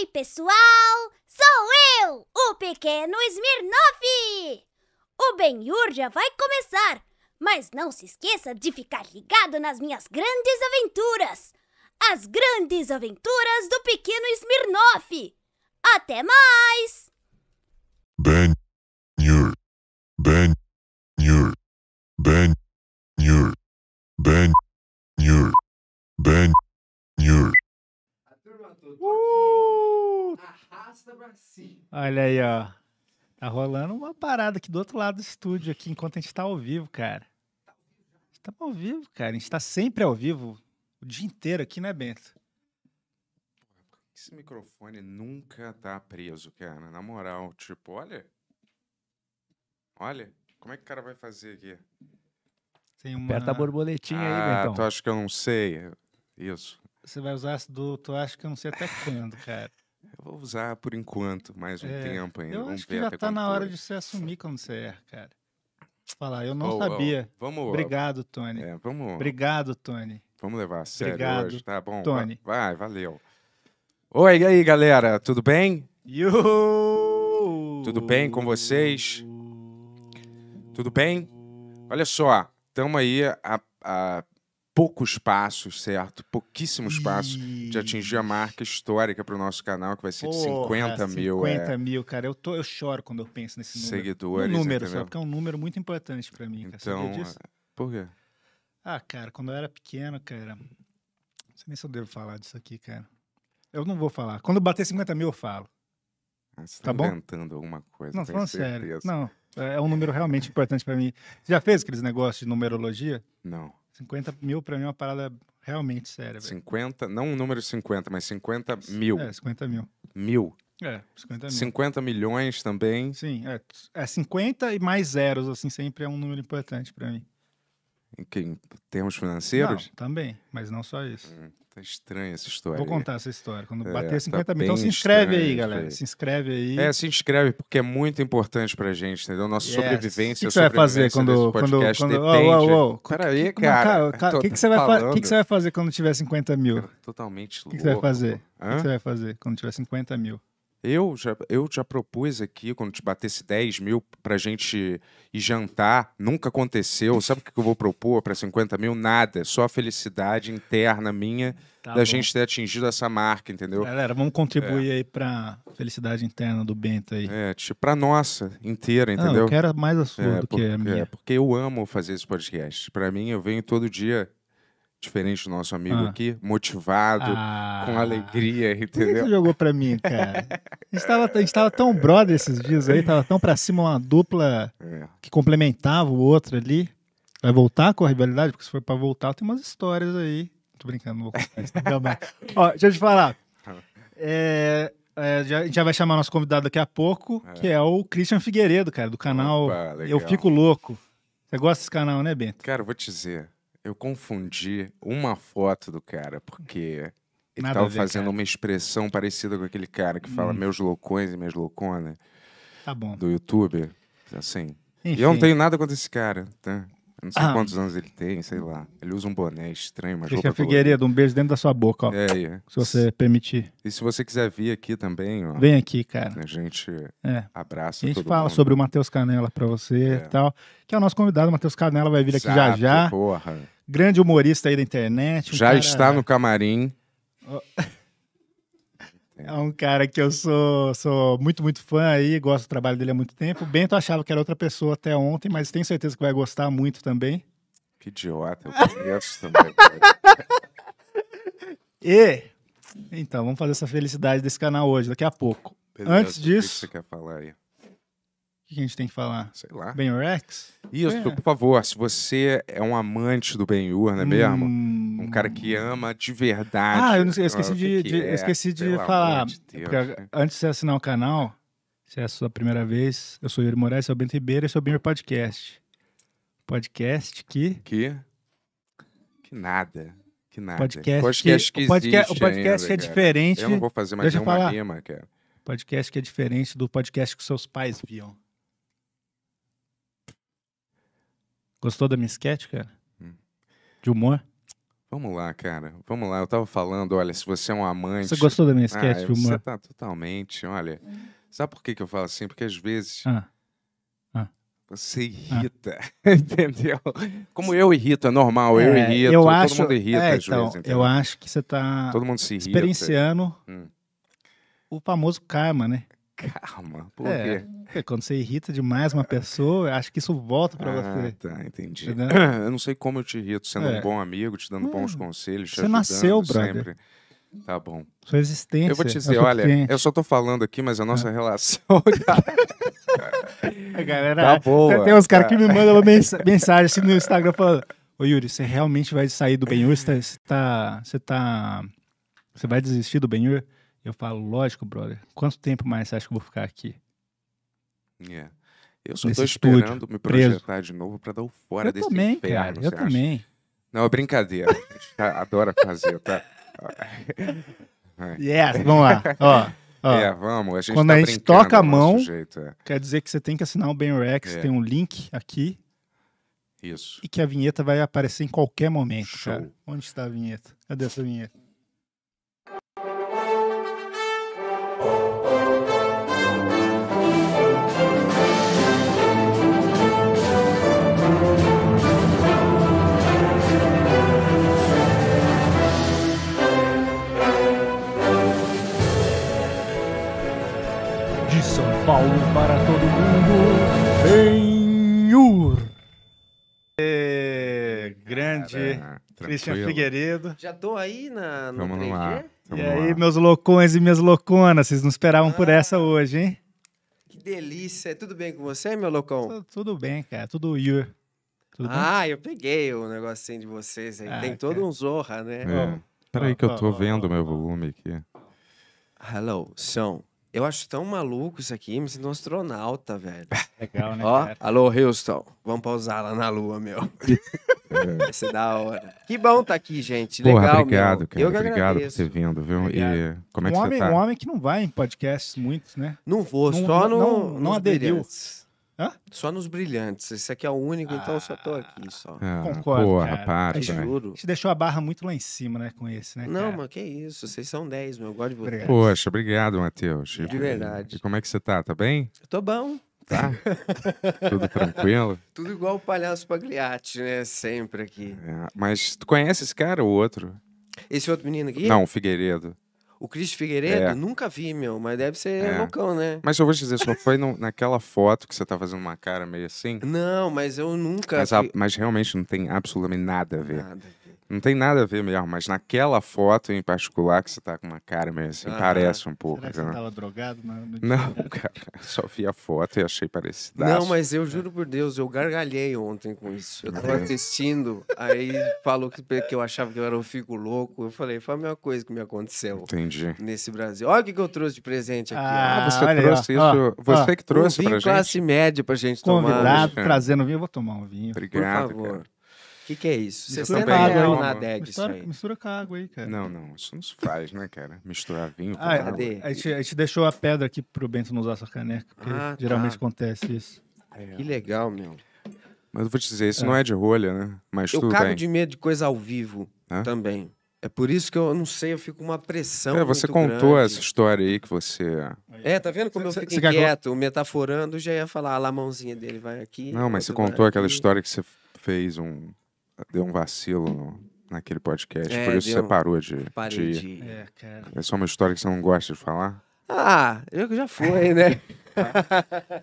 Ei, pessoal! Sou eu, o pequeno Smirnoff! O Benhur já vai começar, mas não se esqueça de ficar ligado nas minhas grandes aventuras! As grandes aventuras do pequeno Smirnoff! Até mais! Ben -Yur. Ben -Yur. Ben -Yur. Ben -Yur. Ben Nhur. Uh! arrasta pra cima. Olha aí, ó. Tá rolando uma parada aqui do outro lado do estúdio, aqui, enquanto a gente tá ao vivo, cara. Tá ao vivo, cara. A gente tá sempre ao vivo, o dia inteiro aqui, né, Bento? Esse microfone nunca tá preso, cara. Na moral, tipo, olha. Olha, como é que o cara vai fazer aqui? Tem uma... Aperta a borboletinha ah, aí, Bentão. Tu acha que eu não sei? Isso. Você vai usar do tu acha que eu não sei até quando, cara. Eu vou usar por enquanto, mais um é, tempo ainda. Eu acho que já tá na hora de você assumir quando você erra, cara. Falar, eu não oh, sabia. Oh, vamos. Obrigado, Tony. É, vamos. Obrigado, Tony. Vamos levar a sério Obrigado, hoje, tá bom? Tony. Vai, valeu. Oi, e aí, galera, tudo bem? Yo! Tudo bem com vocês? Tudo bem? Olha só, estamos aí a, a poucos passos, certo? Pouquíssimos passos de atingir a marca histórica para o nosso canal, que vai ser de Porra, 50 mil. 50 é... mil, cara. Eu, tô, eu choro quando eu penso nesse número. Seguidores. Um número, só, porque é um número muito importante para mim. Cara. Então, é, por quê? Ah, cara, quando eu era pequeno, cara. Não sei nem se eu devo falar disso aqui, cara. Eu não vou falar. Quando eu bater 50 mil, eu falo. Ah, você tá, tá bom? inventando alguma coisa. Não, falando certeza. sério. Não, é, é um número realmente importante para mim. Você já fez aqueles negócios de numerologia? Não. 50 mil para mim é uma parada realmente séria. Véio. 50, não um número 50, mas 50 mil. É, 50 mil. Mil. É, 50 mil. 50 milhões também. Sim, é, é 50 e mais zeros, assim, sempre é um número importante para mim. Em, que, em termos financeiros? Não, também, mas não só isso. Hum. Tá estranha essa história. Vou contar essa história. Quando é, bater 50 tá mil. Então se inscreve aí, galera. Se inscreve aí. É, se inscreve porque é muito importante pra gente, entendeu? Nossa yes. sobrevivência. O que, você vai fazer quando. quando, quando oh, oh, oh. Peraí, cara. O que, que, você vai que, que você vai fazer quando tiver 50 mil? Totalmente louco. O que, que você vai fazer? O que você vai fazer quando tiver 50 mil? Eu já, eu já propus aqui, quando te batesse 10 mil pra gente ir jantar, nunca aconteceu. Sabe o que eu vou propor para 50 mil? Nada, só a felicidade interna minha tá da bom. gente ter atingido essa marca, entendeu? Galera, vamos contribuir é. aí pra felicidade interna do Bento aí. É, tipo, pra nossa inteira, entendeu? Não, eu quero mais a sua é, do que a minha. É, porque eu amo fazer esse podcast. Pra mim, eu venho todo dia diferente do nosso amigo ah. aqui, motivado, ah. com alegria, entendeu? Por que você jogou pra mim, cara? A gente, tava, a gente tava tão brother esses dias aí, tava tão pra cima uma dupla é. que complementava o outro ali. Vai voltar com a rivalidade? Porque se for pra voltar, tem umas histórias aí. Tô brincando, não vou contar isso deixa eu te falar. Tá. É, é, já, já vai chamar nosso convidado daqui a pouco, é. que é o Christian Figueiredo, cara, do canal Opa, Eu Fico Louco. Você gosta desse canal, né, Bento? Cara, eu vou te dizer eu confundi uma foto do cara, porque ele estava fazendo cara. uma expressão parecida com aquele cara que fala hum. meus loucões e minhas louconas. Tá bom. Do YouTube. Assim. E eu não tenho nada contra esse cara, tá? Eu não sei ah. quantos anos ele tem, sei lá. Ele usa um boné estranho, mas. Cristian Figueiredo, um beijo dentro da sua boca, ó. É, é. Se você permitir. E se você quiser vir aqui também, ó. Vem aqui, cara. A gente é. abraça. A gente fala mundo. sobre o Matheus Canela pra você e é. tal. Que é o nosso convidado, o Matheus Canela vai vir Exato, aqui já já. Porra grande humorista aí da internet. Um Já cara... está no camarim. É um cara que eu sou, sou muito, muito fã aí, gosto do trabalho dele há muito tempo. Bento achava que era outra pessoa até ontem, mas tenho certeza que vai gostar muito também. Que idiota, eu conheço também. e, então, vamos fazer essa felicidade desse canal hoje, daqui a pouco. Beleza, Antes disso... O que você quer falar aí? que a gente tem que falar? Sei lá. ben Rex? Isso, é. por favor, se você é um amante do Ben-Hur, não é mesmo? Hum. Um cara que ama de verdade. Ah, eu, não, eu esqueci, ah, de, de, é, esqueci de falar. De é Deus, né? antes de assinar o canal, se é a sua primeira vez, eu sou Yuri Moraes, sou Bento Ribeiro e sou o ben Podcast. Podcast que... Que? Que nada. Que nada. Podcast, podcast que, que o podcast, o podcast ainda, é diferente. Eu não vou fazer mais Deixa nenhuma falar. rima, cara podcast que é diferente do podcast que seus pais viam. Gostou da minha sketch, cara? Hum. De humor? Vamos lá, cara. Vamos lá. Eu tava falando, olha, se você é um amante. Você gostou da minha ah, sketch ah, de humor? Você tá totalmente, olha. Hum. Sabe por que, que eu falo assim? Porque às vezes. Ah. Ah. Você ah. irrita, entendeu? Como eu irrito, é normal, é, eu irrito, eu todo mundo irrita é, às então, vezes. Entendeu? Eu acho que você tá todo mundo se irrita. experienciando hum. o famoso karma, né? calma Por é, quê? Porque quando você irrita demais uma pessoa, acho que isso volta para ah, você. tá, entendi. Entendeu? Eu não sei como eu te irrito, sendo é. um bom amigo, te dando é. bons conselhos, te Você nasceu, brother. Tá bom. Sua existência. Eu vou te é dizer, é olha, eu só tô falando aqui, mas a nossa é. relação. a galera. Tá boa. Tem uns caras que me tá. mandam mensagem assim no Instagram falando: Ô Yuri, você realmente vai sair do Benhur? Você tá. Você tá. Você vai desistir do Benhur? Eu falo, lógico, brother. Quanto tempo mais você acha que eu vou ficar aqui? É. Eu só estou esperando estúdio, me projetar preso. de novo para dar o fora eu desse também, inferno, cara, Eu acha? também. Não, é brincadeira. A gente tá, adora fazer, tá? yes, vamos lá. Ó, ó. É, vamos. A gente Quando tá a gente toca a mão, jeito, é. quer dizer que você tem que assinar o Ben Rex, é. tem um link aqui. Isso. E que a vinheta vai aparecer em qualquer momento, Show. cara. Onde está a vinheta? Cadê essa vinheta? palmo para todo mundo. Senhor. É, grande Cara, Christian Figueiredo. Já tô aí na, no Vamos 3G? Lá. Vamos e aí, meus loucões e minhas louconas, vocês não esperavam ah, por essa hoje, hein? Que delícia. É tudo bem com você, meu loucão? Tudo, tudo bem, cara. Tudo Yur. Tudo ah, bem? eu peguei o negocinho de vocês aí. Ah, Tem todo cara. um zorra, né? É. aí Peraí que eu tô vendo meu volume aqui. Hello, som. Eu acho tão maluco isso aqui, me sinto um astronauta, velho. Legal, né? Ó, cara? alô, Houston, vamos pausar lá na Lua, meu. É. Vai ser da hora. Que bom tá aqui, gente. Porra, Legal, obrigado, meu. cara. Eu obrigado por você vindo, viu? Obrigado. E como é um que você tá? Um homem que não vai em podcasts muitos, né? Não vou, não, só no, não, não aderiu. Hã? Só nos brilhantes. Esse aqui é o único, ah, então eu só tô aqui ah, só. Ah, Concordo. Porra, cara. Para, juro. a gente deixou a barra muito lá em cima, né? Com esse, né? Cara? Não, mas que isso. Vocês são 10, meu. Eu gosto de vocês. Obrigado. Poxa, obrigado, Matheus. De e, verdade. E como é que você tá? Tá bem? Eu tô bom. Tá? Tudo tranquilo? Tudo igual o palhaço Pagliatti, né? Sempre aqui. É, mas tu conhece esse cara ou outro? Esse outro menino aqui? Não, o Figueiredo. O Cris Figueiredo? É. Nunca vi, meu, mas deve ser é. loucão, né? Mas eu vou te dizer, só foi no, naquela foto que você tá fazendo uma cara meio assim? Não, mas eu nunca. Mas, a, mas realmente não tem absolutamente nada a ver. Nada a ver. Não tem nada a ver mesmo, mas naquela foto em particular que você tá com uma cara meio assim, ah, parece um pouco. Será que você tava drogado? não. não, cara, só vi a foto e achei parecida. Não, mas eu juro por Deus, eu gargalhei ontem com isso. Eu tava é. assistindo, aí falou que, que eu achava que eu era um fico louco. Eu falei, foi a mesma coisa que me aconteceu. Entendi. Nesse Brasil. Olha o que, que eu trouxe de presente aqui. Ah, ah você ah, trouxe aí, isso, ó, você ó, que trouxe um vinho pra classe gente. classe média pra gente Convidado, tomar. Né? Convidado, trazendo vinho, eu vou tomar um vinho. Obrigado, por favor. Cara. O que, que é isso? Vocês estão pegando na DEG mistura, isso aí. Mistura com água aí, cara. Não, não. Isso não se faz, né, cara? Misturar vinho com ah, é, água. a, gente, a gente, deixou a pedra aqui pro Bento não usar essa caneca, porque ah, geralmente tá. acontece isso. É. Que legal, meu. Mas eu vou te dizer, isso é. não é de rolha, né? Mas eu tudo cago bem. de medo de coisa ao vivo Hã? também. É por isso que eu não sei, eu fico com uma pressão. É, você contou grande. essa história aí que você. É, tá vendo como eu fico quieto? inquieto, metaforando, já ia falar, lá a mãozinha dele vai aqui. Não, mas você contou aquela história que você fez um deu um vacilo naquele podcast, é, por isso você parou de, Parei de De... É, é, só uma história que você não gosta de falar? Ah, eu que já fui né?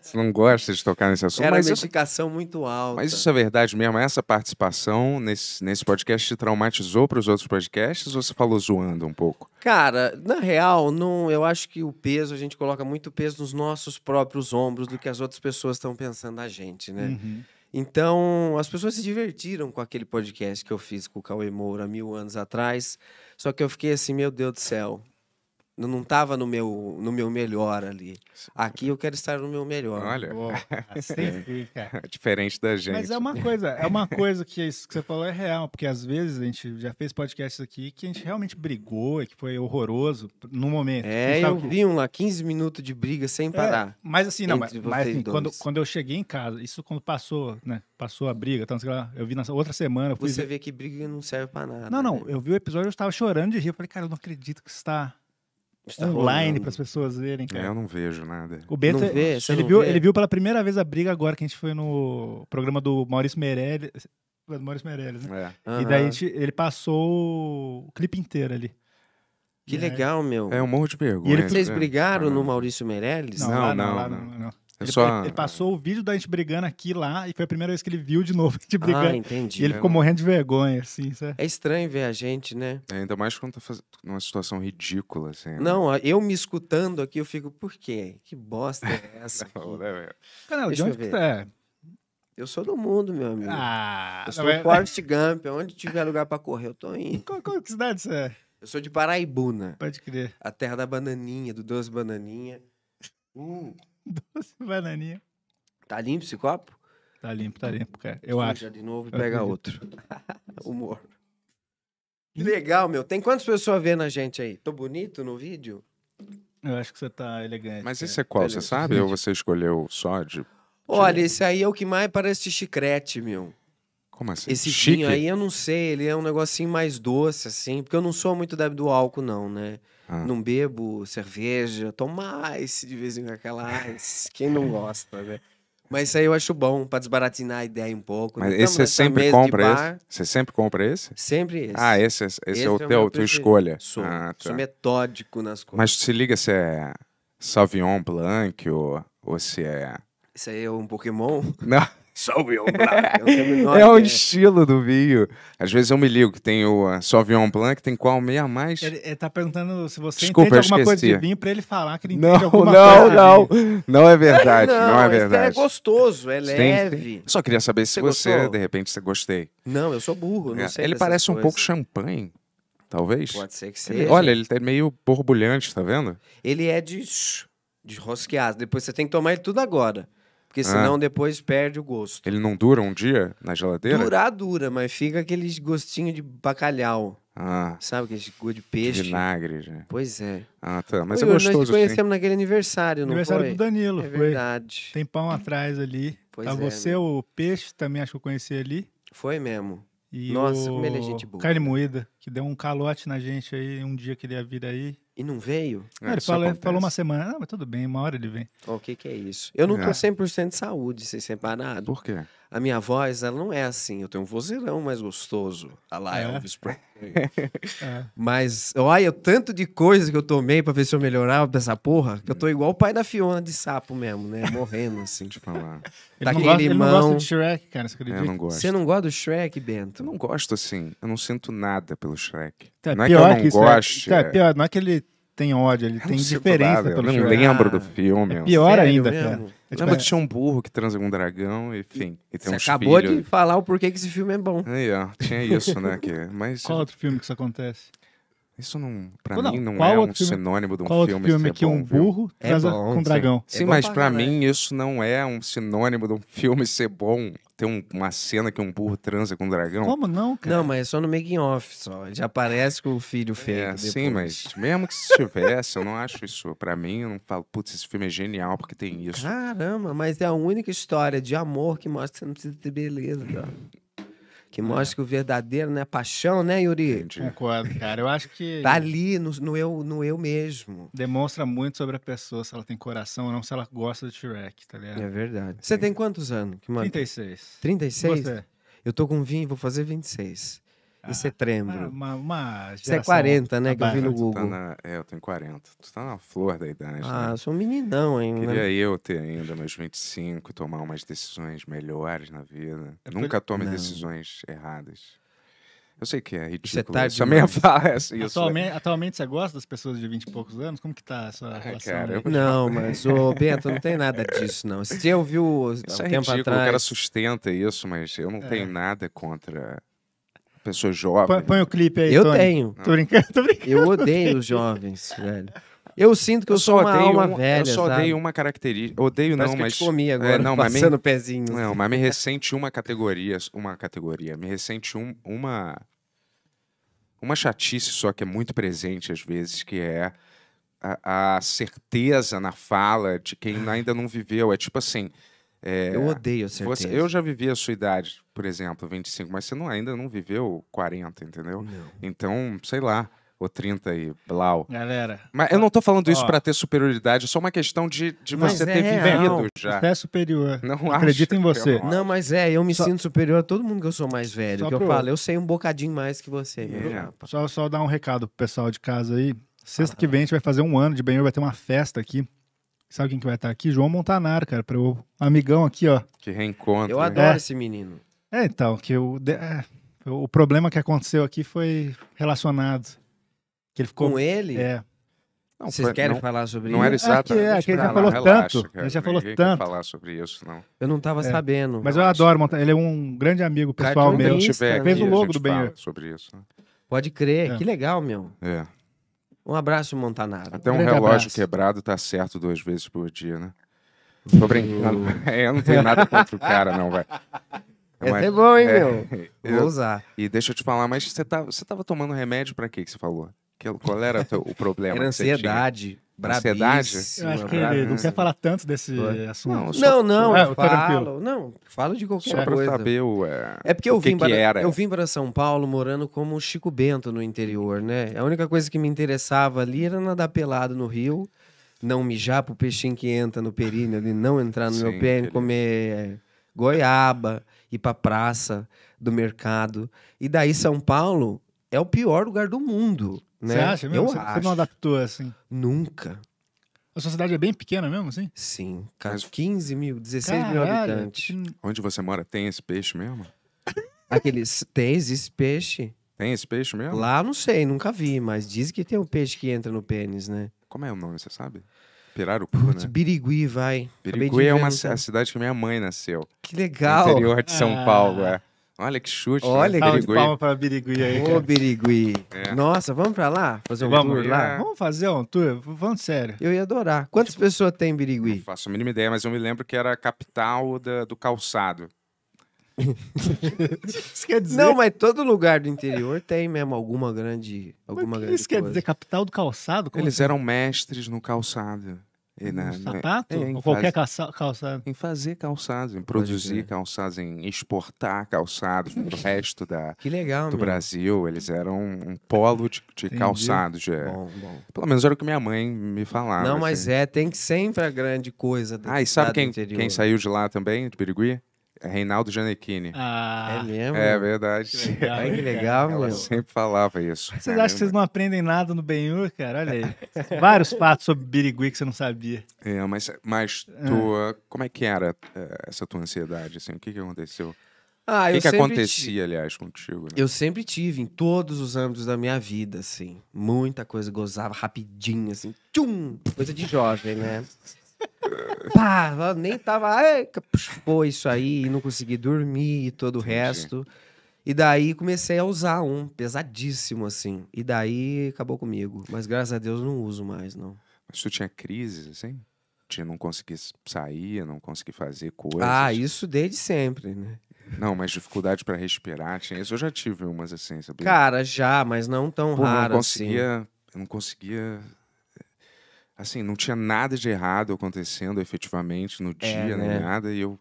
você não gosta de tocar nesse assunto. Era mas uma indicação isso... muito alta. Mas isso é verdade mesmo? Essa participação nesse, nesse podcast te traumatizou para os outros podcasts ou você falou zoando um pouco? Cara, na real, não, eu acho que o peso, a gente coloca muito peso nos nossos próprios ombros do que as outras pessoas estão pensando da gente, né? Uhum. Então, as pessoas se divertiram com aquele podcast que eu fiz com o Cauê Moura mil anos atrás. Só que eu fiquei assim, meu Deus do céu, não estava no meu, no meu melhor ali. Aqui eu quero estar no meu melhor. Olha, Uou, assim fica. É diferente da gente. Mas é uma coisa, é uma coisa que, isso que você falou é real, porque às vezes a gente já fez podcasts aqui que a gente realmente brigou e que foi horroroso no momento. É, eu que... vi um lá, 15 minutos de briga sem é, parar. É, mas assim, não, mas, mas assim, quando, quando eu cheguei em casa, isso quando passou, né? Passou a briga, então eu vi na outra semana. Fui... Você vê que briga não serve para nada. Não, não, né? eu vi o episódio, eu estava chorando de rir. Eu falei, cara, eu não acredito que está Está online para as pessoas verem, cara. É, eu não vejo nada. O Bento, não é- vê, ele, viu, vê. ele viu pela primeira vez a briga agora que a gente foi no programa do Maurício Meirelles, do Maurício Meirelles, né? É. Uhum. E daí gente, ele passou o clipe inteiro ali. Que legal, meu. É um monte de perguntas. Ele... Né? Vocês brigaram no Maurício Meirelles? Não, não, lá, não, lá, não, não, ele, só... ele, passou o vídeo da gente brigando aqui lá e foi a primeira vez que ele viu de novo a gente ah, brigando. Ah, entendi. E ele ficou morrendo de vergonha, assim, é, é estranho ver a gente, né? É, ainda mais quando tá faz... numa situação ridícula, assim. Né? Não, né? eu me escutando aqui, eu fico, por quê? Que bosta é essa? não, Canela, é de onde que tá, é? Eu sou do mundo, meu amigo. Ah, eu sou o é- Forrest Gump. Onde tiver lugar pra correr, eu tô indo. Qual, qual que cidade você é? Eu sou de Paraibuna. Pode crer. A terra da bananinha, do doce bananinha. Hum. Doce bananinha. Tá limpo esse copo? Tá limpo, tá limpo, cara. Eu Suja acho. de novo e pega outro. Humor. Legal, meu. Tem quantas pessoas vendo a gente aí? Tô bonito no vídeo? Eu acho que você tá elegante. Mas esse é qual? Você sabe? Ou você escolheu só de. Olha, esse aí é o que mais parece chiclete, meu. Como assim? Esse Chique? vinho aí eu não sei, ele é um negocinho mais doce, assim, porque eu não sou muito débil do álcool, não, né? Ah. Não bebo cerveja, tomo ice de vez em quando, aquela ice. Quem não gosta, né? Mas isso aí eu acho bom, para desbaratinar a ideia um pouco. Mas né? esse você sempre compra esse? Você sempre compra esse? Sempre esse. Ah, esse, esse, é, esse é o é teu, tua escolha. Sou, ah, tá. sou metódico nas coisas. Mas se liga se é Savion Blanc ou, ou se é... Isso aí é um Pokémon? Não. Sauvignon Blanc. É o estilo do vinho. Às vezes eu me ligo que tem o Sauvignon Blanc, que tem qual meia mais. Ele, ele tá perguntando se você Desculpa, entende alguma coisa de vinho para ele falar que ele não, alguma não, coisa. Não, não, não é verdade, não, não é, é verdade. É gostoso, é leve. Só queria saber se você, você de repente, você gostei. Não, eu sou burro, não é, sei. Ele parece coisas. um pouco champanhe. Talvez. Pode ser que seja. Ele, olha, ele tá meio borbulhante, tá vendo? Ele é de, de rosqueado. Depois você tem que tomar ele tudo agora. Porque ah. senão ah. depois perde o gosto. Ele não dura um dia na geladeira? Dura, dura, mas fica aqueles gostinho de bacalhau. Ah. Sabe, aquele gosto de peixe. Vinagre, já. Pois é. Ah, tá. Mas Oi, é gostoso. Nós assim. conhecemos sim. naquele aniversário, não aniversário foi? Aniversário do Danilo. É verdade. Foi. Tem pão atrás ali. Pois tá é, você, né? o peixe, também acho que eu conheci ali. Foi mesmo. E Nossa, o... como ele é gente boa. Carne moída, que deu um calote na gente aí, um dia que ele ia vir aí. E não veio? É, não, ele falou uma semana, ah, mas tudo bem, uma hora ele vem. O que que é isso? Eu não é. tô 100% saúde, parar nada Por quê? a minha voz, ela não é assim. Eu tenho um vozeirão mais gostoso. A lá, é. Elvis Presley. É. Mas, olha, o tanto de coisa que eu tomei pra ver se eu melhorava dessa porra, que eu tô é. igual o pai da Fiona de sapo mesmo, né? Morrendo, assim. de falar. Ele, irmão não gosta, ele não gosta de Shrek, cara, você acredita? É, eu não gosto. Você não gosta do Shrek, Bento? Eu não gosto, assim. Eu não sinto nada pelo Shrek. Tá, não é que eu é não goste. Tá, é, pior, não é que ele tem ódio, ele é tem diferença pelo Eu não lembro ah, do filme. É pior Sério ainda, mesmo? cara. É tipo, lembro que é. tinha um burro que transa com um dragão, enfim. E, e tem Você acabou de falar o porquê que esse filme é bom. tinha isso, né? Que, mas... Qual outro filme que isso acontece? Isso não, pra não, mim, não é um filme, sinônimo de um qual filme. filme que é bom, um burro é traz bom, com um dragão? Sim, é mas pra mim isso não é um sinônimo de um filme ser bom. Tem um, uma cena que um burro transa com um dragão. Como não, cara? Não, mas é só no making off, só. já aparece com o filho é, feio. É, sim, mas mesmo que se tivesse, eu não acho isso. Pra mim, eu não falo, putz, esse filme é genial porque tem isso. Caramba, mas é a única história de amor que mostra que você não precisa ter beleza, cara. Tá? que mostra é. que o verdadeiro, né? É paixão, né, Yuri? Concordo, cara. Eu acho que. Tá ali, no, no, eu, no eu mesmo. Demonstra muito sobre a pessoa, se ela tem coração ou não, se ela gosta do T-Rex, tá ligado? É verdade. Você tem quantos anos? Que, mano? 36. 36? Você? Eu tô com 20, vou fazer 26 em setembro. É uma, uma Você é 40, né? Que eu vi no tá Google. Tá na, é, eu tenho 40. Tu tá na flor da idade. Ah, né? sou um meninão ainda. Queria eu ter ainda meus 25, tomar umas decisões melhores na vida. É Nunca por... tome Não. decisões erradas. Eu sei que é, é ridículo. Você isso. A minha fala é assim. Atualmente, isso. atualmente você gosta das pessoas de 20 e poucos anos? Como que tá a sua ah, relação? Cara, não, mas o Bento, não tem nada disso, não. Você ouviu isso um é tempo ridículo, atrás... O cara sustenta isso, mas eu não é. tenho nada contra pessoa jovem. Põe, põe o clipe aí, Eu Tony. tenho. Tô brincando, tô brincando. Eu odeio os jovens, velho. Eu sinto que eu, eu sou uma alma um, velha, Eu só sabe? odeio uma característica. Odeio Parece não, mas... eu te comi é, agora, é, não, passando me... pezinho. Não, mas me ressente uma categoria, uma categoria. Me ressente um, uma... Uma chatice só que é muito presente às vezes, que é a, a certeza na fala de quem ainda não viveu. É tipo assim, é, eu odeio a certeza. Você, eu já vivi a sua idade, por exemplo, 25, mas você não, ainda não viveu 40, entendeu? Não. Então, sei lá, ou 30 e blau. Galera. Mas eu não tô falando isso para ter superioridade, é só uma questão de, de você é ter real. vivido já. Você é superior. Não acredito em você. Não, não, mas é, eu me só... sinto superior a todo mundo que eu sou mais velho. Só que pro... eu falo, eu sei um bocadinho mais que você. É. Só, só dar um recado pro pessoal de casa aí. Sexta ah, que vem a gente vai fazer um ano de banheiro, vai ter uma festa aqui. Sabe quem que vai estar aqui? João Montanar, cara, para o amigão aqui, ó. Que reencontro. Eu adoro é. esse menino. É, então, que o, é, o problema que aconteceu aqui foi relacionado. Que ele ficou, Com ele? É. Não, Vocês querem não, falar sobre não isso? Não era exato. É que, é, que ele já falou relaxa, tanto. Cara, ele já falou tanto. falar sobre isso, não. Eu não estava é. sabendo. Mas eu adoro, Monta ele é um grande amigo pessoal meu. Fez o logo do bem. sobre isso. Né? Pode crer, é. que legal, meu. É. Um abraço, Montanaro. Até um relógio abraço. quebrado tá certo duas vezes por dia, né? Tô brincando. É, eu não tenho nada contra o cara, não, velho. É mas, é bom, hein, é, meu? Vou usar. E deixa eu te falar, mas você, tá, você tava tomando remédio para quê que você falou? Que, qual era o problema? Era ansiedade. Ansiedade? Eu acho que ele não quer falar tanto desse Foi. assunto. Não, só, não, não eu ah, falo. Não, falo de qualquer só coisa. Só para saber o, é, é porque eu vim que para, que era. Eu vim para São Paulo morando como Chico Bento no interior, né? A única coisa que me interessava ali era nadar pelado no rio, não mijar pro peixinho que entra no períneo ali, não entrar no Sim, meu pé, comer é, goiaba, ir pra praça do mercado. E daí São Paulo é o pior lugar do mundo. Né? Você acha mesmo? Eu você, acho. você não adaptou assim? Nunca. A sua cidade é bem pequena mesmo, assim? Sim, caso 15 mil, 16 Caralho, mil habitantes. Onde você mora tem esse peixe mesmo? Aqueles, tem, esse peixe. Tem esse peixe mesmo? Lá não sei, nunca vi, mas diz que tem um peixe que entra no pênis, né? Como é o nome, você sabe? Pirarucu, Putz, né? Birigui, vai. Birigui é uma a cidade que minha mãe nasceu. Que legal. No interior de São ah. Paulo, é. Olha que chute. Né? Olha né? que palma para Birigui aí. Ô, Birigui. É. Nossa, vamos para lá? Fazer um vamos, tour lá? É. Vamos fazer um tour? Vamos sério. Eu ia adorar. Quantas tipo, pessoas tem Birigui? Não faço a mínima ideia, mas eu me lembro que era a capital da, do calçado. isso quer dizer... Não, mas todo lugar do interior tem mesmo alguma grande. Alguma grande isso coisa. quer dizer capital do calçado? Como Eles assim? eram mestres no calçado. E na, um sapato? É, ou qualquer calçado? Em fazer calçados, em produzir calçados, em exportar calçados para o resto da, que legal, do meu. Brasil. Eles eram um polo de, de calçados. É. Bom, bom. Pelo menos era o que minha mãe me falava. Não, mas assim. é, tem que sempre a grande coisa. Ah, e sabe quem, quem saiu de lá também, de Birigui? Reinaldo Janequini. Ah, é mesmo? É verdade. Que legal, Ai, que legal Ela meu. sempre falava isso. Vocês acham que vocês não aprendem nada no Benhur, cara? Olha aí. Vários fatos sobre Birigui que você não sabia. É, mas, mas tua, ah. como é que era eh, essa tua ansiedade? Assim? O que, que aconteceu? Ah, o que, que acontecia, t... aliás, contigo? Né? Eu sempre tive, em todos os âmbitos da minha vida, assim. Muita coisa gozava rapidinho, assim. Tchum! Coisa de jovem, né? Pá, nem tava. foi isso aí, não consegui dormir e todo o resto. E daí comecei a usar um, pesadíssimo assim. E daí acabou comigo. Mas graças a Deus não uso mais, não. Mas tu tinha crises, assim? Tinha não conseguia sair, não conseguia fazer ah, coisas? Ah, isso desde sempre, né? Não, mas dificuldade para respirar, tinha isso. Eu já tive umas assim, sabia? Cara, já, mas não tão Pô, raro não assim. conseguia, assim. Eu não conseguia assim, não tinha nada de errado acontecendo efetivamente no é, dia, é, né? nem nada, e eu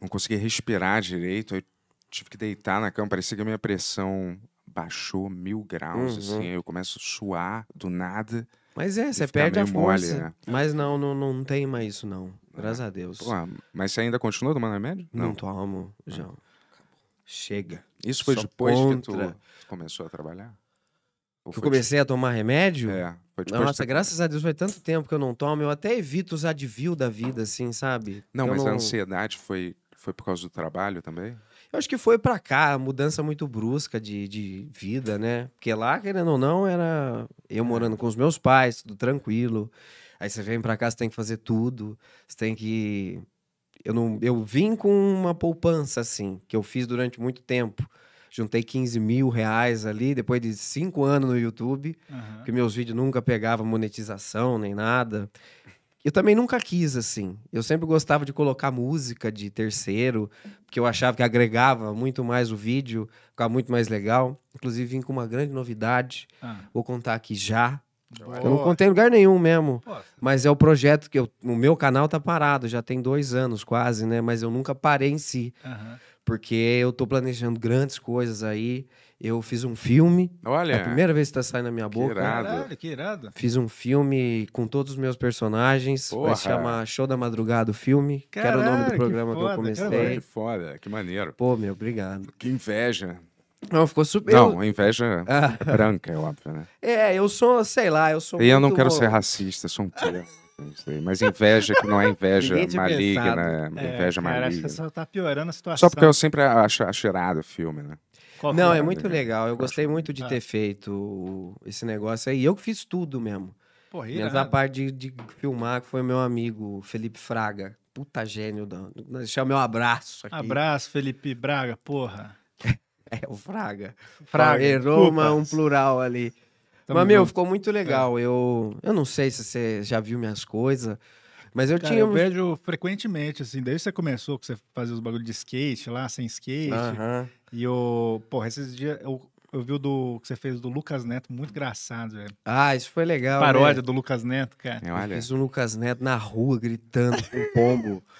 não conseguia respirar direito, eu tive que deitar na cama, parecia que a minha pressão baixou mil graus, uhum. assim, eu começo a suar do nada. Mas é, você perde a força. Mole, né? Mas não, não, não tem mais isso não, é. graças a Deus. Pô, mas você ainda continua tomando remédio? Não, não tomo, ah. João. Chega. Isso foi Só depois contra... que tu começou a trabalhar? que eu comecei de... a tomar remédio? É. Depois tipo, Nossa, graças a Deus foi tanto tempo que eu não tomo. Eu até evito os Advil da vida, assim, sabe? Não, eu mas não... a ansiedade foi, foi por causa do trabalho também? Eu acho que foi para cá, mudança muito brusca de, de vida, né? Porque lá, querendo ou não, era eu é. morando com os meus pais, tudo tranquilo. Aí você vem para cá, você tem que fazer tudo, você tem que. Eu, não, eu vim com uma poupança, assim, que eu fiz durante muito tempo juntei 15 mil reais ali, depois de cinco anos no YouTube, uhum. que meus vídeos nunca pegavam monetização nem nada. Eu também nunca quis, assim. Eu sempre gostava de colocar música de terceiro, porque eu achava que agregava muito mais o vídeo, ficava muito mais legal. Inclusive, vim com uma grande novidade. Ah. Vou contar aqui já. Boa. Eu não contei em lugar nenhum mesmo. Tá mas é o projeto que eu, o meu canal tá parado, já tem dois anos quase, né? Mas eu nunca parei em si. Uhum porque eu tô planejando grandes coisas aí. Eu fiz um filme. Olha. É a primeira vez que tá saindo na minha boca. Que irado. Caralho, que irado. Fiz um filme com todos os meus personagens. Porra. Vai se chamar Show da Madrugada o filme. Caralho, que era o nome do programa que, foda, que eu comecei. Caralho, que foda, que maneiro. Pô, meu, obrigado. Que inveja. Não, ficou super. Não, inveja branca, é óbvio, né? É, eu sou, sei lá, eu sou. E eu não quero bom. ser racista, sou um tio. Sei, mas inveja que não é inveja maligna, é, inveja cara, maligna. só tá piorando a situação. Só porque eu sempre acho, acho o filme, né? Qual não, é, é muito legal. Eu, gostei muito de ah. ter feito esse negócio aí. Eu que fiz tudo mesmo. mas Menos a parte de, de, filmar, foi meu amigo Felipe Fraga. Puta gênio. Da... Deixar meu abraço aqui. Abraço, Felipe Braga, porra. é, o Fraga. Fraga. Errou uma, um plural ali. Tamo mas, meu, junto. ficou muito é. legal. É. Eu, eu não sei se você já viu minhas coisas. Mas eu Cara, tinha. Eu vejo frequentemente, assim, desde que você começou, que você fazia os bagulhos de skate lá, sem skate. Uh -huh. E eu. Porra, esses dias eu, eu vi o do, que você fez do Lucas Neto, muito engraçado, velho. Ah, isso foi legal. Paródia né? do Lucas Neto, cara. Eu Olha. fiz o Lucas Neto na rua gritando com pombo.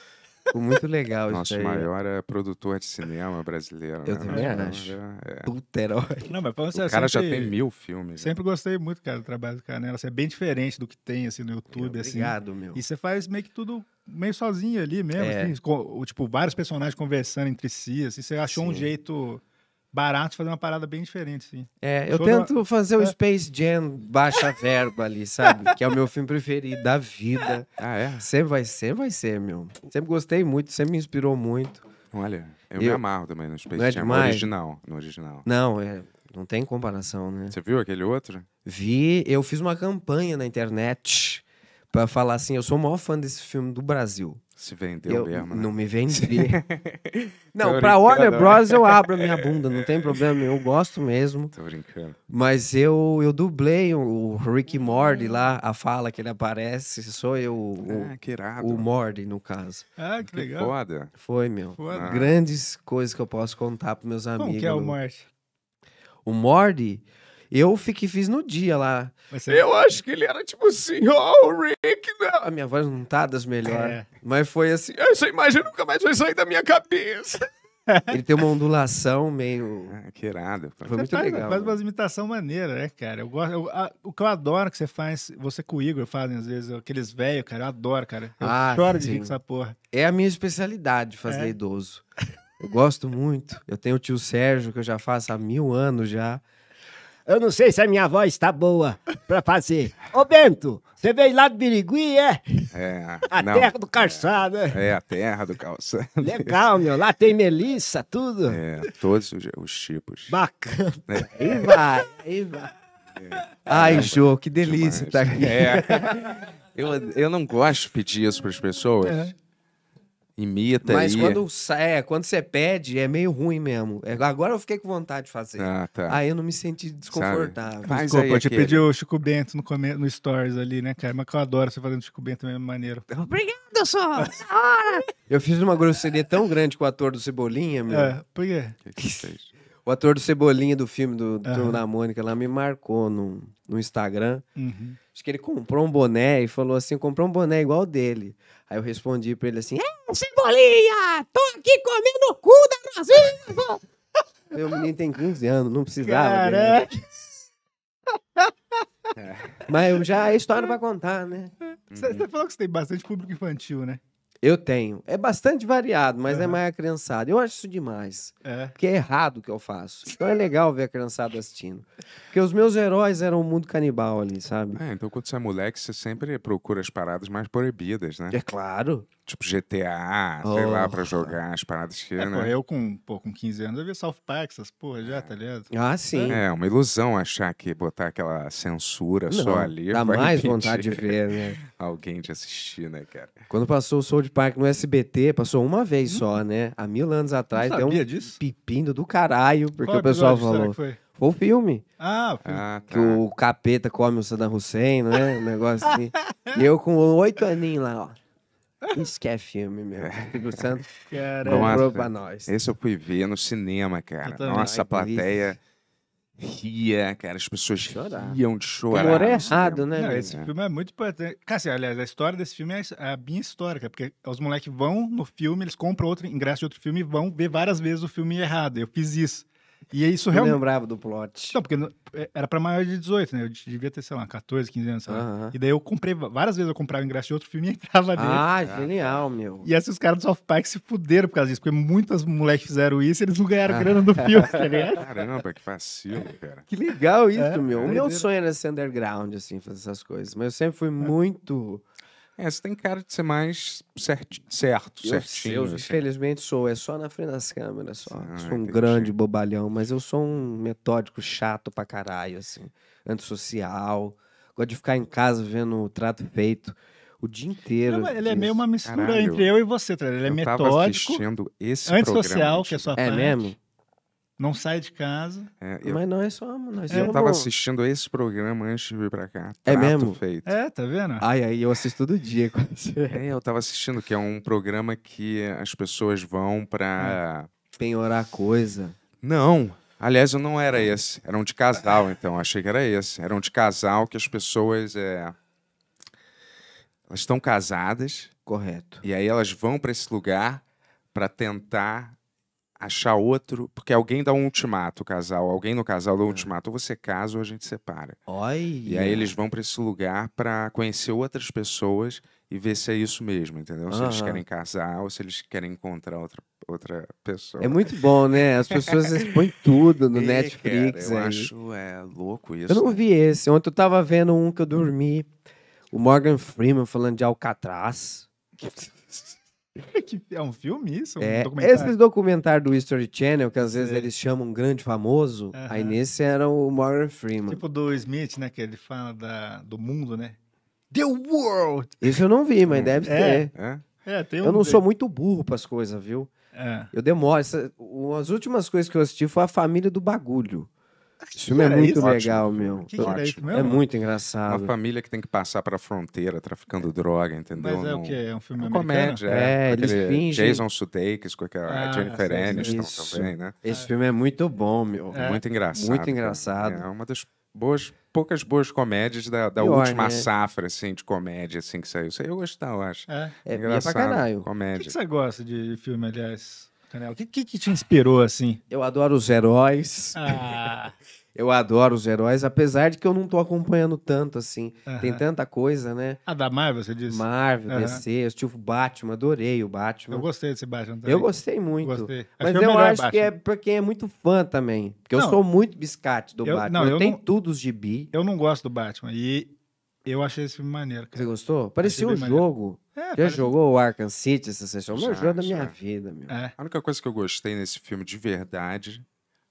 muito legal Nosso isso aí. maior é produtor de cinema brasileiro. Eu né? também acho. É. Puta herói. Não, mas pra você, o cara sempre, já tem mil filmes. Né? Sempre né? gostei muito, cara, do trabalho do Canela. Você né? assim, é bem diferente do que tem, assim, no YouTube. assim. Obrigado, meu. E você faz meio que tudo meio sozinho ali mesmo. É. Assim, com, tipo, vários personagens conversando entre si. Assim, você achou Sim. um jeito barato fazer uma parada bem diferente, sim. É, eu Show tento do... fazer o é. Space Jam baixa verba ali, sabe? que é o meu filme preferido da vida. Ah, é? Sempre vai ser, vai ser, meu. Sempre gostei muito, sempre me inspirou muito. Olha, eu, eu... me amarro também no Space é Jam, no original, no original. Não, é... Não tem comparação, né? Você viu aquele outro? Vi, eu fiz uma campanha na internet para falar assim, eu sou o maior fã desse filme do Brasil. Se vendeu eu mesmo, né? Não me vendi. não, pra Warner Bros. eu abro a minha bunda, não tem problema, eu gosto mesmo. Tô brincando. Mas eu, eu dublei o Rick Morty lá, a fala que ele aparece, sou eu o, ah, que irado. o Morty, no caso. Ah, que legal. Foda. Foi, meu. Foda. Grandes coisas que eu posso contar pros meus amigos. Como que é o Morty? O Morty... Eu fiquei, fiz no dia lá. Você... Eu acho que ele era tipo assim, ó, oh, o Rick. Não. A minha voz não tá das melhores. É. Mas foi assim, essa imagem nunca mais vai sair da minha cabeça. Ele tem uma ondulação meio. Ah, que irado. Foi você muito faz, legal. Faz né? umas imitação maneira, né, cara? Eu gosto, eu, a, o que eu adoro que você faz, você com o Igor fazem às vezes, aqueles velhos, cara, eu adoro, cara. Eu ah, choro de rir com essa porra. É a minha especialidade fazer é. idoso. Eu gosto muito. Eu tenho o tio Sérgio, que eu já faço há mil anos já. Eu não sei se a minha voz está boa para fazer. Ô, Bento, você veio lá do Birigui, é? É. A não, terra do calçado, é, é? a terra do calçado. Legal, meu. Lá tem melissa, tudo. É, todos os, os tipos. Bacana. É. Aí vai, aí vai. É. Ai, é, Jô, que delícia estar tá aqui. É. Eu, eu não gosto de pedir isso para as pessoas. É Imita Mas aí. quando é, quando você pede, é meio ruim mesmo. É, agora eu fiquei com vontade de fazer. Ah, tá. Aí eu não me senti desconfortável. Sabe? Mas Desculpa, eu te aquele... pedi o Chico Bento no, no Stories ali, né, cara? Mas que eu adoro você fazendo Chico Bento mesma maneiro. Obrigado, só! eu fiz uma grosseria tão grande com o ator do Cebolinha, meu. É, por quê? que, que fez? O ator do Cebolinha do filme do, do uhum. da Mônica lá me marcou no, no Instagram. Uhum. Acho que ele comprou um boné e falou assim: comprou um boné igual dele. Aí eu respondi pra ele assim: É, Cebolinha! Tô aqui comendo o cu da Brasil! Meu menino tem 15 anos, não precisava. Caraca! É. Mas eu já a história é. pra contar, né? Você uhum. falou que você tem bastante público infantil, né? Eu tenho. É bastante variado, mas é, é mais a criançada. Eu acho isso demais. É. Porque é errado o que eu faço. Então é legal ver a criançada assistindo. Porque os meus heróis eram o mundo canibal ali, sabe? É, então quando você é moleque, você sempre procura as paradas mais proibidas, né? É claro tipo GTA, oh. sei lá, pra jogar as paradas que, é, né? Pô, eu com, pô, com 15 anos eu vi South Park, essas porra já, tá ligado? Ah, sim. É, uma ilusão achar que botar aquela censura Não, só ali Dá mais vontade de ver, né? Alguém te assistir, né, cara? Quando passou o South Park no SBT, passou uma vez hum. só, né? Há mil anos atrás, deu um disso? pepindo do caralho, porque Qual o pessoal falou... Foi? foi o filme. Ah, o filme. Ah, tá. Que o capeta come o Saddam Hussein, né? Um negócio assim. e eu com oito aninhos lá, ó. Isso que é filme, meu. É, Espírito Santo comprou pra nós. Esse eu fui ver no cinema, cara. Nossa, a plateia ria, cara. As pessoas Chorar. riam de chorar. Humor é errado, né? Não, esse filme é muito importante. Cara, assim, aliás, a história desse filme é a minha porque os moleques vão no filme, eles compram outro ingresso de outro filme e vão ver várias vezes o filme errado. Eu fiz isso. E é isso realmente. Eu lembrava do plot. Não, porque é, era para maior de 18, né? Eu devia ter, sei lá, 14, 15 anos, Uh -huh. E daí eu comprei, várias vezes eu comprava ingresso de outro filme e entrava nele. Ah, genial, meu. E esses caras do South Park se fuderam por causa disso, porque muitas moleques fizeram isso e eles não ganharam ah. grana do filme, tá Caramba, que vacilo, cara. Que legal isso, é, meu. É o meu sonho era ser underground, assim, fazer essas coisas. Mas eu sempre fui é. muito é, você tem cara de ser mais certi... certo, eu certinho. Eu, assim. infelizmente, sou. É só na frente das câmeras, só. Ah, sou um entendi. grande bobalhão, mas eu sou um metódico chato pra caralho, assim. Antissocial. Gosto de ficar em casa vendo o trato feito o dia inteiro. Não, ele é meio uma mistura Caralho, entre eu e você, Trailer. Tá ele é eu metódico. Tava assistindo esse antissocial, programa, que é sua É mesmo? Não sai de casa. É, eu, Mas nós somos. Nós eu somos... tava assistindo esse programa antes de vir pra cá. é mesmo? Feito. É, tá vendo? Ai, aí eu assisto todo dia É, eu tava assistindo, que é um programa que as pessoas vão pra. É. Penhorar coisa. Não. Aliás, eu não era esse. Era um de casal, então. Achei que era esse. Era um de casal que as pessoas. É... Elas estão casadas. Correto. E aí elas vão para esse lugar para tentar achar outro, porque alguém dá um ultimato, casal, alguém no casal dá um é. ultimato, ou você casa ou a gente separa. Olha. E aí eles vão para esse lugar para conhecer outras pessoas e ver se é isso mesmo, entendeu? Uhum. Se eles querem casar ou se eles querem encontrar outra, outra pessoa. É muito bom, né? As pessoas expõem tudo no e, Netflix. Cara, eu aí. acho é, louco isso. Eu não né? vi esse. Ontem eu tava vendo um que eu dormi. O Morgan Freeman falando de Alcatraz. é um filme isso? Um é, documentário? do History Channel, que às vezes é. eles chamam um grande famoso, uhum. aí nesse era o Morgan Freeman. Tipo do Smith, né? Que ele fala da, do mundo, né? The World! Isso eu não vi, mas deve é. ter. É. É, um eu não sou muito burro para as coisas, viu? É. Eu demoro. Essa, as últimas coisas que eu assisti foi A Família do Bagulho. Esse filme é muito isso? legal, Ótimo. meu. Que que Ótimo. é muito engraçado. Uma família que tem que passar para a fronteira traficando droga, entendeu? Mas é o quê? É um filme é comédia. É, é eles fingem. Jason Sudeikis com aquela ah, Jennifer Aniston também, né? Esse é. filme é muito bom, meu. É. Muito engraçado. Muito engraçado. É uma das boas, poucas boas comédias da, da Pior, última né? safra, assim, de comédia, assim, que saiu. Isso aí eu gostava, eu acho. É, é, é pra caralho. Comédia. O que, que você gosta de filme, aliás? Canela? O que, que, que, te inspirou assim? Eu adoro os heróis. Ah. eu adoro os heróis, apesar de que eu não tô acompanhando tanto assim. Tem tanta coisa, né? Ah, da Marvel, você disse? Marvel, uhum. DC, tipo Batman, adorei o Batman. Eu gostei desse Batman também. Eu gostei muito. Gostei. Mas acho eu acho Batman. que é pra quem é, é muito fã também. Porque não, eu sou muito biscate do eu, Batman. Não, eu, eu tenho não, tudo os bi. Eu não gosto do Batman. E eu achei esse filme maneiro, cara. Você gostou? Parecia um jogo. É, Já parece... jogou o Arkham City essa sessão? O melhor jogo da minha vida, meu. É. A única coisa que eu gostei nesse filme de verdade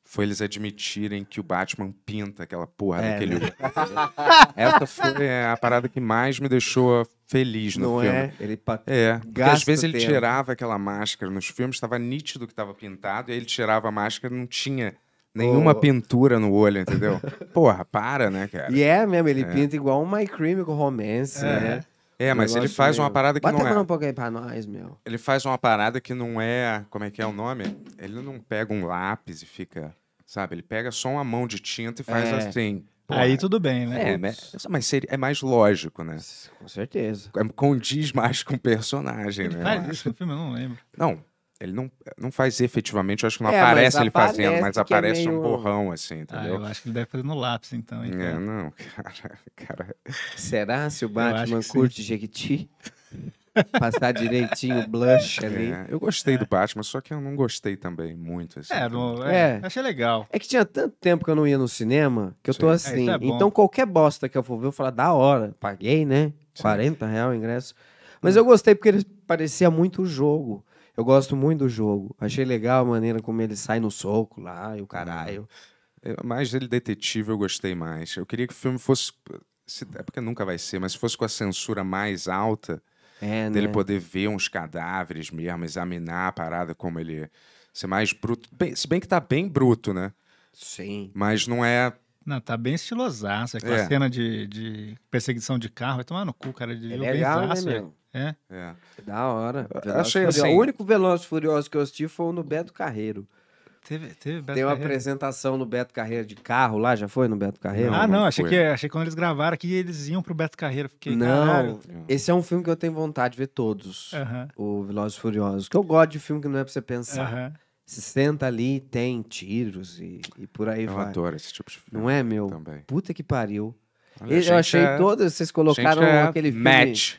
foi eles admitirem que o Batman pinta aquela porra é, daquele. Né? Essa foi a parada que mais me deixou feliz no Não é? filme. É, ele pat... é. às vezes ele tempo. tirava aquela máscara nos filmes, estava nítido que estava pintado, e aí ele tirava a máscara e não tinha Nenhuma oh. pintura no olho, entendeu? Porra, para, né, cara? E é mesmo, ele é. pinta igual um My Chemical Romance, é. né? É, mas ele faz uma parada que Bota não é. um pouquinho pra nós, meu. Ele faz uma parada que não é. Como é que é o nome? Ele não pega um lápis e fica. Sabe? Ele pega só uma mão de tinta e faz é. assim. Porra. Aí tudo bem, né? É, mas, mas seria, é mais lógico, né? Com certeza. É, condiz mais com o personagem, ele né? Faz isso no filme, eu não lembro. Não, ele não, não faz efetivamente, eu acho que não é, aparece ele aparece, fazendo, mas é aparece é meio... um borrão, assim, ah, entendeu? Ah, eu acho que ele deve fazer no lápis, então. Hein, É, não, cara, cara, Será se o Batman curte Jequiti? Passar direitinho o blush é, ali. É, eu gostei do é. Batman, só que eu não gostei também muito. Assim, é, não, achei legal. É que tinha tanto tempo que eu não ia no cinema, que eu tô assim, então qualquer bosta que eu for ver, eu falo, da hora, paguei, né? Sim. 40 reais o ingresso. Hum. Mas eu gostei porque ele parecia muito o jogo. Eu gosto muito do jogo. Achei legal a maneira como ele sai no soco lá e o caralho. É, mais dele detetive eu gostei mais. Eu queria que o filme fosse. Se, é porque nunca vai ser, mas se fosse com a censura mais alta, é, dele né? poder ver uns cadáveres mesmo, examinar a parada como ele. Ser mais bruto. Bem, se bem que tá bem bruto, né? Sim. Mas não é não, tá bem estilosaço. Aquela é, é. cena de, de perseguição de carro, vai tomar no cu, cara. De, é legal, né, meu? É é. é? É. Da hora. Achei Furioso. assim. O único Velozes Furiosos que eu assisti foi o no Beto Carreiro. Teve, teve Beto Tem uma Carreiro. apresentação no Beto Carreiro de carro lá, já foi no Beto Carreiro? Ah, não, achei que, achei que quando eles gravaram aqui eles iam pro Beto Carreiro. Fiquei, Não, caralho. esse é um filme que eu tenho vontade de ver todos. O Velozes e Furiosos. Que eu gosto de filme que não é pra você pensar. Se senta ali, tem tiros e, e por aí Eu vai. adoro esse tipo de filme. Não é, meu? também. Puta que pariu. Olha, Eu achei é- vocês colocaram gente é aquele filme. match.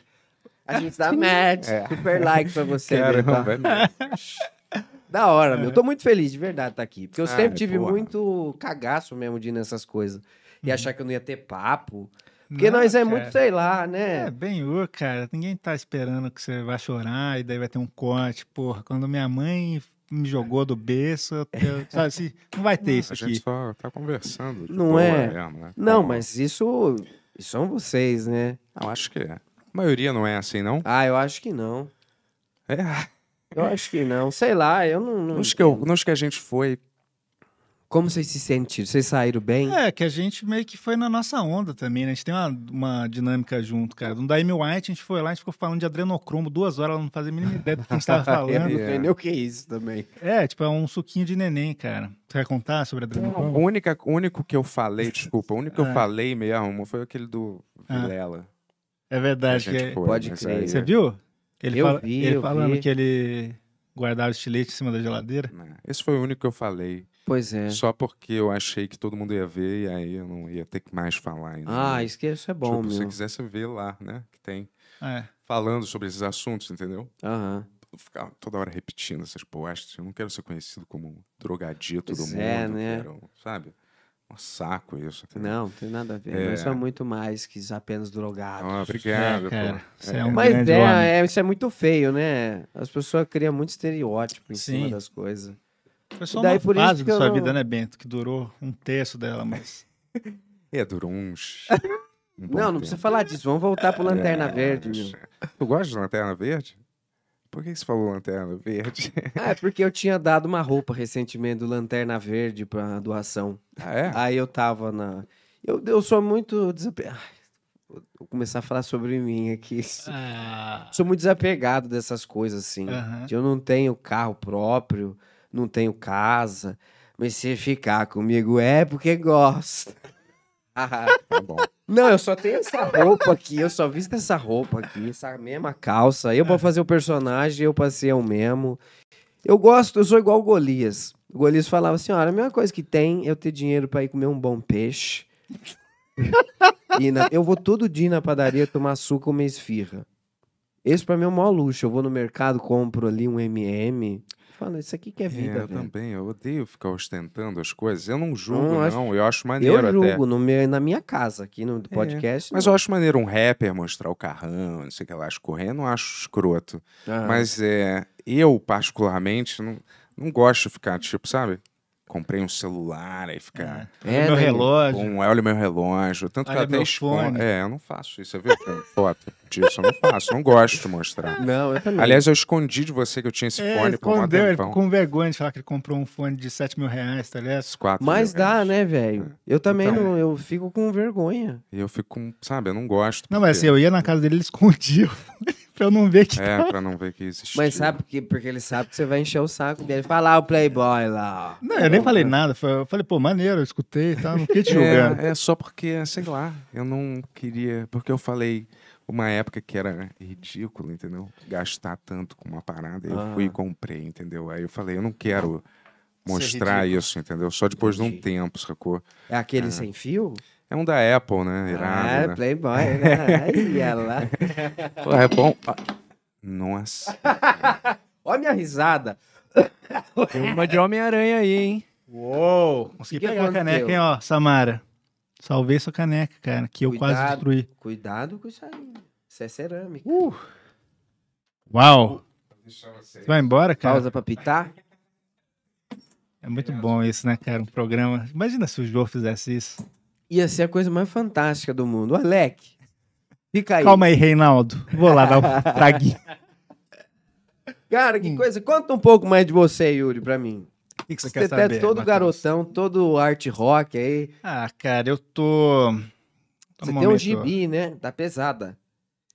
A gente dá match, é. super like pra você. Caramba, é da hora, meu. É. Tô muito feliz, de verdade, tá aqui. Porque eu ah, sempre Ai, é tive porra. muito cagaço mesmo de ir nessas coisas. E uhum. achar que eu não ia ter papo. Porque não, nós é cara. muito, sei lá, né? É, bem o cara. Ninguém tá esperando que você vá chorar e daí vai ter um corte. Porra, quando minha mãe me jogou do berço, eu, sabe assim, não vai ter não, isso a aqui. A gente só tá conversando. Não é? Mesmo, né? Não, Como... Tá mas isso são vocês, né? Eu acho que é. A maioria não é assim, não? Ah, eu acho que não. É. Eu acho que não. Sei lá, eu não. Não, não acho, que eu, não acho que a gente foi. Como vocês se sentiram? Vocês saíram bem? É, que a gente meio que foi na nossa onda também, né? A gente tem uma, uma dinâmica junto, cara. No Daime White, a gente foi lá, a gente ficou falando de adrenocromo duas horas, ela não fazia a mínima ideia do que a gente tava falando. eu não o que é isso também. É, tipo, é um suquinho de neném, cara. Você vai contar sobre adrenocromo? O único que eu falei, desculpa, o único que eu ah. falei mesmo foi aquele do ah. Vilela. É verdade. É, é. Tipo, pode crer. É você viu? Ele eu fala, vi, Ele eu falando vi. que ele guardava o estilete em cima da geladeira. Esse foi o único que eu falei. Pois é. Só porque eu achei que todo mundo ia ver e aí eu não ia ter que mais falar. Ainda, ah, né? isso, que, é, isso é bom, tipo, meu. Se você quisesse ver lá, né? Que tem. É. Falando sobre esses assuntos, entendeu? Aham. Uhum ficar toda hora repetindo essas postas. Eu não quero ser conhecido como drogadito do mundo. É, né? Quero, sabe? um saco isso. Não, não tem nada a ver. É. é. muito mais que apenas drogado ah, é, obrigado. É, cara, é, um mas é, é, isso é muito feio, né? As pessoas criam muito estereótipo em Sim. cima das coisas. Foi só um daí, uma por fase isso que da sua não... vida, né, Bento? Que durou um terço dela, mas... é, durou uns... Um não, não tempo. precisa falar disso. Vamos voltar pro Lanterna Verde, Tu gosta de Lanterna Verde? Por que você falou lanterna verde? Ah, é porque eu tinha dado uma roupa recentemente do Lanterna Verde pra doação. Ah, é? Aí eu tava na. Eu, eu sou muito desapegado. Vou começar a falar sobre mim aqui. Ah. Sou muito desapegado dessas coisas, assim. Uhum. Eu não tenho carro próprio, não tenho casa. Mas se ficar comigo é porque gosta. tá bom. Não, eu só tenho essa roupa aqui, eu só visto essa roupa aqui, essa mesma calça. Eu vou é. fazer o personagem, eu passei o mesmo. Eu gosto, eu sou igual o Golias. O Golias falava assim: olha, a mesma coisa que tem é eu ter dinheiro para ir comer um bom peixe. e na, eu vou todo dia na padaria tomar suco e uma esfirra. Esse pra mim é o maior luxo. Eu vou no mercado, compro ali um MM, fala, isso aqui que é, é vida. É, eu velho. também, eu odeio ficar ostentando as coisas. Eu não ah, julgo, não, eu, acho... eu acho maneiro até. Eu julgo até. No meu, na minha casa, aqui no é, podcast. É. Mas não. eu acho maneiro um rapper mostrar o carrão, não sei o que lá, escorrendo, não acho escroto. Ah. Mas é, eu, particularmente, não, não gosto de ficar, tipo, sabe? comprei um celular, aí fica. É, é meu né? relógio. Um, olha o meu relógio. Tanto olha que eu até escondo. É, eu não faço isso. Você viu foto disso? Eu não faço, não gosto de mostrar. Não, eu também. Aliás, eu escondi de você que eu tinha esse é, fone por um tempão. com vergonha de falar que ele comprou um fone de 7 mil reais, tá ligado? Quatro Mas dá, reais. né, velho? Eu também então, não, eu fico com vergonha. Eu fico com, sabe, eu não gosto. Não, porque... mas assim, eu ia na casa dele, ele escondia pra eu não ver que É, tá. pra não ver que existe. Mas sabe que, porque ele sabe que você vai encher o saco dele. Falar ah, o Playboy lá. Não, eu nem falei nada. Eu falei, pô, maneiro, eu escutei e tal. Não fiquei te é, julgando. É, é só porque, sei lá, eu não queria. Porque eu falei uma época que era ridículo, entendeu? Gastar tanto com uma parada. Eu ah. fui e comprei, entendeu? Aí eu falei, eu não quero mostrar isso, entendeu? Só depois Entendi. de um tempo, sacou? É aquele é. sem fio? É um da Apple, né? Ah, Irado, ah, né? Playboy, né? Ai, ela. Pô, é bom. Ah, nossa. Olha a minha risada. Tem uma de Homem-Aranha aí, hein? Uou! Consegui que pegar a caneca, hein, ó, Samara. Salvei sua caneca, cara, que cuidado, eu quase destruí. Cuidado com isso aí. Isso é cerâmica. Uh. Uau! Você vai embora, cara? Pausa pra pitar? É muito bom isso, né, cara? Um programa. Imagina se o João fizesse isso ia ser a coisa mais fantástica do mundo. O Alec, fica aí. Calma aí, Reinaldo. Vou lá dar um traguinho. Cara, que hum. coisa. Conta um pouco mais de você, Yuri, pra mim. O que, que, você, você quer tá todo Matheus? garotão, todo art rock aí. Ah, cara, eu tô. tô você um tem momento... um gibi, né? Tá pesada.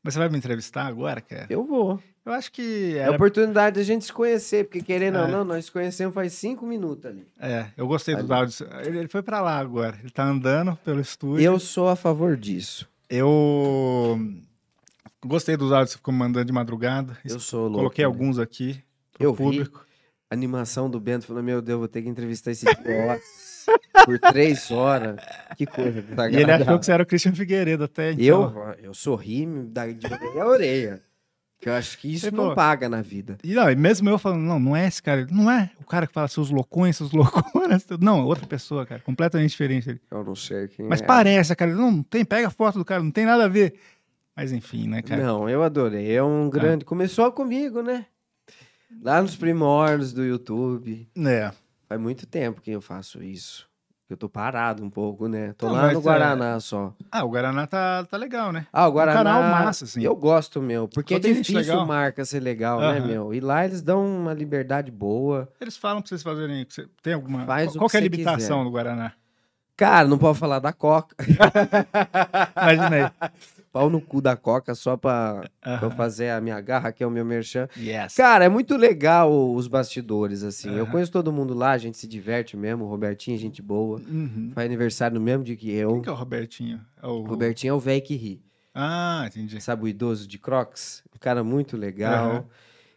Mas você vai me entrevistar agora, cara? Eu vou. Eu acho que. É era... É a oportunidade da gente se conhecer, porque querendo é. ou não, nós conhecemos faz cinco minutos ali. É, eu gostei ali. do áudio. Ele, ele foi para lá agora. Ele tá andando pelo estúdio. Eu sou a favor disso. Eu gostei dos áudios que você ficou mandando de madrugada. Eu sou louco. Coloquei né? alguns aqui pro eu público. Vi a animação do Bento falou: Meu Deus, vou ter que entrevistar esse cara por três horas. Que coisa. Tá e ele achou que você era o Christian Figueiredo até então. Eu, eu sorri, me da, de a orelha. Que eu acho que isso não falou, paga na vida. E, não, e mesmo eu falando, não, não é esse cara. Não é o cara que fala seus loucões, seus loucuras. Não, é outra pessoa, cara. Completamente diferente. Eu não sei quem Mas é. parece, cara. Não, não tem, pega a foto do cara, não tem nada a ver. Mas enfim, né, cara? Não, eu adorei. É um ah. grande. Ah. Começou comigo, né? Lá nos primórdios do YouTube. É. Faz muito tempo que eu faço isso. Eu tô parado um pouco, né? Tô não, lá no Guaraná é, é... só. Ah, o Guaraná tá, tá legal, né? Ah, o Guaraná. Um canal massa, assim. Eu gosto, meu. Porque é difícil marca ser legal, né, meu? E lá eles dão uma liberdade boa. Eles falam pra vocês fazerem. Tem alguma. Faz Qual que é a limitação quiser. do Guaraná? Cara, não pode falar da Coca. Imagina aí. pau no cu da Coca só pra, uhum. pra fazer a minha garra, que é o meu merchan. Yes. Cara, é muito legal os bastidores, assim. Eu conheço todo mundo lá, a gente se diverte mesmo. O Robertinho, gente boa. Uhum. Faz aniversário no mesmo dia que eu. Quem que é o Robertinho? É o... Robertinho é o velho que ri. Ah, entendi. Sabe o idoso de Crocs? Um cara muito legal.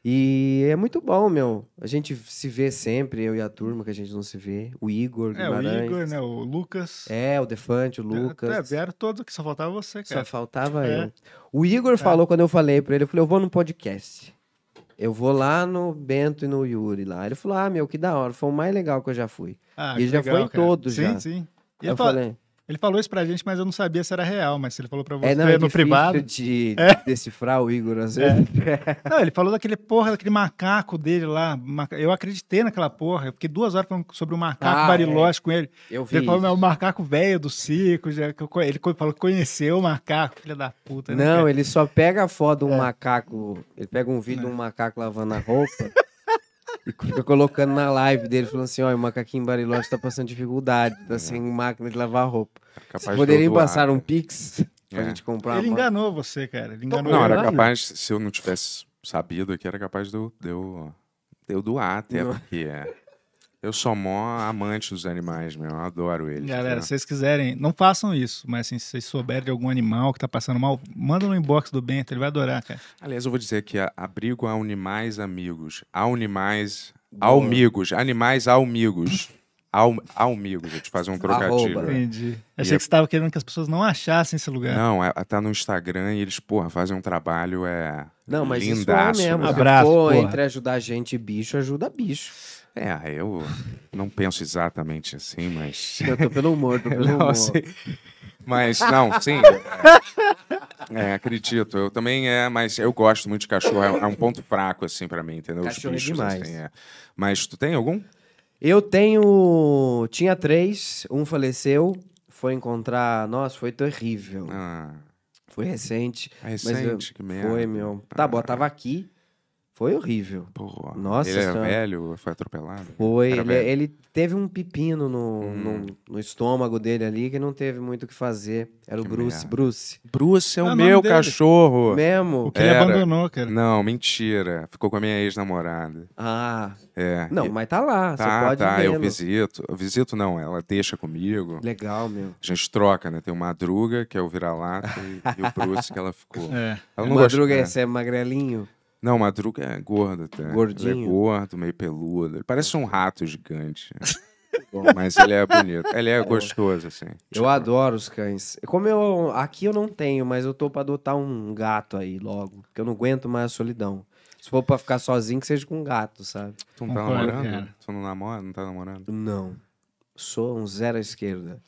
E é muito bom, meu. A gente se vê sempre, eu e a turma, que a gente não se vê. O Igor, Guimarães. É, o Igor, né? O Lucas. É, o Defante, o é, Lucas. É, vieram todos que só faltava você, cara. Só faltava é. eu. O Igor é. falou quando eu falei pra ele, eu falei, eu vou no podcast. Eu vou lá no Bento e no Yuri lá. Ele falou, ah, meu, que da hora. Foi o mais legal que eu já fui. Ah, e já legal, foi em todos, já. Sim, sim. E eu, eu falei... Ele falou isso pra gente, mas eu não sabia se era real, mas ele falou pra você é, não, é, é no privado. De é. decifrar o Igor, às é. vezes. É. não, ele falou daquele porra, daquele macaco dele lá. Eu acreditei naquela porra. Eu fiquei duas horas falando sobre o macaco ah, é. com ele. Eu vi. Ele falou, é o macaco velho do circo. Já, ele falou que conheceu o macaco, filha da puta. Né, não, não ele só pega a foto de um é. macaco. Ele pega um vídeo de um macaco lavando a roupa. E fica colocando na live dele, falando assim: olha, o macaquinho Bariloche está passando dificuldade, tá é. sem máquina de lavar roupa. É Vocês poderiam passar um Pix é. pra é. gente comprar Ele uma... enganou você, cara. Ele enganou Não, era capaz, se eu não tivesse sabido aqui, era capaz de eu, de eu, de eu doar até, não. porque é. Eu sou mó amante dos animais, meu. Eu adoro eles. Galera, se vocês quiserem, não façam isso, mas assim, se vocês souberem de algum animal que tá passando mal, manda no inbox do Bento, ele vai adorar, cara. Aliás, eu vou dizer que abrigo a animais amigos. A animais. Boa. Amigos. Animais amigos. amigos, Vou te fazer um trocadilho. Arroba. Entendi. Achei e é que você estava querendo que as pessoas não achassem esse lugar. Não, é, tá no Instagram e eles, porra, fazem um trabalho é. Não, mas lindaço, isso é mesmo. Né? Abraço. Pô, entre ajudar gente e bicho, ajuda bicho. É, ah, eu não penso exatamente assim, mas. Eu tô pelo humor, tô pelo não, humor. Assim... Mas, não, sim. É, acredito. Eu também é, mas eu gosto muito de cachorro. É, é um ponto fraco, assim, para mim, entendeu? Cachorro Os é bichos, é demais. Assim, é. Mas tu tem algum? Eu tenho. Tinha três, um faleceu, foi encontrar. Nossa, foi terrível. Ah. Foi recente. É recente, eu... que merda. Foi, meu. Tá ah. bom, tava aqui. Foi horrível. Porra. Nossa Ele era velho, foi atropelado? Foi. Ele, ele, teve um pepino no, hum. no, no, estômago dele ali que não teve muito o que fazer. Era o que Bruce. Merda. Bruce. Bruce é o é meu cachorro. Mesmo? O que era. ele abandonou, cara. Não, mentira. Ficou com a minha ex-namorada. Ah. É. Não, e... mas tá lá. Tá, você pode tá. Eu visito. Eu visito não, ela deixa comigo. Legal, meu. A gente troca, né? Tem o Madruga, que é o vira-lata, e, e, o Bruce, que ela ficou. É. Ela é, o Madruga gosta, é, né? é magrelinho? Não, Madruga é gordo até. Gordinho. Ele é gordo, meio peludo. Ele parece um rato gigante. mas ele é bonito. Ele é, é. gostoso, assim. Eu tipo, adoro os cães. Como eu. Aqui eu não tenho, mas eu tô pra adotar um gato aí logo. Porque eu não aguento mais a solidão. Se for pra ficar sozinho, que seja com um gato, sabe? Tu não tá Concordo, namorando? Cara. Tu não namora? Não tá namorando? Não. Sou um zero à esquerda.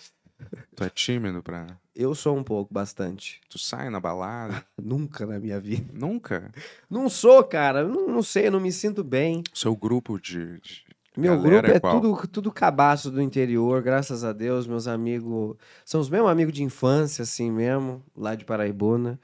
Tu é tímido pra. Eu sou um pouco, bastante. Tu sai na balada? Nunca na minha vida. Nunca? Não sou, cara. Não, não sei, não me sinto bem. Seu grupo de. de Meu é grupo é, é tudo, tudo cabaço do interior, graças a Deus. Meus amigos. São os mesmos amigos de infância, assim mesmo, lá de Paraibuna.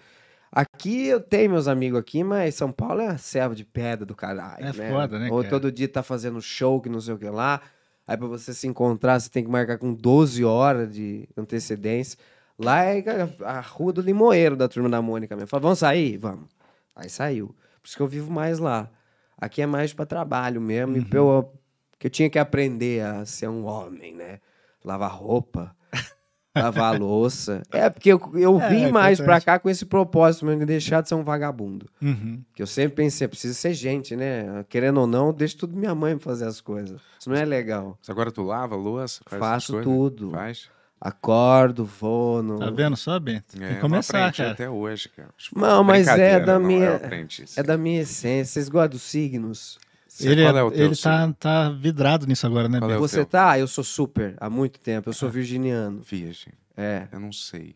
Aqui eu tenho meus amigos aqui, mas São Paulo é servo de pedra do caralho. É né? foda, né? Ou cara? todo dia tá fazendo show que não sei o que lá. Aí pra você se encontrar, você tem que marcar com 12 horas de antecedência. Lá é a, a rua do Limoeiro da turma da Mônica mesmo. Falei, vamos sair? Vamos. Aí saiu. Por isso que eu vivo mais lá. Aqui é mais para trabalho mesmo. Uhum. E eu, que eu tinha que aprender a ser um homem, né? Lavar roupa, lavar louça. É, porque eu, eu é, vim é mais pra cá com esse propósito mesmo, de deixar de ser um vagabundo. Uhum. Que eu sempre pensei, preciso ser gente, né? Querendo ou não, deixo tudo minha mãe fazer as coisas. Isso não é legal. Mas agora tu lava louça? Faço tudo. Faz? Acordo, vou no. Tá vendo só, Bento? É, que começar, cara. até hoje, cara. Não, mas é da minha. É, é, da minha essência. Vocês gostam dos signos? Você, ele é, é ele tá, tá, vidrado nisso agora, né, qual é Bento? Você tá? Ah, eu sou super há muito tempo. Eu sou virginiano. Virgem. É. Eu não sei.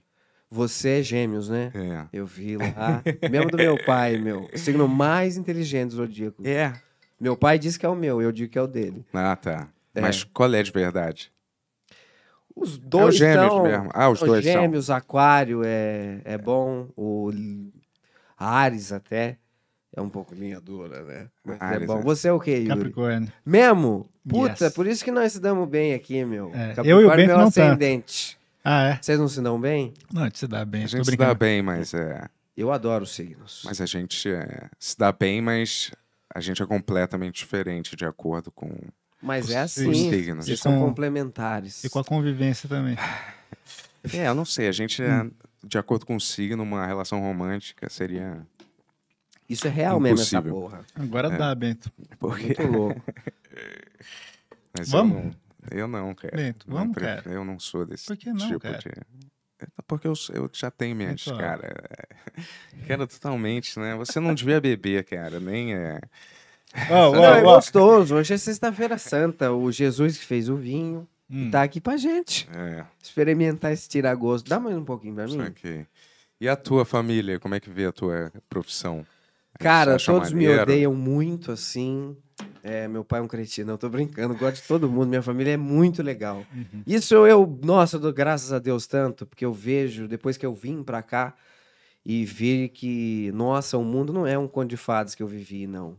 Você é gêmeos, né? É. Eu vi lá. Mesmo do meu pai, meu. O signo mais inteligente do zodíaco. É. Meu pai disse que é o meu, eu digo que é o dele. Ah, tá. É. Mas qual é de verdade? Os é dois. É os gêmeos são, mesmo. Ah, os, os dois. Gêmeos, são. Aquário é, é bom. O Ares até. É um pouco linha dura, né? Mas é Ares, é bom. É. Você é o quê, Yuri? Capricórnio. Mesmo? Puta, yes. por isso que nós se damos bem aqui, meu. É, eu e o Bento é meu ascendente. Ah, é? Vocês não se dão bem? Não, a gente se dá bem. A gente se dá bem, mas é... Eu adoro signos. Mas a gente é... se dá bem, mas a gente é completamente diferente de acordo com mas é assim. Os signos. Eles são com, complementares. E com a convivência também. É, eu não sei. A gente, é, hum. de acordo com o signo, uma relação romântica seria. Isso é real impossível. mesmo, essa porra. Agora é. dá, Bento. Porque... Muito louco. Mas vamos? Eu não, eu não Bento, vamos, não, cara. Eu não sou desse não, tipo cara? de. É, tá, porque eu, eu, já tenho minhas, então. cara. Quero totalmente, né? Você não devia beber, cara. Nem é. Oh, oh, é gostoso. Hoje é sexta-feira santa. O Jesus que fez o vinho hum. tá aqui pra gente. É. Experimentar esse tiragosto. Dá mais um pouquinho pra mim. Aqui. E a tua família? Como é que vê a tua profissão? Cara, todos maneiro? me odeiam muito, assim. É, meu pai é um cretino, eu tô brincando, gosto de todo mundo, minha família é muito legal. Uhum. Isso eu, nossa, eu dou graças a Deus tanto, porque eu vejo, depois que eu vim pra cá e vi que, nossa, o mundo não é um conto de fadas que eu vivi, não.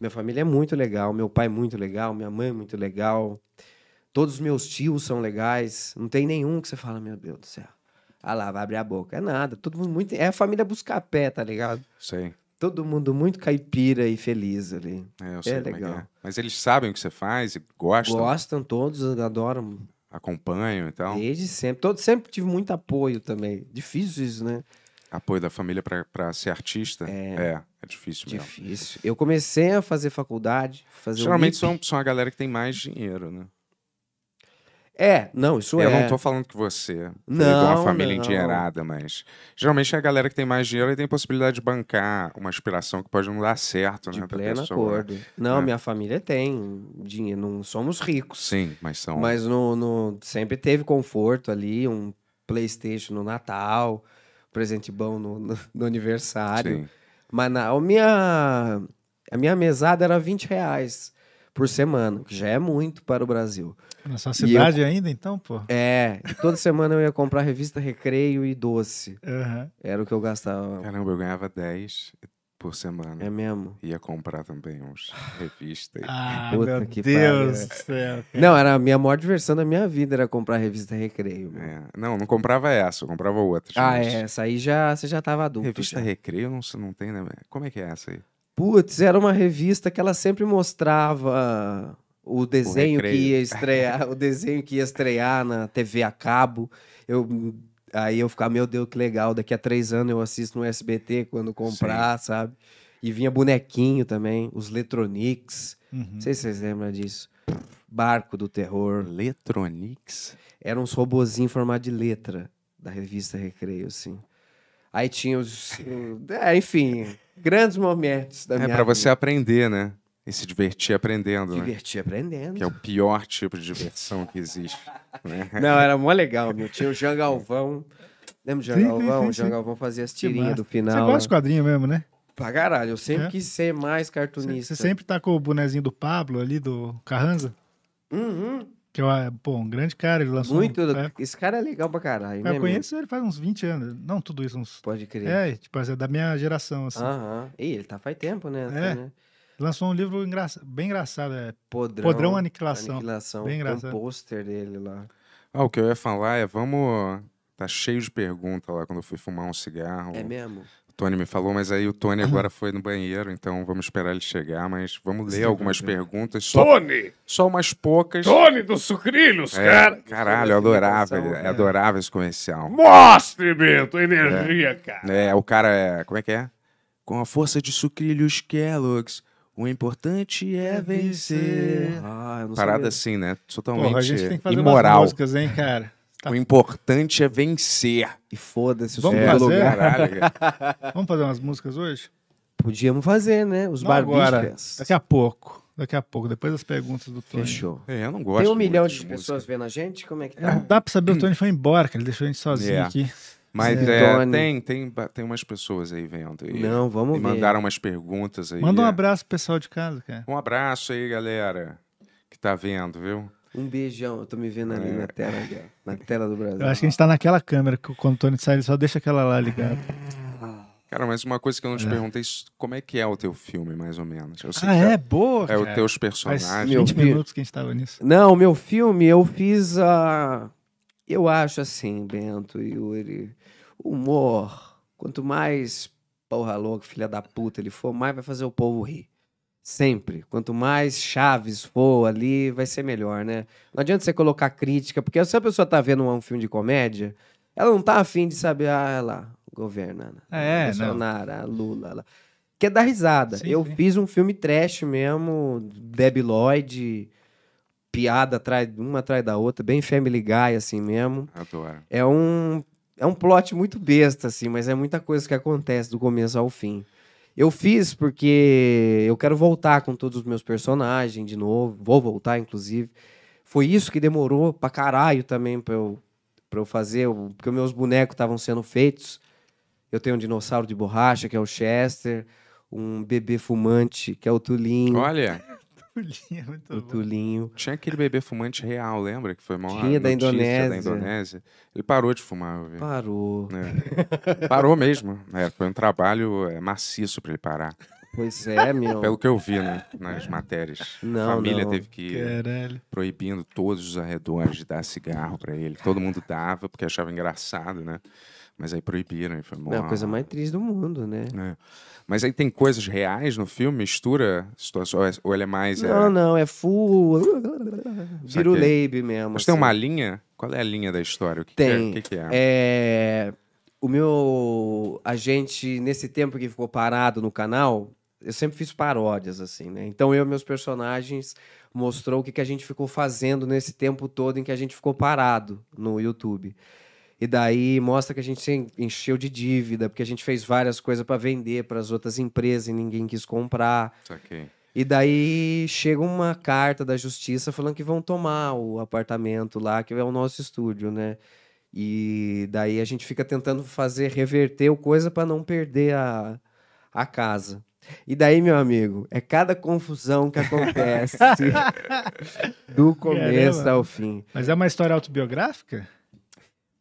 Minha família é muito legal, meu pai é muito legal, minha mãe é muito legal. Todos os meus tios são legais. Não tem nenhum que você fala, meu Deus do céu. Ah lá, vai abrir a boca. É nada. Todo mundo muito. É a família buscar pé, tá ligado? Sim. Todo mundo muito caipira e feliz ali. É, eu sei é, é legal. É. Mas eles sabem o que você faz e gostam. Gostam todos, adoram. Acompanham e então. tal. Desde sempre. Todo, sempre tive muito apoio também. Difícil isso, né? Apoio da família para ser artista? É. é. É, difícil mesmo. Difícil. Eu comecei a fazer faculdade, fazer Geralmente são, são a galera que tem mais dinheiro, né? É, não, isso eu é. Eu não tô falando que você não, uma família não. endinheirada, mas geralmente é a galera que tem mais dinheiro e tem possibilidade de bancar uma aspiração que pode não dar certo, né, de né? Pleno acordo. Não, é. minha família tem dinheiro, não somos ricos. Sim, mas são. Mas no, no sempre teve conforto ali, um PlayStation no Natal presente bom no, no, no aniversário. Sim. Mas na, a, minha, a minha mesada era 20 reais por semana, que já é muito para o Brasil. Na sua cidade eu, ainda, então, pô? É, toda semana eu ia comprar revista Recreio e Doce. Uhum. Era o que eu gastava. Caramba, eu ganhava 10 por semana. É mesmo? Ia comprar também uns ah. revistas. Ah, Puta meu que Deus do céu. Não, era a minha maior diversão da minha vida, era comprar revista Recreio. É. Não, não comprava essa, eu comprava outra. Ah, é, essa aí já, você já tava adulto. Revista já. Recreio não, não tem, né? Como é que é essa aí? Putz, era uma revista que ela sempre mostrava o desenho o que ia estrear, o desenho que ia estrear na TV a cabo. Eu Aí eu ficava, meu Deus, que legal, daqui a três anos eu assisto no SBT quando comprar, Sim. sabe? E vinha bonequinho também, os Letronix. Uhum. Não sei se vocês lembram disso. Barco do Terror. Letronix? Eram uns robôzinhos em formato de letra da revista Recreio, assim. Aí tinha os. É, enfim, grandes momentos da é, minha É, pra vida. você aprender, né? E se divertir aprendendo. Né? Divertir né? aprendendo. Que é o pior tipo de diversão que existe. Né? Não, era mó legal, meu tio. O Jean Galvão. Lembra do Jean sim, Galvão? Sim, sim. O Jean Galvão fazia as tirinhas do final. Você gosta de né? quadrinho mesmo, né? Pra caralho, eu sempre é. quis ser mais cartunista. Você sempre tá com o bonezinho do Pablo ali, do Carranza? Uhum. Que é pô, um grande cara, ele lançou Muito, um, é. esse cara é legal pra caralho. Eu né, conheço meu? ele faz uns 20 anos, não tudo isso, uns. Pode crer. É, tipo, é da minha geração, assim. Aham. Uhum. E ele tá faz tempo, né? É. Tá, né? Lançou um livro bem engraçado, é Podrão, Podrão Aniquilação. Aniquilação. Bem engraçado. Tem um pôster dele lá. Ah, o que eu ia falar é, vamos... Tá cheio de pergunta lá quando eu fui fumar um cigarro. É mesmo? O Tony me falou, mas aí o Tony agora foi no banheiro, então vamos esperar ele chegar, mas vamos ler algumas perguntas. Tony! Só umas poucas. Tony dos sucrilhos, É, cara! caralho, eu é adorava, ele- é. adorava esse comercial. Mostre, Bento, energia, é. cara. É, o cara é. Como é que é? Com a força de sucrilhos Kellogg's, o importante é, é vencer. Ah, Parada assim, né? Totalmente Porra, a gente tem que fazer imoral. músicas, hein, cara? Tá. O importante é vencer. E foda-se, Vamos fazer? Lugar, Vamos fazer umas músicas hoje? Podíamos fazer, né? Os barbistas. Daqui a pouco. Daqui a pouco, depois das perguntas do Tony. Fechou. É, eu não gosto. Tem um milhão de, de pessoas vendo a gente? Como é que tá? É, não dá pra saber, o Tony foi embora, que ele deixou a gente sozinho yeah. É. aqui. Mas é, tem, tem, tem umas pessoas aí vendo. E, Não, vamos e ver. mandaram umas perguntas aí. Manda um é. abraço pro pessoal de casa, cara. Um abraço aí, galera, que tá vendo, viu? Um beijão, eu tô me vendo ali é. na tela, na tela do Brasil. Eu acho que a gente tá naquela câmera que o Tony sai, ele só deixa aquela lá ligada. Cara, mas uma coisa que eu não te é. perguntei, como é que é o teu filme, mais ou menos? ah, é? é boa, É os teus personagens. Faz 20 meu minutos que a gente tava nisso. Não, meu filme, eu fiz a... Eu acho assim, Bento e Yuri humor. Quanto mais porra louca, filha da puta ele for, mais vai fazer o povo rir. Sempre. Quanto mais chaves for ali, vai ser melhor, né? Não adianta você colocar crítica, porque se a pessoa tá vendo um filme de comédia, ela não tá afim de saber, ah, ela governa. É, é Bolsonaro, não. Ah, Lula. Ela... Quer é dar risada. Sim, eu sim. fiz um filme trash mesmo, Debi Lloyd, piada atrás, uma atrás da outra, bem Family Guy, assim mesmo. Adoro. É um é um plot muito besta, assim, mas é muita coisa que acontece do começo ao fim. Eu fiz porque eu quero voltar com todos os meus personagens de novo, vou voltar, inclusive. Foi isso que demorou pra caralho também pra eu, pra eu fazer, porque meus bonecos estavam sendo feitos. Eu tenho um dinossauro de borracha, que é o Chester, um bebê fumante, que é o Tulim. Olha! Tulinho, muito o bom. Tulinho. Tinha aquele bebê fumante real, lembra? Que foi uma Tinha da Indonésia. da Indonésia. Ele parou de fumar. Viu? Parou. É. parou mesmo. É, foi um trabalho é, maciço para ele parar. Pois é, meu. Pelo que eu vi, né? Nas matérias. Não, a família não. teve que ir Caralho. proibindo todos os arredores de dar cigarro para ele. Todo mundo dava, porque achava engraçado, né? Mas aí proibiram. E foi, é a coisa mais triste do mundo, né? É. Mas aí tem coisas reais no filme? Mistura situações? É, ou ele é mais. Não, é... não, é full. Biruleibe mesmo. Mas assim. tem uma assim. linha? Qual é a linha da história? O que tem. Que é? O que, que é? é? O meu agente, nesse tempo que ficou parado no canal, eu sempre fiz paródias, assim, né? Então eu e meus personagens mostrou o que, que a gente ficou fazendo nesse tempo todo em que a gente ficou parado no YouTube. E daí mostra que a gente se encheu de dívida, porque a gente fez várias coisas para vender para as outras empresas e ninguém quis comprar. E daí chega uma carta da justiça falando que vão tomar o apartamento lá, que é o nosso estúdio, né? E daí a gente fica tentando fazer reverter o coisa para não perder a, a casa. E daí, meu amigo, é cada confusão que acontece do começo ao fim. Mas é uma história autobiográfica?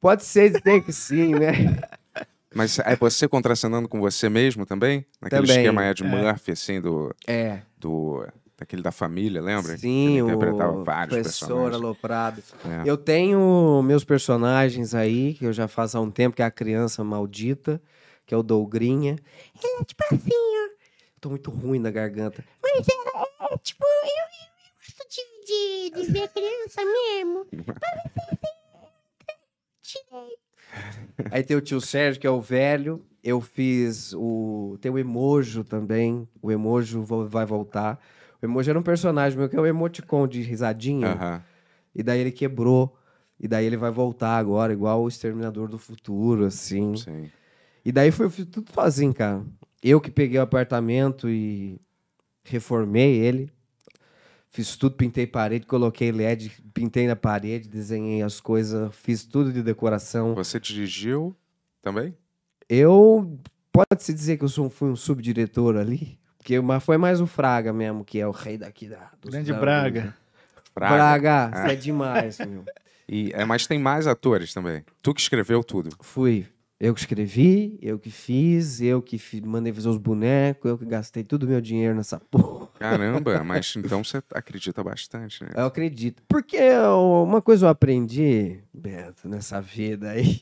Pode ser dizer que sim, né? Mas é você contracenando com você mesmo também? Naquele também, esquema Ed é. Murphy, assim, do. É. Do, daquele da família, lembra? Sim, Ele interpretava o vários professor aloprado. É. Eu tenho meus personagens aí, que eu já faço há um tempo, que é a criança maldita, que é o Dougrinha. Ele é tipo assim, ó. Tô muito ruim na garganta. Mas é, é, é tipo, eu, eu gosto de, de, de ver criança mesmo. Parece Aí tem o tio Sérgio, que é o velho. Eu fiz o. Tem o Emojo também. O Emojo vai voltar. O Emoji era um personagem meu, que é o emoticon de risadinha. E daí ele quebrou. E daí ele vai voltar agora, igual o Exterminador do Futuro, assim. Sim. E daí foi, tudo sozinho, cara. Eu que peguei o apartamento e reformei ele. Fiz tudo, pintei parede, coloquei LED, pintei na parede, desenhei as coisas, fiz tudo de decoração. Você dirigiu também? Eu pode-se dizer que eu sou, fui um subdiretor ali, porque mas foi mais o Fraga mesmo, que é o rei daqui da. Grande da, Braga. Braga. Braga, é ah. demais, meu. E, é, mas tem mais atores também. Tu que escreveu tudo. Fui. Eu que escrevi, eu que fiz, eu que mandei fazer os bonecos, eu que gastei todo o meu dinheiro nessa porra. Caramba, mas então você acredita bastante, né? Eu acredito. Porque eu, uma coisa eu aprendi, Beto, nessa vida aí.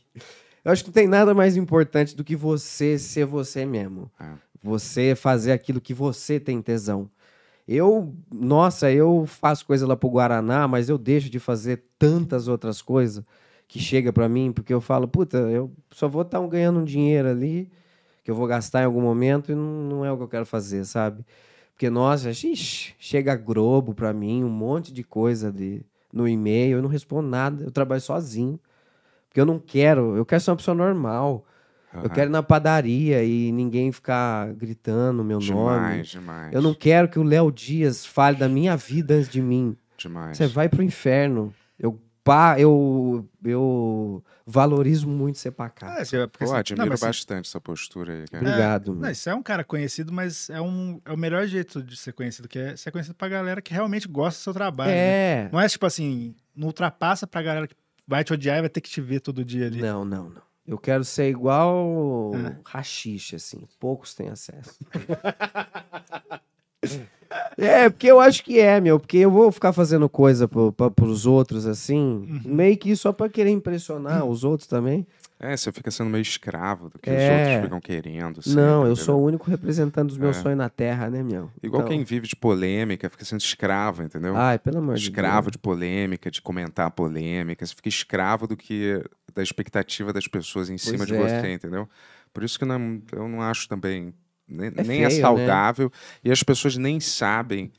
Eu acho que não tem nada mais importante do que você ser você mesmo. É. Você fazer aquilo que você tem tesão. Eu, nossa, eu faço coisa lá pro Guaraná, mas eu deixo de fazer tantas outras coisas que chega para mim, porque eu falo, puta, eu só vou estar tá ganhando um dinheiro ali que eu vou gastar em algum momento e não, não é o que eu quero fazer, sabe? Porque, nossa, xixi, chega grobo para mim, um monte de coisa de, no e-mail, eu não respondo nada, eu trabalho sozinho. Porque eu não quero, eu quero ser uma pessoa normal. Uhum. Eu quero ir na padaria e ninguém ficar gritando meu demais, nome. Demais. Eu não quero que o Léo Dias fale da minha vida antes de mim. Demais. Você vai pro inferno. Eu pá, eu, eu valorizo muito ser pacato. É, você, porque, Pô, admiro não, bastante essa postura aí, cara. Obrigado. É, não, isso é um cara conhecido, mas é, um, é o melhor jeito de ser conhecido, que é ser conhecido pra galera que realmente gosta do seu trabalho. Né? É. Né? Não é tipo assim, não ultrapassa pra galera que vai te odiar e vai ter que te ver todo dia ali. Não, não, não. Eu quero ser igual é. rachixe, assim. Poucos têm acesso. É, porque eu acho que é, meu. Porque eu vou ficar fazendo coisa pro, pra, pros outros, assim, uhum. meio que só pra querer impressionar uhum. os outros também. É, você fica sendo meio escravo do que é. os outros ficam querendo. Assim, não, eu sou o único representante dos meus é. sonhos na Terra, né, meu? Igual então... quem vive de polêmica, fica sendo escravo, entendeu? Ai, pelo amor Escravo de, de polêmica, de comentar polêmica. Você fica escravo do que... da expectativa das pessoas em pois cima é. de você, entendeu? Por isso que não, eu não acho também né, é nem é, nem feio, é saudável né? e as pessoas nem sabem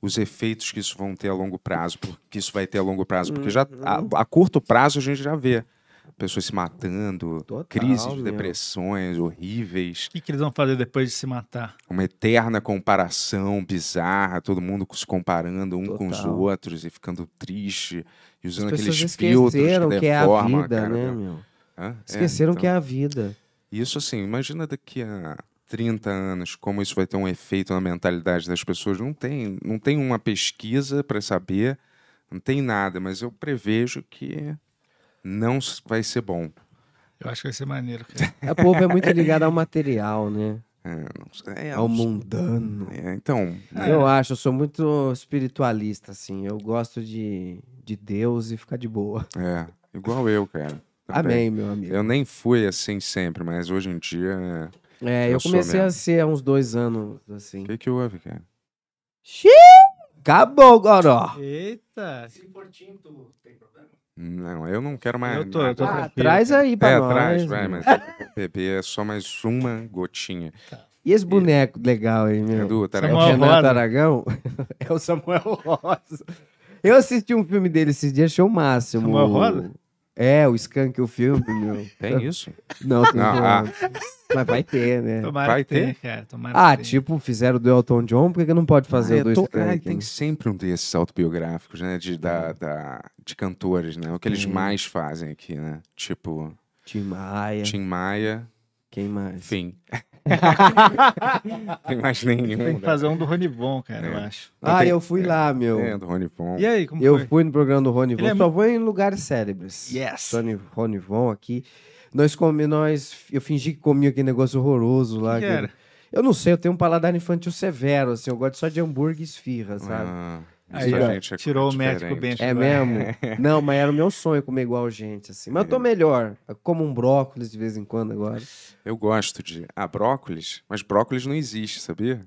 os efeitos que isso vão ter a longo prazo, porque isso vai ter a longo prazo, porque já a, uhum. a curto prazo a gente já vê pessoas se matando, Total, crises, de depressões horríveis. O que, que, eles vão fazer depois de se matar? Uma eterna comparação bizarra, todo mundo se comparando um Total. com os outros e ficando triste, e usando As aqueles filtros que, que é a vida, cara, né, meu? Hã? É, esqueceram é, então, que é a vida. Isso assim, imagina daqui a 30 anos, como isso vai ter um efeito na mentalidade das pessoas, não tem, não tem uma pesquisa para saber, não tem nada, mas eu prevejo que não vai ser bom. Eu acho que vai ser maneiro. Cara. A é, povo é muito ligado ao material, né? É, é, ao mundano. É, então. É. Eu acho, eu sou muito espiritualista, assim. Eu gosto de, de Deus e ficar de boa. É, igual eu, cara. Também. Amém, meu amigo. Eu nem fui assim sempre, mas hoje em dia é, é, é, eu, comecei a ser há uns dois anos, assim. O que, que houve, cara? Xiii! Acabou, Goró! Eita! Esse portinho tu tem problema? Não, eu não quero mais. Eu tô, eu tô ah, traz aí pra é, nós. É, traz, vai, mas bebê é, é só mais uma gotinha. Tá. E esse boneco e... legal aí, meu? É Taragão. Samuel Rosa. Aragão? é o Samuel Rosa. Eu assisti um filme dele esses dias, achei o máximo. Samuel Rosa? É, o Skank, o filme, meu. Tem isso? Não, tem não. Ah. Mas vai ter, né? Tomara vai ter, cara. Tomara ah, ter. tipo, fizeram do Elton John, por que, que não pode fazer ah, do tô... Ah, tem né? sempre um desses autobiográficos, né? De, da, é. da, de cantores, né? O que eles hum. mais fazem aqui, né? Tipo... Tim Maia. Tim Maia. Quem mais? Enfim tem mais nenhum. Tem que né? fazer um do Rony Bon, cara, é. eu acho. Ah, eu fui é. lá, meu. É, do Rony Bon. E aí, como Eu foi? fui no programa do Rony Ele Von. É... Só vou em lugares célebres. Yes. Tony, Rony Von aqui. Nós comi, nós... Eu fingi que comi aquele negócio horroroso lá. Que que... Eu não sei, eu tenho um paladar infantil severo, assim. Eu gosto só de hambúrguer e esfirra, sabe? Ah. Aí, gente é tirou o médico bem. É mesmo? É. Não, mas era o meu sonho comer igual gente, assim. Mas eu tô é. melhor. Eu como um brócolis de vez em quando agora. Eu gosto de... Ah, brócolis? Mas brócolis não existe, sabia?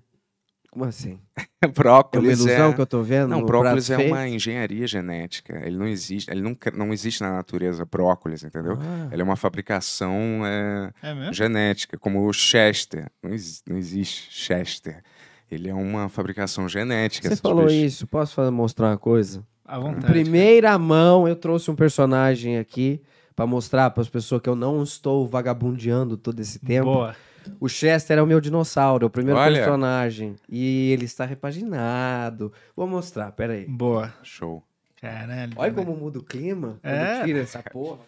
Como assim? brócolis é uma ilusão é... que eu tô vendo? Não, brócolis é uma engenharia genética. Ele não existe, ele não, não existe na natureza brócolis, entendeu? Ah. Ele é uma fabricação é... É genética, como o Chester. Não, não existe Chester. Ele é uma fabricação genética. Você falou isso, posso mostrar uma coisa? À vontade. Primeira cara. mão, eu trouxe um personagem aqui para mostrar para as pessoas que eu não estou vagabundeando todo esse tempo. Boa. O Chester é o meu dinossauro, é o primeiro Olha. personagem. E ele está repaginado. Vou mostrar, peraí. Boa. Show. Caralho. Olha como muda o clima. É. Tira essa porra.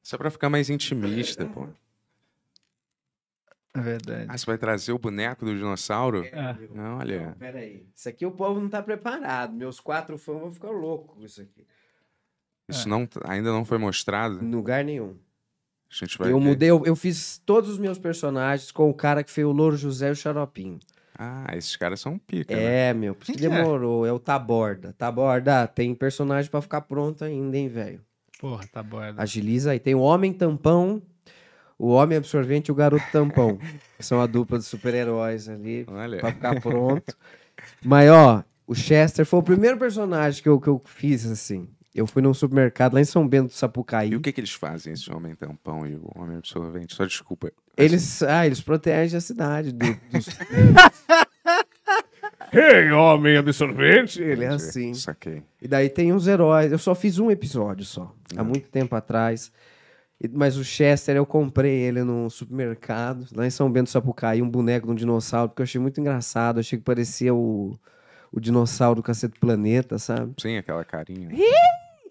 Só para ficar mais intimista, pô. É verdade. Ah, você vai trazer o boneco do dinossauro? É, ah. não, olha. Não, peraí. Isso aqui o povo não tá preparado. Meus quatro fãs vão ficar loucos com isso aqui. Isso é. não, ainda não foi mostrado? Em lugar nenhum. A gente vai eu ver. mudei, eu, eu, fiz todos os meus personagens com o cara que fez o Louro José e o Xaropinho. Ah, esses caras são um pica. Né? É, né? meu, porque que é? demorou. É? é o Taborda. Taborda, ah, tem personagem para ficar pronto ainda, hein, velho? Porra, Taborda. Agiliza aí. Tem o Homem Tampão, o homem absorvente e o garoto tampão, que são a dupla de super-heróis ali, Olha. pra ficar pronto. Mas, ó, o Chester foi o primeiro personagem que eu, que eu fiz, assim. Eu fui num supermercado lá em São Bento do Sapucaí. E o que, que eles fazem, esse homem tampão e o homem absorvente? Só desculpa. Eles, ah, eles protegem a cidade do, dos... Ei, hey, homem absorvente! Ele é assim. Saquei. E daí tem uns heróis. Eu só fiz um episódio só, há ah. muito tempo atrás. Mas o Chester, eu comprei ele num supermercado, lá em São Bento Sapucaí, um boneco de um dinossauro, porque eu achei muito engraçado. achei que parecia o, o dinossauro do Cacete Planeta, sabe? Sim, aquela carinha.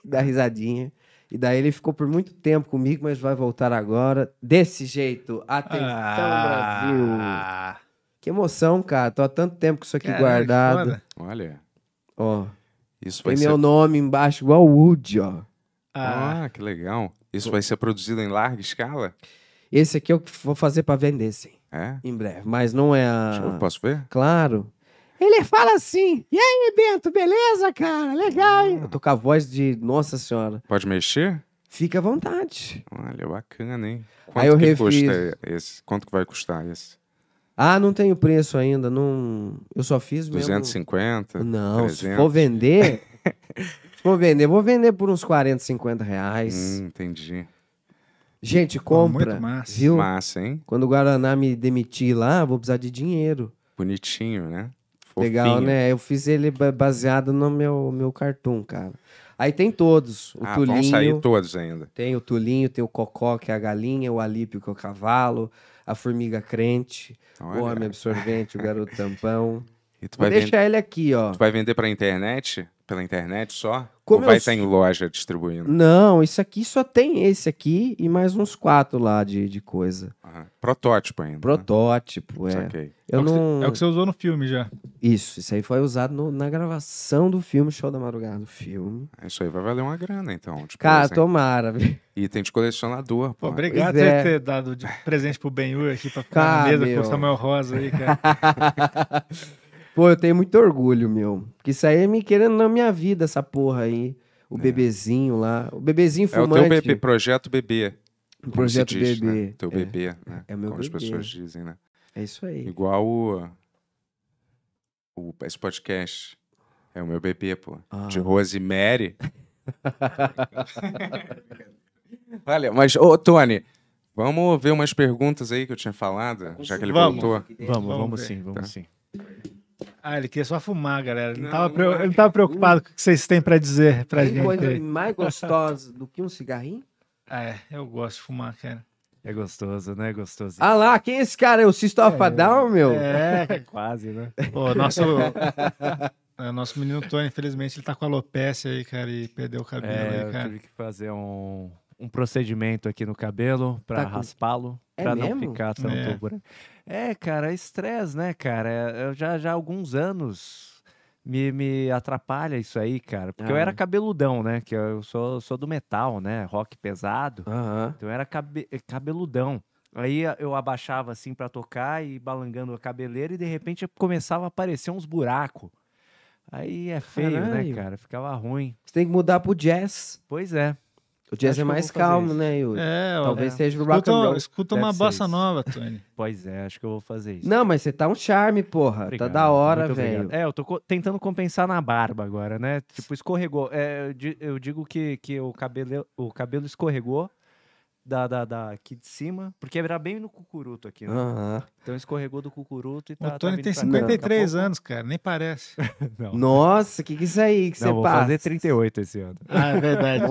da risadinha. E daí ele ficou por muito tempo comigo, mas vai voltar agora. Desse jeito. Atenção, ah. Brasil! Que emoção, cara. Tô há tanto tempo com isso aqui Caraca, guardado. Olha. Ó. Isso Tem meu nome embaixo, igual Woody, ó. Ah, ah que legal. Isso vai ser produzido em larga escala? Esse aqui eu vou fazer para vender, sim. É? Em breve. Mas não é a. Eu posso ver? Claro. Ele fala assim: E aí, Bento, beleza, cara? Legal, hein? Ah. Eu tô com a voz de Nossa Senhora. Pode mexer? Fica à vontade. Olha, é bacana, hein? Quanto aí eu que custa esse? Quanto que vai custar esse? Ah, não tenho preço ainda. Não... Eu só fiz 250, mesmo... 250? Não, 300. se for vender, Vou vender, vou vender por uns 40, 50 reais. Hum, entendi. Gente, compra. Muito massa. Viu? Massa, hein? Quando o Guaraná me demitir lá, vou precisar de dinheiro. Bonitinho, né? Fofinho. Legal, né? Eu fiz ele baseado no meu, meu cartoon, cara. Aí tem todos. O ah, Tulinho. Vão sair todos ainda. Tem o Tulinho, tem o Cocó, que é a galinha, o Alípio, que é o cavalo, a formiga crente, Olha. o homem absorvente, o garoto tampão. E tu Vou vai deixar vend... ele aqui, ó. Tu vai vender pra internet? Pela internet só? Como Ou vai eu... estar em loja distribuindo? Não, isso aqui só tem esse aqui e mais uns quatro lá de, de coisa. protótipo ainda. Né? Protótipo, né? é. Eu é, não... Você, é o que você usou no filme já. Isso, isso aí foi usado no, na gravação do filme Show da Madrugada, do filme. Isso aí vai valer uma grana, então. Tipo, Cara, assim. tomara. Item de colecionador, pô. pô obrigado é. por ter dado de presente pro Ben aqui pra ficar cara, meu. com o Samuel Rosa aí, cara. Pô, eu tenho muito orgulho, meu. Porque isso aí é me querendo na minha vida, essa porra aí. O é. bebezinho lá. O bebezinho fumante. É o teu bebê, projeto bebê. O projeto diz, bebê. Né? Teu é. bebê, né? É, é o meu como bebê. as pessoas dizem, né? É isso aí. Igual o, o esse podcast. É o meu bebê, pô. Ah. De Rosemary. Olha, mas, ô, Tony, vamos ver umas perguntas aí que eu tinha falado, tá já que ele vamos. Vamos, vamos, vamos sim, vamos tá. sim. Ah, ele queria só fumar, galera. Ele não, tava, não, eu não tava preocupado com o que vocês têm para dizer pra Tem gente. coisa aí. mais gostosa do que um cigarrinho? Ah, é, eu gosto de fumar, cara. É gostoso, né? É gostoso. Ah lá, quem é esse cara? É o Sistop é, meu? É, quase, né? Pô, nosso, é, nosso menino Tony, infelizmente, ele tá com alopecia aí, cara, e perdeu o cabelo é, aí, cara. Eu tive que fazer um, um procedimento aqui no cabelo pra tá raspá-lo, para é mesmo? não ficar tão é. É, cara, é estresse, né, cara? É, eu já, já há alguns anos me, me atrapalha isso aí, cara. Porque ah. eu era ah. cabeludão, né? Que eu sou, sou do metal, né? Rock pesado. Uhum. Então eu era cabe, eh, cabeludão. Aí eu abaixava assim para tocar e balangando a cabeleira e de repente começava a aparecer uns buracos. Aí é feio, né, Caralho. né, cara? Ficava ruim. Você tem que mudar pro jazz. Pois é. O jazz é mais calmo, né, Yuri? É, Talvez é. seja o rock escuta, and roll. Escuta uma bossa nova, Tony. pois é, acho que eu vou fazer isso. Não, mas você tá um charme, porra. Tá obrigado, tá da hora, velho. É, eu tô tentando compensar na barba agora, né? Tipo, escorregou. É, eu digo que, que o, cabelo, o cabelo escorregou da, da, da, aqui de cima, porque era bem no cucuruto aqui, né? Uhum. Então escorregou do cucuruto e tá. O tá Tony tá tem 53 cá. anos, cara, nem parece. Nossa, o que, que é isso aí que não, você vou fazer 38 esse ano. Ah, é verdade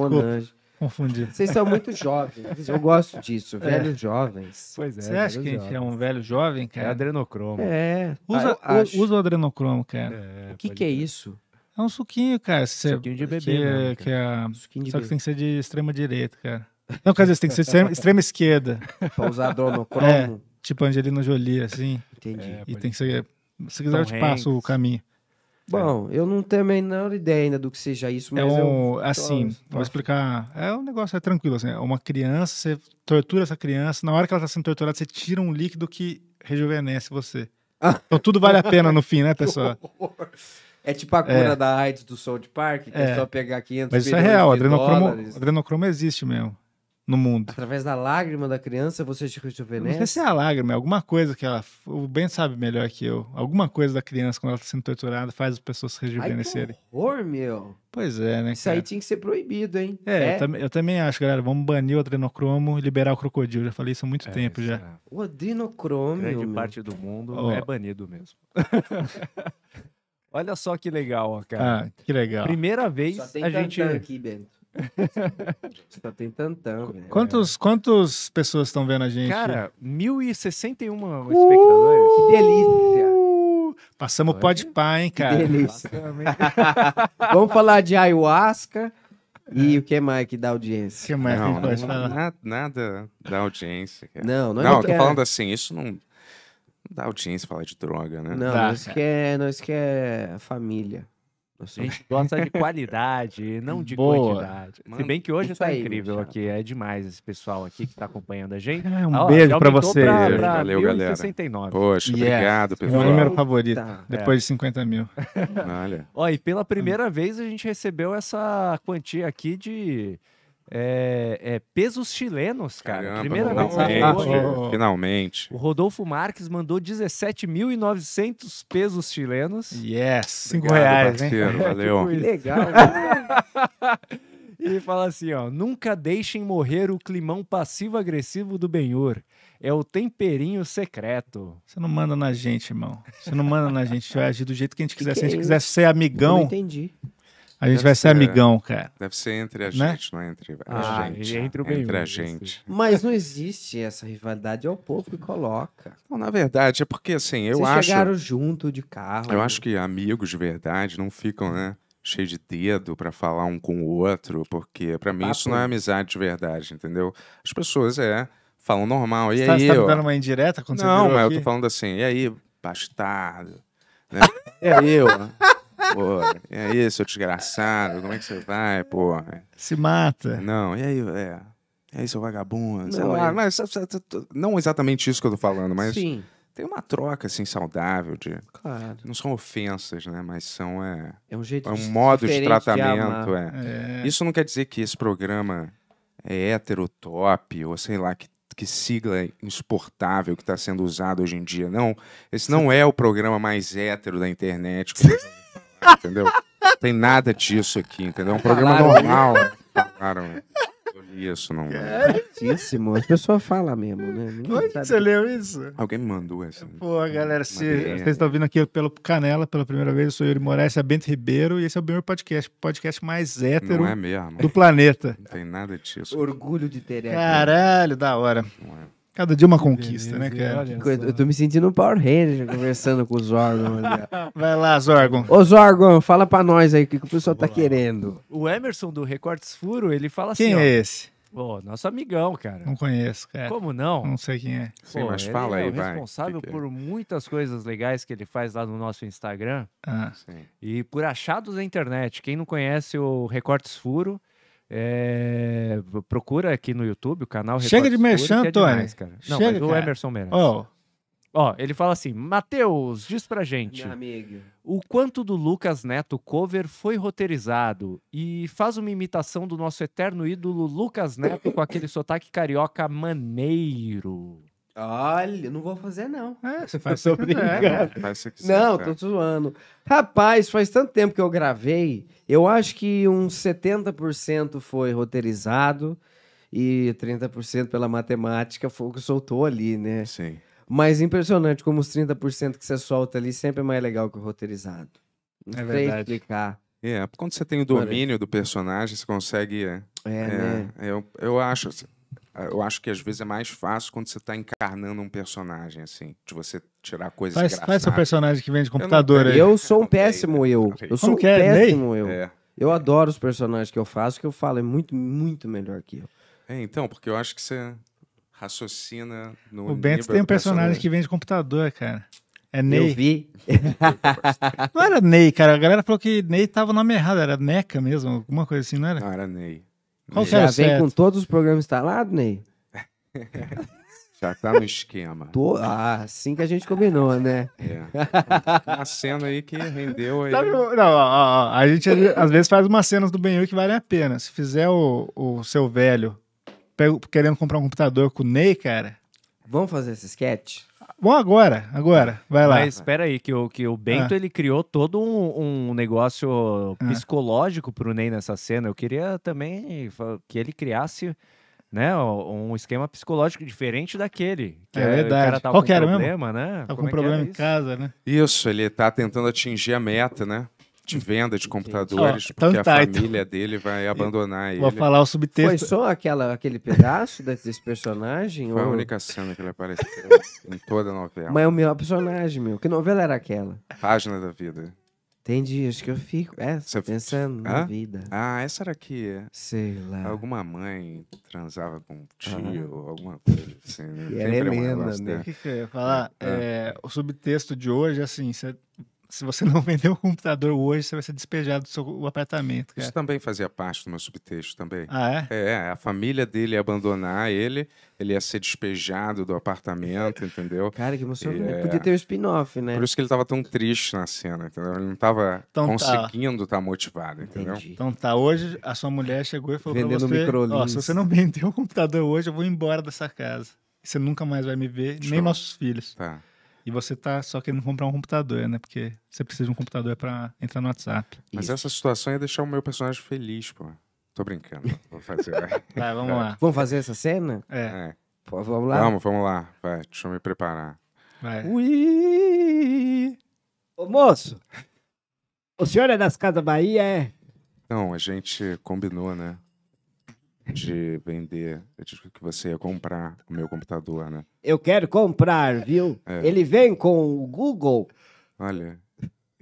confundido. Vocês são muito jovens. Eu gosto disso. É. Velhos é. jovens. Pois é. Você acha que a gente jovens. é um velho jovem, é cara? É adrenocromo. É. Usa, ah, usa o adrenocromo, cara. É, o que, que é isso? É um suquinho, cara. Você, suquinho de bebê. Que, é, que é, suquinho de só bebê. que tem que ser de extrema direita, cara. Não, quer dizer, tem que ser de extrema, esquerda. Pra usar adrenocromo? É, tipo Angelina Jolie, assim. Entendi. e tem que ser. Se quiser, Tom eu te passo o caminho. É. Bom, é. eu não tenho a menor ideia ainda do que seja isso, é mas é um, eu, assim, vou explicar. É um negócio é tranquilo, assim, é uma criança, você tortura essa criança, na hora que ela está sendo torturada, você tira um líquido que rejuvenesce você. Ah. então tudo vale a pena no fim, né, pessoal? é tipo a cura é. da AIDS do South Park, que é, só pegar 500 Mas isso é real, adrenocromo, adrenocromo existe mesmo no mundo. Através da lágrima da criança, você se rejuvenesce? Não sei né? se é a lágrima, é alguma coisa que ela. O Ben sabe melhor que eu. Alguma coisa da criança, quando ela está sendo torturada, faz as pessoas se rejuvenescerem. Ai, que horror, meu! Pois é, né? Isso cara? aí tinha que ser proibido, hein? É, é. Eu, tam eu, também acho, galera. Vamos banir o adrenocromo e liberar o crocodilo. Já falei isso há muito é, tempo já. É. O adrenocromo. Grande meu. parte do mundo oh. é banido mesmo. Olha só que legal, cara. Ah, que legal. Primeira vez a gente. Aqui, Bento. Só tá tentando. tantão, velho. Quantos, é. quantas pessoas estão vendo a gente? Cara, 1061 uh! espectadores. Que delícia! Passamos de pá, hein, cara? Que delícia. Vamos falar de ayahuasca. É. E o que mais que dá audiência? O que mais não, que pode não, falar? Nada, nada da audiência. Cara. Não, não, é não tô falando assim, isso não, não dá audiência falar de droga, né? Não, tá, nós cara. quer, nós quer família. A gente gosta de qualidade, não de Boa. quantidade. Mano, Se bem que hoje tá aí, incrível aqui. É demais esse pessoal aqui que tá acompanhando a gente. É, um ah, beijo para você. Pra, pra Valeu, galera. 69. Poxa, yes. obrigado, pessoal. Meu número favorito, tá. É. depois é. de 50 mil. Olha. ó, e pela primeira vez a gente recebeu essa quantia aqui de... É, é, pesos chilenos, cara. Caramba, Primeira vez. Oh, oh, oh. Finalmente. O Rodolfo Marques mandou 17.900 pesos chilenos. Yes! 5 reais, parceiro, hein? Valeu. que legal. e fala assim, ó. Nunca deixem morrer o climão passivo-agressivo do Benhur. É o temperinho secreto. Você não manda na gente, irmão. Você não manda na gente. A vai agir do jeito que a gente quiser. Que Se a gente é quiser ser amigão... Eu não entendi. A gente deve vai ser, ser, amigão, cara. Deve ser entre a né? gente, não é entre ah, a gente. Entre, o entre a gente. Mas não existe essa rivalidade, é o povo que coloca. Não, na verdade, é porque assim, eu Vocês acho. chegaram junto de carro. Eu né? acho que amigos de verdade não ficam, né? Cheio de dedo para falar um com o outro, porque para mim Papo. isso não é amizade de verdade, entendeu? As pessoas é falam normal. E tá, aí? Tá, você tá me dando uma indireta quando não, você Não, mas aqui? eu tô falando assim, e aí, bastardo? Né? e aí, é, eu. Pô, e aí, seu desgraçado, como é que você vai, pô? Se mata. Não, e aí, é. E aí, seu vagabundo, não, sei lá. É. Mas, não exatamente isso que eu tô falando, mas. Sim. Tem uma troca, assim, saudável de... Claro. Não são ofensas, né? Mas são, é... É um jeito É um modo de tratamento, de é. é. Isso não quer dizer que esse programa é heterotop ou sei lá que que sigla insuportável que está sendo usado hoje em dia. Não, esse não tá é o programa mais hétero da internet, como entendeu? Não tem nada disso aqui, entendeu? É um programa Falaram, né? normal. Né? Falaram. Né? Eu li isso, não. É é. Certíssimo. As pessoas falam mesmo, né? Ninguém Onde sabe. você leu isso? Alguém me mandou essa. Pô, galera, se vocês estão vindo aqui pelo Canela pela primeira vez, eu sou Yuri Moraes, é Bento Ribeiro e esse é o primeiro podcast, podcast mais hétero não é mesmo. do planeta. Não tem nada disso. Orgulho de ter hétero. Caralho, da hora. Não é. Cada dia uma conquista, Beleza, né, cara? coisa, eu tô me sentindo um Power Ranger conversando com o Zorgon. Vai lá, Zorgon. Ô, Zorgon, fala pra nós aí o que, que o pessoal tá lá. querendo. O Emerson do Recortes Furo, ele fala quem assim. Quem é ó, esse? Pô, nosso amigão, cara. Não conheço, cara. Como não? Não sei quem é. Sim, mas fala aí, é vai. responsável é que por muitas coisas legais que ele faz lá no nosso Instagram. Ah, sim. E por achados da internet. Quem não conhece o Recortes Furo, é, procura aqui no YouTube o canal Record Chega de merchan, é Não, Chega, mas o Emerson Meirelles. Oh. Ó, ele fala assim: Matheus, diz pra gente. O quanto do Lucas Neto cover foi roteirizado e faz uma imitação do nosso eterno ídolo Lucas Neto com aquele sotaque carioca maneiro. Olha, não vou fazer, não. É, você faz eu tô é, não, tô zoando. Rapaz, faz tanto tempo que eu gravei. Eu acho que uns 70% foi roteirizado e 30% pela matemática foi o que soltou ali, né? Sim. Mas impressionante como os 30% que você solta ali sempre é mais legal que o roteirizado. Não é verdade. explicar. É, quando você tem o domínio do personagem, você consegue. É, é, é, né? eu, eu acho. Assim, ah, eu acho que às vezes é mais fácil quando você está encarnando um personagem, assim, de você tirar coisas faz, engraçadas. Faz seu personagem que vem de computador eu aí. Eu sou um péssimo eu. Eu sou um é? péssimo eu. É. Eu adoro os personagens que eu faço, que eu falo é muito, muito melhor que eu. É, então, porque eu acho que você raciocina no. O Bento tem um personagem, personagem que vem de computador, cara. É Ney. Eu vi. não era Ney, cara. A galera falou que Ney tava o nome errado, era Neca mesmo, alguma coisa assim, não era? Não, era Ney. Qual Já é vem certo? com todos os programas instalados, Ney? Já tá no esquema. Tô... Ah, assim que a gente combinou, né? É. Uma cena aí que rendeu aí. Sabe, não, ó, ó, a gente às vezes faz umas cenas do Benhur que vale a pena. Se fizer o, o seu velho querendo comprar um computador com o Ney, cara. Vamos fazer esse sketch? Bom, agora, agora, vai lá. Mas espera aí, que o, que o Bento ah. ele criou todo um, um negócio ah. psicológico ah. pro Ney nessa cena. Eu queria também que ele criasse né, um esquema psicológico diferente daquele. Que é verdade. É, o cara tava tá Qual com que era problema, mesmo? né? Tava tá Como com é problema em casa, né? Isso, ele tá tentando atingir a meta, né? de venda de computadores, oh, porque então a tá, família então. dele vai abandonar ele. Vou falar o subtexto. Foi só aquela, aquele pedaço desse personagem? Foi ou... a única cena que ele apareceu em toda a novela. Mas é o melhor personagem, meu. Que novela era aquela? Página da Vida. Tem dias que eu fico é, Você... pensando Hã? na vida. Ah, essa era que. Sei lá. Alguma mãe transava com um tio, ah. alguma coisa assim. Né? E era é Helena, né? O que, que eu ia falar? É. É, é o subtexto de hoje, assim, você se você não vender o computador hoje, você vai ser despejado do seu apartamento. Cara. Isso também fazia parte do meu subtexto também. Ah, é? É, é a família dele ia abandonar ele, ele ia ser despejado do apartamento, entendeu? Cara, que você É... Podia ter um spin-off, né? Por isso que ele tava tão triste na cena, entendeu? Ele não tava então, tá. conseguindo estar tá. tá motivado, entendeu? Entendi. Então tá, hoje a sua mulher chegou e falou Vendendo pra você, ó, se você não vender o computador hoje, eu vou embora dessa casa. Você nunca mais vai me ver, Show. nem nossos filhos. Tá. E você tá só querendo comprar um computador, né? Porque você precisa de um computador para entrar no WhatsApp. Mas Isso. essa situação ia deixar o meu personagem feliz, pô. Tô brincando. Vou fazer. vai, vamos lá. Vamos fazer essa cena? É. é. Pô, vamos lá? Vamos, vamos lá. Vai, deixa eu me preparar. Vai. Ui! Ô, moço! O senhor é das Casas Bahia, é? Não, a gente combinou, né? de vender, de que você ia comprar o meu computador, né? Eu quero comprar, viu? É. Ele vem com o Google. Olha,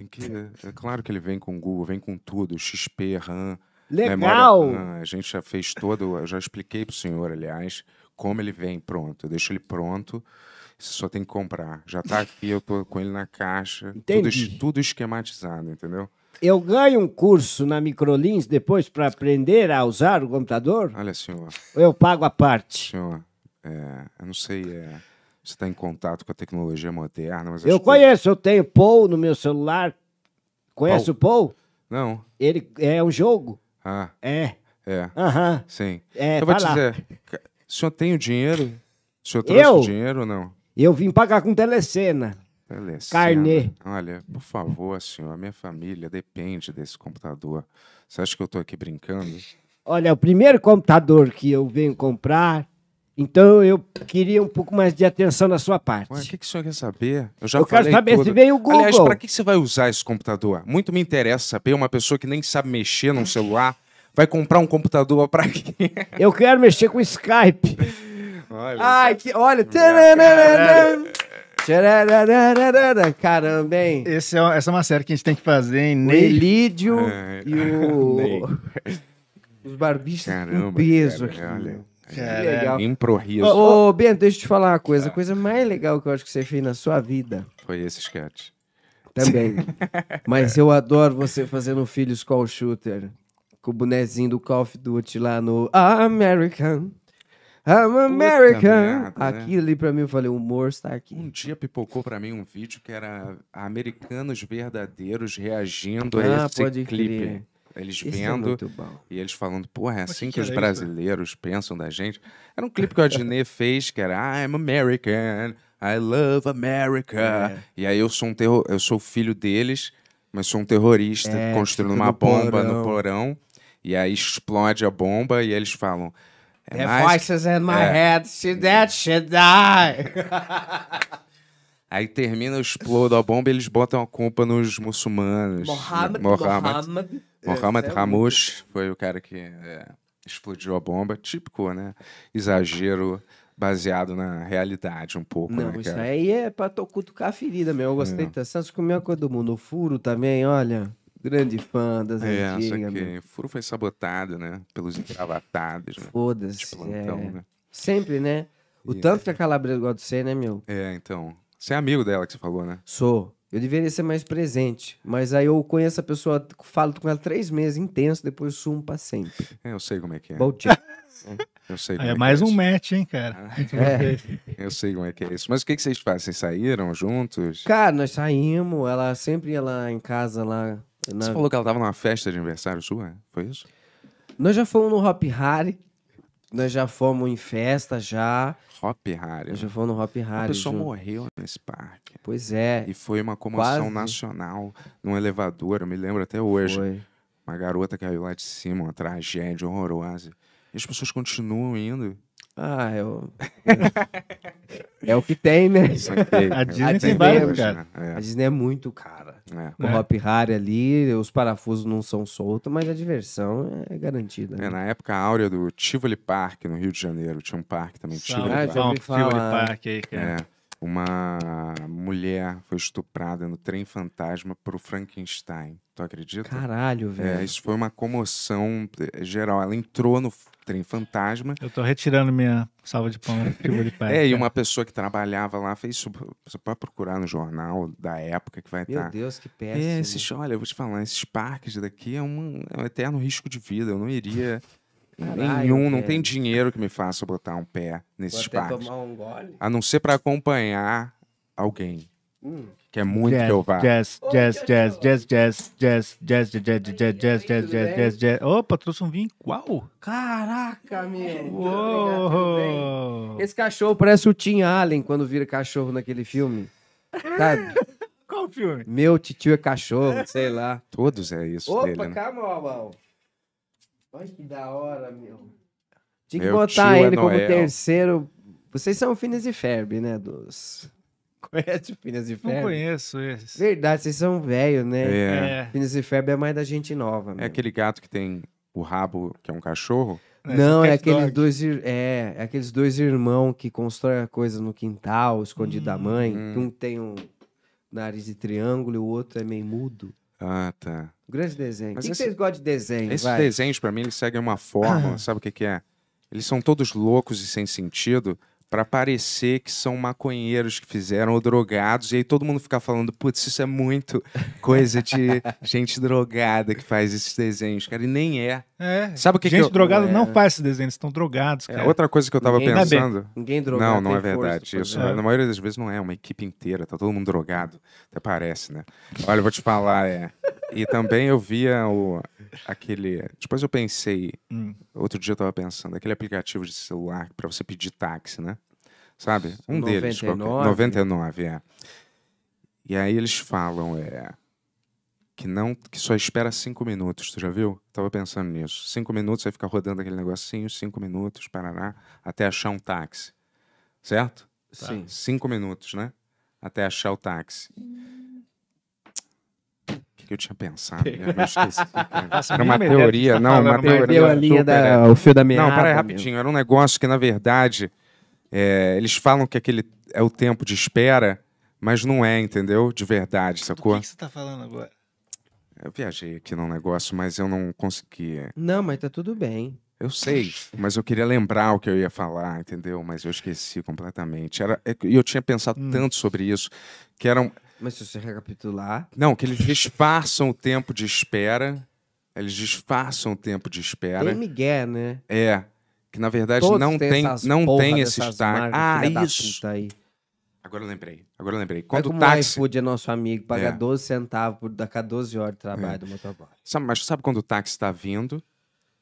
que, é claro que ele vem com o Google, vem com tudo, XP, RAM. Legal! Memória, a gente já fez todo, eu já expliquei para o senhor, aliás, como ele vem pronto. Eu deixo ele pronto, Você só tem que comprar. Já está aqui, eu tô com ele na caixa, tudo, tudo esquematizado, entendeu? Eu ganho um curso na Microlins depois para aprender a usar o computador? Olha, senhor. Ou eu pago a parte? Senhor, é, eu não sei. É, você está em contato com a tecnologia moderna, mas. Eu conheço, que... eu tenho Paul no meu celular. Conhece Paul? o Paul? Não. Ele é um jogo. Ah. É. É. Aham. Sim. É, eu vou tá te dizer, o senhor tem o dinheiro? O senhor trouxe eu? o dinheiro ou não? Eu vim pagar com telecena. Telecena. Carne. Olha, por favor, senhor, a minha família depende desse computador. Você acha que eu estou aqui brincando? Olha, é o primeiro computador que eu venho comprar, então eu queria um pouco mais de atenção da sua parte. o que, que o senhor quer saber? Eu já eu falei quero saber tudo. se veio o Google. Aliás, para que você vai usar esse computador? Muito me interessa saber, uma pessoa que nem sabe mexer num celular, vai comprar um computador para quê? Eu quero mexer com Skype. Olha, Ai, que, olha. Caramba, hein? Esse é, essa é uma série que a gente tem que fazer, hein? O Elídio é, e o. Os barbistas Caramba, com peso cara, aqui. Olha. que legal. É. Improviso. Ô, Bento, deixa eu te falar uma tá. coisa. A coisa mais legal que eu acho que você fez na sua vida. Foi esse sketch. Também. É. Mas eu adoro você fazendo Filhos Call Shooter. Com o bonezinho do Call of Duty lá no American. I'm American. merda, né? Aquilo né? ali pra mim, eu falei, o humor está aqui. Um dia pipocou pra mim um vídeo que era americanos verdadeiros reagindo ah, a esse pode clipe. Crer. Eles é vendo é e eles falando, porra, é assim que, que, que os isso? É brasileiros pensam da gente. Era um clipe que o Adnê fez, que era I'm American, I love America. É. E aí eu sou um terror, eu sou filho deles, mas sou um terrorista é, construindo uma bomba porão. no porão. E aí explode a bomba e eles falam. And é the mais... voices in my é. head, she dead, she die. Aí termina, explode a bomba eles botam a culpa nos muçulmanos. Mohammed. Mohammed. Mohammed, Mohammed é, é Ramush foi o cara que é, explodiu a bomba. Típico, né? Exagero baseado na realidade um pouco. Não, né, isso aí é pra cutucar a ferida, meu. Eu gostei é. tanto. Santos comeu a coisa do mundo. O furo também, olha grande fã das é, antigas. É, Furo foi sabotado, né? Pelos engravatados, né? Foda-se. Tipo é. Né? Sempre, né? O e... tanto é que a Calabresa gosta de ser, né, meu? É, então. Você é amigo dela que você falou, né? Sou. Eu deveria ser mais presente. Mas aí eu conheço a pessoa, falo com ela três meses intenso, depois sumo pra sempre. É, eu sei como é que é. Bom Eu sei é, é mais é um match, hein, cara? É. Eu sei como é que é isso. Mas o que, que vocês fazem? Vocês saíram juntos? Cara, nós saímos. Ela sempre ia lá em casa, lá na... Você falou que ela estava numa festa de aniversário sua? Foi isso? Nós já fomos no Hop Harry. Nós já fomos em festa já. Hop Harry. Nós já né? fomos no Hop Harry. A pessoa junto. morreu nesse parque. Pois é. E foi uma comoção Quase. nacional num elevador, eu me lembro até hoje. Foi. Uma garota caiu lá de cima, uma tragédia horrorosa. E as pessoas continuam indo. Ah, eu. é o que tem, né? a é Disney, a Disney, vários, cara. Né? É. A Disney é muito cara. É. O é. Hop Harry ali, os parafusos não são soltos, mas a diversão é garantida. É, né? É, na época áurea do Tivoli Park, no Rio de Janeiro, tinha um parque também. Tivoli ah, Park. Tivoli Park aí, cara. É, uma mulher foi estuprada no trem fantasma pro Frankenstein. Tu acredita? Caralho, velho. isso foi uma comoção geral. Ela entrou no trem fantasma. Eu estou retirando minha salva de pão de pé. é, e né? uma pessoa que trabalhava lá fez isso. Você pode procurar no jornal da época que vai estar. Meu tá. Deus, que péssimo. É, esses, olha, eu vou te falar, esses parques daqui é um, é um eterno risco de vida. Eu não iria. Caralho, nenhum, não tem dinheiro que me faça botar um pé nesses parques. tomar Um gole. a não ser para acompanhar alguém. Que é muito que eu vá. Jazz, jazz, jazz, jazz, jazz, jazz, jazz, jazz, jazz, jazz, jazz, jazz, jazz, jazz. Opa, trouxe um vinho. Qual? Caraca, meu. Esse cachorro parece o Tim Allen quando vira cachorro naquele filme. Sabe? Qual filme? Meu titio é cachorro, sei lá. Todos é isso Opa, dele, né? calma, mal. Olha que da hora, meu. Tinha que meu botar ele é como terceiro. Vocês são Finis e Ferb, né? Dos Conhece o Phineas e Ferb? Não conheço esse. Verdade, vocês são velhos, né? É. é. e Ferb é mais da gente nova. Mesmo. É aquele gato que tem o rabo, que é um cachorro? É, Não, é, aqueles dois é, é, aqueles dois irmãos que constroem a coisa no quintal, escondido hum, da mãe. Hum. Um tem um nariz de triângulo e o outro é meio mudo. Ah, tá. grande desenho. Mas que esse... vocês gostam de desenho? Esses vai? desenhos, para mim, eles seguem uma forma, ah. sabe o que, que é? Eles são todos loucos e sem sentido para parecer que são maconheiros que fizeram ou drogados, e aí todo mundo fica falando, putz, isso é muito coisa de gente drogada que faz esses desenhos, cara, e nem é. É. Sabe o que Gente que eu... drogada é. não faz esse desenho, eles estão drogados. É, cara. É, outra coisa que eu tava ninguém, pensando. Bem, ninguém drogado. Não, não é verdade. Isso, é. Na maioria das vezes não é, uma equipe inteira, tá todo mundo drogado. Até parece, né? Olha, eu vou te falar, é. E também eu via o, aquele. Depois eu pensei, hum. outro dia eu tava pensando, aquele aplicativo de celular para você pedir táxi, né? Sabe? Um 99. deles. Qualquer, 99, é. E aí eles falam, é que não que só espera cinco minutos, tu já viu? Tava pensando nisso. Cinco minutos, vai ficar rodando aquele negocinho, cinco minutos, parará, até achar um táxi. Certo? Tá. Sim. Cinco minutos, né? Até achar o táxi. O que, que eu tinha pensado? Eu esqueci. Era uma teoria, não, uma teoria. Ali super... da, o fio da meada. Não, peraí, rapidinho. Era um negócio que, na verdade, é, eles falam que aquele é o tempo de espera, mas não é, entendeu? De verdade, sacou? O que, que você tá falando agora? Eu viajei aqui num negócio, mas eu não consegui. Não, mas tá tudo bem. Eu sei, mas eu queria lembrar o que eu ia falar, entendeu? Mas eu esqueci completamente. Era, é e eu tinha pensado hum. tanto sobre isso que eram. Mas se você recapitular. Não, que eles disfarçam o tempo de espera. Eles disfarçam o tempo de espera. Tem Miguel, né? É. Que na verdade Todos não tem, não tem esse estágio. Ah, isso. Aí. Agora eu lembrei. Agora eu lembrei. Quando Olha táxi... o iFood é nosso amigo, paga é. 12 centavos por dar a 12 horas de trabalho é. do motoboy. Sabe, mas sabe quando o táxi tá vindo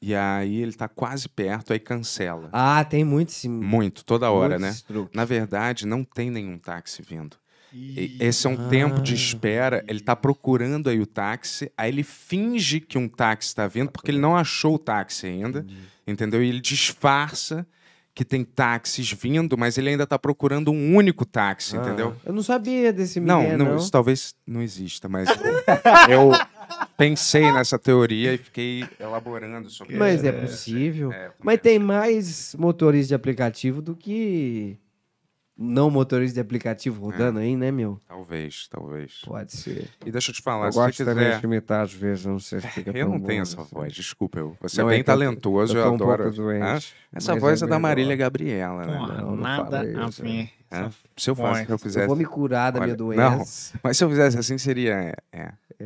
e aí ele tá quase perto, aí cancela. Ah, tem muito sim Muito, toda hora, muito né? Na verdade, não tem nenhum táxi vindo. E... Esse é um ah. tempo de ah. espera. Ele tá procurando aí o táxi, aí ele finge que um táxi tá vindo, tá porque ele não achou o táxi ainda, Entendi. entendeu? E ele disfarça que tem táxis vindo, mas ele ainda está procurando um único táxi, ah, entendeu? Eu não sabia desse menino. Não, não, isso talvez não exista, mas eu pensei nessa teoria e fiquei elaborando sobre Mas é, é possível. É, mas tem mais motores de aplicativo do que não motorista de aplicativo rodando é. aí, né, meu? Talvez, talvez. Pode ser. E deixa eu te falar, eu se gosto quiser... também de às vezes, não sei se é, fica Eu não tenho essa assim. voz, desculpa. Eu. Você não, é bem é talentoso, eu, eu adoro. Um doente, ah, essa é voz é, é da Marília Gabriela, né? Porra, não, não nada a né? ver. É? Se eu, fosse, eu fizesse. Eu vou me curar da minha doença. Não, mas se eu fizesse assim, seria. É, é,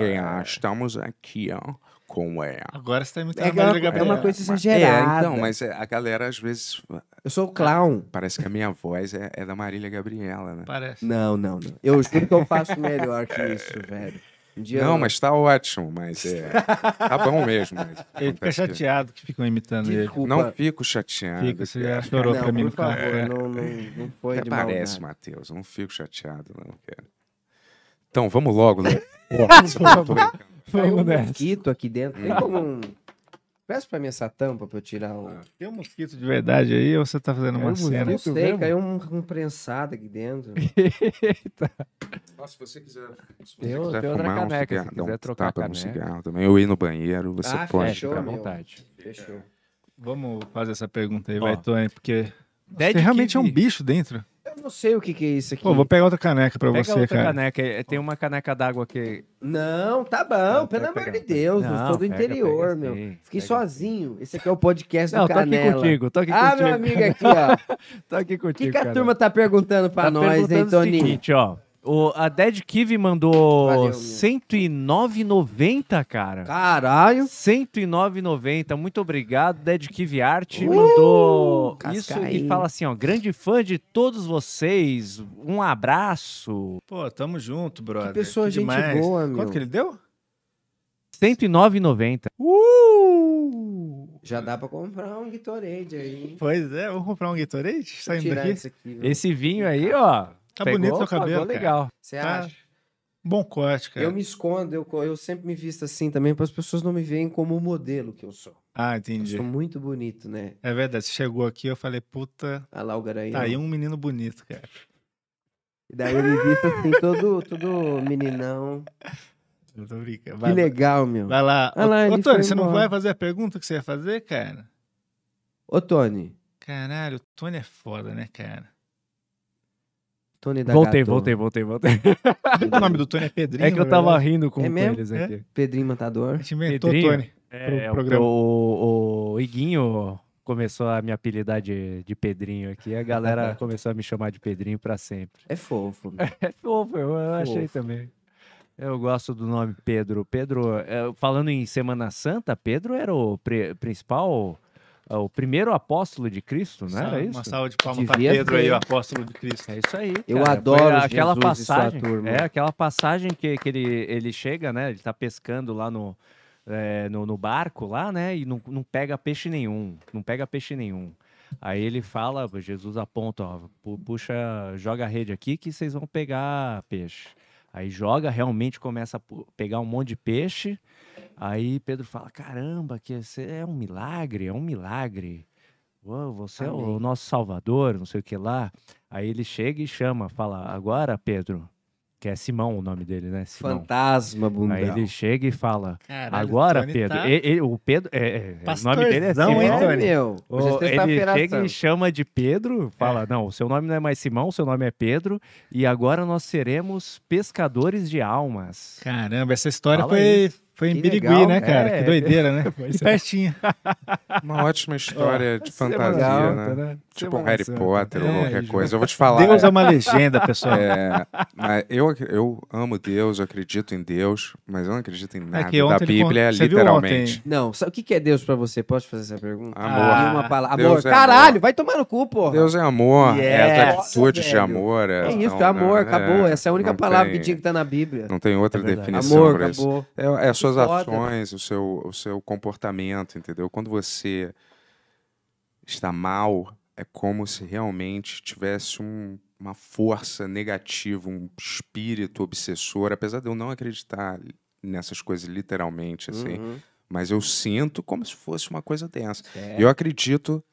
é, estamos aqui, ó como é. Agora você tá imitando é, a Marília é Gabriela. É uma coisa é, exagerada. É, então, mas é, a galera às vezes... Eu sou o clown. Parece que a minha voz é, é da Marília Gabriela, né? Parece. Não, não, não. Eu juro que eu faço melhor que isso, velho. Um não, eu... mas tá ótimo, mas é, tá bom mesmo. Mas ele fica chateado que... ficam imitando Desculpa. ele. Não fico chateado. Fica, você já chorou não, pra mim no favor, Não, não, não foi Até de parece, Matheus, não fico chateado, não, quero. Então, vamos logo, né? Porra, tô brincando. Caiu um mosquito aqui dentro. Tem como um... pra mim essa tampa pra eu tirar o... Ah, tem um mosquito de verdade aí ou você tá fazendo caiu uma um cena? Não sei, caiu um, um, prensado aqui dentro. Eita. Nossa, se você quiser, se você eu, quiser fumar um caneca, cigarro, se quiser um trocar tapa cigarro também, eu ir no banheiro, você ah, pode. fechou, tá? meu. vontade. Fechou. Vamos fazer essa pergunta aí, Ó, vai, Tony, porque... Nossa, realmente é um bicho dentro. Eu não sei o que, que é isso aqui. Pô, vou pegar outra caneca pra Pega você, outra cara. caneca. É, tem uma caneca d'água aqui. Não, tá bom. Não, pelo amor de Deus, não, eu do interior, pega, pega, meu. Fiquei pega. sozinho. Esse aqui é o podcast não, do Canela. tô aqui contigo, tô aqui ah, contigo. Ah, meu amigo aqui, ó. tô aqui contigo, O que, que a turma tá perguntando pra tá nós, perguntando hein, Toninho? o seguinte, ó. O, a Dead Kiwi mandou Valeu, 109,90, cara. Caralho. 109,90. Muito obrigado, Dead Kiwi Art. Uh, mandou isso e fala assim, ó. Grande fã de todos vocês. Um abraço. Pô, tamo junto, brother. Que pessoa, que gente demais. boa, Quanto meu. Quanto que ele deu? 109,90. Uh! Já dá pra comprar um Gatorade aí. Pois é, vamos comprar um Gatorade? Saindo daqui? Aqui, esse vinho aí, tá. ó. Tá Pegou, bonito seu cabelo. Pagou, legal. Você tá acha? Bom corte, cara. Eu me escondo, eu, eu sempre me visto assim também, para as pessoas não me veem como o modelo que eu sou. Ah, entendi. Eu sou muito bonito, né? É verdade. Você chegou aqui, eu falei, puta. Olha lá o Garanhão. Tá aí um menino bonito, cara. E daí eu me visto assim, todo, todo meninão. Eu tô brincando. Vai, que legal, meu. Vai lá. Ah, lá Ô, Tony, você embora. não vai fazer a pergunta que você ia fazer, cara? Ô, Tony. Caralho, o Tony é foda, né, cara? Tony da voltei, voltei, voltei, voltei, é O nome do Tony é Pedrinho. É que eu tava verdade. rindo com, é eles é? aqui. É? Pedrinho Matador. A gente inventou Pedrinho, Tony é, programa. O, o, Iguinho começou a me apelidar de, de Pedrinho aqui. A galera começou a me chamar de Pedrinho pra sempre. É fofo. É fofo, eu fofo. achei também. Eu gosto do nome Pedro. Pedro, é, falando em Semana Santa, Pedro era o principal ah, o primeiro apóstolo de Cristo, não era isso? Uma salva de palmas para Pedro aí, o apóstolo de Cristo. É isso aí. Cara. Eu adoro aquela Jesus passagem. É aquela passagem que, que ele, ele chega, né? Ele está pescando lá no, é, no, no, barco lá, né? E não, não pega peixe nenhum. Não pega peixe nenhum. Aí ele fala, Jesus aponta, ó, puxa, joga a rede aqui que vocês vão pegar peixe. Aí joga, realmente começa a pegar um monte de peixe. Aí Pedro fala: caramba, que é um milagre, é um milagre. Uou, você Amém. é o nosso salvador, não sei o que lá. Aí ele chega e chama, fala: agora, Pedro, que é Simão o nome dele, né? Simão. Fantasma bundão. Aí ele chega e fala: Caralho, Agora, Tony Pedro. Tá... o Pedro. É, é, é, o nome dele é Simão. Não, meu. O, é ele chega e chama de Pedro, fala: é. Não, o seu nome não é mais Simão, o seu nome é Pedro. E agora nós seremos pescadores de almas. Caramba, essa história fala foi. Isso. Foi em Birigui, né, cara? É, que doideira, né? Pois pertinho. Uma ótima história de fantasia, legal, né? Tá, né? tipo um Harry Potter é, ou qualquer coisa. Eu vou te falar. Deus é uma legenda, pessoal. É, eu, eu amo Deus, eu acredito em Deus, mas eu não acredito em é nada é da Bíblia, literalmente. Não, o que, é Deus pra você? Posso fazer essa pergunta? Amor. Ah, uma palavra. Amor. É Caralho, amor. vai tomar no cu, pô. Deus é amor, yeah. é atitude de amor. É, é isso, não, é amor, né, acabou. Essa é a única palavra tem, que tinha que estar tá na Bíblia. Não tem outra definição amor, pra acabou. isso. É, as suas foda, ações, o seu, o seu comportamento, entendeu? Quando você está mal, é como se realmente tivesse um, uma força negativa, um espírito obsessor, apesar de eu não acreditar nessas coisas literalmente, assim. Uhum. Mas eu sinto como se fosse uma coisa dessa. É. Eu acredito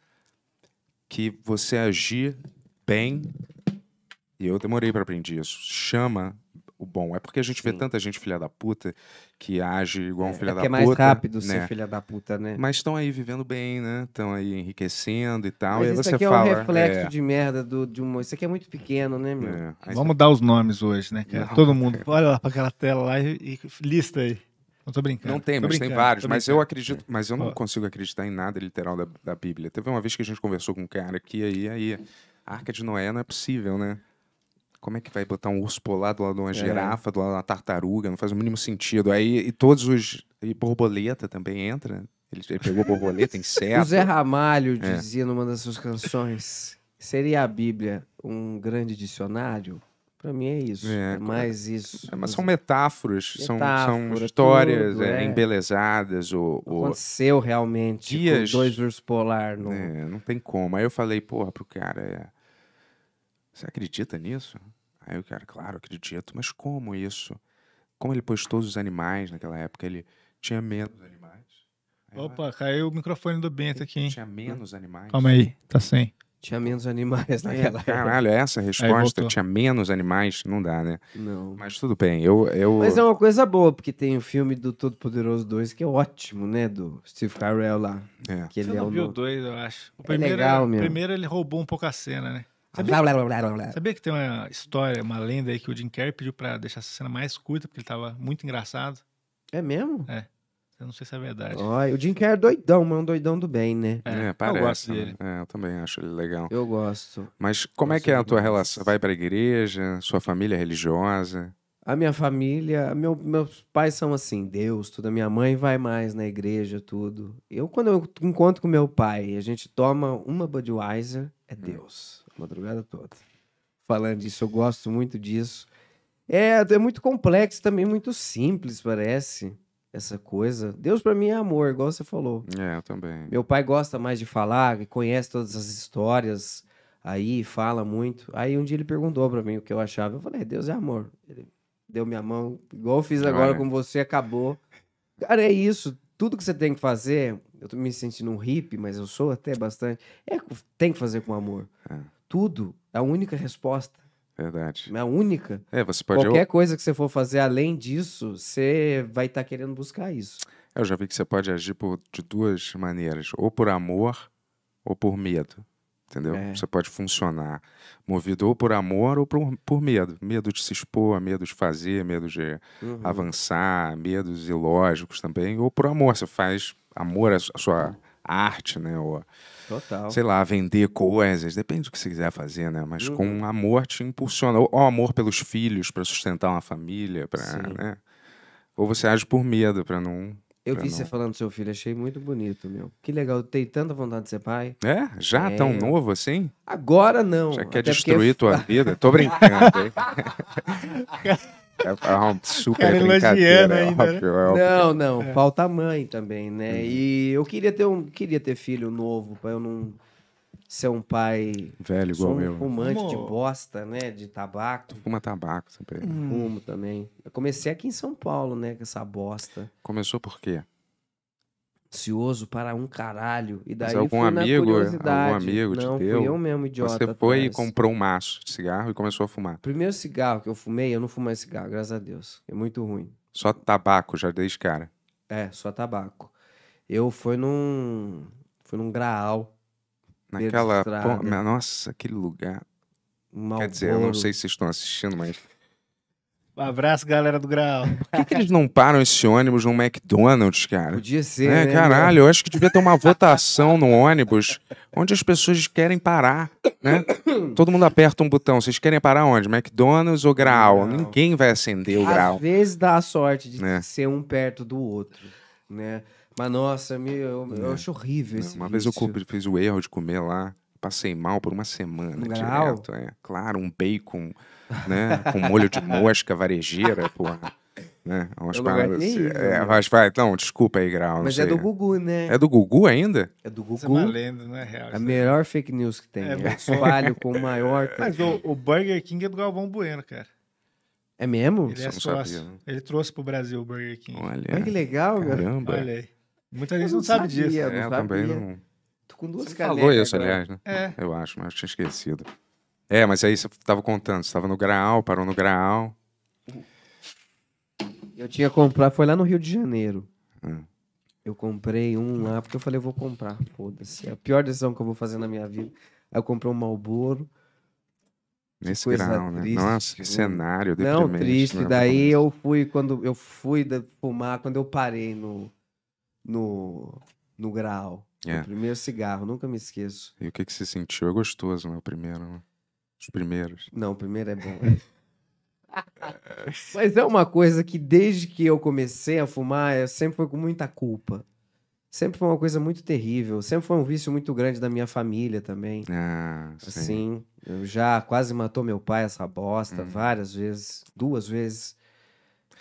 que você agir bem, e eu demorei para aprender isso, chama o bom. É porque a gente vê tanta gente filha da puta que age igual é, um é filha é da puta. É mais rápido né? ser filha da puta, né? Mas estão aí vivendo bem, né? Estão aí enriquecendo e tal. Mas e isso você aqui fala, é um reflexo é... de merda do, de um... Isso aqui é muito pequeno, né, meu? É. Vamos tá... dar os nomes hoje, né, que Não, Todo mundo olha lá para aquela tela lá e, lista aí. Não tô brincando. Não tem, mas tem vários. Mas eu acredito, mas eu é. não oh. consigo acreditar em nada literal da, da Bíblia. Teve uma vez que a gente conversou com um cara aqui, aí, aí. A Arca de Noé não é possível, né? como é que vai botar um urso polar do lado de uma é. girafa, do lado de uma tartaruga? Não faz o mínimo sentido. Aí e todos os. E borboleta também entra. Ele, ele pegou borboleta, inseto. O Zé Ramalho é. dizia numa das suas canções: seria a Bíblia um grande dicionário? Para mim é isso. É, é, é mais isso. É, mas são metáforas, Metáfora, são, são histórias tudo, é, é, embelezadas. Ou, Aconteceu realmente dias... com dois ursos polar. No... É, não tem como. Aí eu falei, porra, pro cara. Você acredita nisso? Aí o cara, claro, acredito, mas como isso? Como ele pôs todos os animais naquela época? Ele tinha menos animais. Aí Opa, lá, caiu o microfone do Bento aqui, hein? Tinha menos animais. Calma aí, tá sem. Tinha menos animais é, naquela época. Caralho, é essa resposta, tinha menos animais, não dá, né? Não. Mas tudo bem, eu, eu... Mas é uma coisa boa, porque tem o filme do Todo Poderoso 2, que é ótimo, né? Do Steve Carell lá. É. Que Você ele é não é viu o 2, eu acho. O primeiro, legal, O primeiro ele roubou um pouco a cena, né? Sabia, sabia, que tem uma história, uma lenda aí que o Jim Carrey pediu pra deixar essa cena mais curta, porque ele tava muito engraçado. É mesmo? É. Eu não sei se é verdade. o Jim Carrey é doidão, mas é um doidão do bem, né? É, é parece. Eu gosto né? dele. É, eu também acho ele legal. Eu gosto. Mas como é que é a tua relação? Vai pra igreja? Sua família é religiosa? A minha família, meu, meus pais são assim, Deus, tudo. A minha mãe vai mais na igreja, tudo. Eu, quando eu encontro com meu pai, a gente toma uma Budweiser, é hum. Deus. Hum madrugada toda. Falando disso, eu gosto muito disso. É, é muito complexo também, muito simples, parece. Essa coisa. Deus para mim é amor, igual você falou. É, eu também. Meu pai gosta mais de falar, conhece todas as histórias aí, fala muito. Aí um dia ele perguntou para mim o que eu achava. Eu falei, é, Deus é amor. Ele deu minha mão, igual eu fiz agora é. com você, acabou. Cara, é isso. Tudo que você tem que fazer, eu tô me sentindo um hippie, mas eu sou até bastante. É, tem que fazer com amor tudo, é a única resposta. Verdade. É a única. É, você pode. Qualquer coisa que você for fazer além disso, você vai estar tá querendo buscar isso. Eu já vi que você pode agir por, de duas maneiras: ou por amor ou por medo. Entendeu? É. Você pode funcionar movido ou por amor ou por, por medo. Medo de se expor, medo de fazer, medo de uhum. avançar, medos ilógicos também. Ou por amor, você faz amor à sua. Uhum arte, né? Ou, Total. Sei lá, vender coisas, depende do que você quiser fazer, né? Mas uhum. com amor te impulsiona. Ou, ou amor pelos filhos, para sustentar uma família, pra, né? Ou você age por medo, para não. Eu vi não... você falando do seu filho, achei muito bonito, meu. Que legal, tem tanta vontade de ser pai. É? Já é. tão novo assim? Agora não. Já quer Até destruir porque... É tua vida? Tô brincando. É, é uma super Cara, brincadeira, é ainda, né? É óbvio. Não, não, é. falta mãe também, né? Uhum. E eu queria ter, um, queria ter filho novo, pra eu não ser um pai... Velho igual um eu. fumante de bosta, né? De tabaco. Fuma tabaco sempre. Hum. Fumo também. Eu comecei aqui em São Paulo, né? Com essa bosta. Começou por quê? ansioso para um caralho. E daí Mas algum amigo, algum amigo de teu, fui eu mesmo, idiota. Você foi atrás. e comprou um maço de cigarro e começou a fumar. Primeiro cigarro que eu fumei, eu não fumei cigarro, graças a Deus. É muito ruim. Só tabaco, já desde cara. É, só tabaco. Eu fui num. Fui num graal. Naquela. Pô, nossa, aquele lugar. Malboro. Quer dizer, eu não sei se vocês estão assistindo, mas. Um abraço, galera do Grau. Por que, que, eles não param esse ônibus no McDonald's, cara? Podia ser. É, né, caralho, eu acho que devia ter uma votação no ônibus onde as pessoas querem parar, né? Todo mundo aperta um botão. Vocês querem parar onde? McDonald's ou Grau? Não. Ninguém vai acender o Às Grau. Às vezes dá a sorte de é. ser um perto do outro, né? Mas nossa, meu, eu, eu é. acho horrível esse. Uma vício. vez eu fiz o erro de comer lá, passei mal por uma semana. grau? Direto, é. Claro, um bacon né? Com molho de mosca, varejeira, porra. Né? Umas palavras. Assim. É, vai, então, desculpa aí, Grau. Mas é do Gugu, né? É do Gugu ainda? É do Gugu. Isso é uma lenda, não é real. A melhor fake news que tem. É, é espalho com o maior. Mas o, o Burger King é do Galvão Bueno, cara. É mesmo? Ele, é sócio. Né? Ele trouxe pro Brasil o Burger King. Olha, Olha que legal, caramba. Olha aí. Muita gente não sabe sabia, disso. Não é, eu sabia. também não. Tô com duas Você falou isso, agora. aliás, né? É. Eu acho, mas eu tinha esquecido. É, mas aí você estava contando, você estava no Graal, parou no Graal. Eu tinha comprado, foi lá no Rio de Janeiro. Hum. Eu comprei um lá porque eu falei, eu vou comprar, foda-se. É a pior decisão que eu vou fazer na minha vida. Aí eu comprei um Malboro. Nesse grau, né? Triste, Nossa, que né? cenário deprimente. Não, triste. Não né? daí eu fui, quando eu fui fumar, quando eu parei no, no, no Graal. É. O primeiro cigarro, nunca me esqueço. E o que, que você sentiu? É gostoso, meu né? primeiro, né? Os primeiros. Não, o primeiro é bom. É. Mas é uma coisa que desde que eu comecei a fumar, eu sempre foi com muita culpa. Sempre foi uma coisa muito terrível. Sempre foi um vício muito grande da minha família também. Ah, assim, eu já quase matou meu pai essa bosta hum. várias vezes, duas vezes.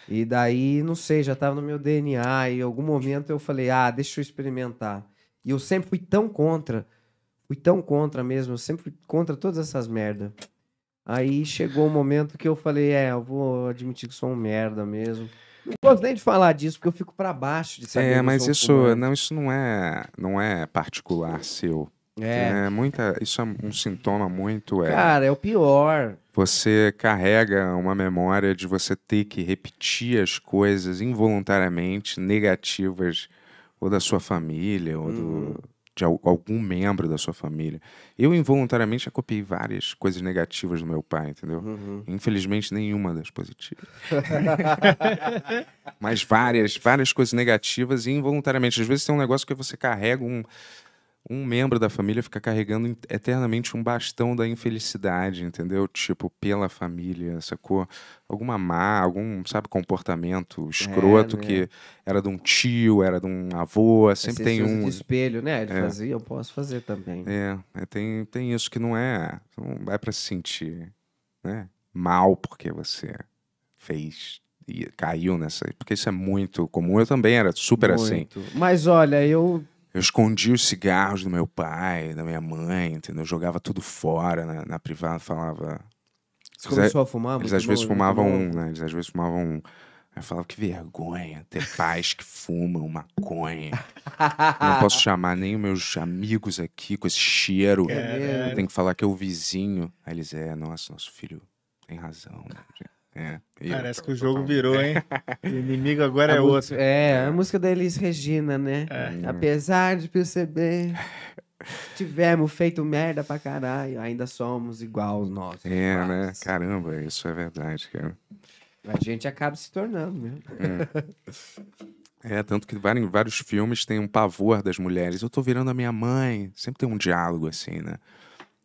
E daí, não sei, já tava no meu DNA e em algum momento eu falei: "Ah, deixa eu experimentar". E eu sempre fui tão contra fui tão contra mesmo, sempre contra todas essas merda. Aí chegou o um momento que eu falei, é, eu vou admitir que sou um merda mesmo. Não gosto nem de falar disso, porque eu fico para baixo de saber. É, mas isso, não, isso não é, não é particular seu. É. é. muita, isso é um sintoma muito. É, Cara, é o pior. Você carrega uma memória de você ter que repetir as coisas involuntariamente negativas, ou da sua família, ou hum. do de algum membro da sua família. Eu involuntariamente já copiei várias coisas negativas do meu pai, entendeu? Uhum. Infelizmente nenhuma das positivas. Mas várias, várias coisas negativas e involuntariamente. Às vezes tem um negócio que você carrega um um membro da família fica carregando eternamente um bastão da infelicidade, entendeu? Tipo, pela família, sacou? Alguma má, algum, sabe, comportamento escroto é, né? que era de um tio, era de um avô, sempre Esse tem um. De espelho, né? Ele é. fazia, eu posso fazer também. É, é, tem, tem isso que não é. Não é para se sentir né, mal porque você fez e caiu nessa. Porque isso é muito comum. Eu também era super assim. muito. assim. Mas olha, eu eu escondia os cigarros do meu pai, da minha mãe, entendeu? Eu jogava tudo fora na, na privada, falava. Você eles, começou a fumar? Eles às vezes fumavam um, né? Eles às vezes fumavam um. Eu falava, que vergonha ter pais que fumam maconha. Não posso chamar nem os meus amigos aqui com esse cheiro. Eu tenho que falar que é o vizinho. Aí eles, é, nossa, nosso filho tem razão. Né? É. Parece que o jogo virou, hein? o inimigo agora a é outro. É, a música da Elis Regina, né? É. Uhum. Apesar de perceber, tivemos feito merda pra caralho, ainda somos igual nós. É, iguais. né? Caramba, isso é verdade, cara. A gente acaba se tornando mesmo. Né? É. é. tanto que vários, vários filmes têm um pavor das mulheres. Eu tô virando a minha mãe. Sempre tem um diálogo assim, né?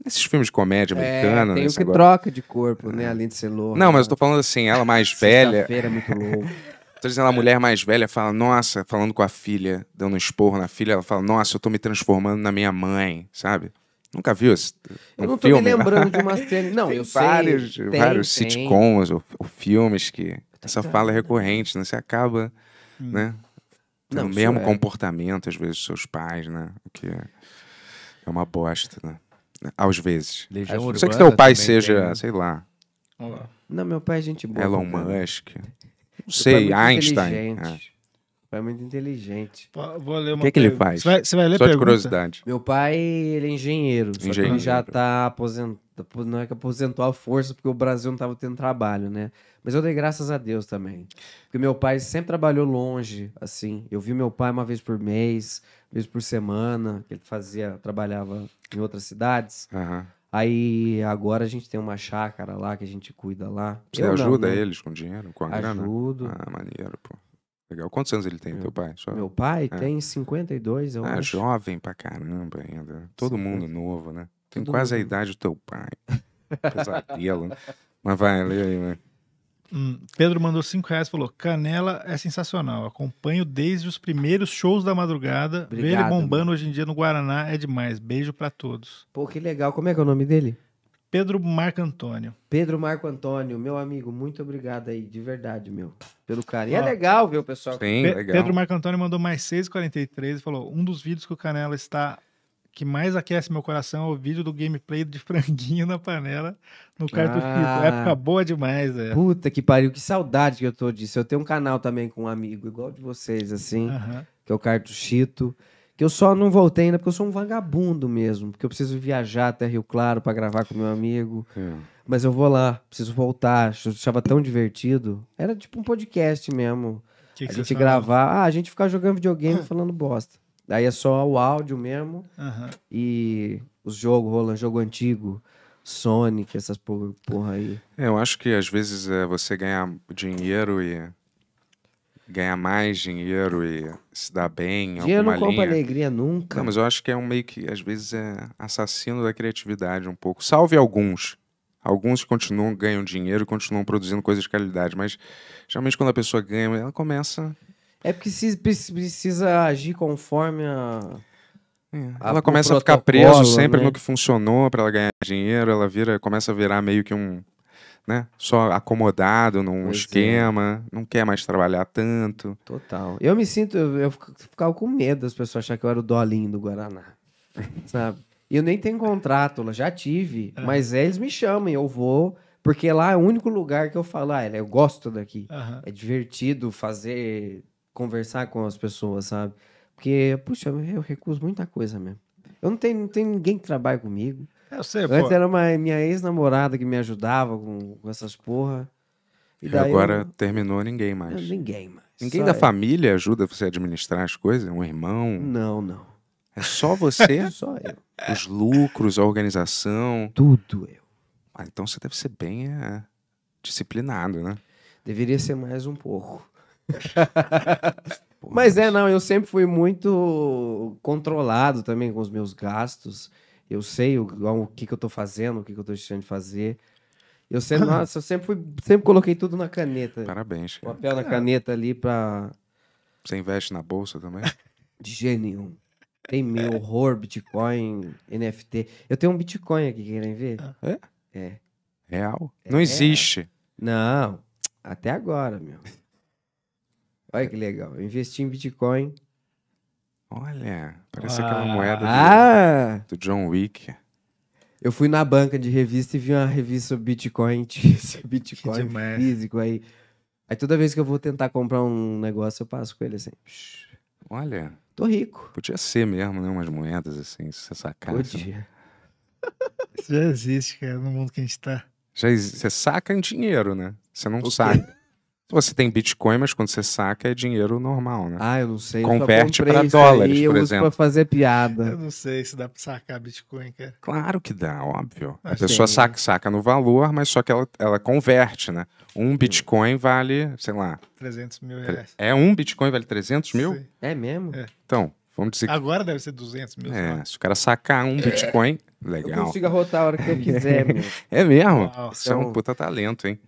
Esses filmes de comédia americana. É, tem né, o que agora. troca de corpo, né? É. Além de ser louco. Não, mas eu tô falando assim, ela mais velha. feira é muito louco. Tô dizendo, a mulher mais velha fala, nossa, falando com a filha, dando um esporro na filha, ela fala, nossa, eu tô me transformando na minha mãe, sabe? Nunca viu esse Eu não tô filme? me lembrando de uma série. Não, eu vários, sei. Tem, vários tem. sitcoms ou, ou, filmes que essa tá fala é recorrente, né? Você acaba, hum. né? Tendo o mesmo é. comportamento, às vezes, dos seus pais, né? O que é uma bosta, né? Às vezes. Legião Urbana. Sei que seu pai seja, tem... Né? sei lá. Não, meu pai é gente boa. Elon cara. Né? Musk. Não é sei, Einstein. vai é. é muito inteligente. Vou ler uma O que, é que ele faz? Você vai, você vai ler Só pergunta? de curiosidade. Meu pai, ele é engenheiro. engenheiro. ele já está aposentado. Não é que aposentou a força, porque o Brasil não estava tendo trabalho, né? Mas eu dei graças a Deus também. Porque meu pai sempre trabalhou longe, assim. Eu vi meu pai uma vez por mês vezes por semana, que ele fazia, trabalhava em outras cidades. Uhum. Aí agora a gente tem uma chácara lá que a gente cuida lá. Você eu ajuda não, né? eles com dinheiro, com a Ajudo. grana? Ajudo. Ah, maneiro, pô. Legal. Quantos anos ele tem, meu, teu pai? Só... Meu pai é. tem 52, eu ah, acho. jovem pra caramba ainda. Todo Sim. mundo novo, né? Tem Todo quase mundo. a idade do teu pai. Pesadelo. Né? Mas vai, lê aí, né? Hum, Pedro mandou 5 reais falou: Canela é sensacional. Acompanho desde os primeiros shows da madrugada. Obrigado, Ver ele bombando mano. hoje em dia no Guaraná é demais. Beijo para todos. Pô, que legal. Como é que é o nome dele? Pedro Marco Antônio. Pedro Marco Antônio, meu amigo, muito obrigado aí, de verdade, meu, pelo carinho. é legal ver o pessoal. Sim, Pe legal. Pedro Marco Antônio mandou mais 6,43 e falou: um dos vídeos que o Canela está que mais aquece meu coração é o vídeo do gameplay de franguinho na panela no cartucho. Ah, Época boa demais, velho. Puta que pariu, que saudade que eu tô disso. Eu tenho um canal também com um amigo, igual de vocês, assim, que é o Cartuchito. Que eu só não voltei ainda porque eu sou um vagabundo mesmo. Porque eu preciso viajar até Rio Claro para gravar com meu amigo. É. Mas eu vou lá, preciso voltar. Eu achava tão divertido. Era tipo um podcast mesmo. Que que a gente gravar, ah, a gente ficar jogando videogame falando bosta daí é só o áudio mesmo. Uhum. E os jogos, rolando, jogo antigo, Sonic, essas porra aí. É, eu acho que às vezes é você ganhar dinheiro e. Ganhar mais dinheiro e se dar bem. Dinheiro não compra alegria nunca. Não, mas eu acho que é um meio que, às vezes, é assassino da criatividade um pouco. Salve alguns. Alguns continuam, ganham dinheiro, continuam produzindo coisas de qualidade, mas geralmente quando a pessoa ganha, ela começa é porque se precisa agir conforme a. É, ela começa a ficar preso sempre né? no que funcionou para ela ganhar dinheiro, ela vira, começa a virar meio que um, né, só acomodado num pois é. esquema, é. não quer mais trabalhar tanto. Total. Eu me sinto, eu, ficava com medo das pessoas acharem que eu era o dolinho do Guaraná, sabe? E eu nem tenho contrato, já tive, é. mas é, eles me chamam e eu vou, porque lá é o único lugar que eu falo, ah, eu gosto daqui. Uh -huh. É divertido fazer conversar com as pessoas, sabe? Porque, puxa, eu recuso muita coisa mesmo. Eu não tenho, não tenho ninguém que trabalha comigo. É, eu sei, Antes pô. era uma, minha ex-namorada que me ajudava com, com essas porra. E, e agora eu... terminou ninguém mais. Eu, ninguém mais. Ninguém só da é... família ajuda você a administrar as coisas? Um irmão? Não, não. É só você? só eu. Os lucros, a organização? Tudo eu. Ah, então você deve ser bem é, disciplinado, né? Deveria ser mais um pouco. Mas é, não, eu sempre fui muito controlado também com os meus gastos. Eu sei o, o que, que eu tô fazendo, o que, que eu tô deixando de fazer. Eu sempre, nossa, eu sempre, fui, sempre coloquei tudo na caneta. Parabéns. Cara. Papel na é. caneta ali pra. Você investe na bolsa também? De jeito nenhum. Tem meu horror, Bitcoin, NFT. Eu tenho um Bitcoin aqui, querem ver? É? É. Real? É. Não existe. Não. Até agora, meu. Olha que legal. Eu investi em Bitcoin. Olha, parece ah. aquela moeda do, ah. do John Wick. Eu fui na banca de revista e vi uma revista sobre Bitcoin, Bitcoin físico aí. Aí toda vez que eu vou tentar comprar um negócio, eu passo com ele assim. Olha. Tô rico. Podia ser mesmo, né? Umas moedas assim, se você sacar. Podia. Isso já existe, cara, no mundo que a gente tá. Já existe. Você saca em dinheiro, né? Você não sabe. saca. Você tem Bitcoin, mas quando você saca é dinheiro normal, né? Ah, eu não sei. Converte para dólares, aí, por eu exemplo. Para fazer piada. Eu não sei se dá para sacar Bitcoin, cara. Claro que dá, óbvio. Mas a pessoa né? saca, saca no valor, mas só que ela, ela converte, né? Um hum. Bitcoin vale, sei lá... 300 mil reais. É um Bitcoin vale 300 mil? É mesmo? É. Então, vamos dizer que... Agora deve ser 200 mil. É, se o cara sacar um Bitcoin, legal. Eu consigo arrotar a hora que eu quiser, meu. É mesmo? Nossa, Isso é um então, puta talento, hein?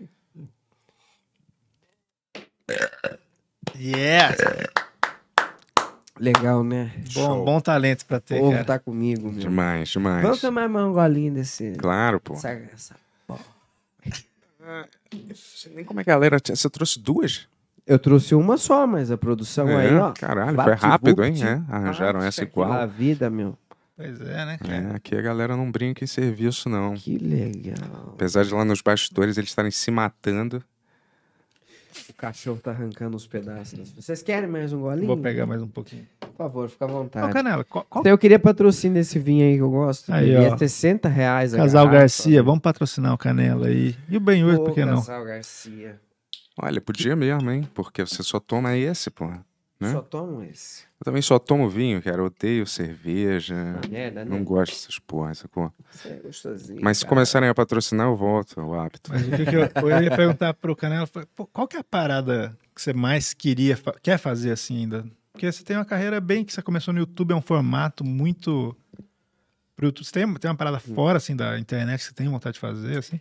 Yes! Legal, né? Bom, bom talento pra ter. O povo cara. tá comigo, meu. Demais, demais. Vamos tomar mais angolinha desse. Claro, pô. Essa, essa... Ah, nem como é que a galera. Você trouxe duas? Eu trouxe uma só, mas a produção é, aí, ó. Caralho, foi rápido, hein? É, arranjaram Nossa, essa igual. A vida, meu. Pois é, né, é, cara? É, aqui a galera não brinca em serviço, não. Que legal. Apesar de lá nos bastidores eles estarem se matando cachorro tá arrancando os pedaços. Vocês querem mais um golinho? Vou pegar mais um pouquinho. Por favor, fica à vontade. Ô, Canela, qual, qual... Então, eu queria patrocinar esse vinho aí que eu gosto. Aí, é ó. É 60 reais Casal garrafa. Garcia, vamos patrocinar o Canela aí. E o Ben hoje, por que não? Casal Garcia. Olha, podia mesmo, hein? Porque você só toma esse, porra. Né? Só tomo esse. Eu também só tomo vinho, cara. Eu odeio cerveja. merda, ah, é, né? Não né? gosto dessas porras, sacou? Isso é gostosinho. Mas se começarem a patrocinar, eu volto ao hábito. Mas o que, que eu, eu, ia perguntar pro canal qual que é a parada que você mais queria, quer fazer assim ainda? Porque você tem uma carreira bem que você começou no YouTube, é um formato muito YouTube. Você tem, tem uma parada hum. fora, assim, da internet que você tem vontade de fazer, assim?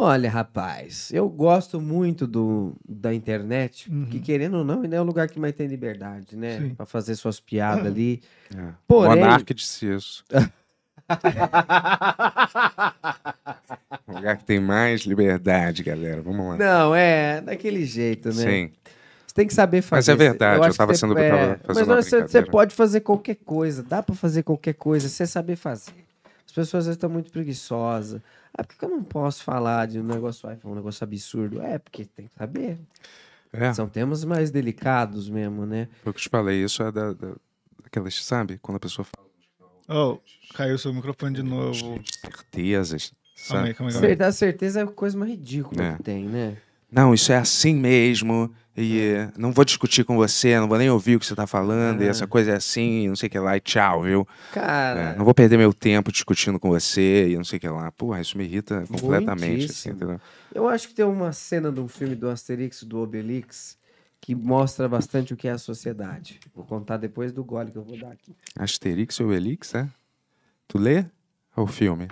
Olha, rapaz, eu gosto muito do, da internet, uhum. porque querendo ou não, ainda é o lugar que mais tem liberdade, né? Para fazer suas piadas é. ali. É. Porém... O anarque disse isso. o lugar que tem mais liberdade, galera. Vamos lá. Não, é daquele jeito, né? Sim. Você tem que saber fazer. Mas é verdade, eu, eu tava sendo. É... Mas não, você pode fazer qualquer coisa, dá para fazer qualquer coisa, você saber fazer. As pessoas estão muito preguiçosas. Ah, por que eu não posso falar de um negócio iPhone, um negócio absurdo? É, porque tem que saber. É. São temas mais delicados mesmo, né? Foi o que eu te falei, isso é da, da, daquelas, sabe? Quando a pessoa fala. Oh, caiu seu microfone de novo. Certezas. Sabe? Calma aí, calma aí, calma aí. Certeza é a coisa mais ridícula é. que tem, né? não, isso é assim mesmo, e não vou discutir com você, não vou nem ouvir o que você está falando, e essa ah. coisa é assim, e não sei o que lá, e tchau, viu? Cara. É, não vou perder meu tempo discutindo com você, e não sei o que lá. Porra, isso me irrita completamente. Assim, Eu acho que tem uma cena de um filme do Asterix, do Obelix, que mostra bastante o que é a sociedade. Vou contar depois do gole que eu vou dar aqui. Asterix e Obelix, é? Tu lê? o filme?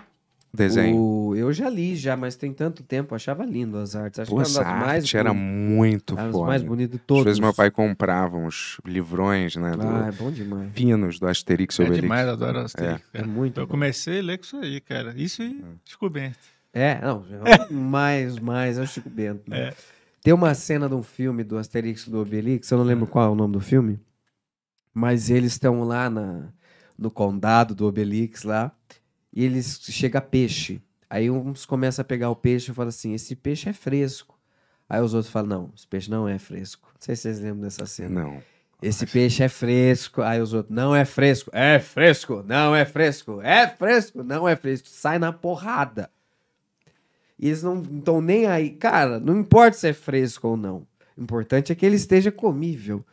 Desenho. O... Eu já li já, mas tem tanto tempo, achava lindo as artes. Acho Pô, que era mais era muito era foda. mais bonito todos. Às vezes meu pai comprava uns livrões, né? Ah, do... é bom demais. Finos do Asterix e é Obelix. É demais, adoro Asterix. É, é muito. eu comecei a ler com isso aí, cara. Isso e Chico hum. Bento. É, não, mais, mais é o Chico Bento. Né? É. Tem uma cena de um filme do Asterix e do Obelix, eu não lembro hum. qual é o nome do filme, mas eles estão lá na, no condado do Obelix lá e eles chega peixe. Aí uns começam a pegar o peixe e falam assim: esse peixe é fresco. Aí os outros falam: não, esse peixe não é fresco. Não sei se vocês lembram dessa cena. Não. Esse peixe é fresco. Aí os outros: não é fresco, é fresco, não é fresco, é fresco, não é fresco. Sai na porrada. E eles não estão nem aí. Cara, não importa se é fresco ou não. O importante é que ele esteja comível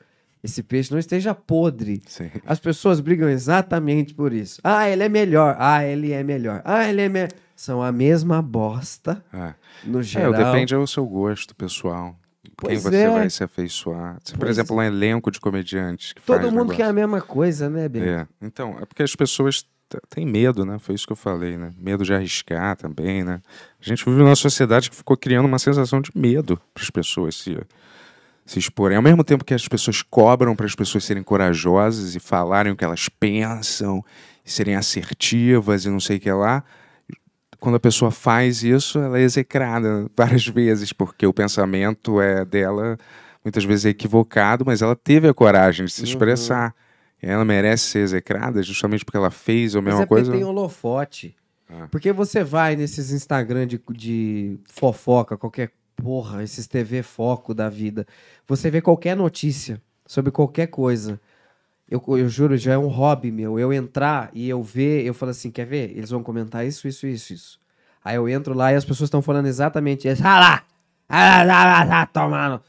esse peixe não esteja podre. Sim. As pessoas brigam exatamente por isso. Ah, ele é melhor. Ah, ele é melhor. Ah, ele é melhor. São a mesma bosta. É. é no geral. É, depende do seu gosto pessoal. Pois quem você é. vai se afeiçoar. Por exemplo, é. um elenco de comediantes. Todo mundo negócio. quer a mesma coisa, né, Bê? É. Então, é porque as pessoas têm medo, né? Foi isso que eu falei, né? Medo de arriscar também, né? A gente vive numa sociedade que ficou criando uma sensação de medo para as pessoas. Se se exporem. Ao mesmo tempo que as pessoas cobram para as pessoas serem corajosas e falarem o que elas pensam, serem assertivas e não sei o que lá, quando a pessoa faz isso, ela é execrada várias vezes, porque o pensamento é dela muitas vezes é equivocado, mas ela teve a coragem de se uhum. expressar. Uhum. Ela merece ser execrada justamente porque ela fez a mesma mas é coisa. Mas tem holofote. Ah. Porque você vai nesses Instagram de, de fofoca, qualquer porra, esses TV Foco da vida. Você vê qualquer notícia sobre qualquer coisa. Eu, eu juro, já é um hobby meu. Eu entrar e eu ver, eu falo assim: quer ver? Eles vão comentar isso, isso, isso, isso. Aí eu entro lá e as pessoas estão falando exatamente isso. Ah lá! Ah lá, ah lá, ah lá, tomando.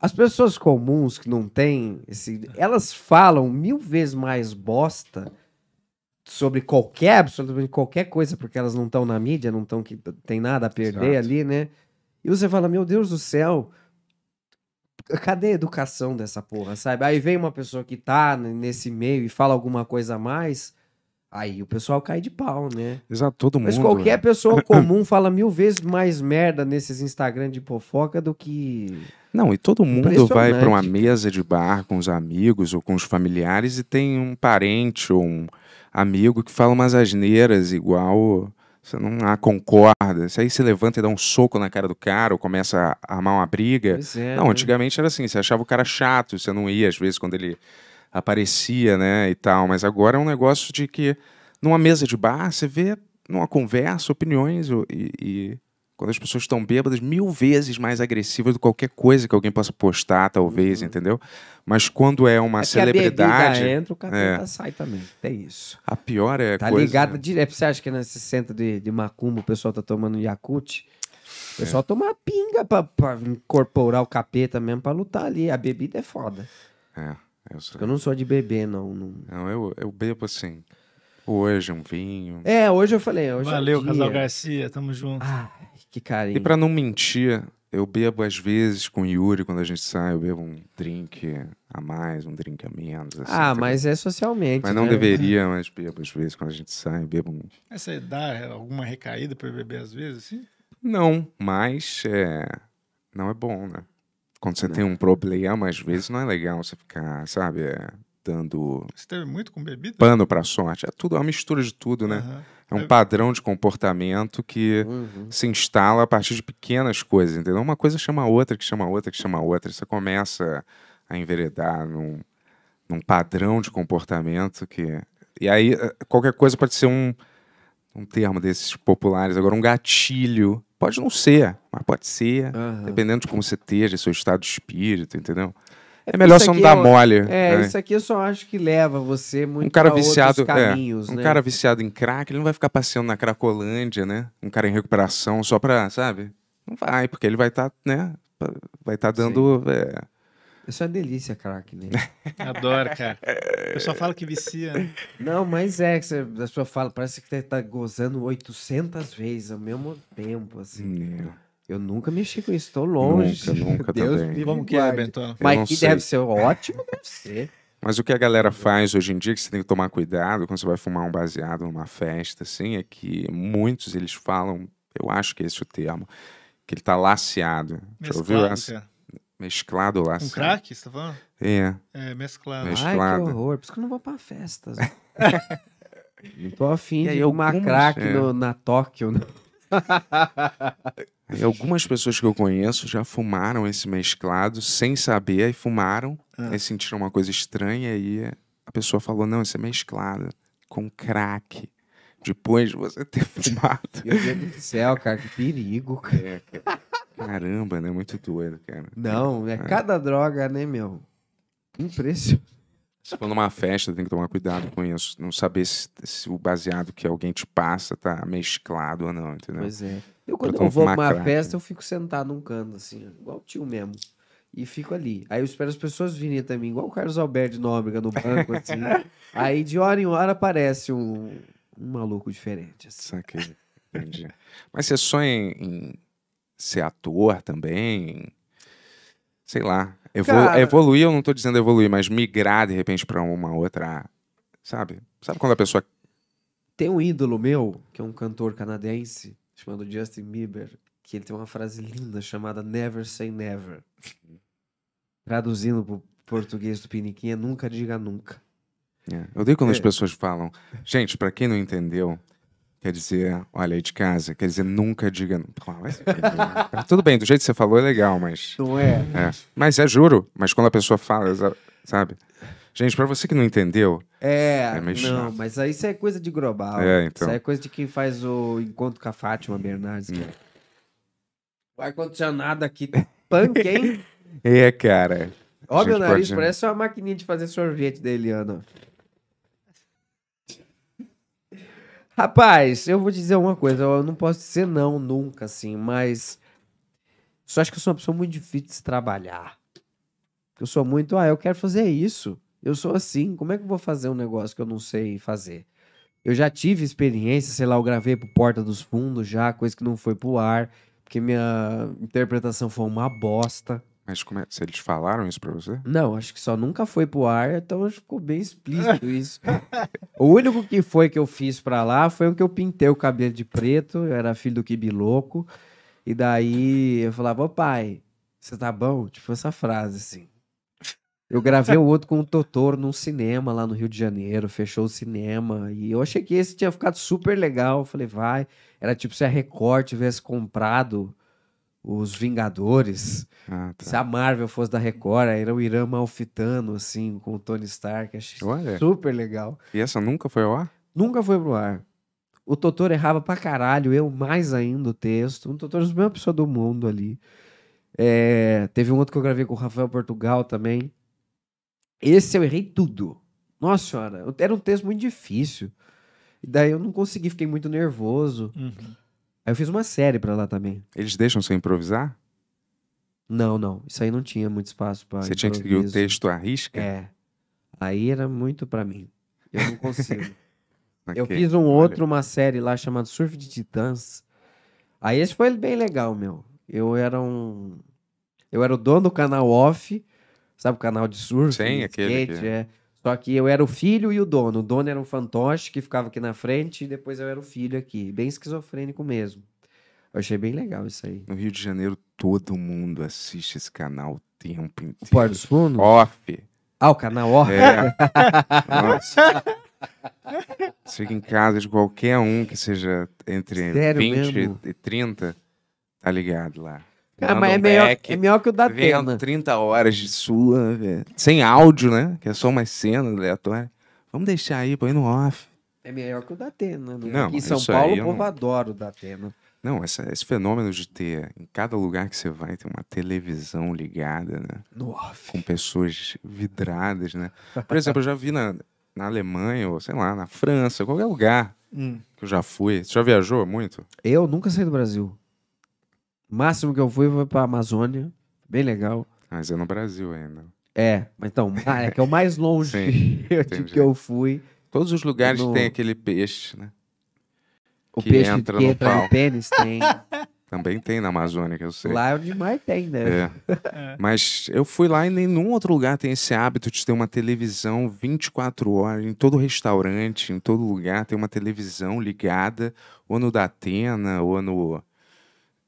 As pessoas comuns que não têm esse. Elas falam mil vezes mais bosta sobre qualquer, absolutamente qualquer coisa, porque elas não estão na mídia, não estão que tem nada a perder Exato. ali, né? E você fala, meu Deus do céu, cadê a educação dessa porra, sabe? Aí vem uma pessoa que tá nesse meio e fala alguma coisa a mais, aí o pessoal cai de pau, né? Exato, todo mundo. Mas qualquer né? pessoa comum fala mil vezes mais merda nesses Instagram de fofoca do que. Não, e todo mundo vai para uma mesa de bar com os amigos ou com os familiares e tem um parente ou um amigo que fala umas asneiras igual você não ah, concorda. se aí se levanta e dá um soco na cara do cara, ou começa a armar uma briga. É, não, né? antigamente né? era assim, você achava o cara chato, você não ia, às vezes, quando ele aparecia, né, e tal. Mas agora é um negócio de que numa mesa de bar, você vê numa conversa, opiniões e, e quando as pessoas estão bêbadas, mil vezes mais agressivas do que qualquer coisa que alguém possa postar, talvez, uhum. entendeu? Mas quando é uma é celebridade. A entra, o capeta é. Tá, sai também. é isso. A pior é tá coisa. Tá ligado direto. É, você acha que nesse centro de, de macumba o pessoal tá tomando Yakut? O pessoal é. toma pinga pra, pra incorporar o capeta mesmo pra lutar ali. A bebida é foda. É. Eu, sou... eu não sou de beber, não. Não, não eu, eu bebo assim. Hoje, um vinho. É, hoje eu falei. Hoje é Valeu, é Casal Garcia, tamo junto. Ai, que carinho. E pra não mentir, eu bebo às vezes com o Yuri quando a gente sai, eu bebo um drink a mais, um drink a menos. Assim, ah, tá mas bem. é socialmente. Mas não né? deveria, mas bebo às vezes quando a gente sai, bebo um. Mas você dá alguma recaída pra beber às vezes, assim? Não, mas é... não é bom, né? Quando você não. tem um problema, às vezes não é legal você ficar, sabe? É dando. Você teve muito com bebida? Pano para sorte. É tudo, é uma mistura de tudo, né? Uhum. É um padrão de comportamento que uhum. se instala a partir de pequenas coisas, entendeu? Uma coisa chama a outra, que chama a outra, que chama a outra. Você começa a enveredar num, num padrão de comportamento que. E aí, eh, qualquer coisa pode ser um, um termo desses populares. Agora, um gatilho. Pode não ser, mas pode ser, uhum. dependendo de como você esteja, seu estado de espírito, entendeu? É, é melhor você não dar é mole. É, né? isso aqui eu só acho que leva você muito um cara viciado, é, caminhos, é, Um né? cara viciado em crack, ele não vai ficar passeando na cracolândia, né? Um cara em recuperação só pra, sabe? Não vai, porque ele vai estar, tá, né? Vai estar tá dando... É... Isso é uma delícia, crack, né? Adoro, cara. Eu só falo que vicia. Né? Não, mas é, que você, a pessoa fala, parece que tá gozando 800 vezes ao mesmo tempo, assim. Meu. Eu nunca mexi com isso, tô longe. Nunca, nunca Deus também. Como que é, Bentão? Mas que deve ser ótimo, deve ser. Mas o que a galera faz hoje em dia, que você tem que tomar cuidado quando você vai fumar um baseado numa festa, assim, é que muitos eles falam, eu acho que é esse o termo, que ele tá laceado. Mesclado, Já ouviu essa? Mesclado laceado? Um crack, você tá falando? É. É, mesclado. mesclado. Ai, que horror. Por isso que eu não vou pra festas. não tô afim de aí uma crack é. no, na Tóquio. Né? E é algumas pessoas que eu conheço já fumaram esse mesclado sem saber, aí fumaram, ah. aí sentiram uma coisa estranha e a pessoa falou: não, isso é mesclado com crack. Depois de você ter fumado. Meu Deus do céu, cara, que perigo, cara. É, cara. Caramba, né? Muito doido, cara. Não, é, é cada droga, né, meu? Impressionante. Se for numa festa, tem que tomar cuidado com isso. Não saber se, se, o baseado que alguém te passa tá mesclado ou não, entendeu? Pois é. Eu, quando eu, vou pra uma festa, eu fico sentado num canto, assim, igual o tio mesmo. E fico ali. Aí eu espero as pessoas virem também, igual o Carlos Alberto de Nóbrega no banco, assim. Aí de hora em hora aparece um, um maluco diferente. Assim. Saquei. Entendi. Mas você sonha em ser ator também? Sei lá Cara... Evoluir, eu não estou dizendo evoluir, mas migrar de repente para uma outra. Sabe? Sabe quando a pessoa. Tem um ídolo meu, que é um cantor canadense, chamado Justin Bieber, que ele tem uma frase linda chamada Never Say Never. Traduzindo para o português do Piniquinha, é nunca diga nunca. É. Eu odeio quando é. as pessoas falam. Gente, para quem não entendeu, Quer dizer, olha, aí de casa. Quer dizer, nunca diga. É é tudo bem, do jeito que você falou é legal, mas. Não é? é. Mas é, juro. Mas quando a pessoa fala, sabe? Gente, para você que não entendeu. É, é não, chato. mas aí isso é coisa de global. É, então. Isso é coisa de quem faz o encontro com a Fátima Bernardes. Hum. Vai acontecer nada aqui. Punk, hein? é, cara. Ó, meu nariz, pode... parece uma maquininha de fazer sorvete da Eliana. Rapaz, eu vou dizer uma coisa, eu não posso dizer não nunca, assim, mas. Só acho que eu sou uma pessoa muito difícil de se trabalhar. Eu sou muito, ah, eu quero fazer isso. Eu sou assim, como é que eu vou fazer um negócio que eu não sei fazer? Eu já tive experiência, sei lá, eu gravei pro Porta dos Fundos já, coisa que não foi pro ar, porque minha interpretação foi uma bosta. Mas como é? Se eles falaram isso pra você? Não, acho que só nunca foi pro ar, então ficou bem explícito isso. o único que foi que eu fiz pra lá foi o que eu pintei o cabelo de preto, eu era filho do Kibiloco. E daí eu falava, ô pai, você tá bom? Tipo essa frase, assim. Eu gravei o outro com o Totoro num cinema lá no Rio de Janeiro, fechou o cinema. E eu achei que esse tinha ficado super legal. Eu falei, vai. Era tipo se a Record tivesse comprado os Vingadores. Ah, tá. Se a Marvel fosse da Record, era o Irã Malfitano, assim, com o Tony Stark. Achei Olha. super legal. E essa nunca foi ao ar? Nunca foi pro ar. O Totoro errava pra caralho, eu mais ainda o texto. Um Totoro é a melhor pessoa do mundo ali. É... teve um outro que eu gravei com o Rafael Portugal também. Esse eu errei tudo. Nossa senhora, era um texto muito difícil. E daí eu não consegui, fiquei muito nervoso. Uhum. Aí eu fiz uma série pra lá também. Eles deixam você improvisar? Não, não. Isso aí não tinha muito espaço pra. Você tinha que seguir o texto à risca? É. Aí era muito pra mim. Eu não consigo. okay. Eu fiz um outro, uma série lá chamada Surf de Titãs. Aí esse foi bem legal, meu. Eu era um. Eu era o dono do canal off, sabe o canal de surf? Sim, skate, aquele. Que... É. Só que eu era o filho e o dono. O dono era um fantoche que ficava aqui na frente e depois eu era o filho aqui. Bem esquizofrênico mesmo. Eu achei bem legal isso aí. No Rio de Janeiro, todo mundo assiste esse canal o tempo inteiro. O Porto dos Fundos? Off. Ah, o canal off? É. Nossa. Chega em casa de qualquer um que seja entre Sério 20 mesmo? e 30, tá ligado lá. Ah, mas é, um melhor, back, é melhor que o da Atena. 30 horas de sua, véio. sem áudio, né? Que é só uma cena aleatória. Vamos deixar aí, põe no off. É melhor que o da Atena. Né? Não, Aqui em São Paulo, o povo não... adora o da Atena. Não, essa, esse fenômeno de ter em cada lugar que você vai tem uma televisão ligada, né? No off. Com pessoas vidradas, né? Por exemplo, eu já vi na, na Alemanha, ou sei lá, na França, qualquer lugar hum. que eu já fui. Você já viajou muito? Eu nunca saí do Brasil. O máximo que eu fui foi pra Amazônia. Bem legal. Mas é no Brasil ainda. É, mas então, ah, é que é o mais longe Sim, de que eu fui. Todos os lugares no... tem aquele peixe, né? O que peixe entra que no entra pau. no pênis tem. Também tem na Amazônia, que eu sei. Lá é onde mais tem, né? É. É. Mas eu fui lá e nenhum outro lugar tem esse hábito de ter uma televisão 24 horas, em todo restaurante, em todo lugar, tem uma televisão ligada, ou no Atena, ou no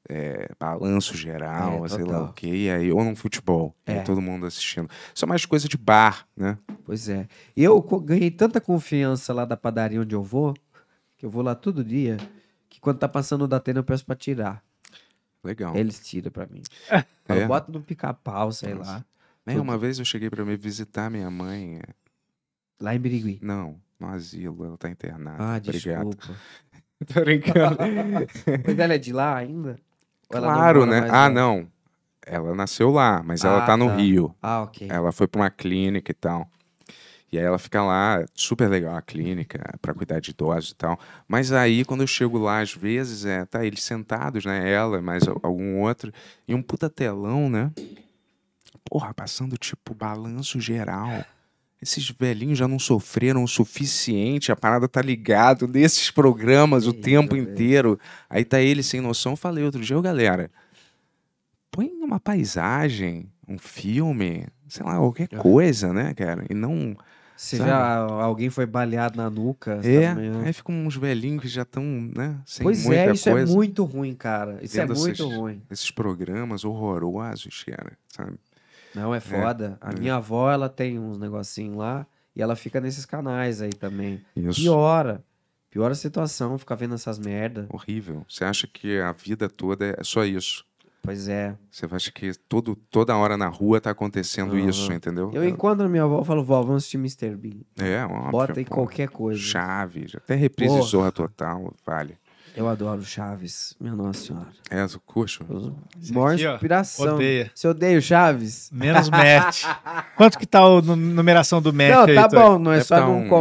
é, balanço geral, é, sei lá o quê, e aí, ou num futebol, é. todo mundo assistindo. Isso é mais coisa de bar, né? Pois é. E eu ganhei tanta confiança lá da padaria onde eu vou, que eu vou lá todo dia, que quando tá passando o Datena eu peço pra tirar. Legal. Eles tiram pra mim. É. Eu boto no pica-pau, sei Nossa. lá. É, uma vez eu cheguei pra me visitar minha mãe. É. Lá em Birigui? Não, no asilo, ela tá internada. Ah, Obrigado. desculpa. Tô brincando. Mas ela é de lá ainda? Claro, né? ah, não. Ela nasceu lá, mas ah, ela tá no tá. Rio. Ah, ok. Ela foi para uma clínica e tal. E aí ela fica lá, super legal a clínica, para cuidar de idosos e tal. Mas aí, quando eu chego lá, às vezes, é, tá eles sentados, né? Ela, mais algum outro, e um puta telão, né? Porra, passando, tipo, balanço geral esses velhinhos já não sofreram o suficiente, a parada tá ligado nesses programas o tempo inteiro. Aí tá ele sem noção, falei outro dia, oh, galera, põe uma paisagem, um filme, sei lá, qualquer coisa, né, cara? E não se sabe? já alguém foi baleado na nuca. Tá é, também, né? aí ficam uns velhinhos que já estão, né? Sem pois é, muita é, isso é muito ruim, cara. Isso é muito esses, ruim. Esses programas horrorosos, cara, sabe? Não, é, é foda. É, a é. minha avó, ela tem uns negocinhos lá e ela fica nesses canais aí também. Isso. Piora. Piora a situação, ficar vendo essas merda. Horrível. Você acha que a vida toda é só isso. Pois é. Você acha que todo, toda hora na rua tá acontecendo uhum. isso, entendeu? Eu é. encontro a minha avó e falo, vó, vamos assistir Mr. Bean. É, óbvio. Bota em pô, qualquer coisa. Chave, até reprise Zorra Total, vale. Eu adoro Chaves, minha Nossa Senhora. É, o coxo. Maior inspiração. Odeia. Você odeia o Chaves? Menos match. Quanto que tá a numeração do match Não, aí, tá bom, não é só tá não uns...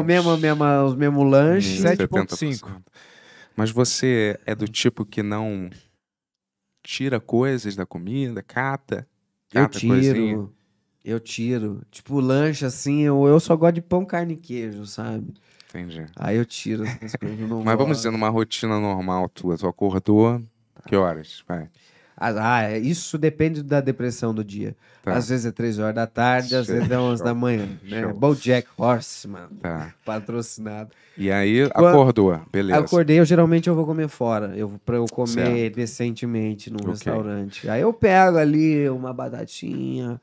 os mesmos lanches. 7,5. Mas você é do tipo que não tira coisas da comida, cata? cata eu tiro. Coisinha. Eu tiro. Tipo, lanche assim, eu, eu só gosto de pão, carne e queijo, sabe? Entendi. Aí eu tiro as coisas Mas vamos dizer, numa rotina normal tua, tu acordou, tá. que horas? Vai. Ah, ah, isso depende da depressão do dia. Tá. Às vezes é três horas da tarde, às vezes é 11 da manhã. Né? Bojack Horseman, tá. patrocinado. E aí acordou, beleza. Acordei, eu geralmente eu vou comer fora, eu, pra eu comer certo. decentemente num okay. restaurante. Aí eu pego ali uma batatinha,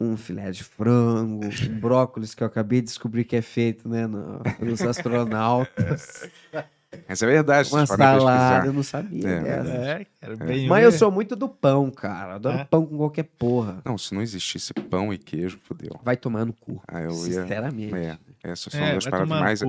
um filé de frango, um brócolis que eu acabei de descobrir que é feito, né, no, nos astronautas. É. Essa é verdade. Uma salada, eu não sabia é, dessa. É, é. Mas eu sou muito do pão, cara. adoro é. pão com qualquer porra. Não, se não existisse pão e queijo, fodeu. Vai tomar no cu. Ah, eu sinceramente. Ia... É, essas são é, palavras paradas mais,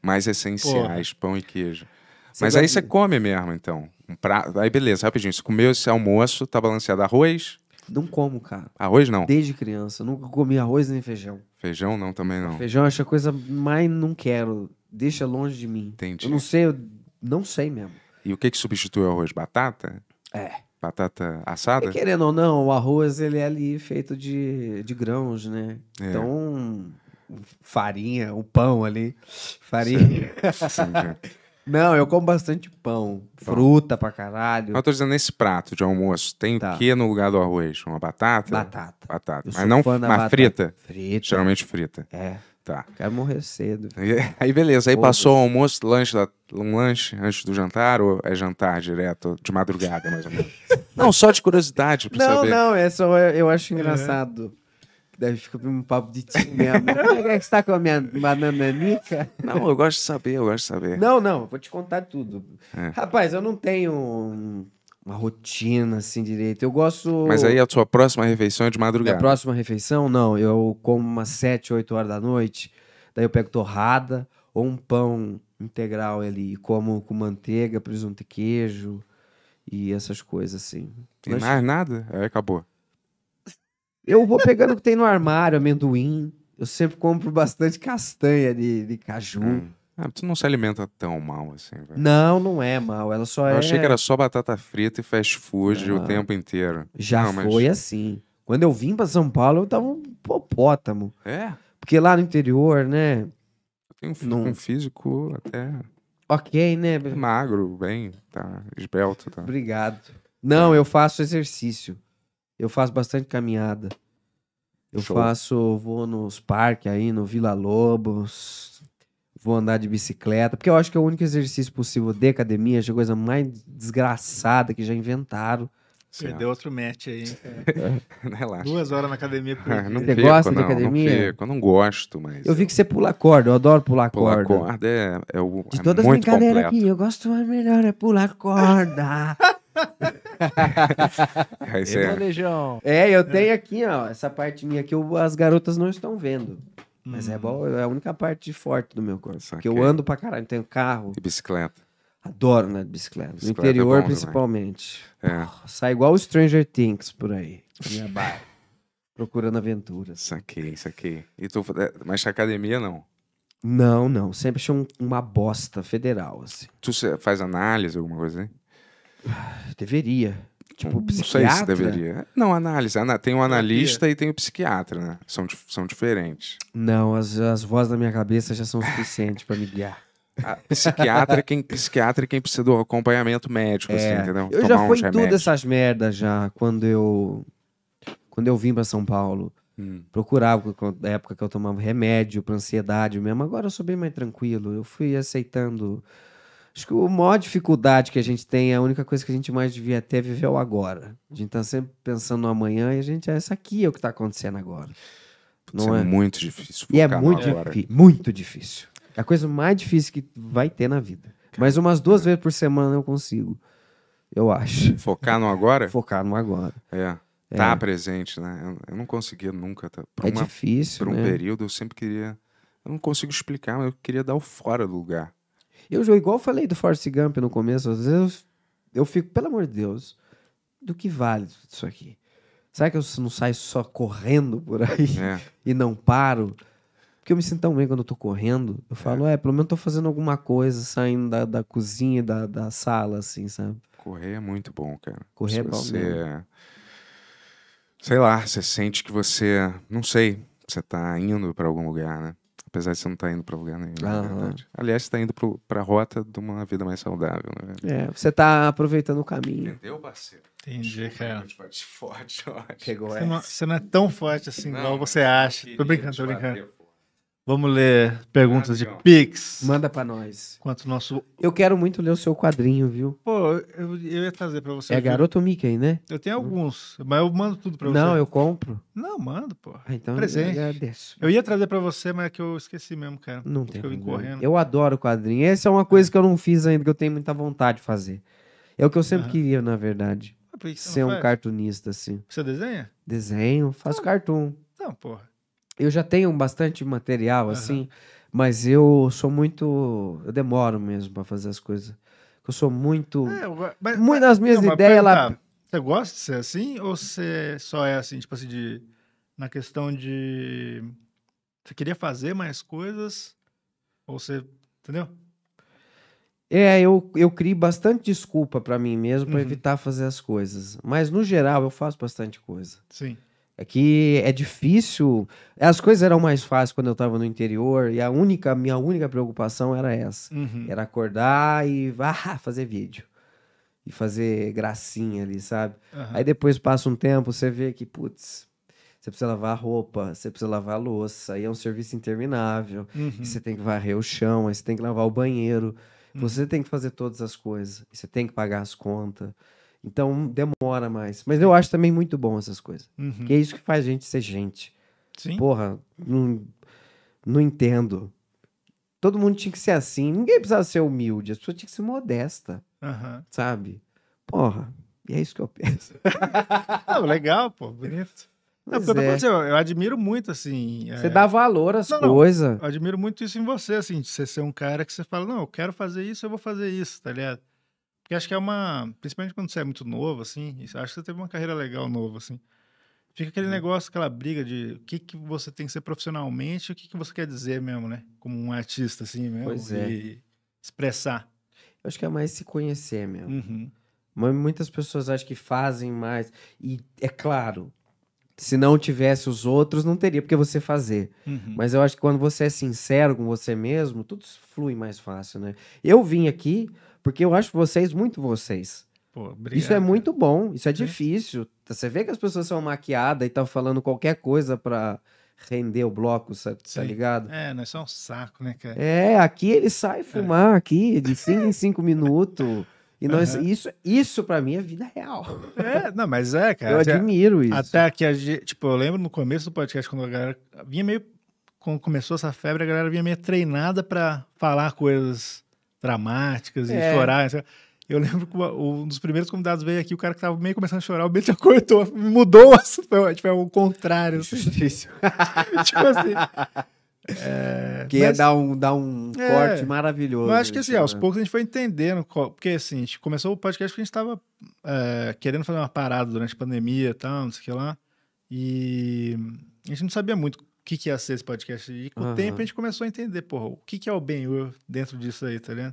mais essenciais, porra. pão e queijo. Você Mas aí você come mesmo, então. Um pra... Aí beleza, rapidinho. Você comeu esse almoço, tá balanceado arroz, não como, cara. Arroz não? Desde criança. Nunca comi arroz nem feijão. Feijão não, também não. Feijão é a coisa mais não quero. Deixa longe de mim. Entendi. Eu não sei, eu não sei mesmo. E o que que substitui o arroz? Batata? É. Batata assada? E querendo ou não, o arroz ele é ali feito de, de grãos, né? É. Então, farinha, o pão ali, farinha. Sim, sim, Não, eu como bastante pão. fruta pra caralho. Não, eu tô dizendo nesse prato de almoço. Tem tá. o que no lugar do arroz? Uma batata? Batata. Batata. mas não uma batata. frita? Frita. Geralmente frita. É. Tá. Quero morrer cedo. E, aí beleza, aí Pô, passou o almoço, lanche, um lanche antes do jantar ou é jantar direto de madrugada mais ou menos? não, só de curiosidade pra não, saber. Não, não, é só eu, acho uhum. engraçado. Deve ficar um papo de ti mesmo. Como é que você é tá comendo? Banana nica? Não, eu gosto de saber, eu gosto de saber. Não, não, vou te contar tudo. É. Rapaz, eu não tenho uma rotina assim direito. Eu gosto. Mas aí a sua próxima refeição é de madrugada? A próxima refeição, não. Eu como umas 7, 8 horas da noite. Daí eu pego torrada ou um pão integral ali. Como com manteiga, presunto e queijo e essas coisas assim. E Mas... mais nada? Aí é, acabou. Eu vou pegando o que tem no armário, amendoim. Eu sempre compro bastante castanha de, de caju. Hum. Ah, tu não se alimenta tão mal assim, velho. Não, não é mal. Ela só eu é. Eu achei que era só batata frita e fast food não. o tempo inteiro. Já não, foi mas... assim. Quando eu vim para São Paulo, eu tava um popótamo. É. Porque lá no interior, né? Eu tenho não... um físico até. Ok, né? Magro, bem, tá. Esbelto, tá. Obrigado. Não, é. eu faço exercício. Eu faço bastante caminhada. Eu Show. faço, vou nos parques aí, no Vila Lobos, vou andar de bicicleta, porque eu acho que é o único exercício possível de academia, é a coisa mais desgraçada que já inventaram. Perdeu outro match aí. É. Relaxa. Duas horas na academia por ah, Não você fico, gosta não, de academia? Não fico, eu não gosto, mas... Eu vi que você pula corda, eu adoro pular, pular corda. Pular corda é, é o De é todas as brincadeiras aqui, eu gosto mais melhor é pular corda. é isso aí. É, eu tenho aqui, ó, essa parte minha que as garotas não estão vendo. Mas é hum. é, bom, é a única parte forte do meu corpo. Porque eu ando pra caralho, tenho carro. E bicicleta. Adoro né, de bicicleta. bicicleta no é interior, é bom, principalmente. É. sai igual o Stranger Things por aí. Minha barra. Procurando aventuras. Saquei, saquei. E tu, é, mas academia não? Não, não. Sempre achei um, uma bosta federal, assim. Tu faz análise, alguma coisa assim? Deveria. Tipo, não sei se deveria. Não, análise. Tem o analista e tem o psiquiatra, né? São, são diferentes. Não, as, as vozes da minha cabeça já são suficientes para me guiar. Ah, psiquiatra é quem psiquiatra é quem precisa do acompanhamento médico, assim, é, assim, entendeu? Eu Tomar já fui em tudo essas merdas já quando eu quando eu vim para São Paulo. Hum. Procurava, na época que eu tomava remédio para ansiedade mesmo. Agora eu sou bem mais tranquilo. Eu fui aceitando Acho que a maior dificuldade que a gente tem, a única coisa que a gente mais devia ter é viver o agora. A gente tá sempre pensando no amanhã e a gente, essa ah, isso aqui é o que está acontecendo agora. Putz, não é, é muito difícil. E é muito, agora. muito difícil. É a coisa mais difícil que vai ter na vida. Mas umas duas vezes por semana eu consigo. Eu acho. Focar no agora? Focar no agora. É. é. Tá presente, né? Eu, não conseguia nunca. Tá? é uma, difícil. Por um né? período eu sempre queria. Eu não consigo explicar, mas eu queria dar o fora do lugar. Eu, igual eu falei do Force Gump no começo, às vezes eu, eu fico, pelo amor de Deus, do que vale isso aqui? Será que eu não saio só correndo por aí é. e não paro? Porque eu me sinto tão bem quando eu tô correndo. Eu falo, é, é pelo menos tô fazendo alguma coisa, saindo da, da cozinha, da, da sala, assim, sabe? Correr é muito bom, cara. Correr é Se é bom você... Mesmo. Sei lá, você sente que você... Não sei. Você tá indo para algum lugar, né? apesar de você não estar tá indo para lugar nenhum. Uhum. Aliás, você está indo para a rota de uma vida mais saudável. Né? É, você está aproveitando o caminho. Entendeu, parceiro? Entendi, cara. Forte, forte. Pegou você, não, você não é tão forte assim, não, igual você acha. Tô brincando, tô brincando. Vamos ler perguntas de Pix. Manda para nós. Quanto nosso. Eu quero muito ler o seu quadrinho, viu? Pô, eu, eu ia trazer para você. É Garoto Mickey, né? Eu tenho alguns, mas eu mando tudo para você. Não, eu compro. Não, mando, pô. Ah, então Presente. Eu agradeço. Eu ia trazer para você, mas é que eu esqueci mesmo, cara. Não tem. Eu, correndo. eu adoro quadrinho. Essa é uma coisa que eu não fiz ainda, que eu tenho muita vontade de fazer. É o que eu sempre ah. queria, na verdade. Ser um faz? cartunista, assim. Você desenha? Desenho, faço não. cartoon. Não, porra. Eu já tenho bastante material, uhum. assim, mas eu sou muito. Eu demoro mesmo para fazer as coisas. Eu sou muito. É, mas, muito nas minhas não, ideias lá. Você gosta de ser assim? Ou você só é assim, tipo assim, de. Na questão de. Você queria fazer mais coisas? Ou você. Entendeu? É, eu, eu crio bastante desculpa para mim mesmo para uhum. evitar fazer as coisas. Mas no geral eu faço bastante coisa. Sim. É que é difícil. As coisas eram mais fáceis quando eu estava no interior e a única minha única preocupação era essa, uhum. era acordar e ah, fazer vídeo e fazer gracinha ali, sabe? Uhum. Aí depois passa um tempo, você vê que putz, você precisa lavar roupa, você precisa lavar louça, aí é um serviço interminável. Uhum. Você tem que varrer o chão, aí você tem que lavar o banheiro. Uhum. Você tem que fazer todas as coisas. Você tem que pagar as contas. Então demora mais. Mas eu acho também muito bom essas coisas. Uhum. Que é isso que faz a gente ser gente. Sim. Porra, não, não entendo. Todo mundo tinha que ser assim. Ninguém precisava ser humilde. As pessoas tinham que ser modesta. Uhum. Sabe? Porra, e é isso que eu penso. legal, pô, bonito. Não, porque, é. Assim, eu, eu, admiro muito, assim. É você é... dá valor às coisas. Admiro muito isso em você, assim, de você ser um cara que você fala, não, eu quero fazer isso, eu vou fazer isso, tá ligado? Porque acho que é uma. Principalmente quando você é muito novo, assim, acho que você teve uma carreira legal nova, assim. Fica aquele uhum. negócio, aquela briga de o que, que você tem que ser profissionalmente e o que, que você quer dizer mesmo, né? Como um artista, assim, mesmo. Pois é. E expressar. Eu acho que é mais se conhecer mesmo. Uhum. Mas muitas pessoas acham que fazem mais. E é claro, se não tivesse os outros, não teria porque você fazer. Uhum. Mas eu acho que quando você é sincero com você mesmo, tudo flui mais fácil, né? Eu vim aqui porque eu acho vocês muito vocês. Pô, obrigado, isso é muito bom, isso é difícil. Você vê que as pessoas são maquiadas e estão falando qualquer coisa para render o bloco, sabe, tá ligado? É, nós é somos um saco, né, cara? É, aqui ele sai é. fumar é. aqui de 5 em 5 minutos. E nós, uhum. isso, isso para mim é vida real. É, não, mas é, cara. Eu até, admiro isso. Até que a gente, tipo, eu lembro no começo do podcast quando a galera vinha meio quando começou essa febre, a galera vinha meio treinada para falar coisas dramáticas e é. chorar. Eu lembro que um dos primeiros convidados veio aqui, o cara que tava meio começando a chorar, o Bento já mudou o assunto. Tipo, é o contrário. Assim. Difícil. tipo assim. É, que mas, ia dar um, dar um é, corte maravilhoso. Mas acho que assim, né? aos poucos a gente foi entendendo, qual, porque assim, a gente começou o podcast porque a gente estava é, querendo fazer uma parada durante a pandemia e tal, não sei o que lá, e a gente não sabia muito que, que ia ser esse podcast. E com uhum. o tempo a gente começou a entender, porra, o que, que é o bem dentro disso aí, tá vendo?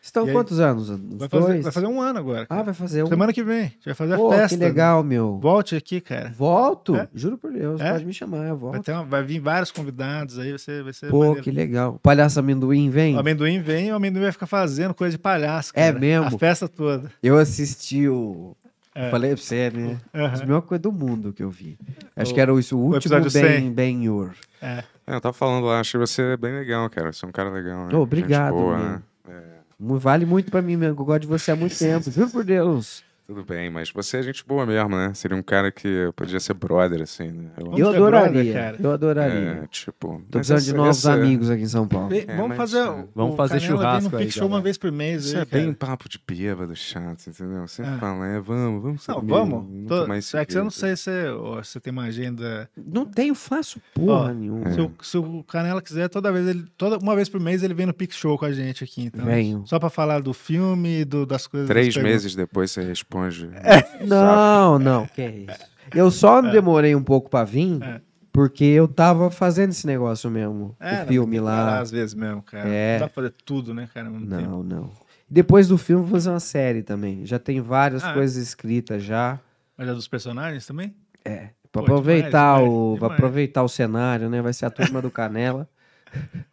Estão e quantos aí, anos? Vai fazer, vai fazer, um ano agora. Ah, cara. Ah, vai fazer um. Semana que vem. A gente vai fazer Pô, a festa. Que né? legal, meu. Volte aqui, cara. Volto? É? Juro por Deus. É? Pode me chamar, eu volto. Vai, ter uma, vai vir vários convidados aí, você Vai ser Pô, maneiro. que legal. O palhaço amendoim vem? O amendoim vem e o amendoim vai ficar fazendo coisa de palhaço. É cara. É mesmo? A festa toda. Eu assisti o é. Falei pra você, né? Uhum. A melhor coisa do mundo que eu vi. Acho o, que era isso, o último bem Ben, ben Yur. É. é. Eu tava falando lá, acho você bem legal, cara. Você é um cara legal, né? obrigado, boa, né? É. Vale muito pra mim mesmo, eu gosto de você há muito tempo, juro por Deus. Tudo bem, mas você é gente boa mesmo, né? Seria um cara que podia ser brother, assim, né? Eu, eu adoraria, brother, eu adoraria. É, tipo... Tô precisando essa, de novos essa... amigos aqui em São Paulo. É, vamos mas, fazer... É. Um, vamos fazer churrasco no aí, show uma vez por mês. Isso aí, é cara. bem papo de bêbado, chato, entendeu? Sempre ah. fala, é, vamos, vamos saber. Não, vamos. Tô... Mais é que eu não sei se é, você tem uma agenda... Não tenho, faço porra oh, nenhuma. Se o, se o, Canela quiser, toda vez ele... Toda, uma vez por mês ele vem no Pix Show com a gente aqui, então. Venho. Só pra falar do filme, do, das coisas... Três meses depois você responde Esponja. É, não, não, que é isso. Eu só é. demorei um pouco pra vir, é. porque eu tava fazendo esse negócio mesmo. É, o filme lá. Às vezes mesmo, cara. É. Não dá pra fazer tudo, né, cara? Não, não. Depois do filme, vou fazer uma série também. Já tem várias ah, coisas escritas já. Mas é dos personagens também? É. Pra, Pô, aproveitar, demais, o, demais. aproveitar o cenário, né? Vai ser a turma do Canela.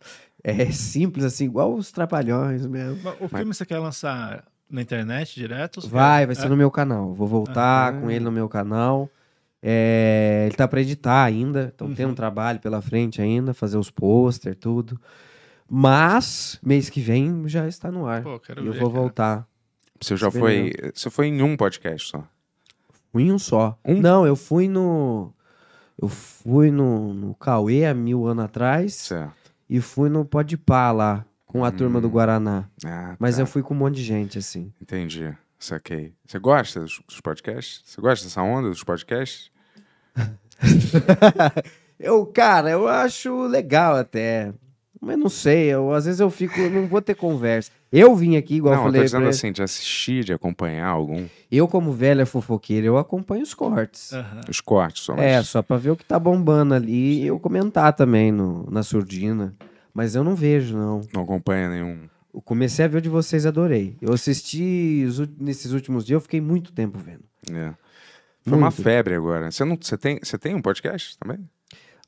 é simples, assim, igual os Trapalhões mesmo. O filme Mas... você quer lançar na internet direto? Vai, vai ser no meu canal. Vou voltar uhum. com ele no meu canal. É, ele tá para editar ainda, então uhum. tem um uhum. trabalho pela frente ainda, fazer os pôster, tudo. Mas mês que vem já está no ar. Pô, e eu vou cara. voltar. Você já foi, você foi em um podcast só? Fui em um só. Um? Não, eu fui no eu fui no, no Cauê há mil anos atrás. Certo. E fui no Pá lá com a hum. turma do hum. Guaraná. Ah, Mas eu tá. fui com um monte de gente, assim. Entendi. Saquei. Você gosta dos, podcasts? Você gosta dessa onda dos podcasts? eu, cara, eu acho legal até. Mas não sei, eu, às vezes eu fico, não vou ter conversa. Eu vim aqui, igual não, eu falei. Não, dizendo assim, de assistir, de acompanhar algum. Eu, como velha fofoqueira, eu acompanho os cortes. Uhum. Os cortes, só é, mais. É, só pra ver o que tá bombando ali e eu comentar também no, na surdina. Mas eu não vejo, não. Não acompanha nenhum. Eu comecei a ver o de vocês, adorei. Eu assisti nesses últimos dias, eu fiquei muito tempo vendo. É. Foi muito. uma febre agora. Você, não, você, tem, você tem um podcast também?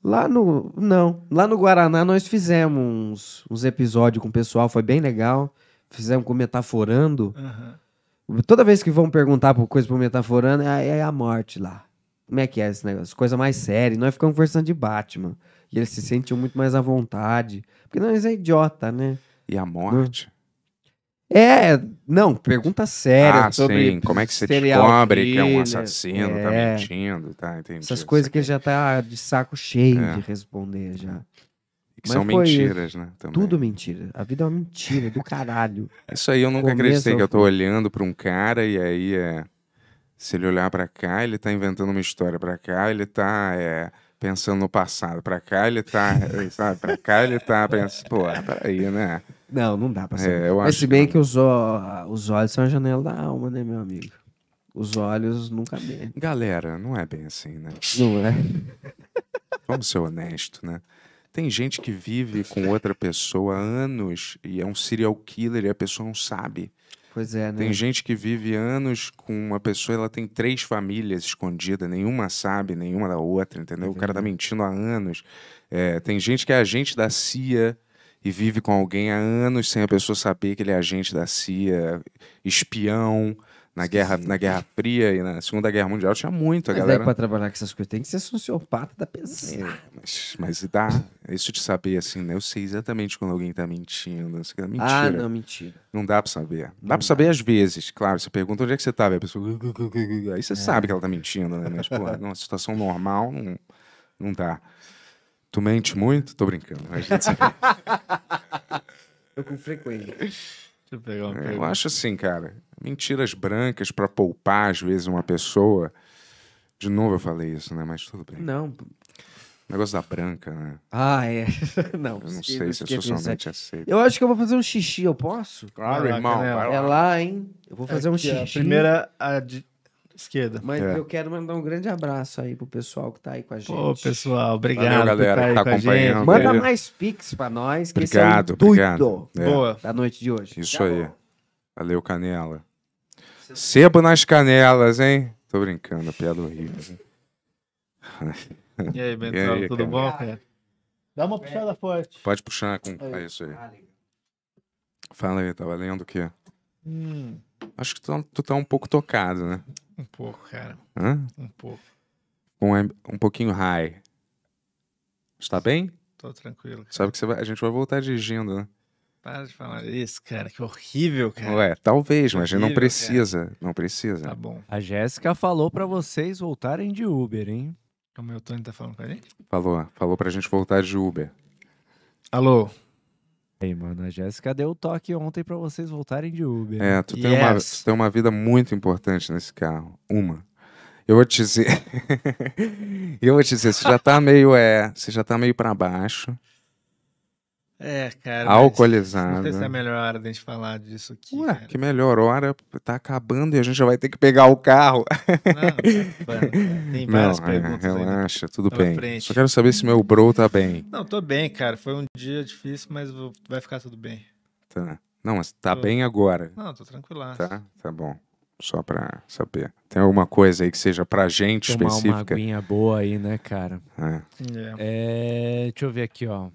Lá no. Não. Lá no Guaraná nós fizemos uns, uns episódios com o pessoal, foi bem legal. Fizemos com Metaforando. Uhum. Toda vez que vão perguntar por coisa pro Metaforando, é, é a morte lá. Como é que é esse negócio? Coisa mais séria. Nós ficamos conversando de Batman. E eles se sentiam muito mais à vontade. Porque nós é idiota, né? E a morte? É, não, pergunta séria ah, sobre. Sim. Como é que você descobre que é um assassino, tá é, tá mentindo, tá? Entendi. Essas coisas que ele já tá de saco cheio é. de responder já. É. Que são mentiras, né? Também. Tudo mentira. A vida é uma mentira do caralho. Isso aí eu nunca acreditei que eu tô olhando para um cara e aí é. Se ele olhar para cá, ele tá inventando uma história para cá, ele tá. É pensando no passado pra cá, ele tá. Eh, sabe, pra cá ele tá pensando, pô, é peraí, né? Não, não dá pra saber. É, eu Mas se bem que, que os, ó, os olhos são a janela da alma, né, meu amigo? Os olhos nunca bem. Galera, não é bem assim, né? Não é. Vamos ser honesto, né? Tem gente que vive com outra pessoa há anos e é um serial killer e a pessoa não sabe. Pois é, né? Tem gente que vive anos com uma pessoa, ela tem três famílias escondidas, nenhuma sabe, nenhuma da outra, entendeu? É o cara tá mentindo há anos. É, tem gente que é agente da CIA e vive com alguém há anos sem a pessoa saber que ele é agente da CIA, espião, na guerra, na guerra Fria e na Segunda Guerra Mundial tinha muito. A mas galera... Né? para trabalhar com essas coisas tem que ser sociopata da pesada. É, mas, mas dá. Isso de saber, assim, né? Eu sei exatamente quando alguém tá mentindo. Isso é mentira. Ah, não, mentira. Não dá para saber. Não dá para saber às vezes, claro. Você pergunta onde é que você tava, tá, a pessoa. Aí você é. sabe que ela tá mentindo, né? Mas, pô, numa situação normal, não, não dá. Tu mente muito? Tô brincando. a gente sabe. Eu com frequência. Deixa eu pegar uma é, Eu acho assim, cara mentiras brancas para poupar, às vezes, uma pessoa. De novo eu falei isso, né? Mas tudo bem. Não. O negócio da branca, né? Ah, é. não, eu não sei, se é socialmente aceito. Eu acho que eu vou fazer um xixi, eu posso? Claro, irmão. É lá, hein? Eu vou é fazer é um xixi. A primeira a de... esquerda. Mas é. eu quero mandar um grande abraço aí pro pessoal que tá aí com a gente. Ô, pessoal, obrigado. Valeu, galera tá que tá acompanhando. Manda mais pix pra nós, que obrigado, esse é o é. da noite de hoje. Isso tá aí. Bom. Valeu, Canela. Sebo nas canelas, hein? Tô brincando, piada horrível. Né? E aí, Bentão, tudo bom, cara? Dá uma puxada forte. Pode puxar com. Aí. É isso aí. Fala aí, tava tá lendo o quê? Hum. Acho que tu, tá, tu, tá um pouco tocado, né? Um pouco, cara. Hã? Um pouco. Um, um pouquinho high. Está bem? Tô tranquilo. Cara. Sabe que vai, a gente vai voltar dirigindo, né? para de falar isso, cara, que horrível, cara. Ué, talvez, mas mas horrível, não precisa, cara. não precisa. Tá bom. A Jéssica falou para vocês voltarem de Uber, hein? Como é o Tony tá falando com a gente? Falou, falou pra gente voltar de Uber. Alô? Ei, mano, a Jéssica deu o toque ontem para vocês voltarem de Uber. É, tu tem, yes. uma, tu tem uma vida muito importante nesse carro. Uma. Eu vou te dizer. eu vou te dizer, você já tá meio, é, você já tá meio para baixo. É, cara. Alcoolizado. Não sei se é a melhor hora de a gente falar disso aqui. Ué, cara. que melhor hora. Tá acabando e a gente já vai ter que pegar o carro. Não, tá tem várias não, é, perguntas. É, relaxa, tudo bem. Só quero saber se meu bro tá bem. Não, tô bem, cara. Foi um dia difícil, mas vai ficar tudo bem. Tá. Não, mas tá tô... bem agora. Não, tô tranquilo. Tá, tá bom. Só pra saber. Tem alguma coisa aí que seja pra gente Tomar específica? Uma aguinha boa aí, né, cara? É. é, é deixa eu ver aqui, ó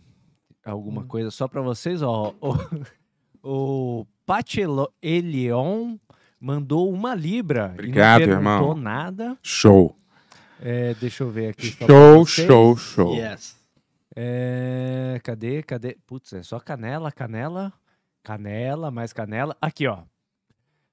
alguma hum. coisa só para vocês, ó. O, o Elion mandou uma libra. Obrigado, e não irmão. nada. Show. É, deixa eu ver aqui. Show, show, show. Yes. É, cadê, cadê? Putz, é só canela, canela, canela, mais canela. Aqui, ó.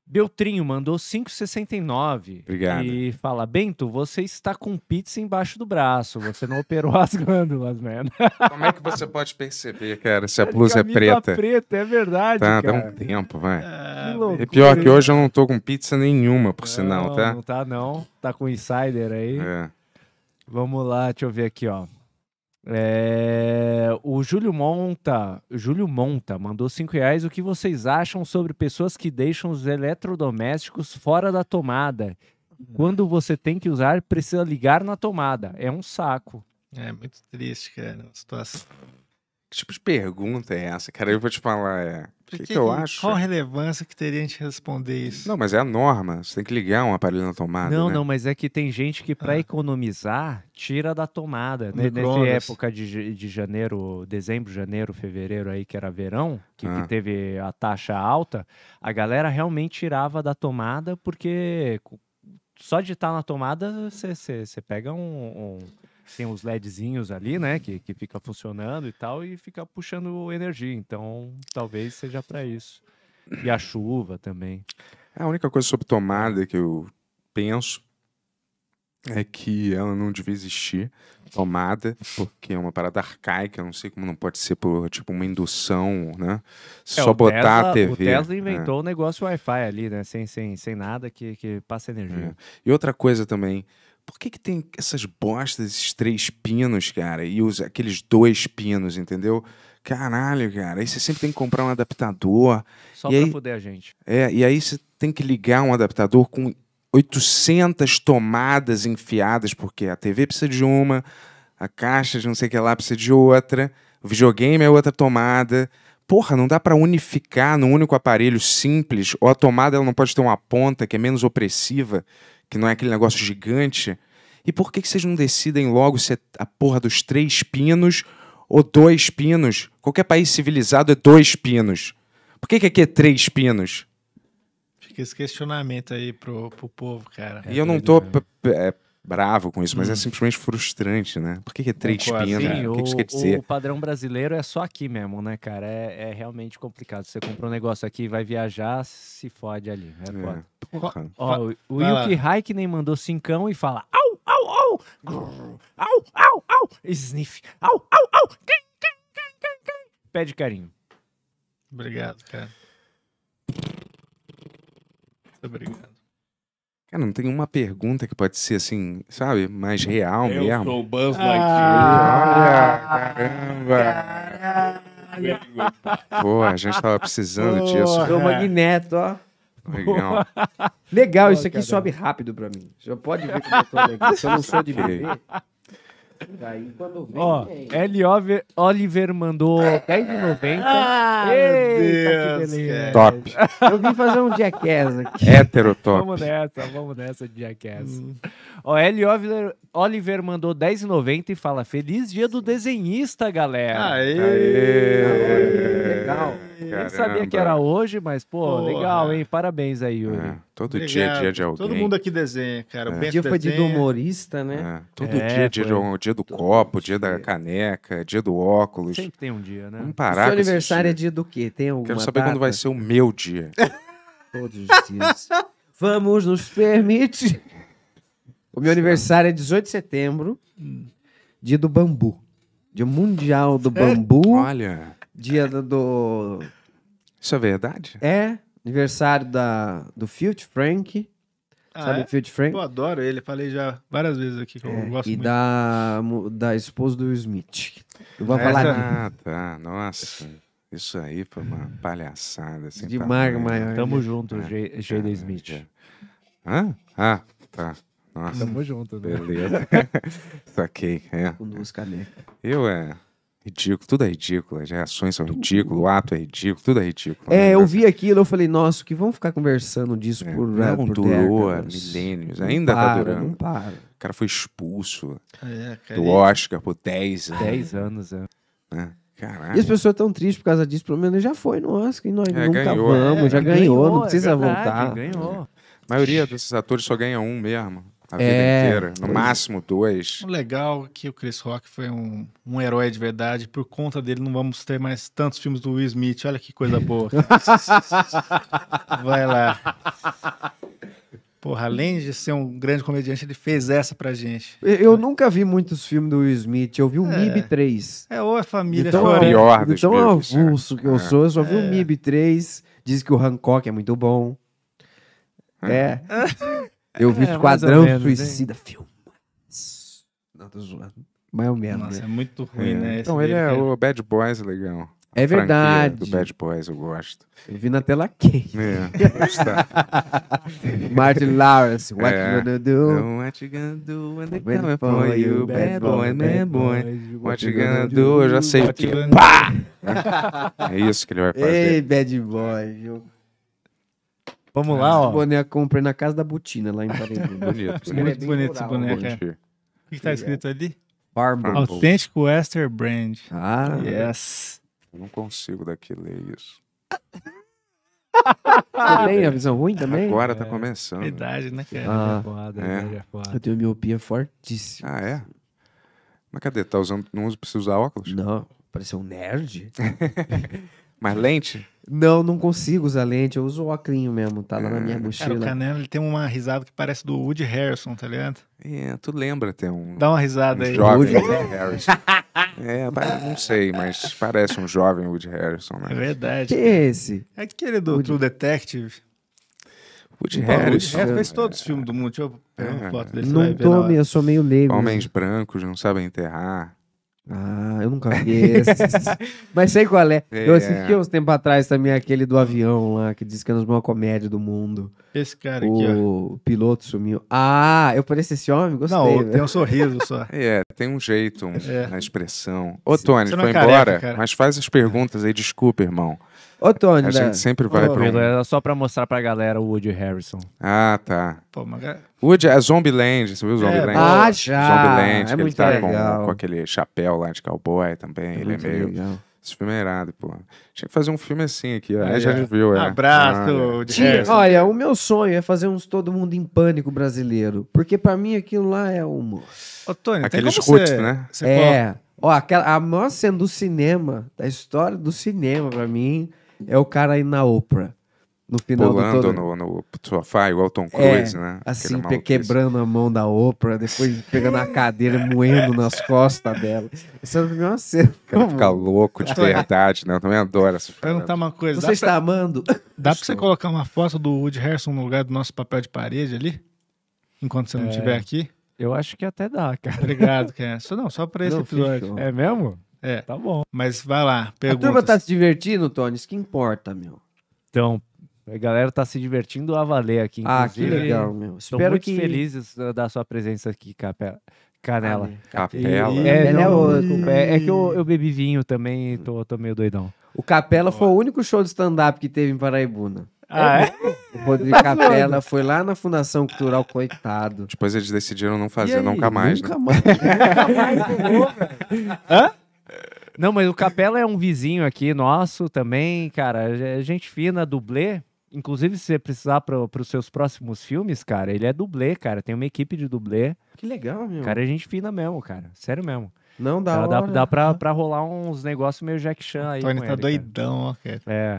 Beltrinho mandou 5,69. Obrigado. E fala: Bento, você está com pizza embaixo do braço. Você não operou as glândulas, mano. Como é que você pode perceber, cara, se a blusa é preta? preta, é verdade. Tá, cara. dá um tempo, vai. É, ah, e pior que hoje eu não tô com pizza nenhuma, por não, sinal, tá? Não tá, não. Tá com insider aí. É. Vamos lá, deixa eu ver aqui, ó. É, o Júlio Monta, Júlio Monta mandou 5 reais. O que vocês acham sobre pessoas que deixam os eletrodomésticos fora da tomada? Quando você tem que usar, precisa ligar na tomada. É um saco. É muito triste, cara, a situação. Que tipo de pergunta é essa? Cara, eu vou te falar, é. O que, que, eu acho? Qual a relevância que teria a gente responder isso? Não, mas é a norma. Você tem que ligar um aparelho na tomada. Não, né? não, mas é que tem gente que, para ah. economizar, tira da tomada. Né? Nessa época de, de janeiro, dezembro, janeiro, fevereiro, aí, que era verão, que, ah. que, teve a taxa alta, a galera realmente tirava da tomada, porque só de estar tá na tomada você pega um, um tem uns LEDzinhos ali, né? Que, que fica funcionando e tal, e fica puxando energia. Então, talvez seja para isso. E a chuva também. É, a única coisa sobre tomada que eu penso é que ela não devia existir tomada, porque é uma parada arcaica, eu não sei como não pode ser por tipo uma indução, né? É, Só botar Tesla, a TV. O Tesla é. inventou o um negócio Wi-Fi ali, né? Sem, sem, sem nada que, que passa energia. É. E outra coisa também, por que, que tem essas bostas, esses três pinos, cara, e os, aqueles dois pinos, entendeu? Caralho, cara, aí você sempre tem que comprar um adaptador. Só pra aí, poder a gente. É, e aí você tem que ligar um adaptador com 800 tomadas enfiadas, porque a TV precisa de uma, a caixa de não sei o que lá precisa de outra, o videogame é outra tomada. Porra, não dá para unificar num único aparelho simples, ou a tomada ela não pode ter uma ponta que é menos opressiva que não é aquele negócio gigante. E por que, que vocês não decidem logo se é a porra dos três pinos ou dois pinos? Qualquer país civilizado é dois pinos. Por que, que aqui é três pinos? Fica esse questionamento aí pro, pro povo, cara. E é eu não tô bravo com isso, mas é hum. é simplesmente frustrante, né? Por que, que é três pinos? Né? O, que, isso quer dizer? O padrão brasileiro é só aqui mesmo, né, cara? É, é realmente complicado. Você compra um negócio aqui, vai viajar, se fode ali. É, é foda. é. Porra. Ó, o, o Yuki nem mandou cincão e fala: au, au, au, au, au, au, sniff, au, au, au, quem, quem, quem, quem, quem. pede carinho. Obrigado, cara. Muito obrigado. Cara, não tem uma pergunta que pode ser assim, sabe, mais real eu mesmo. Eu sou o Buzz Lightyear. Ah, caramba. Pô, a gente tava precisando disso. Sou o Magneto, ó. Legal. Legal, isso aqui caramba. sobe rápido pra mim. Já pode ver que eu tô legal. Se eu não sou de ver. Daí quando vem. Ó, vem. É L. Oliver mandou 10,90. Ah, Eita, Deus, que Top. Eu vim fazer um jackass aqui. Hétero top. Vamos nessa, vamos nessa, jackass. Hum. Ó, Eli Oliver, Oliver mandou 10,90 e fala: Feliz dia do desenhista, galera. Aê! Aê! Legal. Caramba. Nem sabia que era hoje, mas, pô, Porra. legal, né? hein? Parabéns aí, Yuri. É, todo dia é dia de alguém. Todo mundo aqui desenha, cara. É. O dia foi dia do humorista, né? É. Todo é, dia, dia, de, dia do todo copo, dia, dia, da caneca, dia do óculos. Sempre tem um dia, né? Vamos parar. O seu aniversário é dia do quê? Tem alguma Quero saber data? quando vai ser o meu dia. Todos os dias. Vamos nos permitir. O meu aniversário é 18 de setembro, dia do bambu. Dia mundial do é? bambu. Olha. Dia do, do- Isso é verdade? É, aniversário da, do Field Frank. Ah, sabe é? o Field Frank? Eu adoro ele, falei já várias vezes aqui que eu é, gosto e muito. da, da esposa do Smith. Eu vou falar Ah, tá. Nossa. Isso aí foi uma palhaçada. assim. de, tá Marga Maior. Tamo né? junto, G- é, g Smith. Hã? Ah, tá. Nossa. Tamo junto, né? Beleza. Saquei, tá é. Com duas canecas. Eu é ridículo, tudo é ridículo, as reações são ridículas, o ato é ridículo, tudo é ridículo. É, né? eu vi aquilo, eu falei, nossa, que vamos ficar conversando disso é, por, não é, é por durou há é milênios, não ainda tá para, tá durando. Não para. O cara foi expulso é, do Oscar por 10 anos. 10 anos, é. é. Caralho. E as pessoas tão tristes por causa disso, pelo menos já foi no Oscar e nós é, nunca ganhou. vamos, já ganhou, ganhou, não precisa verdade, voltar. Ganhou. A maioria desses atores só ganha um mesmo. A vida é... inteira. No máximo dois. O legal é que o Chris Rock foi um, um herói de verdade. Por conta dele, não vamos ter mais tantos filmes do Will Smith. Olha que coisa boa. Vai lá. Porra, além de ser um grande comediante, ele fez essa pra gente. Eu, nunca vi muitos filmes do Will Smith, eu vi o é. MIB 3. É, ou a família então, o Pior tão avulso que eu é. sou, eu só vi é. o MIB 3. Diz que o Hancock é muito bom. É. é. É, eu vi é, Esquadrão menos, Suicida. Hein? Filma. Não, tô zoando. Mais é ou menos. Nossa, né? é muito ruim, é. né? Então ele é, é o Bad Boys legal. É a verdade. Do Bad Boys eu gosto. Eu vi na tela quente. É, Martin Lawrence, What é. you gonna do? What you gonna do when they come for you? Bad boy, bad boy. What you gonna do? Eu já sei o que. Pá! é isso que ele vai fazer. Ei, bad boy, viu? Vamos lá, ó. Esse boné eu comprei na casa da Butina, lá em Parintins. bonito. é Muito bonito esse boné, cara. O que, que tá escrito ali? Farmable. Autêntico Western Brand. Ah, Yes. Eu não consigo daqui ler isso. tem a visão ruim também? Agora tá é. começando. Verdade, né, cara? Ah, É foda, é. velho, é Eu tenho miopia fortíssima. Ah, é? Mas cadê? Tá usando. Não usa- precisa usar óculos? Não, pareceu um nerd. Mas lente? Não, não consigo usar lente, eu uso o ocrinho mesmo, tá lá é, na minha mochila. Cara, o Canelo ele tem uma risada que parece do Woody Harrison, tá ligado? É, tu lembra, tem um... Dá uma risada um aí. Jovem Woody Harrison. é, não sei, mas parece um jovem Woody Harrison, né? É verdade. Que é esse? É aquele do Woody... True Detective. Woody Harrison. Woody fez é. todos os filmes do mundo, deixa eu pegar uma é. foto desse. Não tome, eu sou meio leigo. Homens brancos não sabem enterrar. Ah, eu nunca vi esse. Mas sei qual é. é. Eu assisti uns tempos atrás também aquele do avião lá, que diz que é a maior comédia do mundo. Esse cara o... aqui, ó. O piloto sumiu. Ah, eu pareço esse homem? Gostei. Não, tem um sorriso só. é, tem um jeito um, é. na expressão. Ô, Sim. Tony, foi é embora, careca, mas faz as perguntas aí. Desculpa, irmão. Ô, Tony, A né? gente sempre vai Ô, um... Era é só pra mostrar pra galera o Woody Harrison. Ah, tá. Pô, mas... É- Woody é Zombieland, você viu é, Zombieland? ah, já! Zombieland, é que ele muito tá legal. Com, com aquele chapéu lá de cowboy também, ele é meio... legal. Esse filme é irado, pô. Tinha que fazer um filme assim aqui, ó. gente já é. viu, é. Abraço, ah, de Tinha, Olha, o meu sonho é fazer uns Todo Mundo em Pânico brasileiro. Porque pra mim aquilo lá é humor. Ô, Tony, Aqueles tem como roots, né? Você é. Pô... Ó, aquela, a maior cena do cinema, da história do cinema pra mim, é o cara aí na Oprah. No final Pulando todo... no, no sofá, igual Tom é, Cruise, é, né? Assim, quebrando a mão da Oprah, depois pegando a cadeira, moendo nas costas dela. Isso é a primeira cena. Quero ficar louco de verdade, né? Eu também adoro essa Perguntar uma coisa. Você está pra... amando? Dá para você colocar uma foto do Wood Harrison no lugar do nosso papel de parede ali? Enquanto você não é. estiver é... aqui? Eu acho que até dá, cara. Obrigado, Ken. Só, não, só para esse não, episódio. É mesmo? É. Tá bom. Mas vai lá, A turma tá se divertindo, Tony? Isso que importa, meu. Então, a galera tá se divertindo a valer aqui. Ah, que legal, meu. Estou Espero muito que... felizes da sua presença aqui, Capela. Canela. Capela. E... É é, é, é, que eu, eu, bebi vinho também e tô, tô meio doidão. O Capela foi o único show de stand-up que teve em Paraibuna. Ah, é? O Rodrigo tá Capela falando. foi lá na Fundação Cultural, coitado. Depois eles decidiram não fazer nunca mais. Nunca né? mais. nunca mais. Hã? Não, mas o Capela é um vizinho aqui nosso também, cara. Gente fina, dublê. Inclusive, se você precisar para os seus próximos filmes, cara, ele é dublê, cara. Tem uma equipe de dublê. Que legal, meu. Cara, é gente fina mesmo, cara. Sério mesmo. Não dá, dá, dá, dá pra, rolar uns negócios meio Jack Chan aí. O Tony tá ele, doidão, cara. ó, É.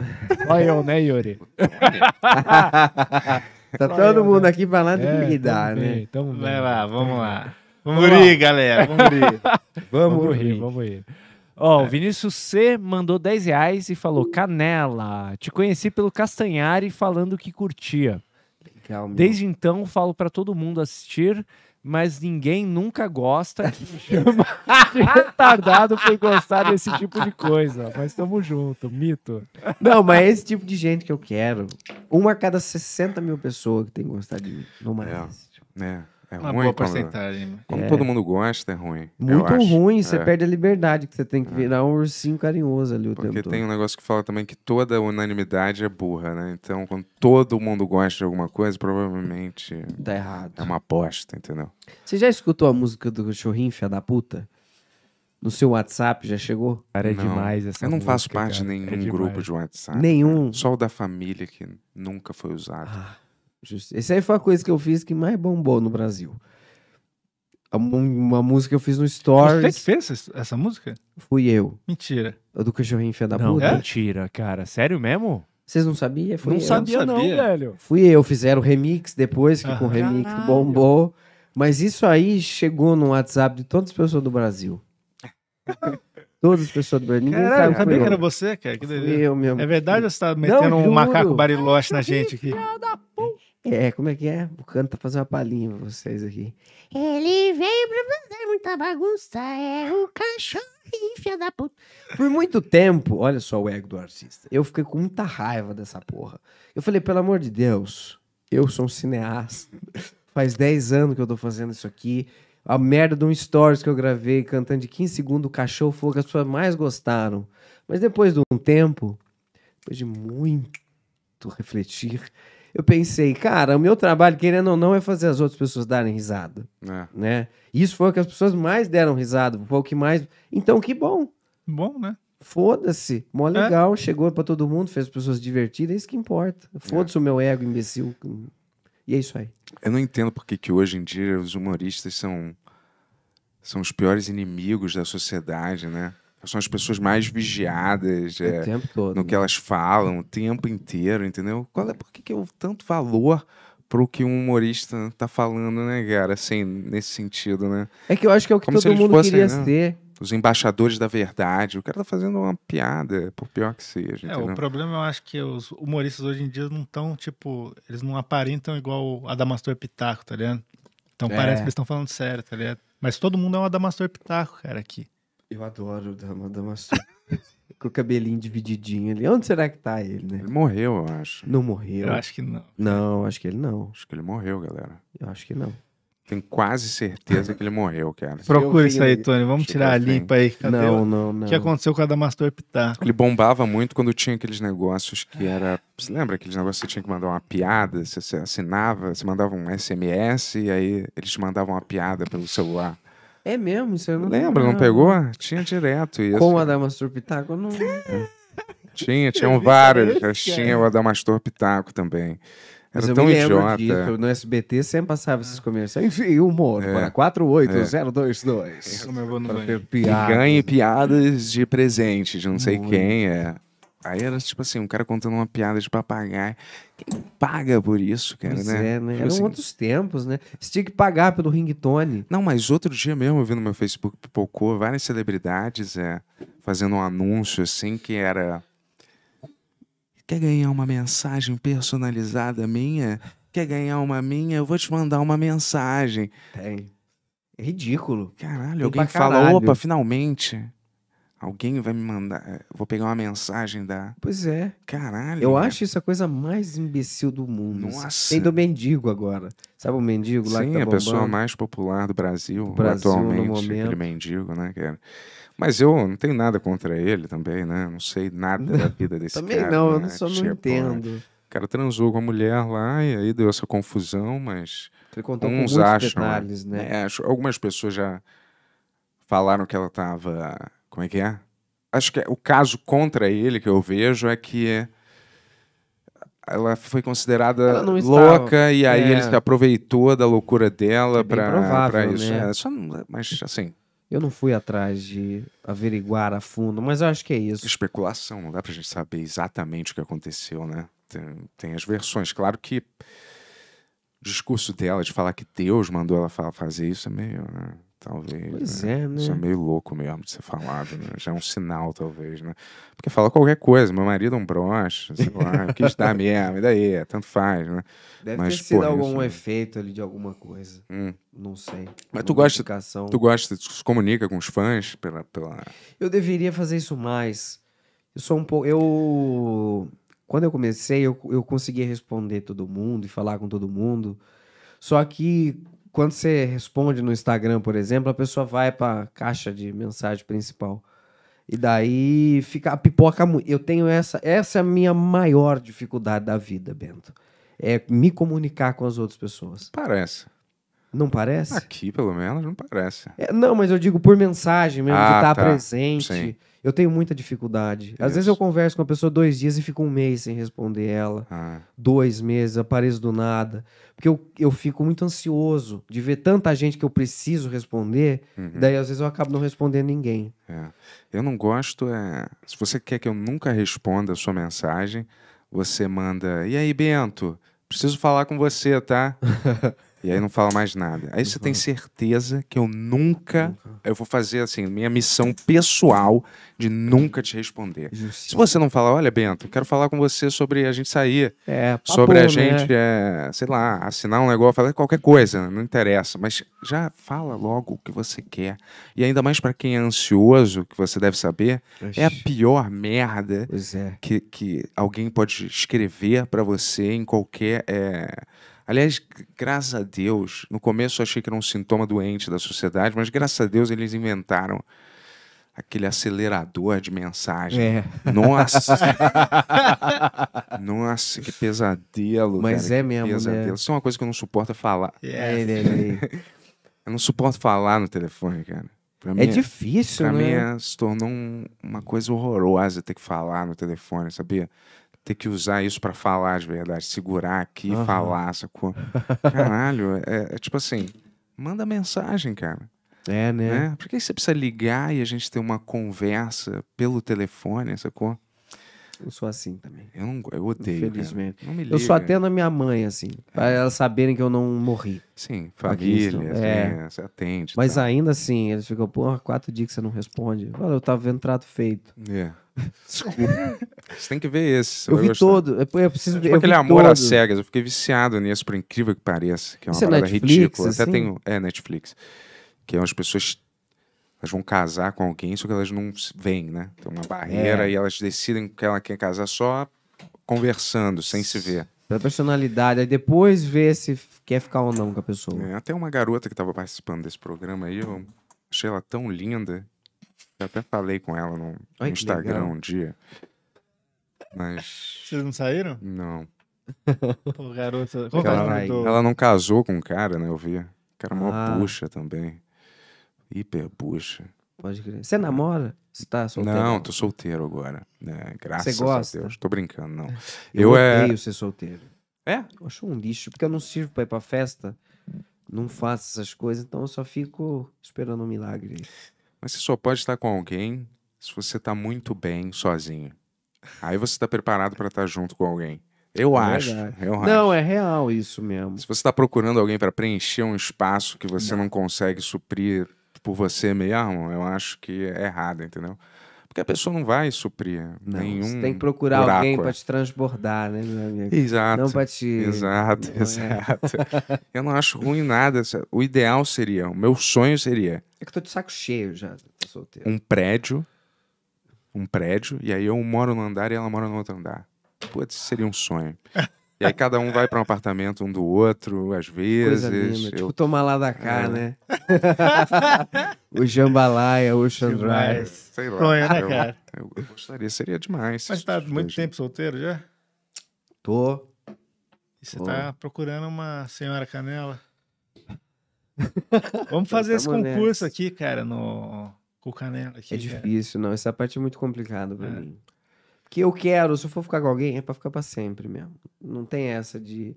Olha eu, né, Yuri? tá todo né? mundo aqui falando é, que dá, né? Bem, tamo bem. lá, vamos lá. Vamos, rir, galera. Vamos rir. vamos, vamos rir, vamos rir. Ó, oh, é. o Vinícius C mandou 10 reais e falou: Canela, te conheci pelo Castanhari falando que curtia. Legal, Desde então, falo para todo mundo assistir, mas ninguém nunca gosta que me chama retardado por gostar desse tipo de coisa. Mas tamo junto, mito. Não, mas é esse tipo de gente que eu quero. Uma a cada 60 mil pessoas que tem que gostar de mim, não mais. É. é. É uma ruim boa porcentagem. Como, é. todo mundo gosta, é ruim. Muito ruim, você é. perde a liberdade, que você tem que é. virar um ursinho carinhoso ali o Porque tempo Porque tem um negócio que fala também que toda unanimidade é burra, né? Então, quando todo mundo gosta de alguma coisa, provavelmente... Dá errado. É uma aposta, entendeu? Você já escutou a música do cachorrinho, filha da puta? No seu WhatsApp já chegou? Cara, é não, demais essa Eu não música, faço parte cara. de nenhum é grupo de WhatsApp. Nenhum? Né? Só o da família que nunca foi usado. Ah. Essa aí foi a coisa que eu fiz que mais bombou no Brasil. Uma música que eu fiz no Stories. Você é que fez essa música? Fui eu. Mentira. A do cachorrinho fia da não, puta. É? Mentira, cara. Sério mesmo? Vocês não sabiam? Fui não eu. sabia não, sabia. velho. Fui eu. Fizeram remix depois, que ah, com o remix caralho. bombou. Mas isso aí chegou no WhatsApp de todas as pessoas do Brasil. Todas as pessoas do Brasil. Ninguém sabe eu sabia que era você, cara. Que eu, meu... É verdade ou você tá metendo não, um macaco bariloche na gente aqui? Filha da puta! É, como é que é? O canto tá fazendo uma palhinha pra vocês aqui. Ele veio pra fazer muita bagunça, é o cachorro filha da puta. Por muito tempo, olha só o ego do artista, eu fiquei com muita raiva dessa porra. Eu falei, pelo amor de Deus, eu sou um cineasta. Faz 10 anos que eu tô fazendo isso aqui. A merda de um stories que eu gravei cantando de 15 segundos, o cachorro foi o que as pessoas mais gostaram. Mas depois de um tempo, depois de muito refletir, eu pensei, cara, o meu trabalho, querendo ou não, é fazer as outras pessoas darem risada. É. Né? Isso foi o que as pessoas mais deram risada, foi o que mais. Então, que bom. Bom, né? Foda-se, mó é. legal, é. chegou para todo mundo, fez as pessoas divertidas, é isso que importa. É. Foda-se o meu ego imbecil. E é isso aí. Eu não entendo porque que hoje em dia os humoristas são, são os piores inimigos da sociedade, né? são as pessoas mais vigiadas é, é todo, no né? que elas falam o tempo inteiro, entendeu? Qual é por que, eu tanto valor pro que um humorista tá falando, né, cara? Assim, nesse sentido, né? É que eu acho que é o que Como todo mundo fossem, queria né? ser. Os embaixadores da verdade. O cara tá fazendo uma piada, por pior que seja. É, entendeu? o problema eu acho que os humoristas hoje em dia não estão, tipo, eles não aparentam igual a Adamastor Pitaco, tá ligado? Então é. parece que eles estão falando sério, tá ligado? Mas todo mundo é um Adamastor Pitaco, cara, aqui. Eu adoro o Dama Damastor. Com o cabelinho divididinho ali. Onde será que tá ele, né? Ele morreu, eu acho. Não morreu. Eu acho que não. Não, acho que ele não. Acho que ele morreu, galera. Eu acho que não. Tenho quase certeza que ele morreu, cara. Procura isso aí, Tony. Vamos Chega tirar a para limpa aí. Cadê não, o... não, não. O que aconteceu com a Damastor Pitar? Ele bombava muito quando tinha aqueles negócios que era. Você lembra aqueles negócios que você tinha que mandar uma piada? Você assinava, você mandava um SMS e aí eles te mandavam uma piada pelo celular. É mesmo? Você não lembra? Não pegou? Tinha direto isso. Com a Damastor Pitaco? Não... É. tinha, tinham várias. Isso, tinha o Adamastor Pitaco também. Era Mas eu tão idiota. Disso, no SBT sempre passava esses ah. comerciais. Enfim, humor. É. Para 48022. É. Piadas. E ganhe piadas de presente de não sei Muito. quem. É. Aí era tipo assim, um cara contando uma piada de papagaio. Quem paga por isso, cara, pois né? É, né? Tipo Eram assim... outros tempos, né? Você tinha que pagar pelo ringtone. Não, mas outro dia mesmo eu vi no meu Facebook pipocou várias celebridades é, fazendo um anúncio assim que era. Quer ganhar uma mensagem personalizada minha? Quer ganhar uma minha? Eu vou te mandar uma mensagem. Tem. É ridículo. Caralho, Tem alguém fala, opa, finalmente. Alguém vai me mandar. É, vou pegar uma mensagem da. Pois é. Caralho. Eu né? acho isso a coisa mais imbecil do mundo. Nossa. Tem do mendigo agora. Sabe o mendigo lá Sim, tá a pessoa mais popular do Brasil, do Brasil atualmente. Aquele mendigo, né, cara? Mas eu não tenho nada contra ele também, né? Não sei nada da vida desse também cara. Também não, né? eu só não tipo, entendo. O cara transou com a mulher lá e aí deu essa confusão, mas. Ele contou uns com acham. Né? Detalhes, né? É, algumas pessoas já falaram que ela tava como é que é? Acho que é, o caso contra ele que eu vejo é que ela foi considerada ela louca e aí é. ele se aproveitou da loucura dela é para isso. Né? É, só, é, mas assim. Eu não fui atrás de averiguar a fundo, mas eu acho que é isso. Especulação, não dá pra gente saber exatamente o que aconteceu, né? Tem, tem as versões. Claro que o discurso dela de falar que Deus mandou ela fazer isso é meio. Né? talvez. Pois né? é, né? Isso é né? meio louco mesmo de ser falado, né? Já é um sinal, talvez, né? Porque fala qualquer coisa, meu marido é um broche, sei lá, quis dar mesmo, e daí, é, tanto faz, né? Deve Mas, ter sido pô, algum né? efeito ali de alguma coisa. Hum. Não sei. Mas tu gosta, tu gosta, tu se comunica com os fãs pela, pela... Eu deveria fazer isso mais. Eu sou um pouco... Eu... Quando eu comecei, eu, eu conseguia responder todo mundo e falar com todo mundo. Só que quando você responde no Instagram, por exemplo, a pessoa vai para caixa de mensagem principal. E daí fica a pipoca muito. Eu tenho essa, essa é a minha maior dificuldade da vida, Bento. É me comunicar com as outras pessoas. Parece. Não parece? Aqui, pelo menos, não parece. É, não, mas eu digo por mensagem mesmo, ah, de estar tá, tá. presente. Sim. Eu tenho muita dificuldade. Às Isso. vezes eu converso com a pessoa dois dias e fico um mês sem responder ela. Ah. Dois meses, apareço do nada. Porque eu, eu fico muito ansioso de ver tanta gente que eu preciso responder. Uhum. Daí às vezes eu acabo não respondendo ninguém. É. Eu não gosto. É... Se você quer que eu nunca responda a sua mensagem, você manda: E aí, Bento? Preciso falar com você, tá? E aí não fala mais nada. Aí você tem uhum. certeza que eu nunca, Eu vou fazer assim, minha missão pessoal de nunca te responder. Se você não falar, olha, Bento, quero falar com você sobre a gente sair. É, papo, sobre a né? gente, é, sei lá, assinar um negócio, fazer qualquer coisa, não interessa. Mas já fala logo o que você quer. E ainda mais para quem é ansioso, que você deve saber, Oxi. é a pior merda é. que, que alguém pode escrever para você em qualquer. É, Aliás, graças a Deus, no começo eu achei que era um sintoma doente da sociedade, mas graças a Deus eles inventaram aquele acelerador de mensagem. É. Nossa! Nossa, que pesadelo. Mas cara, é mesmo. Né? Pesadelo. Né? Isso é uma coisa que eu não suporto falar. É, é, é. eu não suporto falar no telefone, cara. Pra é mim, é difícil, pra né? Pra é, mim se tornou um, uma coisa horrorosa ter que falar no telefone, sabia? ter que usar isso para falar de verdade, segurar aqui e uhum. falar, sacou? Caralho, é, é, tipo assim, manda mensagem, cara. É, né? né? Por que você precisa ligar e a gente ter uma conversa pelo telefone, sacou? Eu sou assim também. Eu, não, eu odeio. Infelizmente. Não me liga. Eu sou atendo a minha mãe, assim. É. Pra é. elas saberem que eu não morri. Sim, família, né? é. você atende. Mas tá. ainda assim, eles ficam, porra, quatro dias que você não responde. Olha, eu tava vendo trato feito. É. Desculpa. Você tem que ver esse. Eu vi gostar. todo. Eu, é, é, eu preciso tipo ver. Tipo aquele amor todo. às cegas. Eu fiquei viciado nisso, por incrível que pareça. Que é uma coisa é parada é ridícula. Assim? Até tenho. É, Netflix. Que é umas pessoas. Elas vão casar com alguém, só que elas não vêm, né? Tem uma barreira é. e elas decidem que ela quer casar só conversando, sem se ver. Pela personalidade. Aí depois vê se quer ficar ou não com a pessoa. É, até uma garota que estava participando desse programa aí, eu achei ela tão linda eu até falei com ela no, no Instagram legal. um dia. Mas. Vocês não saíram? Não. Pô, garota. ela, ela não casou com o cara, né? Eu vi. O cara ah. uma bucha também. Hiper bucha. Pode crer. Você namora? Você tá solteiro? Não, tô solteiro agora. É, graças Você gosta? a Deus. Tô brincando, não. Eu, eu é odeio é... ser solteiro. É? Eu acho um lixo, porque eu não sirvo pra ir pra festa. Não faço essas coisas, então eu só fico esperando um milagre. Mas você só pode estar com alguém se você está muito bem sozinho. Aí você está preparado para estar tá junto com alguém. Eu é acho. Eu não, é real isso mesmo. Se você está procurando alguém para preencher um espaço que você não. não consegue suprir por você mesmo, eu acho que é errado, entendeu? porque a pessoa não vai suprir não, nenhum. Você tem que procurar buraco. alguém é. para te transbordar, né, meu amigo? Exato. Não para te. Exato, não, é. exato. É. Eu não acho ruim nada. O ideal seria, o meu sonho seria. É que eu tô de saco cheio já, solteiro. Um prédio. Um prédio, e aí eu moro no andar e ela mora no outro andar. Putz, seria um sonho. E aí cada um vai para um apartamento um do outro, às vezes. Eu... Tipo tomar lá da cá, é. né? o Jambalaya, o Chandrai. Sei lá. né, cara? Eu, gostaria, seria demais. Mas tá tipo muito tempo solteiro já? Tô. E você está tá procurando uma senhora canela? Vamos fazer esse concurso nessa. aqui, cara, no... com o canela aqui. É difícil, não. Essa parte é muito complicada para é. mim que eu quero, se eu for ficar com alguém, é pra ficar pra sempre mesmo. Não tem essa de,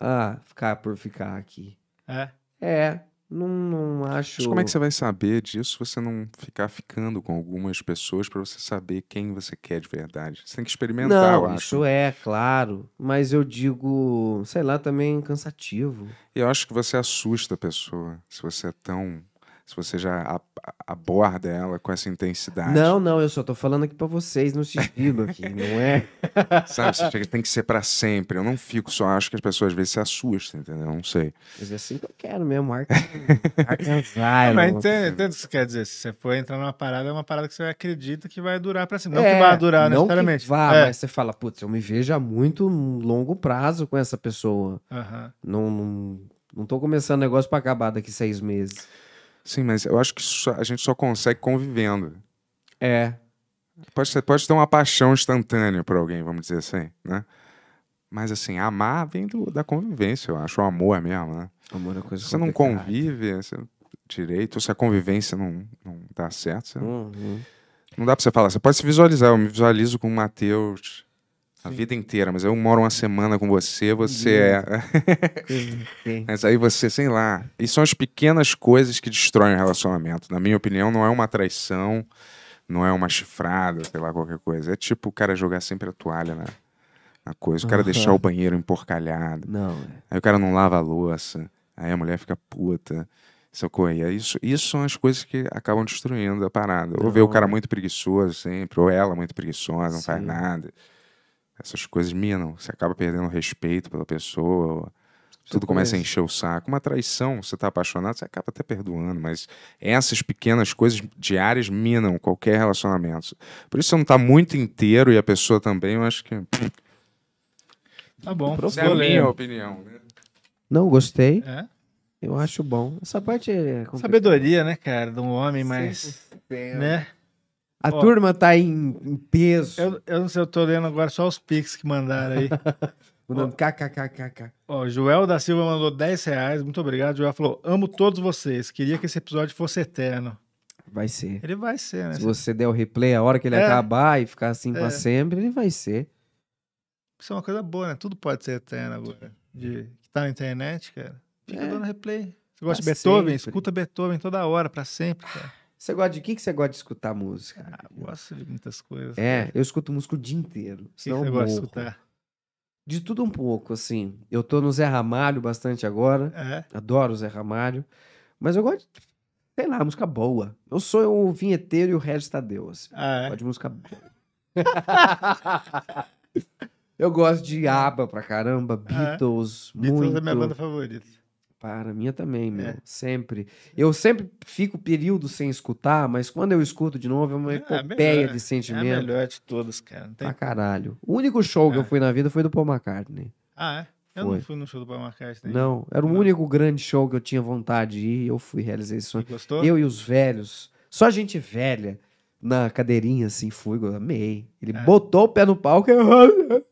ah, ficar por ficar aqui. É? É, não, não acho... Mas como é que você vai saber disso se você não ficar ficando com algumas pessoas para você saber quem você quer de verdade? Você tem que experimentar, não, eu acho. isso é, claro. Mas eu digo, sei lá, também cansativo. Eu acho que você assusta a pessoa se você é tão se você já aborda ela com essa intensidade. Não, não, eu só tô falando aqui para vocês no sigilo aqui, não é? Sabe, você que tem que ser para sempre. Eu não fico só, acho que as pessoas às vezes se assustam, entendeu? Não sei. Mas é assim que eu quero mesmo, Arkham é Mas entende o que você quer dizer? Se você for entrar numa parada, é uma parada que você acredita que vai durar para sempre. Não é, que vai durar não necessariamente. Que vá, é. mas você fala, putz, eu me vejo a muito longo prazo com essa pessoa. Não, não, não tô começando negócio para acabar daqui seis meses. Sim, mas eu acho que só, a gente só consegue convivendo. É. Pode, pode ter uma paixão instantânea por alguém, vamos dizer assim, né? Mas assim, amar vem do, da convivência, eu acho. O amor é mesmo, né? O amor é coisa Você complicada. não convive você, direito, se a convivência não, não dá certo, você, uhum. não dá pra você falar. Você pode se visualizar. Eu me visualizo com o Matheus a vida inteira, mas eu moro uma semana com você, você uhum. é. mas aí você, sei lá. E são as pequenas coisas que destroem o relacionamento. Na minha opinião, não é uma traição, não é uma chifrada, sei lá, qualquer coisa. É tipo o cara jogar sempre a toalha na, na coisa, o cara uhum. deixar o banheiro emporcalhado. Não. É. Aí o cara não lava a louça, aí a mulher fica puta. Sacou? É isso, isso são as coisas que acabam destruindo a parada. Não. Ou ver o cara é. muito preguiçoso sempre, ou ela muito preguiçosa, não Sim. faz nada. Essas coisas minam. Você acaba perdendo respeito pela pessoa. Você tudo começa a encher o saco. Uma traição, você está apaixonado, você acaba até perdoando, mas essas pequenas coisas diárias minam qualquer relacionamento. Por isso você não está muito inteiro e a pessoa também, eu acho que. Tá bom, Essa é a minha opinião. Né? Não gostei. É? Eu acho bom. Essa parte é Sabedoria, né, cara, de um homem, mais Sim, né? né? A Ó, turma tá em, em peso. Eu, eu, não sei, eu tô lendo agora só os pics que mandaram aí. Mandando kkkkk. Ó, Joel da Silva mandou 10 reais. Muito obrigado, Joel. Falou: amo todos vocês. Queria que esse episódio fosse eterno. Vai ser. Ele vai ser, né? Se você der o replay a hora que ele é. acabar e ficar assim é. pra sempre, ele vai ser. Isso é uma coisa boa, né? Tudo pode ser eterno agora. De, que tá na internet, cara. Fica é. dando replay. Você gosta pra de Beethoven? Sempre. Escuta Beethoven toda hora, pra sempre, cara. Você gosta de que, que você gosta de escutar música? Ah, gosto de muitas coisas. É, cara. eu escuto música o dia inteiro. que você gosta de escutar? De tudo um pouco, assim. Eu tô no Zé Ramalho bastante agora. É. Adoro o Zé Ramalho. Mas eu gosto de, sei lá, música boa. Eu sou o vinheteiro e o Regis Tadeu, assim. Ah, é? Gosto de música boa. eu gosto de ABBA pra caramba, Beatles, ah, é? muito. Beatles é minha banda favorita. Para, minha também, meu. É. Sempre. Eu sempre fico período sem escutar, mas quando eu escuto de novo, é uma é, é epopeia é de sentimento. É a melhor de todas, cara. Não tem... Pra caralho. O único show é. que eu é. fui na vida foi do Paul McCartney. Ah, é? Eu foi. não fui no show do Paul McCartney. Não, era o único grande show que eu tinha vontade de ir. Eu fui realizar esse sonho. gostou? Eu e os velhos. Só gente velha na cadeirinha, assim, fui. Eu amei. Ele botou o pé no palco e eu...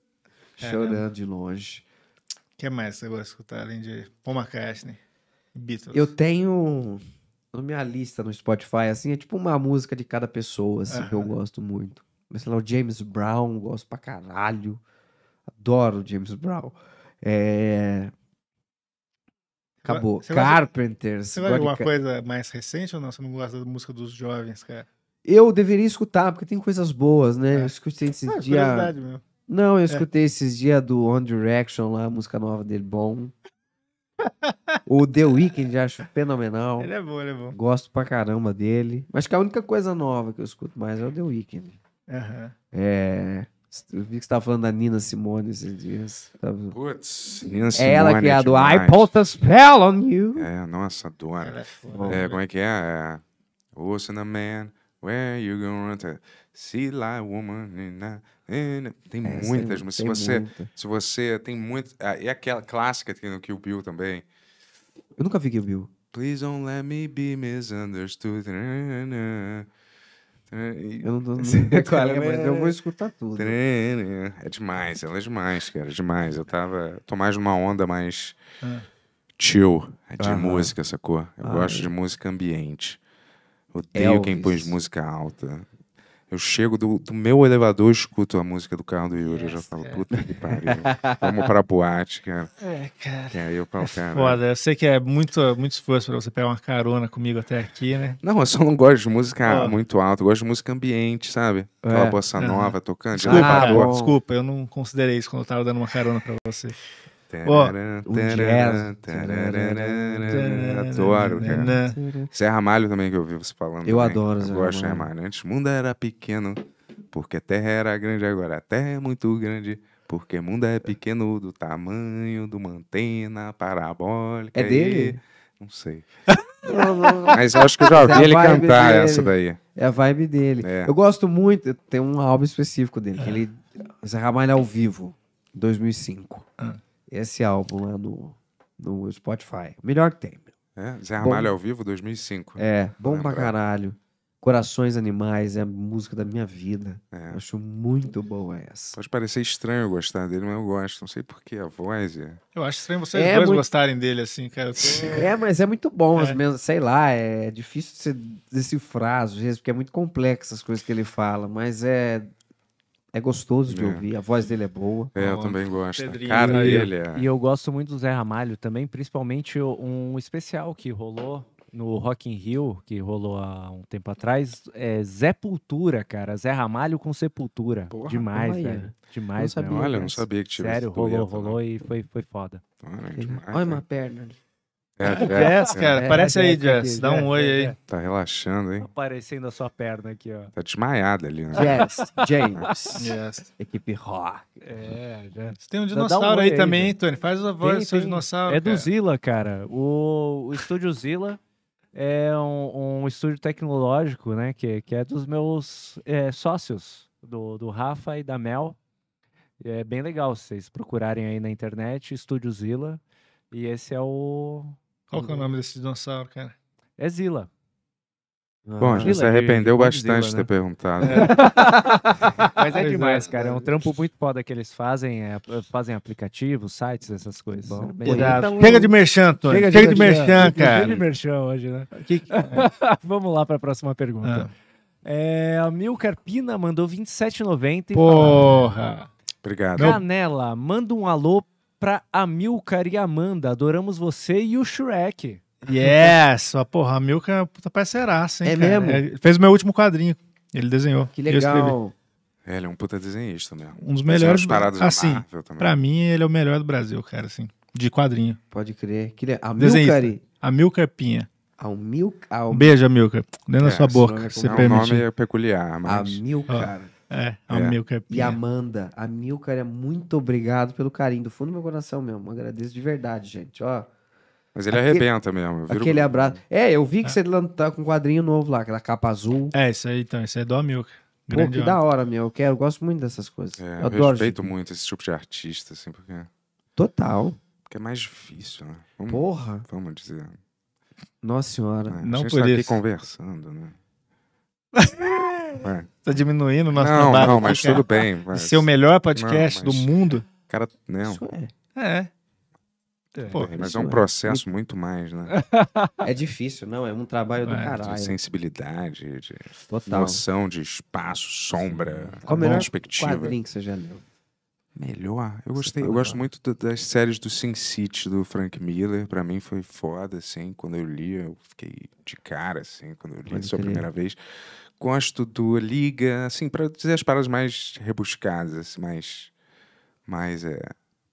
Chorando de longe que é mais você gosta de escutar além de Paul McCartney Beatles? Eu tenho na minha lista no Spotify, assim, é tipo uma música de cada pessoa, assim, que eu gosto muito. Mas, sei lá, o James Brown, gosto pra caralho. Adoro o James Brown. É... Acabou. Você gosta- Carpenters. Você vai gosto de alguma coisa mais recente ou não? Você não gosta da música dos jovens, cara? Eu deveria escutar, porque tem coisas boas, né? É. Eu escutei esse Ah, é dia curiosidade mesmo. Não, eu é. escutei é. esses dias do One Direction lá, a música nova dele, bom. o The Weeknd acho fenomenal. Ele é bom, ele é bom. Gosto pra caramba dele. Acho que a única coisa nova que eu escuto mais é o The Weeknd. Uhum. É. Eu vi que você tava falando da Nina Simone esses dias. Tava... Putz, Nina é Simone. É ela que é a do I put a spell on you. É, nossa, dona. É, é como é que é? é... Ocean Man. Where you gonna to see like woman in Tem é, muitas, mas tem se você, muita. se você tem muito, ah, e aquela clássica que tem no Kill Bill também. Eu nunca vi Kill Bill. Please don't let me be misunderstood. Eu não tô é cara, né? mas eu vou escutar tudo. É demais, ela é demais, cara, é demais. Eu tava, tô mais numa onda mais ah. chill é de ah, música, sacou? Eu ah, gosto é. de música ambiente. Odeio Elvis. quem põe música alta. Eu chego do, do meu elevador e escuto a música do carro do Yuri. Yes, eu já falo, cara. É. puta que pariu. Vamos pra boate, cara. É, cara. E aí eu falo, é cara. Foda, eu sei que é muito, muito esforço pra você pegar uma carona comigo até aqui, né? Não, eu só não gosto de música oh. muito alta. Eu gosto de música ambiente, sabe? Aquela é. bossa nova tocando. Desculpa, ah, desculpa, eu não considerei isso quando eu tava dando uma carona pra você. Ó, o jazz. Adoro, cara. Zé Ramalho também, que eu ouvi você falando. Eu também. adoro, Zé Gosto de Ramalho. Antes o mundo era pequeno, porque a terra era grande. Agora a terra é muito grande, porque mundo é pequeno do tamanho do uma antena parabólica. É dele? E... Não sei. Mas eu acho que eu já é ouvi é ele cantar dele. essa daí. É a vibe dele. É. Eu gosto muito, tem um álbum específico dele, que ele... Zé Ramalho ao vivo, 2005. Ah esse álbum lá no, no Spotify. O melhor que tem. É, Zé Ramalho bom, ao vivo, 2005. É, bom pra caralho. Corações Animais é a música da minha vida. É. Acho muito boa essa. Pode parecer estranho eu gostar dele, mas eu gosto. Não sei porquê, a voz é... Eu acho estranho vocês é dois muito... gostarem dele, assim, cara. Tô... É, mas é muito bom, é. Mesmo, sei lá, é difícil de se decifrar às vezes, porque é muito complexo as coisas que ele fala, mas é é gostoso de é. ouvir, a voz dele é boa. É, eu também gosto. Né? Pedrinho. Cara, né? e, ele é. E eu gosto muito do Zé Ramalho também, principalmente um especial que rolou no Rock in Rio, que rolou há um tempo atrás, é Zé Pultura, cara. Zé Ramalho com Sepultura. Porra, demais, velho. Demais, não sabia, Olha, não sabia que tinha Sério, rolou, né? rolou e foi, foi foda. Olha, demais, Olha uma perna ali. É, é, é. é Jess, cara, aparece aí, Jess. Dá um oi aí. Tá relaxando, hein? Aparecendo a sua perna aqui, ó. Tá desmaiada ali, né? Jess, James. Jess. Equipe rock. É, Jess. Tem um dinossauro um aí, aí também, Tony? Faz a voz do seu dinossauro. É do Zilla, cara. O, o estúdio Zilla é um, um, estúdio tecnológico, né? Que, que é dos meus é, sócios, do, do Rafa e da Mel. É bem legal vocês procurarem aí na internet, Estúdio Zilla. E esse é o, qual que é o hum. nome desse dinossauro, cara? É Zila. Ah, Bom, gente se é arrependeu de, bastante de, né? ter perguntado. É. Mas é demais, é. cara. É um trampo muito foda que eles fazem. É, fazem aplicativos, sites, essas coisas. Bom, bem, então, Chega de merchan, Tony. Chega, chega de, de merchan, cara. Chega de merchan hoje, né? Que Vamos lá para a próxima pergunta. Ah. É, a Milcar Pina mandou R$27,90. Porra! Fala, Obrigado. Canela, manda um alô para Amilcar e Amanda. Adoramos você e o Shrek. Yes! a porra, Amilcar é puta parceiraça, hein? É cara? mesmo? É, fez o meu último quadrinho. Ele desenhou. Que legal. É, ele é um puta desenhista mesmo. Um dos melhores. Paradas assim, para mim, ele é o melhor do Brasil, cara, assim. De quadrinho. Pode crer. Que le... Amilcar e... Amilcar Pinha. Amilcar... Um beijo, Amilcar. Dentro é, da sua boca, é se é um permitir. nome peculiar, mas... Amilcar. É, a é. Milka E Amanda, a Milka é muito obrigado pelo carinho, do fundo do meu coração mesmo. Agradeço de verdade, gente. Ó. Mas ele aquele, arrebenta mesmo. Viro... Aquele abraço. É, eu vi que é. você tá com um quadrinho novo lá, aquela capa azul. É, isso aí então, isso aí é do Amilca. Pô, que da hora, meu. Eu, quero, eu gosto muito dessas coisas. É, eu, eu adoro, respeito gente. muito esse tipo de artista, assim, porque. Total. Porque é mais difícil, né? Vamos, Porra! Vamos dizer. Nossa senhora. É, Não a gente por tá isso. aqui conversando, né? É. Tá diminuindo o nosso não, trabalho. Não, mas é tudo bem. Mas... Ser o melhor podcast não, mas... do mundo. Cara, não. Isso é. É. é. mas é um é processo é. muito mais, né? É difícil, não, é um trabalho do é, caralho. De sensibilidade, de Total. noção de espaço, sombra, Qual a melhor perspectiva. quadrinho que você já leu? Melhor? Eu gostei, eu gosto muito das séries do Sin City do Frank Miller. Para mim foi foda, assim. Quando eu li, eu fiquei de cara, assim, quando eu li Pode pela primeira vez gosto do Liga, assim, para dizer as palavras mais rebuscadas, assim, mais, mais é,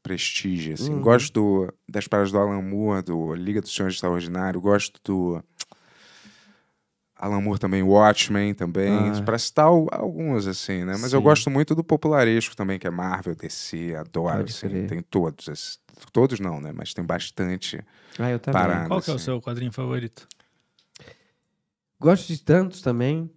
prestígio, assim. Uhum. Gosto do, das palavras do Alan Moore, do Liga dos Senhores Extraordinário, gosto do Alan Moore também, Watchmen também, ah. para citar alguns, assim, né? Mas Sim. eu gosto muito do popularesco também, que é Marvel, DC, adoro, assim, tem todos, assim, todos não, né? Mas tem bastante. Ah, eu também. Parando, Qual que é o assim. seu quadrinho favorito? Gosto de tantos também.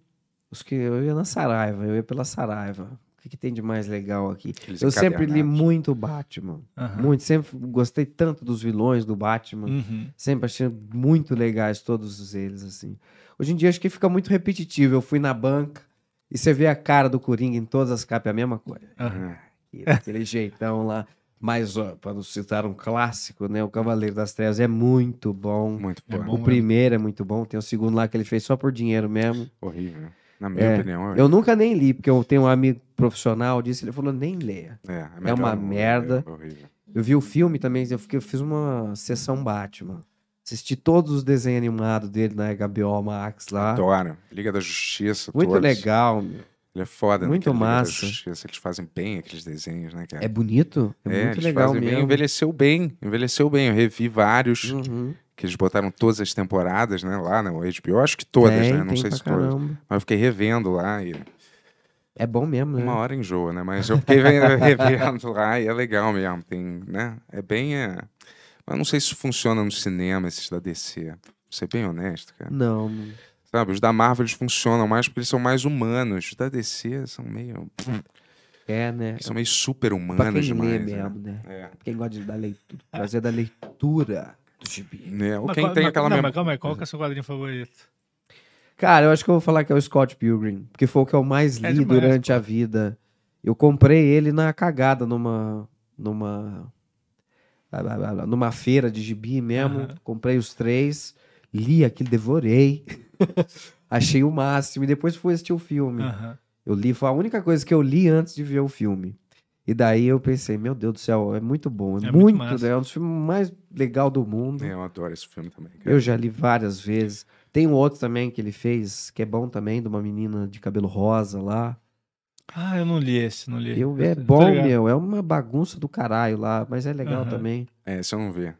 Os que eu ia na Saraiva, eu ia pela Saraiva. O que, que tem de mais legal aqui? eu sempre li muito Batman. Uhum. Muito, sempre gostei tanto dos vilões do Batman. Uhum. Sempre achei muito legais todos eles, assim. Hoje em dia acho que fica muito repetitivo. Eu fui na banca e você vê a cara do Coringa em todas as capas, é a mesma coisa. Uhum. Ah, aquele jeitão lá. Mas, para citar um clássico, né? O Cavaleiro das Trevas é muito bom. Muito bom. É bom o primeiro é muito bom. Tem o segundo lá que ele fez só por dinheiro mesmo. Horrível. Na minha é. opinião. Eu nunca nem li, porque eu tenho um amigo profissional disse, ele falou, nem leia. É, é uma merda. É eu vi o filme também, eu, fiquei, eu fiz uma sessão Batman. Assisti todos os desenhos animados dele na HBO Max lá. Adoro. Liga da Justiça. Muito todos. legal, meu. Ele é foda, né, Muito né? massa. Eles fazem bem aqueles desenhos, né, cara? É bonito? É, é muito legal mesmo. Bem, envelheceu bem, envelheceu bem. Eu revi vários. Uhum que eles botaram todas as temporadas, né, lá na HBO, acho que todas, tem, né, não sei se todas, mas eu fiquei revendo lá e... É bom mesmo, né? Uma hora enjoa, né, mas eu fiquei revendo lá e é legal mesmo, tem, né, é bem, é... mas não sei se funciona no cinema esses da DC, Vou ser bem honesto, cara. Não, Sabe, os da Marvel eles funcionam mais porque eles são mais humanos, os da DC são meio... É, né? são meio super humanos demais. Pra quem lê né? mesmo, né? né? É. Quem gosta de da leitura, prazer da leitura do gibi. Né? mas quem qual, tem mas, aquela não, mesma... mas calma aí, qual uhum. que é o seu quadrinho favorito? Cara, eu acho que eu vou falar que é o Scott Pilgrim, porque foi o que eu mais é li é demais, durante pô. a vida. Eu comprei ele na cagada numa numa numa feira de gibi mesmo, uhum. comprei os três, li aquilo, devorei. Achei o máximo e depois fui assistir o filme. Uhum. Eu li, foi a única coisa que eu li antes de ver o filme. E daí eu pensei, meu Deus do céu, é muito bom. É, é muito, muito é um dos filmes mais legal do mundo. É, eu adoro esse filme também. Cara. Eu já li várias vezes. Tem um outro também que ele fez, que é bom também, de uma menina de cabelo rosa lá. Ah, eu não li esse, não li. Eu, é bom, meu, é uma bagunça do caralho lá, mas é legal uhum. também. É, esse eu não vi.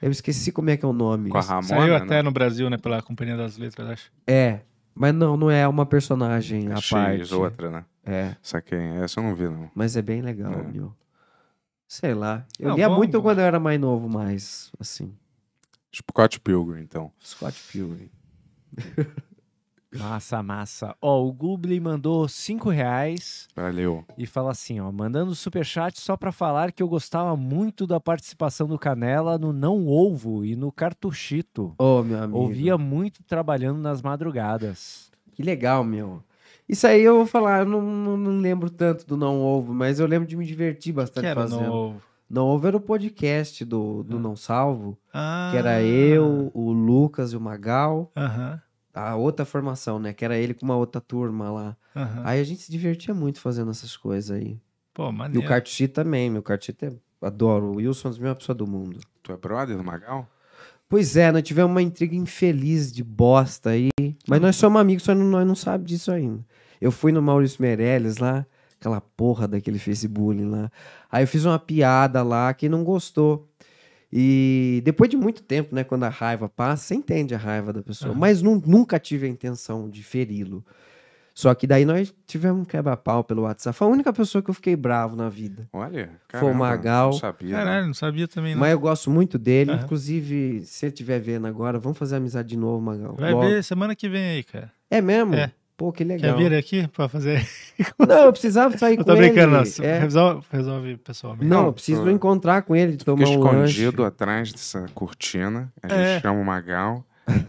Eu esqueci como é que é o nome. Com a Ramona, Saiu né? até né? no Brasil, né, pela Companhia das Letras, acho. É, mas não, não é uma personagem é à X, parte. outra, né? É. Essa eu não vi, não. Mas é bem legal, é. meu. Sei lá. Eu não, lia bom, muito bom. quando eu era mais novo, mas assim. Scott Pilgrim, então. Scott Pilgrim. Massa, massa. Ó, o Google mandou cinco reais. Valeu. E fala assim, ó, mandando super chat só para falar que eu gostava muito da participação do Canela no Não Ovo e no Cartuchito. Ô, oh, meu amigo. Ouvia muito trabalhando nas madrugadas. Que legal, meu. Isso aí eu vou falar, eu não, não, não lembro tanto do Não Ovo, mas eu lembro de me divertir bastante que era fazendo. Não Ovo? Não Ovo era o podcast do, do ah. Não Salvo, ah. que era ah. eu, o Lucas e o Magal. Aham a outra formação, né? Que era ele com uma outra turma lá. Uhum. Aí a gente se divertia muito fazendo essas coisas aí. Pô, maneiro. E o Cartier também, meu Cartier é... adoro. O Wilson é a melhores do mundo. Tu é brother do Magal? Pois é, nós tivemos uma intriga infeliz de bosta aí. Mas nós somos amigos, só nós não sabemos disso ainda. Eu fui no Maurício Meirelles lá, aquela porra daquele Facebook lá. Aí eu fiz uma piada lá que não gostou. E depois de muito tempo, né, quando a raiva passa, você entende a raiva da pessoa, uhum. mas não, nunca tive a intenção de feri-lo. Só que daí nós tivemos um quebra-pau pelo WhatsApp. Foi a única pessoa que eu fiquei bravo na vida. Olha, cara, Foi o Magal. Não sabia. Caralho, não sabia também não. Mas eu gosto muito dele. Uhum. Inclusive, se ele estiver vendo agora, vamos fazer amizade de novo, Magal. Vai Logo. ver semana que vem aí, cara. É mesmo? É. Pô, que legal. Quer vir aqui para fazer? Não, eu precisava sair eu com ele. Tô brincando, ele. É. Resolve, resolve pessoalmente. Não, eu preciso encontrar com ele, tomar Fica um escondido atrás dessa cortina. A gente é. chama o Magal.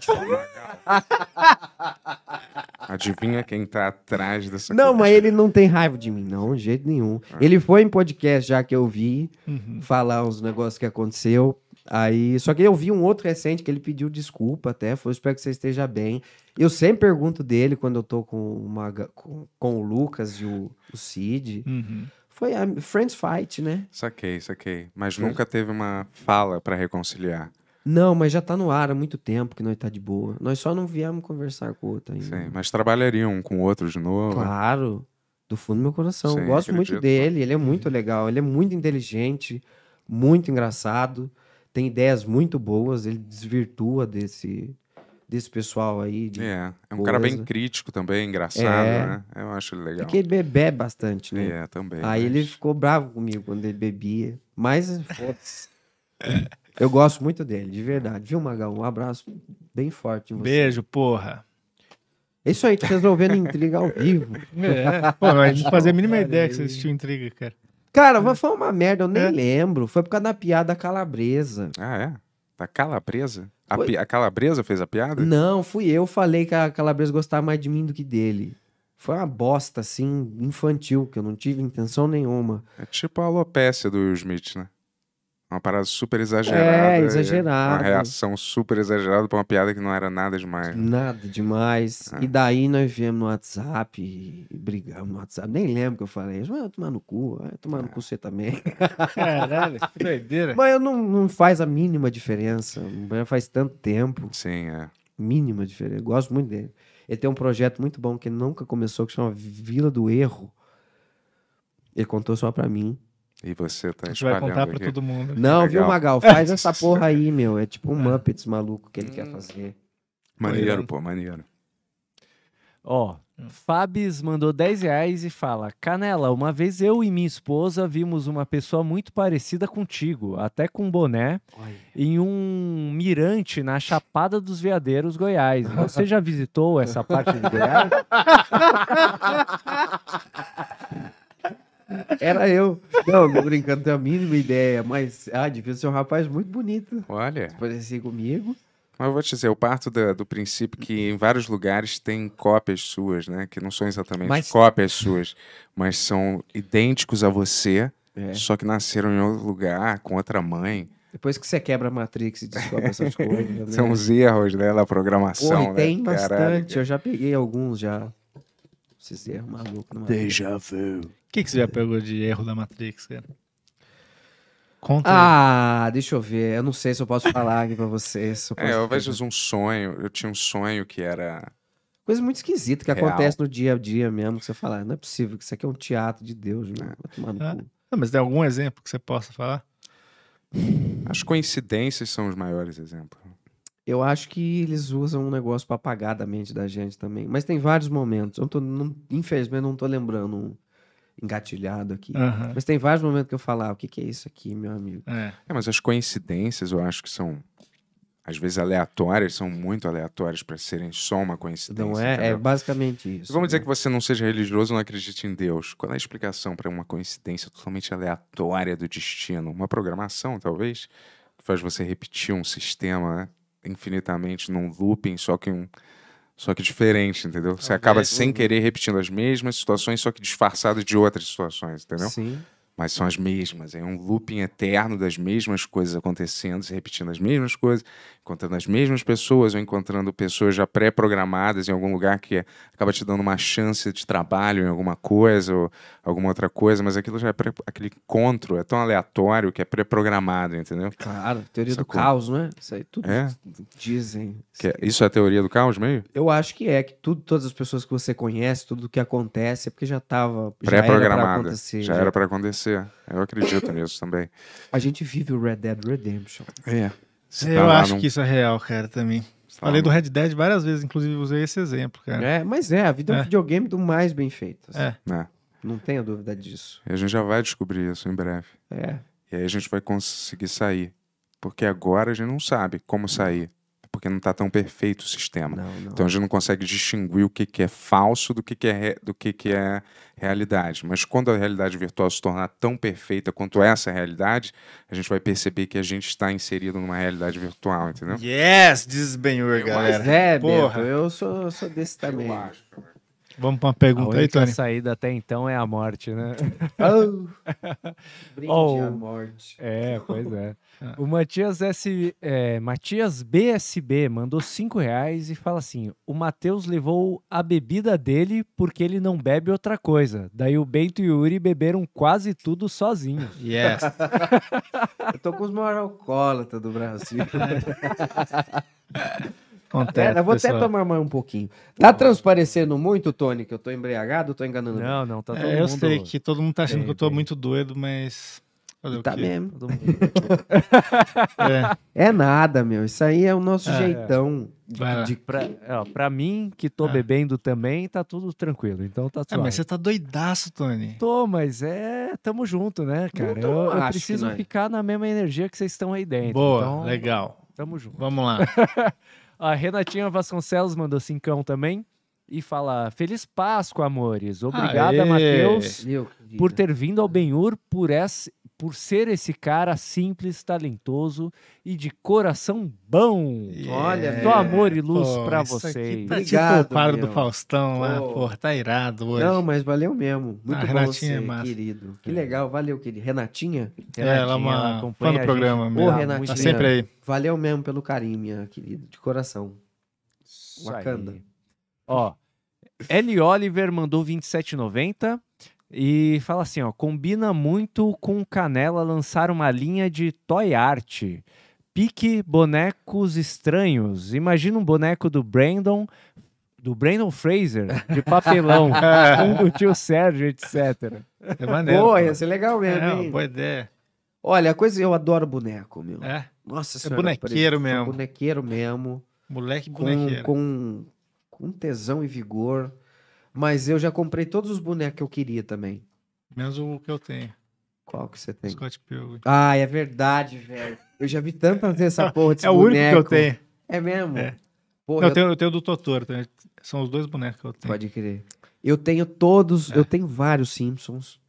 Adivinha quem tá atrás dessa Não, mas ele não tem raiva de mim, não, de jeito nenhum. Ah. Ele foi em podcast já que eu vi uhum. falar os negócios que aconteceu. Aí, só que eu vi um outro recente que ele pediu desculpa até, foi, espero que você esteja bem. Eu sempre pergunto dele quando eu tô com, uma, com, com o Lucas e o, o Cid. Uhum. Foi a Friends Fight, né? Saquei, saquei. Mas é. nunca teve uma fala para reconciliar. Não, mas já tá no ar há muito tempo que nós tá de boa. Nós só não viemos conversar com o outro ainda. Sim, mas trabalhariam um com o outro de novo. Claro, do fundo do meu coração. Sim, Gosto acredito. muito dele, ele é muito legal, ele é muito inteligente, muito engraçado tem ideias muito boas, ele desvirtua desse, desse pessoal aí. é, é um coisa. cara bem crítico também, engraçado, é. né? Eu acho ele legal. Porque é ele bebe bastante, né? É, também. Aí mas... ele ficou bravo comigo quando ele bebia. Mas, foda-se. Eu gosto muito dele, de verdade. Viu, Magal? Um abraço bem forte. Beijo, porra. É isso aí, tô resolvendo intriga ao vivo. É. Pô, mas não fazia a mínima ideia que você assistiu intriga, cara. Cara, mas hum. foi uma merda, eu nem é. lembro. Foi por causa da piada calabresa. Ah, é? Da calabresa? A, a, calabresa fez a piada? Não, fui eu falei que a calabresa gostava mais de mim do que dele. Foi uma bosta, assim, infantil, que eu não tive intenção nenhuma. É tipo a alopécia do Will Smith, né? uma parada super é, exagerada. É, exagerada. Uma reação super exagerada pra uma piada que não era nada demais. Né? Nada demais. É. E daí nós viemos no WhatsApp e brigamos no WhatsApp. Nem lembro que eu falei. Mas eu tomar no cu, eu tomar é. no cu você também. Caralho, que doideira. Mas não, não faz a mínima diferença. Faz tanto tempo. Sim, é. Mínima diferença. Eu gosto muito dele. Ele tem um projeto muito bom que nunca começou, que chama Vila do Erro. Ele contou só pra mim. E você tá espalhando vai contar todo mundo. Não, viu, Magal? Faz essa porra aí, meu. É tipo um Muppets maluco que ele hum. quer fazer. Maneiro, pô, maneiro. Ó, Fabs mandou 10 reais e fala: Canela, uma vez eu e minha esposa vimos uma pessoa muito parecida contigo, até com boné, Oi. em um mirante na Chapada dos Veadeiros, Goiás. Você já visitou essa parte de Goiás? Era eu. Não, tô brincando, não tenho a mínima ideia, mas ah, devia ser um rapaz muito bonito. Olha. Parecia comigo. Mas eu vou te dizer, eu parto do, do princípio que em vários lugares tem cópias suas, né? Que não são exatamente mas... cópias suas, mas são idênticos a você, é. só que nasceram em outro lugar, com outra mãe. Depois que você quebra a Matrix e descobre essas coisas. Né? São os erros dela, a programação. Né? tem né? bastante, Caralho. eu já peguei alguns já. Esses erros malucos. Deja vu que, que você já pegou de erro da Matrix, cara? Conta ah, deixa eu ver. Eu não sei se eu posso falar aqui pra vocês. Eu é, eu vejo um sonho. Eu tinha um sonho que era. Coisa muito esquisita que Real. acontece no dia a dia mesmo. Que você fala, não é possível, que isso aqui é um teatro de Deus, né? Ah. Não, ah, mas tem algum exemplo que você possa falar? As coincidências são os maiores exemplos. Eu acho que eles usam um negócio para apagar da mente da gente também. Mas tem vários momentos. Eu tô, não, infelizmente, não tô lembrando um engatilhado aqui. Uhum. Mas tem vários momentos que eu falar, o que, que é isso aqui, meu amigo? É. é. mas as coincidências eu acho que são, às vezes, aleatórias, são muito aleatórias para serem só uma coincidência. Não é? é entendeu? É basicamente isso. Vamos né? dizer que você não seja religioso, não acredite em Deus. Qual é a explicação para uma coincidência totalmente aleatória do destino? Uma programação, talvez, que faz você repetir um sistema né? infinitamente num looping, só que um só que diferente, entendeu? Você acaba é, sem uhum. querer repetindo as mesmas situações, só que disfarçadas de outras situações, entendeu? Sim. Mas são as mesmas, é um looping eterno das mesmas coisas acontecendo, se repetindo as mesmas coisas encontrando as mesmas pessoas ou encontrando pessoas já pré-programadas em algum lugar que acaba te dando uma chance de trabalho em alguma coisa ou alguma outra coisa, mas aquilo já é pré, aquele encontro é tão aleatório que é pré-programado, entendeu? Claro, teoria do caos caos, né? Isso aí tudo é? dizem. É, isso é a teoria do caos meio? Eu acho que é, que tudo, todas as pessoas que você conhece, tudo que acontece é porque já estava pré-programado. Já era para acontecer. Né? acontecer. Eu acredito nisso também. A gente vive o Red Dead Redemption. É. Você tá eu tá acho num... que isso é real, cara, também. Falei do Red Dead várias vezes, inclusive usei esse exemplo, cara. É, mas é, a vida é, é um videogame do mais bem feito. Assim. É. é. Não tenho dúvida disso. E a gente já vai descobrir isso em breve. É. E aí a gente vai conseguir sair. Porque agora a gente não sabe como sair porque não está tão perfeito o sistema. Não, não. Então a gente não consegue distinguir o que, que é falso do que, que é, do que, que é realidade. Mas quando a realidade virtual se tornar tão perfeita quanto essa realidade, a gente vai perceber que a gente está inserido numa realidade virtual, entendeu? Yes, diz bem galera. Mas é, Porra. Beto, eu sou, sou desse também. Eu acho, Vamos para uma pergunta é a aí, Tony. A saída até então é a morte, né? Oh, brinde oh, morte. É, pois é. Ah. o Matias, S, é, Matias BSB mandou cinco reais e fala assim: o Matheus levou a bebida dele porque ele não bebe outra coisa. Daí o Bento e o Yuri beberam quase tudo sozinhos. Yes. Eu tô com os maiores alcoólatas do Brasil. Acontece. É, vou pessoal. até tomar mais um pouquinho. Tá transparecendo muito, Tony, que eu tô embriagado, tô enganando. Não, não, tá é, todo é, mundo... Eu sei que todo mundo tá achando é, que eu tô muito doido, mas tá que... mesmo. é. é. nada, meu. Isso aí é o nosso é, é. jeitão. É. De, Pra, ó, pra mim, que tô bebendo também, tá tudo tranquilo. Então tá tudo. mas você tá doidaço, Tony. Tô, mas é. Tamo junto, né, cara? Eu, eu, eu preciso ficar na mesma energia que vocês estão aí dentro. Boa, então, legal. Tamo junto. Vamos lá. A Renatinha Vasconcelos mandou cincão também e fala: Feliz Páscoa, amores. Obrigada, Matheus, por ter vindo ao Benhur por esse, por ser esse cara simples, talentoso e de coração bom. Olha, yeah. do amor e luz para vocês. Tá Obrigado, tipo o do Faustão pô. lá, pô, tá irado hoje. Não, mas valeu mesmo. Muito ah, bom Renatinha você, é querido. Que é. legal, valeu, querido. Renatinha? Renatinha é, ela é uma fã do programa mesmo. Pô, Renatinha, tá sempre aí. Valeu mesmo pelo carinho, minha querida, de coração. Isso Wakanda. Aí. Ó, L. Oliver mandou 27,90. E fala assim, ó, combina muito com Canela lançar uma linha de toy art. Pique bonecos estranhos. Imagina um boneco do Brandon do Brandon Fraser, de papelão, um do tio Sérgio, etc. É maneiro. Pô, ia ser legal mesmo, é, Boa ideia. Olha, a coisa, eu adoro boneco, meu. É? Nossa é senhora. É bonequeiro mesmo. bonequeiro mesmo. Moleque bonequeiro. Com, com, com tesão e vigor. Mas eu já comprei todos os bonecos que eu queria também. Menos o que eu tenho. Qual que você tem? Scott Pilgrim. Ah, é verdade, velho. Eu já vi tantas vezes essa é porra desse É o único que eu tenho. É mesmo? É. Porra, Não, eu, tenho, eu tenho do Totoro. São os dois bonecos que eu tenho. Pode crer. Eu tenho todos, é. eu tenho vários Simpsons.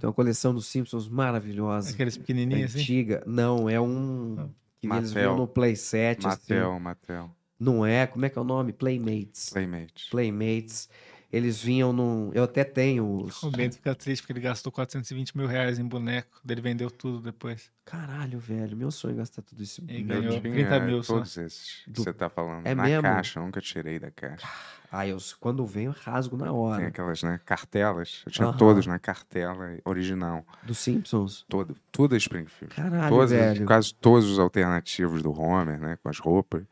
Tem uma coleção dos Simpsons maravilhosa. Aqueles pequenininhos, assim? Antiga. Assim? Não, é um ah. que Mattel. eles viram no Play 7. Assim. Mattel, assim. Mattel. Não é? Como é que é o nome? Playmates. Playmates. Playmates. Eles vinham num. Eu até tenho os. O Bento fica triste porque ele gastou 420 mil reais em boneco. Ele vendeu tudo depois. Caralho, velho. Meu sonho é gastar tudo isso. Ele ganhou 30 mil é só. Todos esses que Do... você tá falando. É na mesmo? caixa. nunca tirei da caixa. Aí eu, quando vem, eu rasgo na hora. Tem aquelas, né? Cartelas. Eu tinha todos, né? Cartela original. Dos Simpsons? Todo. Tudo é Springfield. Caralho, todos, velho. Quase todos os alternativos do Homer, né? Com as roupas.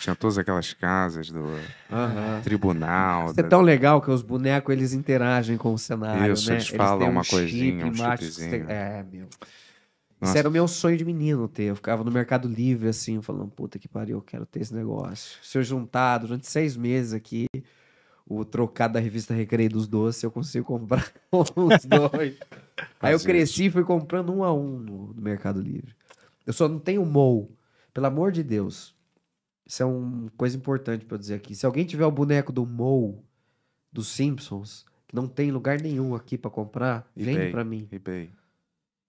Tinha todas aquelas casas do tribunal. Isso é da... é tão legal que os bonecos, eles interagem com o cenário, Isso, né? eles falam eles uma um coisinha, um chipzinho. Você... É, meu... Isso era o meu sonho de menino ter. Eu ficava no Mercado Livre, assim, falando, puta que pariu, eu quero ter esse negócio. Se eu juntar durante seis meses aqui, o trocado da revista Recreio dos Doces, eu consigo comprar uns dois. Aí eu cresci e fui comprando um a um no, no Mercado Livre. Eu só não tenho mou. Pelo amor de Deus. Isso é uma coisa importante para dizer aqui. Se alguém tiver o boneco do Mou dos Simpsons, que não tem lugar nenhum aqui para comprar, eBay, vende para mim. eBay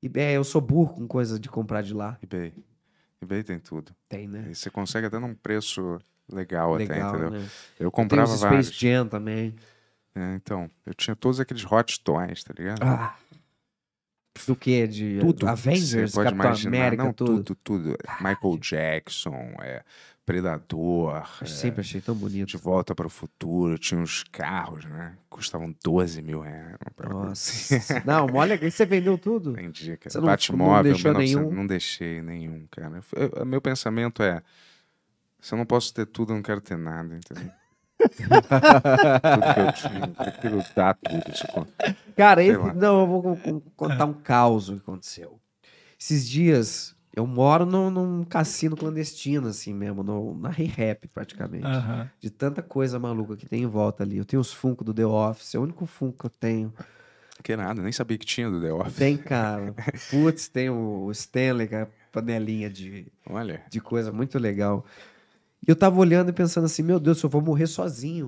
eBay, é, eu sou burro com coisa de comprar de lá. eBay. eBay tem tudo. Tem, né? E você consegue até num preço legal, legal até, entendeu? Né? Eu comprava tem os vários. Space Jam também. É, então, eu tinha todos aqueles hot toys, tá ligado? Ah. Do que? De tudo. Avengers, Capitão imaginar. América, Não, tudo. tudo, tudo. É Michael Jackson, é, Predador. Eu é, sempre achei tão bonito. De Volta para o Futuro, tinha uns carros, né? Custavam 12 mil reais. Nossa. Assim. não, olha, você vendeu tudo. Vendi, cara. Você não, Batmóvel, não, nenhum? não deixei nenhum, cara. Eu, eu, meu pensamento é: se eu não posso ter tudo, eu não quero ter nada, entendeu? tudo que eu tinha, eu tudo. Tipo, cara, esse, não, eu vou, vou contar um caos que aconteceu. Esses dias, eu moro no, num cassino clandestino, assim mesmo, no, na rap praticamente. De tanta coisa maluca que tem em volta ali. Eu tenho os Funko do The Office, é o único Funko que eu tenho. Que nada, nem sabia que tinha do The Office. Tem, cara. Putz, tem o Stanley, a panelinha de, Olha. de coisa muito legal. E eu tava olhando e pensando assim, meu Deus, eu vou morrer sozinho.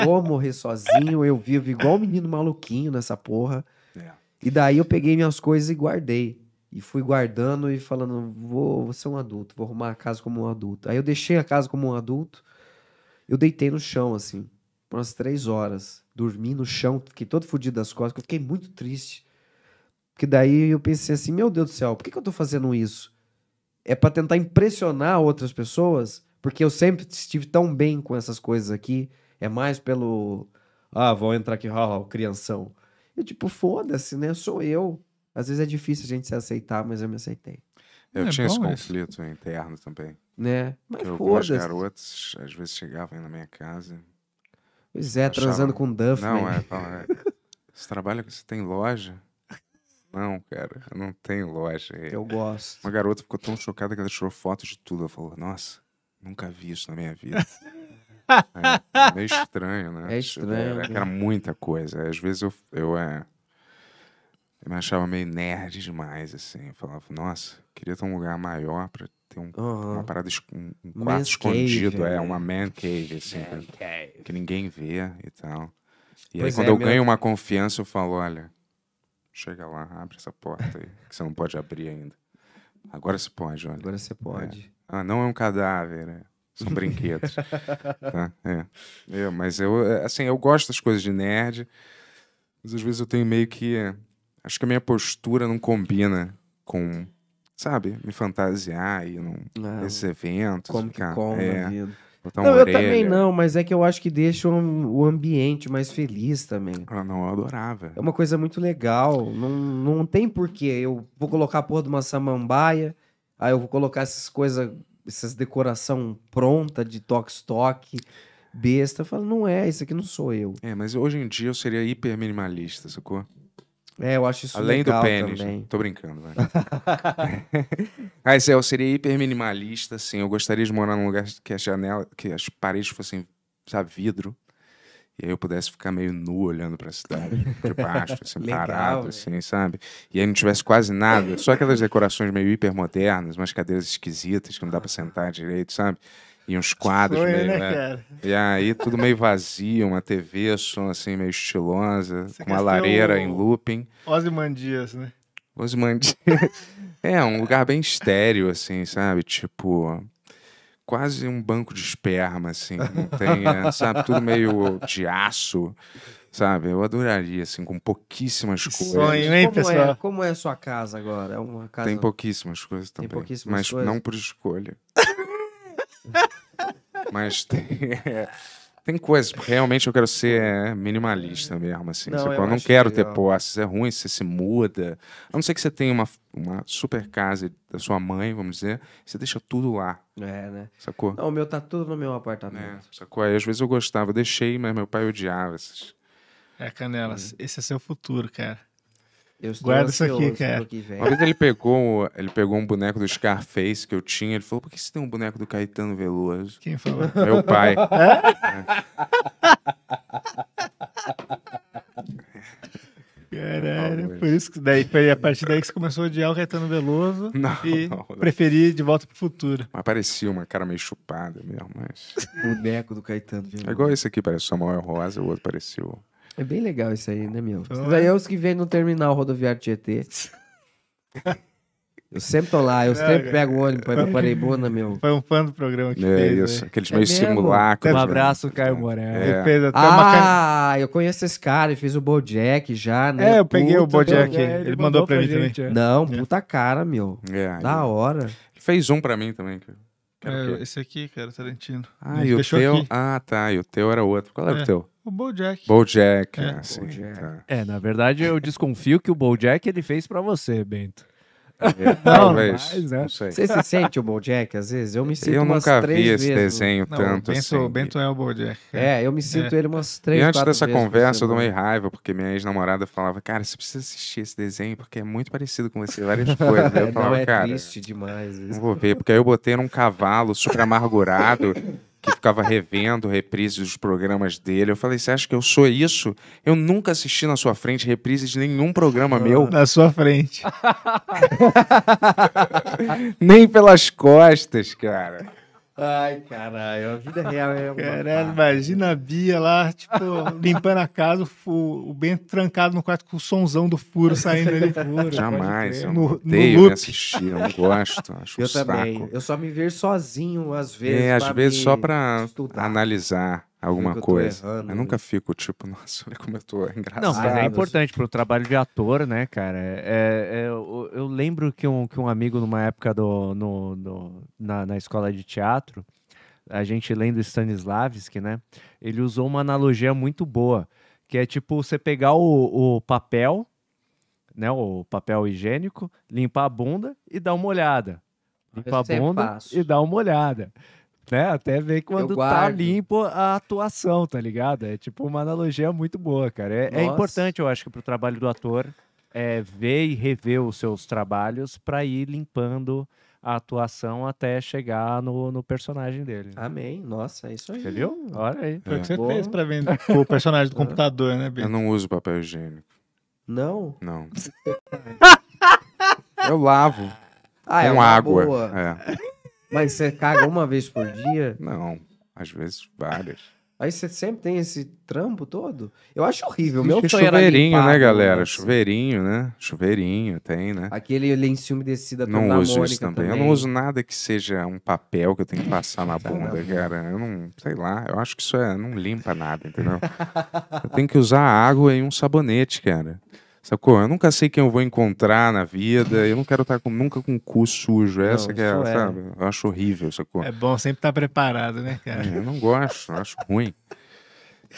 vou morrer sozinho, eu vivo igual um menino maluquinho nessa porra. É. E daí eu peguei minhas coisas e guardei. E fui guardando e falando, vou, vou ser um adulto, vou arrumar a casa como um adulto. Aí eu deixei a casa como um adulto, eu deitei no chão, assim, por umas três horas. Dormi no chão, fiquei todo fodido das costas, eu fiquei muito triste. Porque daí eu pensei assim, meu Deus do céu, por que, que eu tô fazendo isso? É para tentar impressionar outras pessoas? Porque eu sempre estive tão bem com essas coisas aqui. É mais pelo... Ah, vou entrar aqui, ó, crianção. Eu tipo, foda-se, né? Sou eu. Às vezes é difícil a gente se aceitar, mas eu me aceitei. Eu é tinha esse conflito isso. interno também. Né? Mas algumas garotas às vezes chegavam na minha casa. Pois é, achavam... transando com Duff. Não, é, fala, é. Você trabalha, você tem loja? Não, cara, eu não tenho loja. Eu gosto. Uma garota ficou tão chocada que ela tirou fotos de tudo. Ela falou, nossa, nunca vi isso na minha vida. É, é, meio estranho, né? É estranho. Era, tipo, é, né? era muita coisa. Às vezes eu, eu é, eu me achava meio nerd demais, assim. Eu falava, nossa, queria ter um lugar maior pra ter um, uma parada, um, um quarto escondido. Cave, é, né? uma man cave, assim. Man que, cave. que ninguém vê e tal. E pois aí, quando é, eu meu... ganho uma confiança, eu falo, olha, chega lá, abre essa porta aí, que você não pode abrir ainda. Agora você pode, olha. Agora você pode. É. Ah, não é um cadáver, né São brinquedos. tá? é. Eu, mas eu, é, assim, eu gosto das coisas de nerd, mas às vezes eu tenho meio que é, Acho que a minha postura não combina com, sabe, me fantasiar e não, esses eventos. Como ficar, que como, é, Botar não, eu orelha. também não, mas é que eu acho que deixa o ambiente mais feliz também. Ah, não, eu adorava. É uma coisa muito legal. Não, não tem porquê. Eu vou colocar a porra de uma samambaia, aí eu vou colocar essas coisas, essas decoração pronta de toque-toque, besta. Eu falo, não é, isso aqui não sou eu. É, mas hoje em dia eu seria hiper minimalista, sacou? É, eu acho isso Além legal do pênis. Né? Também. Tô brincando, velho. Mas é, eu seria hiper minimalista, assim. Eu gostaria de morar num lugar que as janelas, que as paredes fossem, sabe, vidro. E aí eu pudesse ficar meio nu olhando pra cidade, de baixo, assim, legal, parado, véio. assim, sabe? E aí não tivesse quase nada. Só aquelas decorações meio hiper modernas, umas cadeiras esquisitas que não dá pra sentar direito, sabe? E uns quadros Foi, meio. Né, é. E aí tudo meio vazio, uma TV, som assim, meio estilosa, Você com uma lareira em looping. Ozymandias, né? Ozymandias. é, um lugar bem estéreo, assim, sabe? Tipo, quase um banco de esperma, assim. Não tem, é, sabe? Tudo meio de aço, sabe? Eu adoraria, assim, com pouquíssimas coisas. Sonho, hein, como é? pessoal? É, como é a sua casa agora? É uma casa... Tem pouquíssimas coisas também. Pouquíssimas mas coisas. não por escolha. Mas tem, é, tem coisas, porque realmente eu quero ser é, minimalista mesmo, assim. Não, eu, eu não quero ter eu... posses, ah, é ruim, você se muda. A não ser que você tenha uma, uma super casa da sua mãe, vamos dizer, você deixa tudo lá. É, né? Sacou? Não, o meu tá tudo no meu apartamento. É, sacou? Aí às vezes eu gostava, eu deixei, mas meu pai odiava essas. É, Canelas, hum. esse é seu futuro, cara. Guarda isso aqui, cara. Uma vez ele pegou, ele pegou um boneco do Scarface que eu tinha. Ele falou: por que você tem um boneco do Caetano Veloso? Quem falou? Meu é pai. É? Caralho, por isso que daí foi a partir daí que você começou a odiar o Caetano Veloso não, e não, não. preferir de volta pro futuro. Mas parecia uma cara meio chupada mesmo, mas. Boneco do Caetano Veloso. É igual esse aqui, parece Samuel Rosa, o outro parecia o é bem legal isso aí, né, meu? Então, Daí é. é os que vêm no terminal rodoviário Tietê. Eu sempre tô lá, eu sempre cara. pego o ônibus pra ir pra Pareibuna, meu. Foi um fã do programa que é, fez. Isso. Né? Aqueles é meio simulacros. Um abraço, Caio Moreno. É. Fez até ah, uma can... eu conheço esse cara, ele fez o Bojack já, né? É, eu peguei puta, o Bojack, ele, é, ele mandou, mandou pra, pra mim gente, também. É. Não, é. puta cara, meu. É, da hora. fez um pra mim também, cara. É, esse aqui, cara, Tarantino. Ah, e o teu? Aqui. Ah, tá. E o teu era outro. Qual era o teu? O BoJack. BoJack, é, assim, BoJack. Tá. É, na verdade eu desconfio que o BoJack ele fez para você, Bento. É, talvez. Não, mas, né? não sei. Você se sente o BoJack às vezes? Eu me sinto eu umas três Eu nunca vi esse vezes. desenho não, tanto Bento, assim. O Bento é o BoJack. É. é, eu me sinto é. ele umas três, vezes. E antes dessa conversa eu tomei raiva, porque minha ex-namorada falava, cara, você precisa assistir esse desenho, porque é muito parecido com você, várias coisas. Eu falava, não, é cara, triste demais isso. Não vou ver, porque aí eu botei num cavalo super amargurado que ficava revendo reprises dos programas dele. Eu falei, você acha que eu sou isso? Eu nunca assisti na sua frente reprises de nenhum programa ah, meu. Na sua frente. Nem pelas costas, cara. Ai, caralho, a vida real é uma... Caralho, imagina a Bia lá, tipo, limpando a casa, o, o Bento trancado no quarto com o sonzão do furo saindo ali. Furo, Jamais, eu no, odeio no me assistir, eu não gosto, acho eu um também, saco. Eu só me ver sozinho às vezes. É, às vezes só pra estudar. analisar alguma coisa. Errando, eu nunca né? fico, tipo, nossa, olha como eu tô engraçado. Não, mas é importante pro trabalho de ator, né, cara? É, é eu, eu, lembro que um, que um amigo, numa época do, no, na, na escola de teatro, a gente lendo Stanislavski, né? Ele usou uma analogia muito boa, que é tipo você pegar o, o papel, né? O papel higiênico, limpar a bunda e dar uma olhada. Limpar a é bunda e dar uma olhada né? Até ver quando tá limpo a atuação, tá ligado? É tipo uma analogia muito boa, cara. É, é importante, eu acho, que pro trabalho do ator é ver e rever os seus trabalhos para ir limpando a atuação até chegar no, no personagem dele. Amém. Nossa, é isso aí. Você viu? Olha aí. Foi o que você fez pra vender o personagem do computador, né, Bito? Eu não uso papel higiênico. Não? Não. eu lavo. Ah, é com é água. É. Mas você caga uma vez por dia? Não, às vezes várias. Aí você sempre tem esse trampo todo? Eu acho horrível. Meu sonho chuveirinho, limpar, né, galera? Assim. Chuveirinho, né? Chuveirinho tem, né? Aquele lencinho umedecido da Não uso isso também. também. Eu não uso nada que seja um papel que eu tenho que passar na bunda, cara. Eu não, sei lá, eu acho que isso é, não limpa nada, entendeu? eu tenho que usar água e um sabonete, cara. Sacou? Eu nunca sei quem eu vou encontrar na vida. Eu não quero estar tá com, nunca com o cu sujo. Essa não, que é, é, sabe? Eu acho horrível, sacou? É bom sempre estar tá preparado, né, cara? É, eu não gosto, eu acho ruim.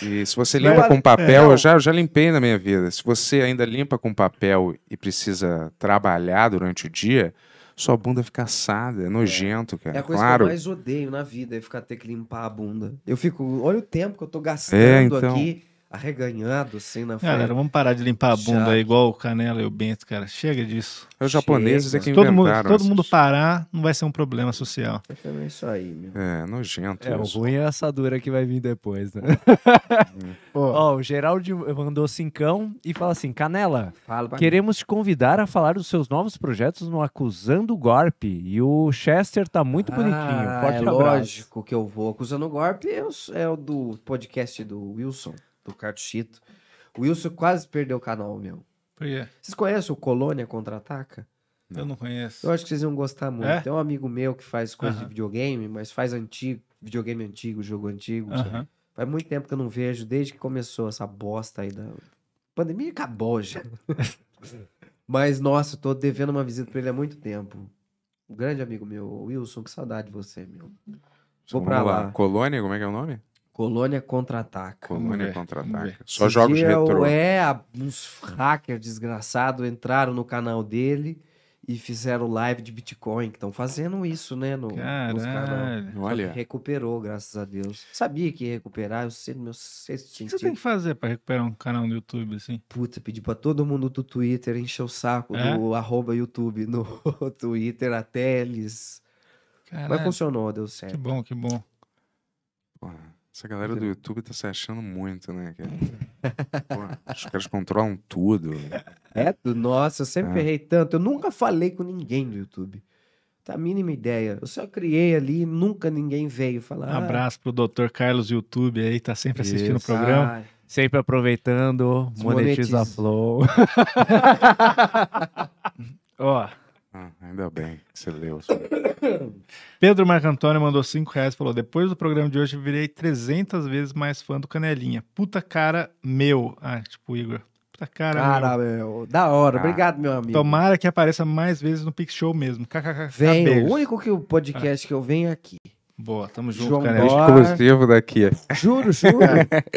E se você limpa com papel, é, eu já, eu já limpei na minha vida. Se você ainda limpa com papel e precisa trabalhar durante o dia, sua bunda fica assada, é nojento, cara. É. é a coisa claro. que eu mais odeio na vida, é ficar ter que limpar a bunda. Eu fico, olha o tempo que eu tô gastando é, então... aqui arreganhado assim na né? frente. Galera, vamos parar de limpar a bunda Já. igual o Canela e o Bento, cara. Chega disso. Os japoneses é Chega. é que todo mundo, todo mundo parar, não vai ser um problema social. É também isso aí, meu. É, nojento. É, isso. o ruim é a assadura que vai vir depois, né? Ó, o Geraldo mandou cincão e fala assim, Canela, fala queremos te convidar a falar dos seus novos projetos no Acusando o Gorpe. E o Chester tá muito ah, bonitinho. Forte é abraço. lógico que eu vou. Acusando é o Gorpe é o do podcast do Wilson do Cartuchito. O Wilson quase perdeu o canal, meu. Por quê? Vocês conhecem o Colônia Contra-Ataca? Eu não conheço. Eu acho que vocês iam gostar muito. É? Tem um amigo meu que faz coisa uh -huh. de videogame, mas faz antigo, videogame antigo, jogo antigo. Uh -huh. Faz muito tempo que eu não vejo, desde que começou essa bosta aí da. pandemia acabou já. mas, nossa, tô devendo uma visita pra ele há muito tempo. Um grande amigo meu, Wilson, que saudade de você, meu. Então Vou Vamos pra lá. lá. Colônia, como é que é o nome? Colônia contra-ataca. Colônia contra-ataca. Só Esse jogos retrô. É, uns hackers desgraçados entraram no canal dele e fizeram live de Bitcoin, que estão fazendo isso, né? No, Caralho. nos canal. Olha. Recuperou, graças a Deus. Sabia que ia recuperar, eu sei no meu sexto O que você tem que fazer para recuperar um canal no YouTube, assim? Puta, pedi para todo mundo do Twitter encher o saco é? do arroba YouTube no Twitter até eles. Caralho. Mas funcionou, deu certo. Que bom, que bom. Porra. Essa galera do YouTube tá se achando muito, né? Porra, os caras controlam tudo. É, nossa, eu sempre é. errei tanto. Eu nunca falei com ninguém do YouTube. Tá a mínima ideia. Eu só criei ali, nunca ninguém veio falar. Um abraço pro Dr. Carlos YouTube aí, tá sempre assistindo o programa. Sempre aproveitando, monetiza, monetiza. flow. Ó. Ah, ainda bem que você leu. Pedro Marco Antônio mandou 5 reais e falou: Depois do programa de hoje, virei 300 vezes mais fã do Canelinha. Puta cara meu. Ah, tipo, Igor. Puta cara, cara meu. meu. Da hora. Ah. Obrigado, meu amigo. Tomara que apareça mais vezes no Pix Show mesmo. Vem, O único que o podcast ah. que eu venho é aqui. Boa, tamo junto, João Canela. Bar... Exclusivo daqui. Juro, juro.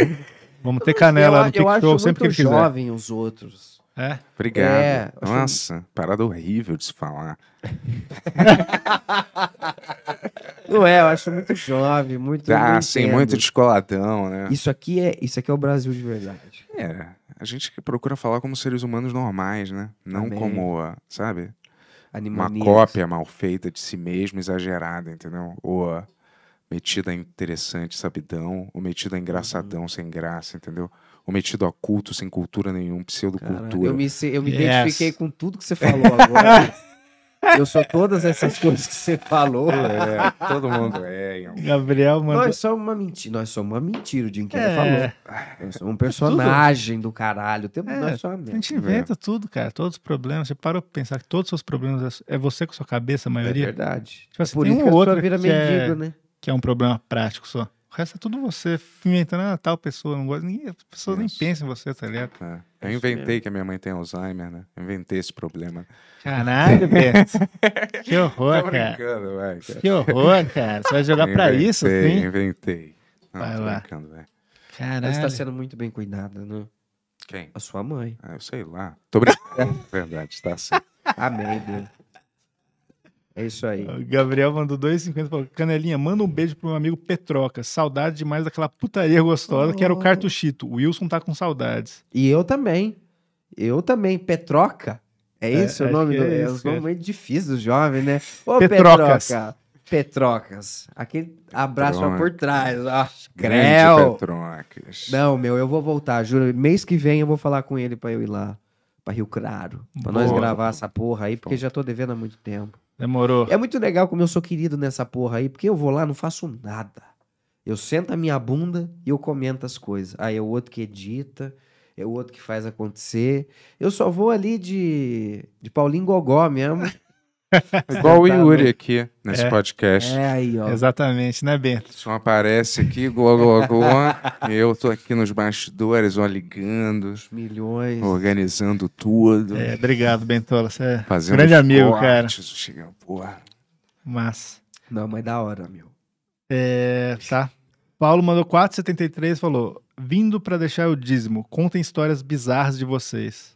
Vamos ter Canela eu, no Pix Show sempre que ele quiser. jovem os outros. É? Obrigado. É, Nossa, parada horrível de se falar. Não é, eu acho muito jovem, muito. Ah, muito sim, muito descoladão, né? Isso aqui, é, isso aqui é o Brasil de verdade. É, a gente procura falar como seres humanos normais, né? Não Amém. como, sabe? Uma cópia mal feita de si mesmo, exagerada, entendeu? Ou metida interessante, sabidão, ou metida uhum. engraçadão, uhum. sem graça, entendeu? ou metido a culto sem cultura nenhuma, pseudocultura. Eu me, eu me yes. identifiquei com tudo que você falou agora. eu sou todas essas coisas que você falou. É, todo mundo é. Gabriel mano. Nós somos uma mentira. Nós somos uma mentira, o Jim que é. falou. É, nós somos um personagem tudo. do caralho. Temos, é, nós somos a gente inventa é. tudo, cara. Todos os problemas. Você parou pra pensar que todos os seus problemas é, é você com sua cabeça, a maioria? É verdade. Tipo assim, é Por tem isso um que outro vira mendigo, né? Que é um problema prático só resto é tudo você. Inventando, ah, tal pessoa não gosta. Ninguém, a pessoa Isso. nem pensa em você, tá ligado? É. Eu inventei que a minha mãe tem Alzheimer, né? Eu inventei esse problema. Caralho, Beto. que horror, Tô cara. Que horror, cara. Você vai jogar inventei, pra isso, hein? Assim? Inventei. inventei. vai lá. Caralho. Você tá sendo muito bem cuidada, né? Quem? A sua mãe. Ah, eu sei lá. Tô brincando. É verdade, tá assim. Amém, Deus. É isso aí. O Gabriel mandou 2,50 falou: Canelinha, manda um beijo pro meu amigo Petroca. Saudade demais daquela putaria gostosa oh. que era o oh. cartuchito. O Wilson tá com saudades. E eu também. Eu também. Petroca? É isso é, o nome do. É, é um nome é. muito difícil do jovem, né? Ô, Petrocas. Petroca. Petrocas. Aquele abraço por trás. Ah, Grel. Petrocas. Não, meu, eu vou voltar, juro. Mês que vem eu vou falar com ele pra eu ir lá. Pra Rio Claro. Pra Boa. nós gravar essa porra aí, porque já tô devendo há muito tempo. Demorou. É muito legal como eu sou querido nessa porra aí, porque eu vou lá, não faço nada. Eu sento a minha bunda e eu comento as coisas. Aí ah, é o outro que edita, é o outro que faz acontecer. Eu só vou ali de, de Paulinho Gogó mesmo. É igual o Yuri aqui nesse é. podcast. É aí, ó. Exatamente, né, Bento? Só aparece aqui, go, go, go, e eu tô aqui nos bastidores, ó, ligando. Os milhões. Organizando tudo. É, obrigado, Bentola. Você é Fazendo grande amigo, cortes, cara. Chegando, porra. mas Não, mas da hora, meu. É, tá. Paulo mandou 473 falou: Vindo para deixar o dízimo, contem histórias bizarras de vocês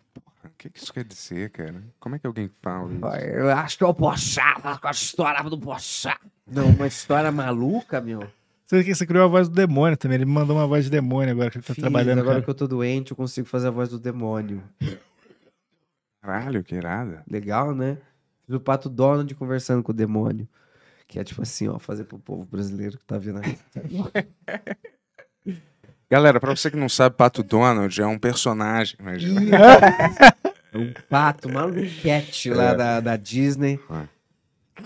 que, que isso quer dizer, cara? Como é que alguém fala isso? Eu acho que é o Pochá, com a história do Pochá. Não, uma história maluca, meu. Você, você criou a voz do demônio também. Ele me mandou uma voz de demônio agora que ele tá Fiz, trabalhando. Agora cara. que eu tô doente, eu consigo fazer a voz do demônio. Caralho, que irada. Legal, né? Fiz o Pato Donald conversando com o demônio. Que é tipo assim, ó, fazer pro povo brasileiro que tá vindo. aí. Galera, pra você que não sabe, Pato Donald é um personagem, imagina. É um pato, uma luquete é. lá da, da Disney. É.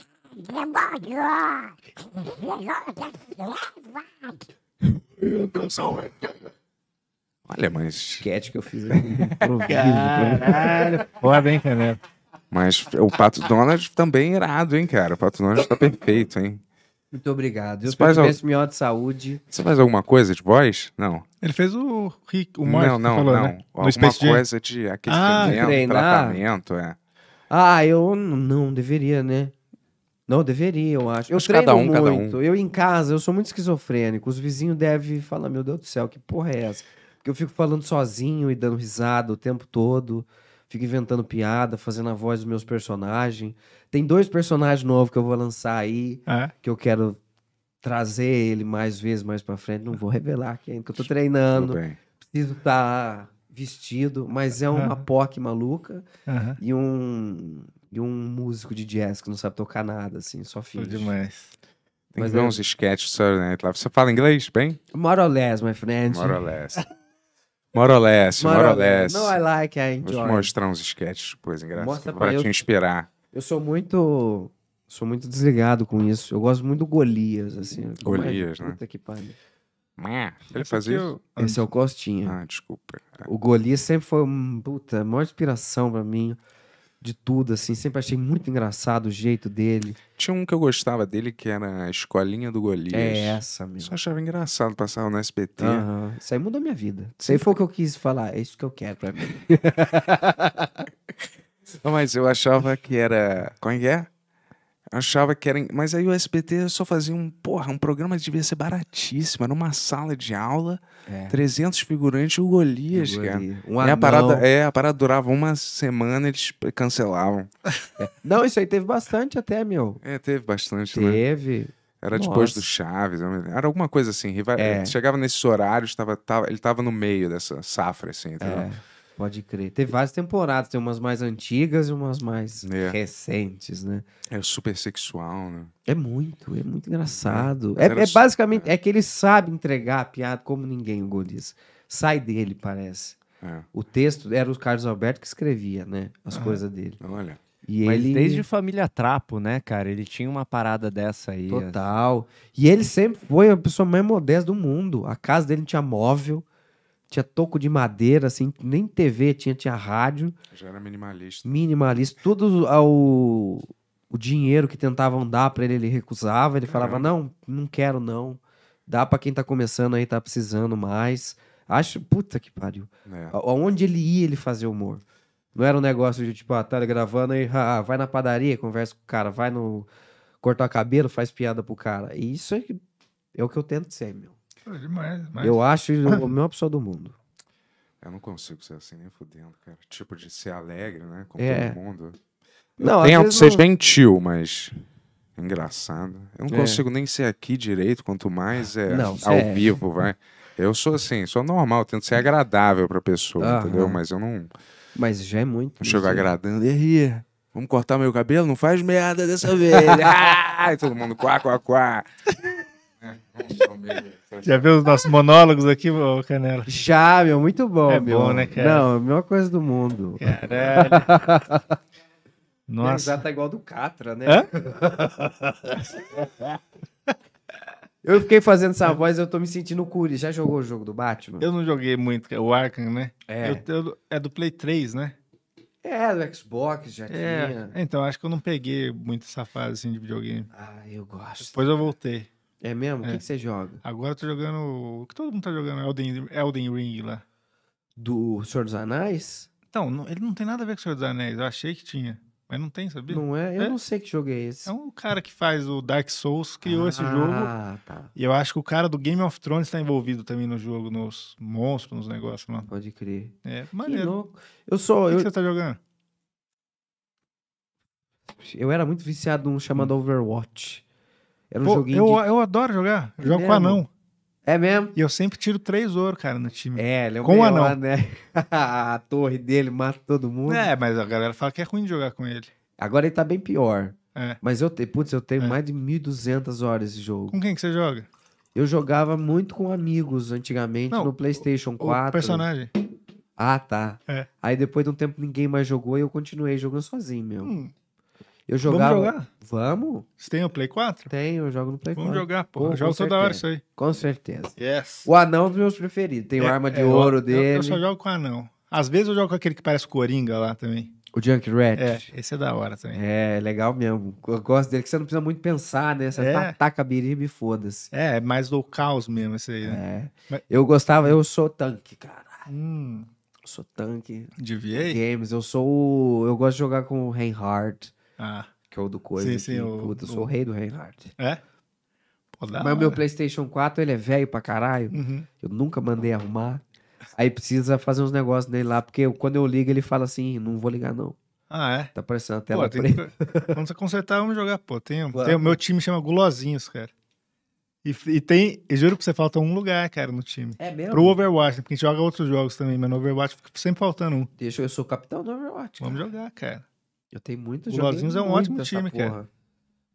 Olha, mas. Sketch que eu fiz aqui. Né? Caralho, foda, hein, Renato? Mas o Pato Donald também é irado, hein, cara? O Pato Donald tá perfeito, hein? Muito obrigado. Eu Você faz al- melhor de saúde. Você faz alguma coisa de voz? Não. Ele fez o Rick, o Morty, não, não, falou, não. né? Alguma Space coisa de ah, aquecimento, tratamento, é. Ah, eu não deveria, né? Não deveria, eu acho. Eu Acho treino cada um, muito. cada um. Eu em casa, eu sou muito esquizofrênico. Os vizinhos devem falar, meu Deus do céu, que porra é essa? Porque eu fico falando sozinho e dando risada o tempo todo fico inventando piada, fazendo a voz dos meus personagens. Tem dois personagens novos que eu vou lançar aí, é? que eu quero trazer ele mais vezes mais para frente. Não vou revelar aqui ainda, que eu tô treinando. Preciso estar tá vestido, mas é uma uhum. POC maluca e um e um músico de jazz que não sabe tocar nada, assim, só finge. demais. Tem mas que ver é uns sketches, né? Você fala inglês bem? More or less, my friend. More or less. Moroless, Moroless. Não, I like, I enjoy. Vou te mostrar uns sketches depois, engraçado. Mostra pra, pra te inspirar. Eu sou muito... Sou muito desligado com isso. Eu gosto muito do Golias, assim. Golias, né? Puta que pariu. ele fazia. Esse, é esse é o Costinha. Ah, desculpa. O Golias sempre foi uma puta, maior inspiração para mim de tudo, assim. Sempre achei muito engraçado o jeito dele. Tinha um que eu gostava dele, que era a Escolinha do Golias. É essa, mesmo. Só achava engraçado passar no SBT. Uhum. Isso aí mudou minha vida. Isso aí foi o que eu quis falar. É isso que eu quero pra mim. mas eu achava que era... Como é que é? achava que era. Mas aí o SBT só fazia um. Porra, um programa devia ser baratíssimo. Era uma sala de aula, é. 300 figurantes o Golias, o é, a parada, é, a parada durava uma semana eles cancelavam. É. Não, isso aí teve bastante até, meu. É, teve bastante, né? Teve. Né? Era Nossa. depois do Chaves, era alguma coisa assim. Rival... É. Chegava nesses horários, tava, tava, ele tava no meio dessa safra, assim, entendeu? É. Pode crer. Teve várias temporadas, tem umas mais antigas e umas mais é. recentes, né? É super sexual, né? É muito, é muito engraçado. É, é, é basicamente, é. é que ele sabe entregar a piada como ninguém, o Golis. Sai dele, parece. É. O texto era o Carlos Alberto que escrevia, né? As ah, coisas dele. Olha. E Mas ele... desde Família Trapo, né, cara? Ele tinha uma parada dessa aí. Total. Assim. E ele sempre foi a pessoa mais modesta do mundo. A casa dele não tinha móvel tinha toco de madeira, assim, nem TV tinha, tinha rádio. Já era minimalista. Minimalista. Tudo ao, o dinheiro que tentavam dar para ele, ele recusava. Ele Caramba. falava: Não, não quero, não. Dá para quem tá começando aí, tá precisando mais. Acho, puta que pariu. É. Aonde ele ia, ele fazia humor. Não era um negócio de tipo, ah, tá gravando aí, ah, vai na padaria, conversa com o cara, vai no. cortar cabelo, faz piada pro cara. E isso é, é o que eu tento ser, meu demais, demais. Eu acho a melhor pessoa do mundo. Eu não consigo ser assim nem fudendo, cara. Tipo de ser alegre, né? Com é. todo mundo. Eu tento ser não... gentil, mas engraçado. Eu não é. consigo nem ser aqui direito, quanto mais é não, ao é. vivo, vai. Eu sou assim, sou normal, tento ser agradável pra pessoa, entendeu? Mas eu não. Mas já é muito. Não chego agradando. E Vamos cortar meu cabelo? Não faz merda dessa vez. Ai, ah! todo mundo quá, quá, quá. é, vamos Já viu os nossos monólogos aqui, Canela? Já, meu, muito bom. É meu. bom, né, cara? Não, a melhor coisa do mundo. Caralho. Nossa. A tá igual do Catra, né? Eu fiquei fazendo essa voz, eu tô me sentindo Curi. Já jogou o jogo do Batman? Eu não joguei muito, o Arkham, né? É. Eu, eu, é do Play 3, né? É, do Xbox já é. tinha. Então, acho que eu não peguei muito essa fase assim, de videogame. Ah, eu gosto. Depois eu voltei. É mesmo? O que, é. que você joga? Agora eu tô jogando. O que todo mundo tá jogando? Elden, Elden Ring lá. Do Senhor dos Anéis? Então, não, ele não tem nada a ver com o Senhor dos Anéis. Eu achei que tinha. Mas não tem, sabia? Não é? Eu é. não sei que jogo é esse. É um cara que faz o Dark Souls, criou ah, esse jogo. Ah, tá. E eu acho que o cara do Game of Thrones tá envolvido também no jogo, nos monstros, nos negócios, mano. Pode crer. É, maneiro. Que louco. Eu sou. O que, eu... que você tá jogando? Eu era muito viciado num chamado hum. Overwatch. Era um Pô, joguinho. Eu, de... eu adoro jogar. Eu é jogo mesmo? com anão. É mesmo? E eu sempre tiro três ouro, cara, no time. É, ele é o com melhor, anão. né? a torre dele mata todo mundo. É, mas a galera fala que é ruim de jogar com ele. Agora ele tá bem pior. É. Mas eu, putz, eu tenho é. mais de 1.200 horas de jogo. Com quem que você joga? Eu jogava muito com amigos antigamente Não, no PlayStation o, 4. O personagem. Ah, tá. É. Aí depois de um tempo ninguém mais jogou e eu continuei jogando sozinho mesmo. Hum. Eu jogava. Vamos jogar? Vamos. Você tem o Play 4? Tenho, eu jogo no Play Vamos 4. Vamos jogar, pô. pô jogo toda hora isso aí. Com certeza. Yes. O anão dos meus preferidos. Tem é, o arma de é, ouro eu, dele. Eu, eu, só jogo com anão. Às vezes eu jogo com aquele que parece Coringa lá também. O Junkrat. É, esse é da hora também. É, é, legal mesmo. Eu gosto dele, que você não precisa muito pensar, né? Você é. ataca tá, a biriba e foda-se. É, é mais do caos mesmo esse aí, né? É. Mas... Eu gostava, eu sou tanque, cara. Hum. Eu sou tanque. De VA? Games, eu sou. o, Eu gosto de jogar com o Reinhardt. Ah. Que é o do coisa. Sim, sim. Que, o, puta, eu sou o rei do Reinhardt. É? Pô, Mas o meu PlayStation 4, ele é velho pra caralho. Uhum. Eu nunca mandei arrumar. Aí precisa fazer uns negócios nele lá, porque eu, quando eu ligo, ele fala assim: não vou ligar, não. Ah, é? Tá aparecendo a tela pô, preta. Que... Quando você consertar, vamos jogar, pô. Tem, claro. tem, o meu time chama Gulosinhos, cara. E, e tem, eu juro que você, falta um lugar, cara, no time. É mesmo? Pro Overwatch, né? porque a gente joga outros jogos também, mas no Overwatch fica sempre faltando um. Deixa eu, eu sou o capitão do Overwatch. Vamos cara. jogar, cara. Eu tenho muitos Gulosinhos é um ótimo time, porra. cara.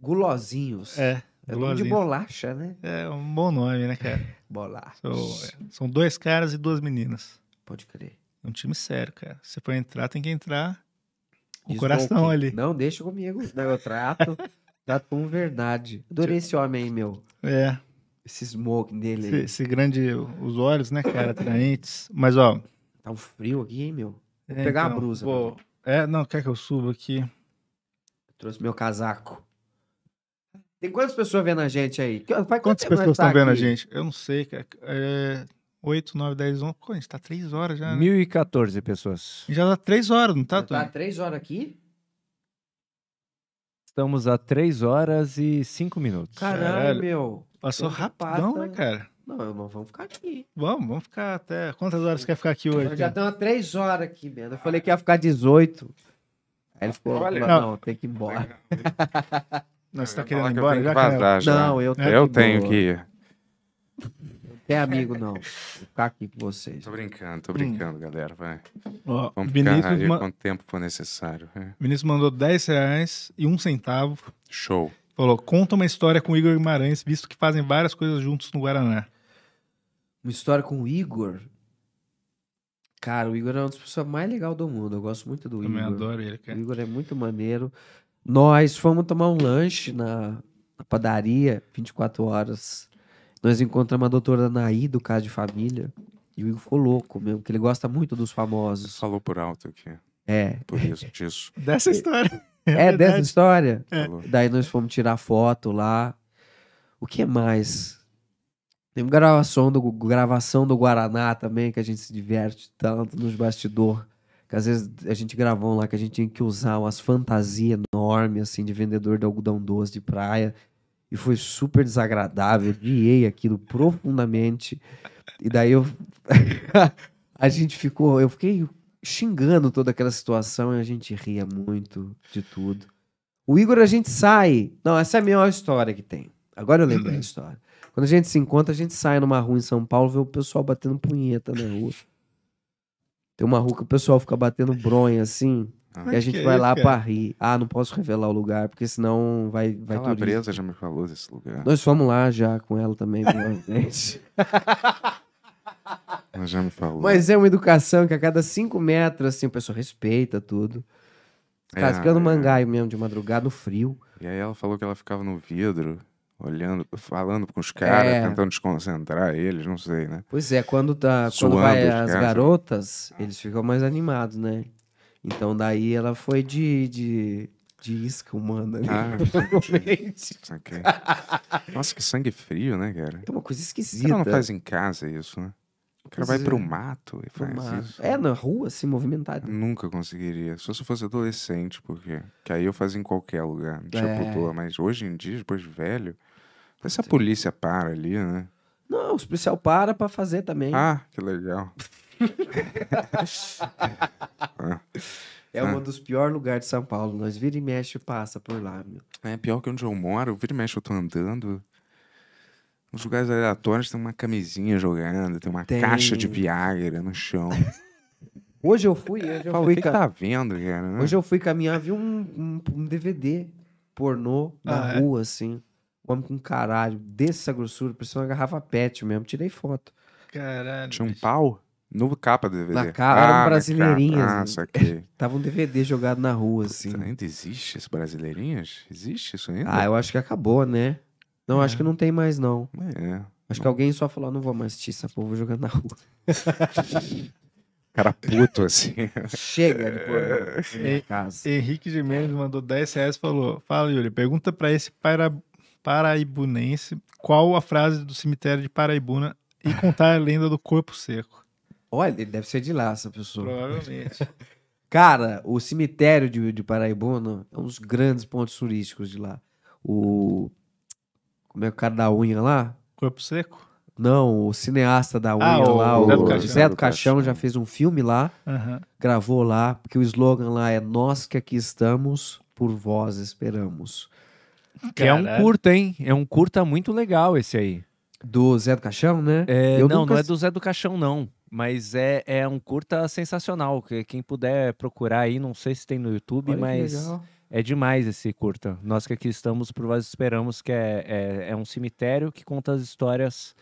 Gulosinhos. É. É nome de bolacha, né? É, é um bom nome, né, cara? bolacha. So, são dois caras e duas meninas. Pode crer. É um time sério, cara. Você for entrar, tem que entrar com o coração ali. Não, deixa comigo. Não, eu trato. trato com verdade. Adorei esse homem aí, meu. É. Esse smoke dele. Esse, esse grande. Os olhos, né, cara? Atraentes. Mas, ó. Tá um frio aqui, hein, meu? Vou é, pegar então, a brusa. É, não, quer que eu suba aqui? trouxe meu casaco. Tem quantas pessoas vendo a gente aí? Vai, quantas pessoas estão tá vendo a gente? Eu não sei. É, 8, 9, 10, 11. Pô, a gente tá 3 horas já. Né? 1.014 pessoas. Já dá 3 horas, não tá, tá Tony? Tá 3 horas aqui? Estamos a 3 horas e 5 minutos. Caralho, Caralho. meu. Passou rapidão, né, pata... né, cara? Não, vamos ficar aqui. Vamos, vamos ficar até. Quantas horas você quer ficar aqui hoje? já estamos há três horas aqui, mesmo. Eu falei que ia ficar 18. Aí ele ficou, não, não, tem que ir embora. Não, você tá querendo ir embora? Que eu vazar, já. Não, eu tenho, eu que, tenho que ir. Não tem amigo, não. Vou ficar aqui com vocês. Tô brincando, tô hum. brincando, hum. galera. Vai. Ó, Vamos Vinícius ficar aí quanto tempo for necessário. O é. Vinícius mandou 10 reais e um centavo. Show. Falou, conta uma história com Igor Guimarães, visto que fazem várias coisas juntos no Guaraná uma história com o Igor. Cara, o Igor é uma das pessoas mais legais do mundo. Eu gosto muito do Também Igor. Também adoro ele, cara. O Igor é muito maneiro. Nós fomos tomar um lanche na, na padaria, 24 horas. Nós encontramos a doutora Naí, do caso de família. E o Igor ficou louco mesmo, porque ele gosta muito dos famosos. Falou por alto aqui. É. Por isso, disso. Dessa é. história. É, é dessa história. É. Daí nós fomos tirar foto lá. O que mais? Tem gravação do, gravação do Guaraná também, que a gente se diverte tanto nos bastidores. Que às vezes a gente gravou lá que a gente tinha que usar umas fantasias enormes, assim, de vendedor de algodão doce de praia. E foi super desagradável. Odiei aquilo profundamente. E daí eu. a gente ficou. Eu fiquei xingando toda aquela situação e a gente ria muito de tudo. O Igor, a gente sai. Não, essa é a melhor história que tem. Agora eu lembrei a história. Quando a gente se encontra, a gente sai numa rua em São Paulo, vê o pessoal batendo punheta na rua. Tem uma rua que o pessoal fica batendo bronha assim. Ah, e a gente vai é lá para rir. Ah, não posso revelar o lugar, porque senão vai. vai Calabresa já me falou desse lugar. Nós fomos lá já com ela também, provavelmente. ela já me falou. Mas é uma educação que a cada cinco metros, assim, o pessoal respeita tudo. É, Cascando é, é. mangai mesmo de madrugada, no frio. E aí ela falou que ela ficava no vidro olhando, falando com os caras, é. tentando desconcentrar eles, não sei, né? Pois é, quando, tá, quando vai as garotas, eles ficam mais animados, né? Então daí ela foi de, de, de isca humana né? ah, okay. É Nossa, que sangue frio, né, cara? É uma coisa esquisita. Ela não faz em casa isso, né? O cara vai pro é. mato e faz mato. isso. É, na rua, se assim, movimentado Nunca conseguiria. Só se eu fosse adolescente, porque. Que aí eu fazia em qualquer lugar. Não tinha é. mas hoje em dia, depois de velho, essa se a polícia para ali, né? Não, o policial para pra fazer também. Ah, que legal. é ah. um dos piores lugares de São Paulo. Nós vira e mexe passa por lá, meu. É pior que onde eu moro, vira e mexe eu tô andando. Nos lugares aleatórios tem uma camisinha jogando, tem uma Tem. caixa de Viagra no chão. Hoje eu fui, hoje eu Fala, fui, O que ca- tá vendo, cara? né? hoje eu fui caminhar, vi um, um, um DVD pornô na Ah, é? rua, assim. O homem com caralho, dessa grossura, parecia uma garrafa pet mesmo. Tirei foto. Caralho. Tinha um pau? No capa do DVD. Na capa, ah, eram brasileirinhas. Ah, isso aqui. Tava um DVD jogado na rua, Puta, assim. Ainda existe esse brasileirinhas? Existe isso ainda? Ah, eu acho que acabou, né? Não, é. acho que não tem mais, não. É. é. Acho não. que alguém só falou, ah, não vou mais assistir essa porra, jogando na rua. cara puto, assim. Chega é. É. de Henrique de Mendes mandou 10 reais e falou, fala, Yuri, pergunta pra esse para paraibunense qual a frase do cemitério de Paraibuna e contar a lenda do corpo seco. Olha, ele deve ser de lá essa pessoa. Provavelmente. Cara, o cemitério de, de Paraibuna é um dos grandes pontos turísticos de lá. O. Como é o cara da unha lá? Corpo Seco? Não, o cineasta da ah, unha ah, lá, o, Zé do, Caixão, Caixão, já fez um filme lá, uhum. gravou lá, porque o slogan lá é Nós que aqui estamos, por vós esperamos. Que é um curta, hein? É um curta muito legal esse aí. Do Zé do Caixão, né? É, não, nunca... não é do Zé do Caixão, não. Mas é, é um curta sensacional. que Quem puder procurar aí, não sei se tem no YouTube, Olha mas é demais esse curta. Nós que aqui estamos, por esperamos, que é, é, é um cemitério que conta as histórias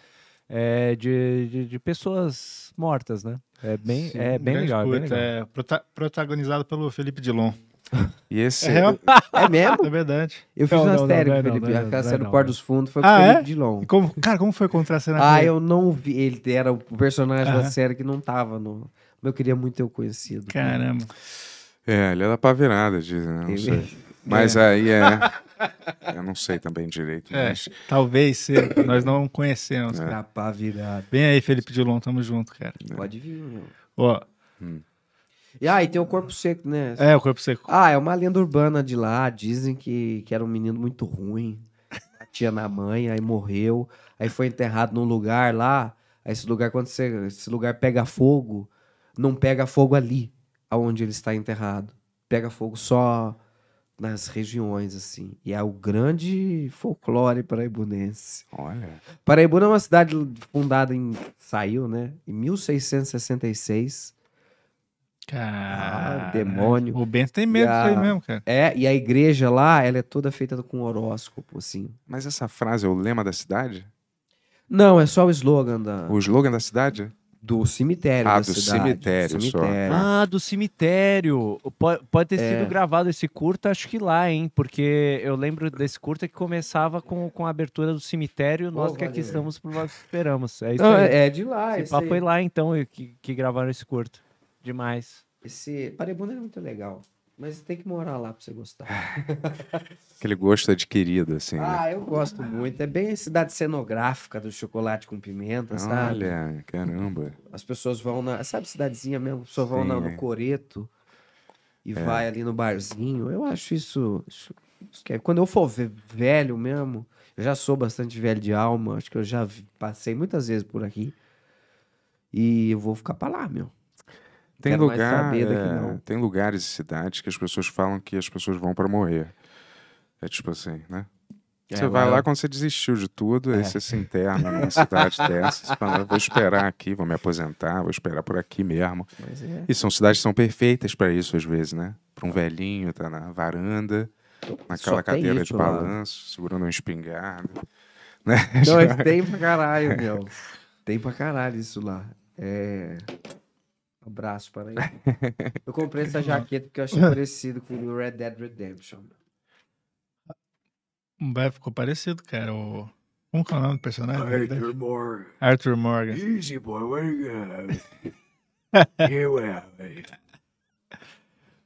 é, de, de, de, pessoas mortas, né? É bem, Sim, é bem legal. Curta, é, bem legal. é prota protagonizado pelo Felipe Dilon. E esse. É, é mesmo? É verdade. Eu fiz não, uma série é com o Felipe. Não, é aquela é série do Par dos Fundos foi ah, com ah, o Felipe é? Dilon. Como, cara, como foi contra a cena? Ah, eu não vi. Ele era o personagem da série que não tava no. Mas eu queria muito ter o conhecido. Caramba. É, ele era pavirada, dizem, né? Não ele... sei. Mas é. aí é. Eu não sei também direito. É, Talvez seja. Nós não conhecemos. É. Cara. Bem aí, Felipe Dilon, tamo junto, cara. Pode vir, meu. Ó. Hum. E, ah, tem o corpo seco, né? É, o corpo seco. Ah, é uma lenda urbana de lá. Dizem que, que era um menino muito ruim. Tinha na mãe, aí morreu. Aí foi enterrado num lugar lá. Aí esse lugar, quando você, esse lugar pega fogo, não pega fogo ali, aonde ele está enterrado. Pega fogo só nas regiões, assim. E é o grande folclore paraibunense. Olha. Paraíba é uma cidade fundada em. saiu, né? Em 1666. Cara, ah, demônio. O Bento tem medo a, disso aí mesmo, cara. É, e a igreja lá, ela é toda feita com horóscopo, assim. Mas essa frase é o lema da cidade? Não, é só o slogan da. O slogan da cidade? Do cemitério. Ah, do cidade. cemitério, do cemitério. Só. Ah. ah, do cemitério. Pode, pode ter é. sido gravado esse curto, acho que lá, hein? Porque eu lembro desse curto que começava com, com a abertura do cemitério. Pô, nós que aqui estamos por nós esperamos. É isso Não, aí. É, é de lá. Esse papo foi lá, então, que, que gravaram esse curto. Demais. Esse Parebundo é muito legal. Mas tem que morar lá pra você gostar. Aquele gosto adquirido, assim. Né? Ah, né? eu gosto muito. É bem a cidade cenográfica do chocolate com pimenta, Olha, sabe? Olha, caramba. As pessoas vão na. Sabe, cidadezinha mesmo? As pessoas Sim, vão na, no Coreto e é. vai ali no barzinho. Eu acho isso. isso, isso é. Quando eu for velho mesmo, eu já sou bastante velho de alma. Acho que eu já passei muitas vezes por aqui. E eu vou ficar pra lá, meu tem Quero lugar, é, tem lugares e cidades que as pessoas falam que as pessoas vão para morrer. É tipo assim, né? É, você vai lá quando você desistiu de tudo, é. aí você se interna numa cidade dessa, você fala, vou esperar aqui, vou me aposentar, vou esperar por aqui mesmo. É. E são cidades que são perfeitas para isso às vezes, né? Para um velhinho tá na varanda, naquela cadeira isso, de balanço, mano. segurando um espingarda. Né? Não, tem pra caralho, meu. Tem pra caralho isso lá. É... Abraço para ele. eu comprei essa jaqueta porque eu achei parecido com o Red Dead Redemption. Ficou parecido, cara. O... Como que é o nome do personagem? Arthur Morgan. Arthur Morgan. Easy boy, where you going? you have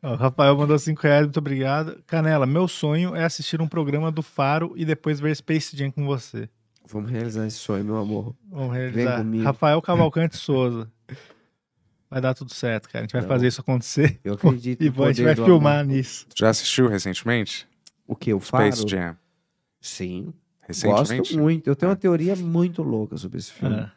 O Rafael mandou 5 reais, muito obrigado. Canela, meu sonho é assistir um programa do Faro e depois ver Space Jam com você. Vamos realizar esse sonho, meu amor. Vamos realizar. Rafael Cavalcante Souza. Vai dar tudo certo, cara. A gente vai Não. fazer isso acontecer. Eu acredito. E a gente vai filmar amor. nisso. Já assistiu recentemente? O que? O Faro? Space Jam. Sim. Recentemente? Gosto muito. Eu tenho uma teoria muito louca sobre esse filme. É.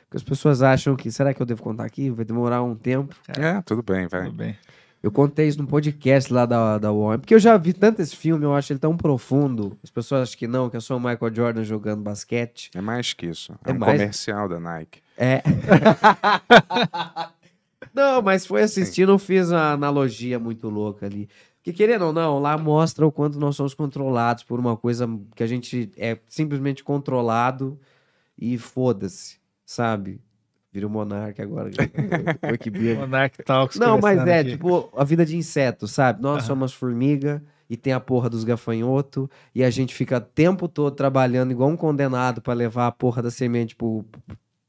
Porque as pessoas acham que. Será que eu devo contar aqui? Vai demorar um tempo. Cara. É, tudo bem, vai. Tudo bem. Eu contei isso num podcast lá da, da Warner, porque eu já vi tanto esse filme, eu acho ele tão profundo. As pessoas acham que não, que é só o Michael Jordan jogando basquete. É mais que isso. É, é um mais... comercial da Nike. É. Não, mas foi assistir, não fiz uma analogia muito louca ali. Que querendo ou não, lá mostra o quanto nós somos controlados por uma coisa que a gente é simplesmente controlado e foda-se, sabe? Vira o um agora. Monarca Talks. Não, mas é, aqui. tipo, a vida de inseto, sabe? Nós uhum. somos formiga e tem a porra dos gafanhotos e a gente fica o tempo todo trabalhando igual um condenado para levar a porra da semente pro,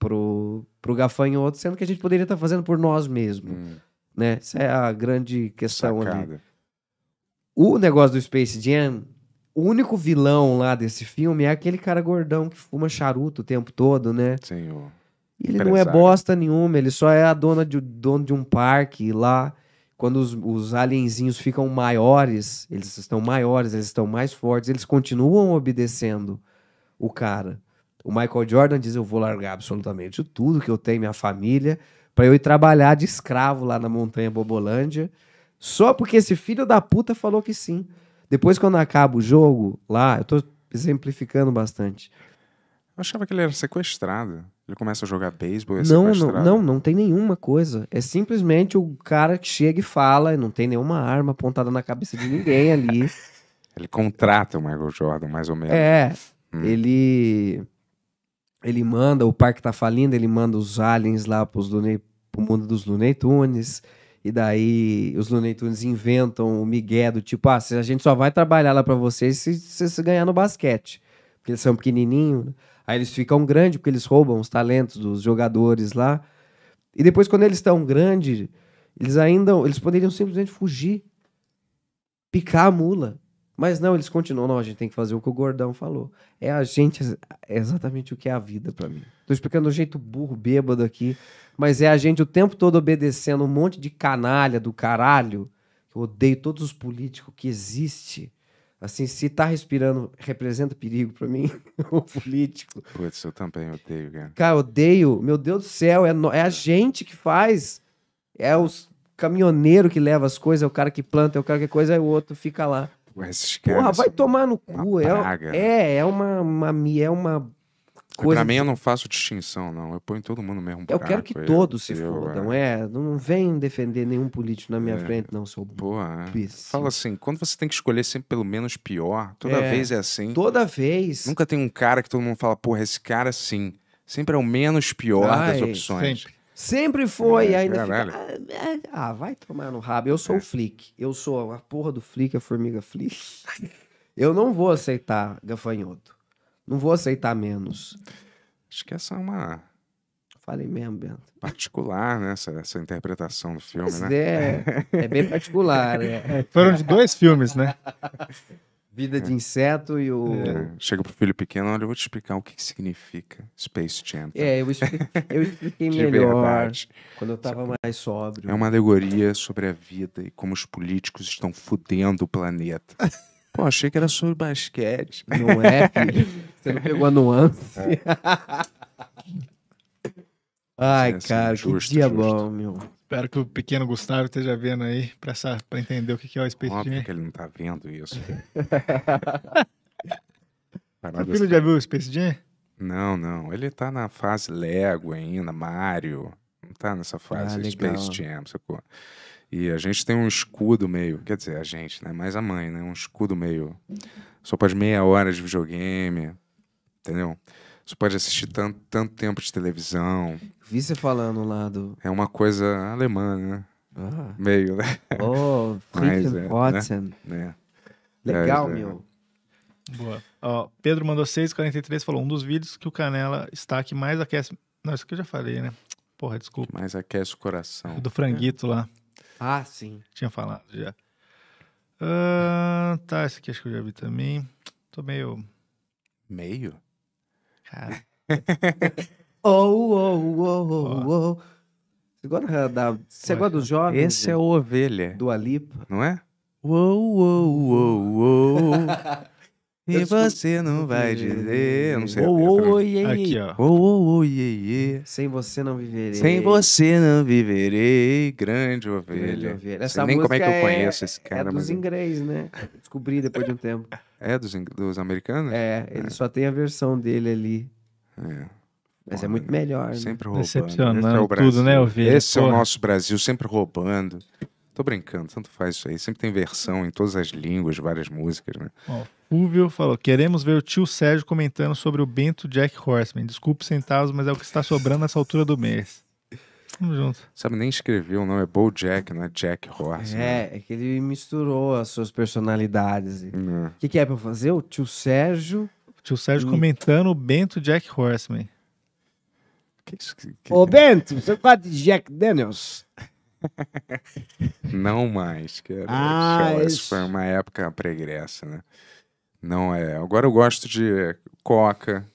pro, pro gafanhoto, sendo que a gente poderia estar tá fazendo por nós mesmos. Hum. Né? Essa é a grande questão Sacada. ali. O negócio do Space Jam, o único vilão lá desse filme é aquele cara gordão que fuma charuto o tempo todo, né? ele Empresário. não é bosta nenhuma, ele só é a dona de, dono de um parque lá. Quando os, os alienzinhos ficam maiores, eles estão maiores, eles estão mais fortes, eles continuam obedecendo o cara. O Michael Jordan diz: Eu vou largar absolutamente tudo que eu tenho, minha família, para eu ir trabalhar de escravo lá na Montanha Bobolândia, só porque esse filho da puta falou que sim. Depois, quando acaba o jogo lá, eu tô exemplificando bastante. Eu achava que ele era sequestrado. Ele começa a jogar beisebol e é não, não, não, não tem nenhuma coisa. É simplesmente o cara que chega e fala, não tem nenhuma arma apontada na cabeça de ninguém ali. ele contrata o Michael Jordan, mais ou menos. É. Hum. Ele ele manda, o parque tá falindo, ele manda os aliens lá pros Looney, pro mundo dos Looney Tunes, e daí os Looney Tunes inventam o migué do tipo, ah, a gente só vai trabalhar lá para vocês se vocês ganhar no basquete, porque eles são pequenininho, né? aí eles ficam grandes porque eles roubam os talentos dos jogadores lá, e depois quando eles estão grandes, eles ainda, eles poderiam simplesmente fugir, picar a mula, mas não, eles continuam. Não, a gente tem que fazer o que o gordão falou. É a gente, é exatamente o que é a vida para mim. Tô explicando do jeito burro, bêbado aqui. Mas é a gente o tempo todo obedecendo um monte de canalha do caralho. Eu odeio todos os políticos que existe. Assim, se tá respirando, representa perigo para mim, o político. Putz, eu também odeio, cara. Cara, odeio. Meu Deus do céu, é, no... é a gente que faz. É os caminhoneiro que leva as coisas, é o cara que planta, é o cara que coisa, é o outro fica lá. Esses Porra, vai tomar no cu. É, praga. Né? é, é uma, uma, é uma coisa. Pra mim, eu não faço distinção, não. Eu ponho todo mundo mesmo. Eu quero que eu, todos se eu, fodam. É. é, não venham defender nenhum político na minha é. frente, não, seu Porra. Piso. É. Fala assim, quando você tem que escolher sempre pelo menos pior, toda é. vez é assim. Toda vez. Nunca tem um cara que todo mundo fala, porra, esse cara sim. Sempre é o menos pior Ai, das opções. Sempre. Sempre foi, é, ainda é fica, ah, é, ah, vai tomar no rabo. Eu sou é. o Flick. Eu sou a porra do Flick, a formiga Flick. Eu não vou aceitar gafanhoto. Não vou aceitar menos. Acho que essa é uma. Falei mesmo, Bento. Particular, né? Essa, essa interpretação do filme, pois né? É, é bem particular. É. Foram de dois filmes, né? Vida é. de inseto e o. É. Chega pro filho pequeno, olha, eu vou te explicar o que, que significa Space Jam. Tá? É, eu expliquei, eu expliquei melhor quando eu tava mais sóbrio. É uma alegoria sobre a vida e como os políticos estão fudendo o planeta. Pô, achei que era sobre basquete. Não é, filho. Você não pegou a nuance. É. Ai, é, assim, cara, justo, que dia justo. bom, meu. Espero que o pequeno Gustavo esteja vendo aí para entender o que é o Space Óbvio Jam. que ele não tá vendo isso. Seu é filho já viu o Space Jam? Não, não. Ele tá na fase Lego ainda, Mario. Não tá nessa fase ah, Space Jam, sacou? E a gente tem um escudo meio, quer dizer, a gente, né? Mais a mãe, né? Um escudo meio só para as meia hora de videogame, entendeu? Você pode assistir tanto, tanto tempo de televisão. Vi você falando lá do. É uma coisa alemã, né? Ah. Meio, né? Oh, Friedrich é, né? Watson. É, né? Legal, é, é, meu. Boa. Ó, Pedro mandou 6,43 falou: um dos vídeos que o Canela está que mais aquece. Não, isso que eu já falei, né? Porra, desculpa. Que mais aquece o coração. Do franguito lá. Ah, sim. Tinha falado já. Ah, tá, esse aqui acho que eu já vi também. Tô meio. Meio? Cara. Oh, oh, oh, oh, oh. Você gosta, da, você gosta dos jovens? Esse é o Ovelha. Do Alipa. Não é? Uou, uou, uou, uou. E você não vai dizer. Eu não sei. Uou, Oh iê, Aqui, ó. Uou, uou, iê, iê. Sem você não viverei. Sem você não viverei. Grande ovelha. Grande ovelha. Essa nem como é que eu é- conheço é, esse cara. É dos mas... inglês, né? Descobri depois de um tempo. É dos, dos americanos? É, ele é. só tem a versão dele ali. É. Mas é muito melhor. Né? Sempre né? roubando. Decepcionando é tudo, né, Ovelha? Esse é o né, é nosso Brasil, sempre roubando. Tô brincando, tanto faz isso aí. Sempre tem versão em todas as línguas, várias músicas, né? Ó, Fúvio falou: queremos ver o tio Sérgio comentando sobre o Bento Jack Horseman. Desculpe centavos, mas é o que está sobrando nessa altura do mês. Tamo junto. Sabe, nem escreveu o nome, é Bo Jack, não é Jack Horseman. É, é que ele misturou as suas personalidades. O é. que, que, é pra fazer? O tio Sérgio. O tio Sérgio e... comentando o Bento Jack Horseman. Que isso, que... Ô, Bento, você gosta é de Jack Daniels? Não mais, cara. Ah, isso. isso foi uma época pregressa, né? Não é. Agora eu gosto de coca,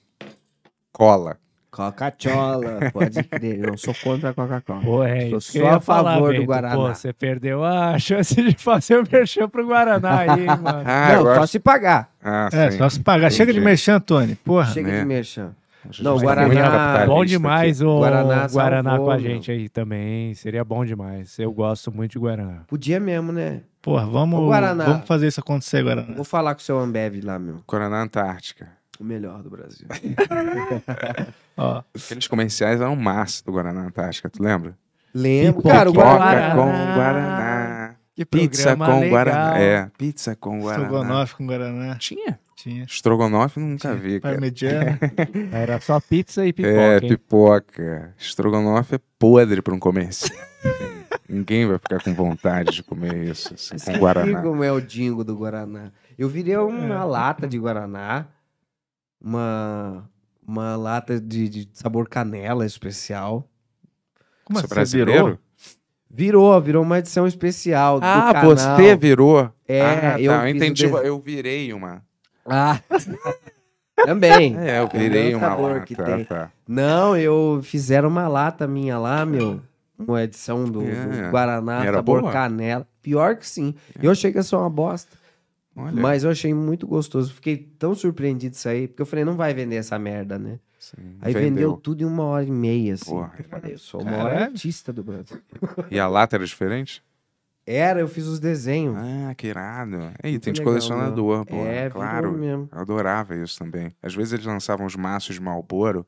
cola. Coca-Cola, pode crer. Eu sou contra a Coca-Cola. É, sou só a favor do Guaraná. Pô, você perdeu a chance de fazer o merchan pro Guaraná aí, mano. ah, Não, agora... só se pagar. Ah, é, sim. só se pagar. Entendi. Chega de merchan, Tony. Porra. Chega né? de merchan. Não, Guaraná. Bom demais o Guaraná, Guaraná com a gente aí também. Seria bom demais. Eu gosto muito de Guaraná. Podia mesmo, né? Porra, vamos, Guaraná, vamos fazer isso acontecer, Guaraná. Né? Vou falar com o seu Ambev lá, meu. Guaraná Antártica. O melhor do Brasil. Os Aqueles comerciais eram massa do Guaraná Antártica, tu lembra? Lembro, Pipoca cara. O Guaraná. com Guaraná. Que pizza com legal. Guaraná. É, pizza com Guaraná. Estrogonofe com Guaraná. Tinha? Tinha. Estrogonofe nunca Tinha. vi, cara. Era só pizza e pipoca. É, hein? pipoca. Estrogonofe é podre para um comércio. Ninguém vai ficar com vontade de comer isso, assim, com Guaraná. como é o dingo do Guaraná. Eu virei uma é. lata de Guaraná, uma, uma lata de, de sabor canela especial. Como assim? brasileiro? Virou? virou, virou uma edição especial ah, do canal. Ah, você virou? É, ah, tá, eu, eu entendi, de... eu virei uma. Ah. Também. É, eu virei é uma lata. Que tem. Tá. Não, eu fizeram uma lata minha lá, meu. Uma edição do, é, do Guaraná, sabor canela. Pior que sim. É. Eu achei que ia ser uma bosta. Olha. Mas eu achei muito gostoso. Fiquei tão surpreendido isso aí, porque eu falei, não vai vender essa merda, né? Sim, aí vendeu. vendeu. tudo em uma hora e meia, assim. Porra, eu falei, eu sou o maior artista do Brasil. E a lata era diferente? Era, eu fiz os desenhos. Ah, que irado. É item de colecionador, pô. É, claro. Mesmo. Eu adorava isso também. Às vezes eles lançavam os maços de Malboro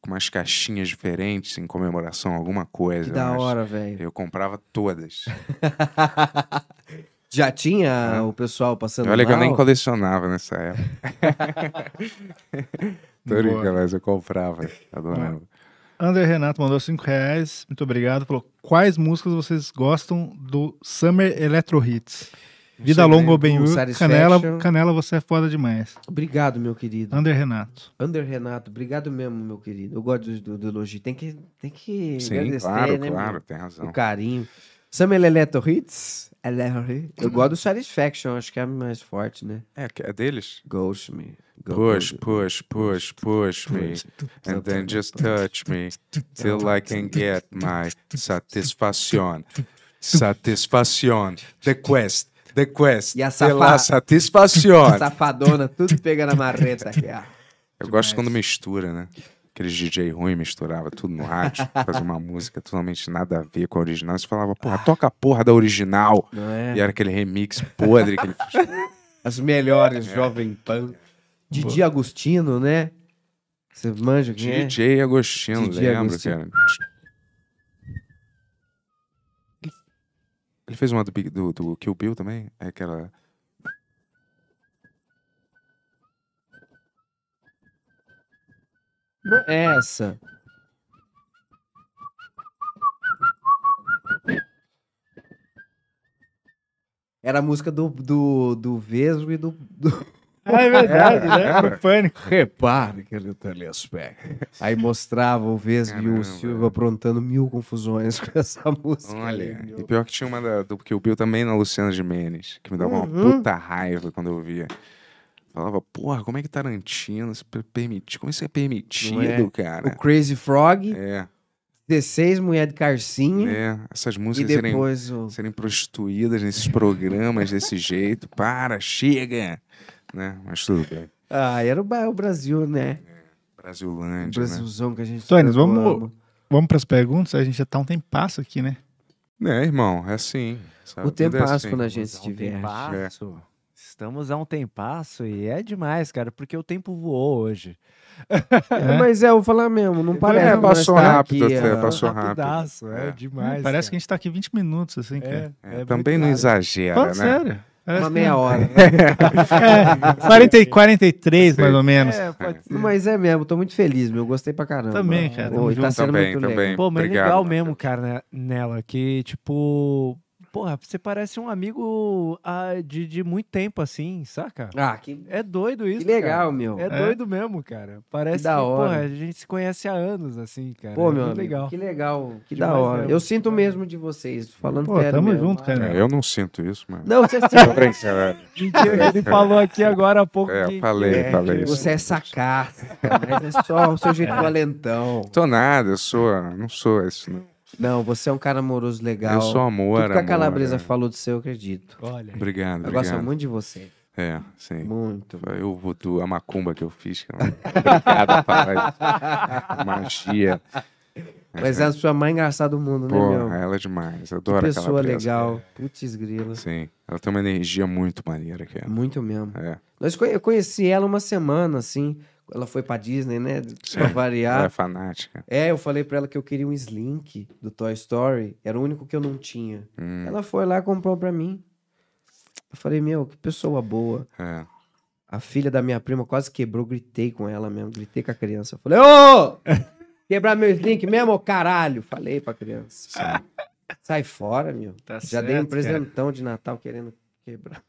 com umas caixinhas diferentes em comemoração a alguma coisa. Que da hora, velho. Eu comprava todas. Já tinha é. o pessoal passando Olha que eu nem colecionava nessa época. Tô brincando, mas eu comprava. Adorava. André Renato mandou 5 reais, muito obrigado. Falou, quais músicas vocês gostam do Summer Electro Hits? Vida Longa ou Ben Canela, Canela, você é foda demais. Obrigado, meu querido. Under Renato. Under Renato, obrigado mesmo, meu querido. Eu gosto do, do elogio. Tem que, tem que Sim, agradecer, claro, né, claro, tem razão. O carinho. Samuel Electro Hits, é Larry. Eu gosto do Satisfaction, acho que é a mais forte, né? É, é deles? Ghost me. Go push, push, push, push me. And then just touch me. Till I can get my satisfaction. Satisfaction. The quest. The quest. E a safa... Pela Safadona, tudo pega na marreta aqui, ó. Eu gosto quando mistura, né? aqueles DJ ruim misturava tudo no rádio, fazia uma música totalmente nada a ver com a original. Você falava, porra, toca a porra da original. É? E era aquele remix podre que ele fez. As melhores, é. Jovem Pan. Didi Pô. Agostino, né? Você manja quem DJ é? Agostino, Didi lembro, Agostino. cara. Ele fez uma do, do, do Kill Bill também? É aquela... É essa. Era a música do, do, do Vesgo e do. do... Ah, é verdade, era, né? Era. pânico. Repare, querido é telespectador. Aí mostrava o Vesgo e o Silva aprontando mil confusões com essa música. Olha, aí, e pior que tinha uma da, do que o Bill também na Luciana de Menes, que me dava uhum. uma puta raiva quando eu via. Falava, porra, como é que Tarantino se permitiu? Como isso é permitido, é? cara? O Crazy Frog. É. 16, Mulher de Carcinho. É, essas músicas serem, o... serem prostituídas nesses programas desse jeito. Para, chega! Né? Mas tudo bem. Ah, era o Brasil, né? É, Brasilândia. O né? Brasilzão né? que a gente. Tônis, tá vamos, vamos para as perguntas? A gente já tá um tempasso aqui, né? É, irmão, é assim. Sabe? O tempo passa é assim. quando a gente se diverte. É. Estamos há um tempasso e é demais, cara, porque o tempo voou hoje. É, mas é, eu vou falar mesmo, não é, parece. É, passou rápido, aqui, é, passou rapidaço, rápido. É, é demais. Hum, parece cara. que a gente está aqui 20 minutos, assim, é, cara. É, é também não exagera, né? Sério. Parece uma meia hora. é, 40, 43, mais ou menos. É, mas é mesmo, tô muito feliz, meu. Gostei pra caramba. Também, cara. Pô, tá sendo também, muito também. legal. Pô, mas Obrigado. legal mesmo, cara, né, nela, que, tipo, Porra, você parece um amigo ah, de, de muito tempo, assim, saca? Ah, que. É doido isso. Que legal, cara. meu. É, é, doido mesmo, cara. Parece que da que, hora. Porra, a gente se conhece há anos, assim, cara. Pô, é meu. Amigo, legal. Que legal. Que Demais da hora. Mesmo. Eu sinto mesmo de vocês, falando Pô, tamo mesmo. junto, ah, cara. eu não sinto isso, mas. Não, você sente. Né? ele falou aqui agora há pouco. É, que... eu falei, é, falei. Você é sacar? mas é só o seu jeito é. valentão. Tô nada, eu sou. Não sou isso, não. Não, você é um cara amoroso legal. Eu sou amor, Tudo que a Calabresa amor, é. falou do seu, eu acredito. Olha. Obrigado, eu obrigado. Eu gosto muito de você. É, sim. Muito. Eu vou do a macumba que eu fiz. Que obrigado, pai. Magia. Mas é a pessoa mais engraçada do mundo, Pô, né, meu? Ela é demais. Eu adoro calabresa. pessoa legal. Putz, grila. Sim. Ela tem uma energia muito maneira que ela. É. Muito mesmo. É. Eu conheci ela uma semana, assim. Ela foi pra Disney, né? Pra é, variar. Ela é fanática. É, eu falei pra ela que eu queria um Slink do Toy Story. Era o único que eu não tinha. Hum. Ela foi lá e comprou pra mim. Eu falei, meu, que pessoa boa. É. A filha da minha prima quase quebrou, gritei com ela mesmo, gritei com a criança. Eu falei, ô! Quebrar meu Slink mesmo, ô caralho! Falei pra criança. Sai, Sai fora, meu. Tá Já certo, dei um presentão cara. de Natal querendo quebrar.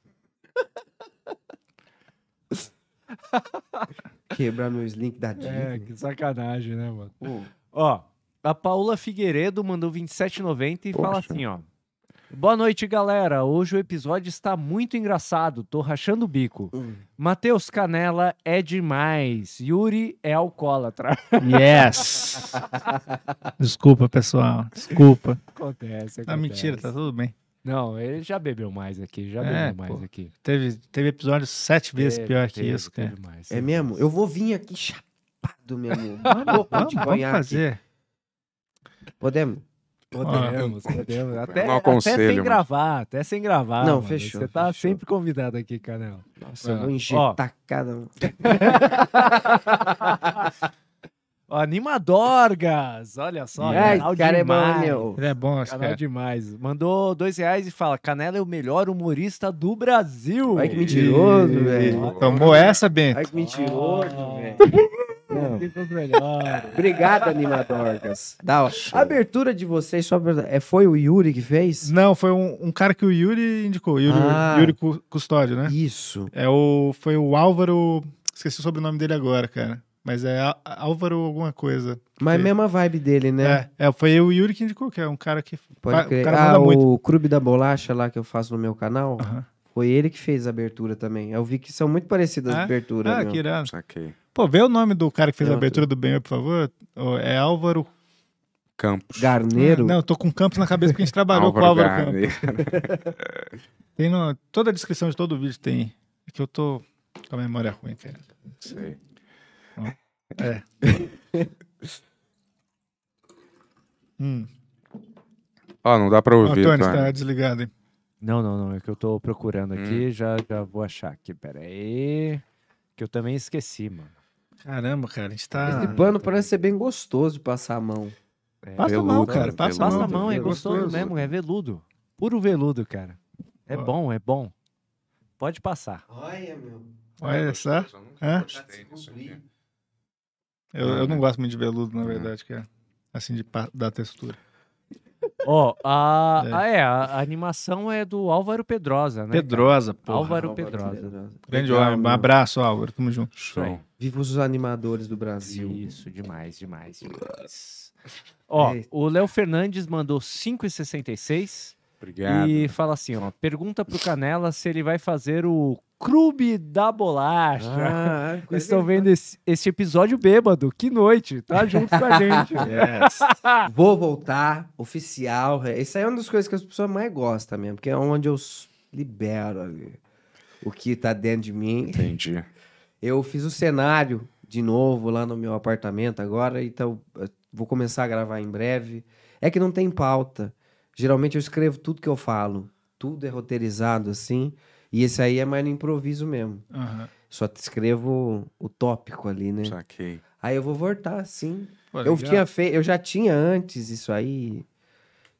Quebrar meus links da é, Disney. É, que sacanagem, né, mano? Ó, a Paula Figueiredo mandou 27,90 e Poxa. fala assim, ó. Boa noite, galera. Hoje o episódio está muito engraçado. Tô rachando o bico. Hum. Matheus Canela é demais. Yuri é alcoólatra. Yes! Desculpa, pessoal. Desculpa. Acontece, acontece. mentira, tá tudo bem. Não, ele já bebeu mais aqui, já é, bebeu mais pô, aqui. Teve, teve episódios sete vezes teve, pior que teve, isso, cara. Mais, é mesmo? Eu vou vir aqui chapado, meu amor. vamos, vamos, vamos fazer. Aqui. Podemos? Podemos, ah, podemos. Até, um aconselho, até sem mano. gravar, até sem gravar. Não, mano. fechou. Você tá fechou. sempre convidado aqui, Canel. Nossa, eu vou ah, injetar ó. cada um. Animadorgas! Olha só, é, canal cara demais. É bom, Ele é bom, canal demais. Mandou dois reais e fala: Canela é o melhor humorista do Brasil. Ai que mentiroso, e... velho. Tomou essa, Bento. Ai que mentiroso, oh. velho. Obrigado, Animadorgas. Dá, a abertura de vocês só é, foi o Yuri que fez? Não, foi um, um cara que o Yuri indicou. Yuri, ah, Yuri Custódio, né? Isso. É o, foi o Álvaro. Esqueci o sobrenome dele agora, cara. Mas é Álvaro alguma coisa. Mas é a mesma vibe dele, né? É, é foi o Yuri que indicou, que é um cara que. Pode crer. O cara ah, muito. o Clube da Bolacha lá que eu faço no meu canal. Uh -huh. Foi ele que fez a abertura também. Eu vi que são muito parecidas é? as aberturas. Ah, meu. que irado. Saquei. Pô, vê o nome do cara que fez Não, a abertura do bem por favor. É Álvaro Campos. Garneiro? É, não, eu tô com Campos na cabeça porque a gente trabalhou com o Álvaro Garneiro. Campos. tem no, toda a descrição de todo o vídeo tem. É que eu tô com a memória ruim, cara. Sei. É. hum. Ah, não dá pra ouvir. Antônio, está desligado, hein? Não, não, não. É que eu tô procurando aqui. Hum. Já, já vou achar aqui. Pera aí. Que eu também esqueci, mano. Caramba, cara. A gente tá... Esse pano parece ser bem gostoso de passar a mão. É, passa veludo, a mão, cara. Passa, passa a mão. É, é gostoso, veludo. mesmo. É veludo. Puro veludo, cara. É Ó. bom, é bom. Pode passar. Olha, meu. Olha, Olha só. Eu, eu uhum. não gosto muito de veludo, na uhum. verdade, que é assim, de, da textura. Ó, a, É. Ah, é. a, animação é do Álvaro Pedrosa, né? Pedrosa, porra. Álvaro, Pedrosa. Grande homem. Um abraço, Álvaro. Tamo junto. Show. Vivos os animadores do Brasil. Isso, demais, demais, demais. Ó, o Léo Fernandes mandou 5,66 Obrigado. e fala assim, ó, pergunta pro Canela se ele vai fazer o Clube da Bolacha. Ah, Estou vendo esse, esse, episódio bêbado. Que noite. Tá junto com a gente. Yes. Vou voltar, oficial. Isso é, aí é uma das coisas que as pessoas mais gostam mesmo, porque é onde eu libero ali o que tá dentro de mim. Entendi. Eu fiz o cenário de novo lá no meu apartamento agora, então eh, vou começar a gravar em breve. É que não tem pauta. Geralmente eu escrevo tudo que eu falo. Tudo é roteirizado assim. E esse aí é mais no improviso mesmo. Uhum. Só te escrevo o tópico ali, né? Saquei. Aí eu vou voltar, sim. Pô, eu, tinha fe... eu já tinha antes isso aí,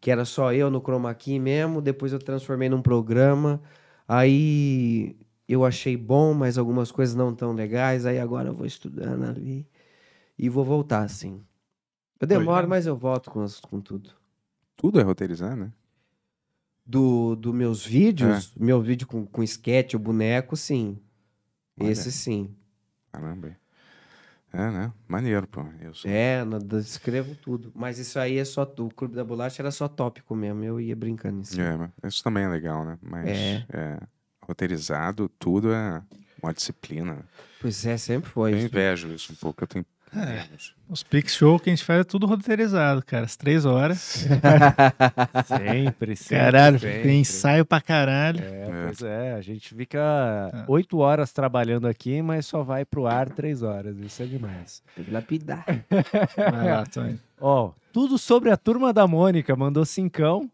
que era só eu no Chroma Key mesmo. Depois eu transformei num programa. Aí eu achei bom, mas algumas coisas não tão legais. Aí agora eu vou estudando ali e vou voltar, sim. Eu demoro, mas eu volto com, com tudo. Tudo é roteirizar, né? do, do meus vídeos, é. meu vídeo com, com esquete, o boneco, sim. Olha. Esse sim. Caramba. É, né? Maneiro, pô. Eu sou... É, eu escrevo tudo. Mas isso aí é só. O Clube da Bolacha era só tópico mesmo. Eu ia brincando nisso. É, isso também é legal, né? Mas é. é roteirizado, tudo é uma disciplina. Pois é, sempre foi. Eu né? invejo isso um pouco. Eu tenho é, os Pix Show que a gente faz é tudo roteirizado, cara. As três horas. sempre, sempre. Caralho, sempre. ensaio pra caralho. É, é. pois é. A gente fica ah. oito horas trabalhando aqui, mas só vai pro ar três horas. Isso é demais. Tem que lapidar. vai lá, Ó, tudo sobre a turma da Mônica. Mandou cincão.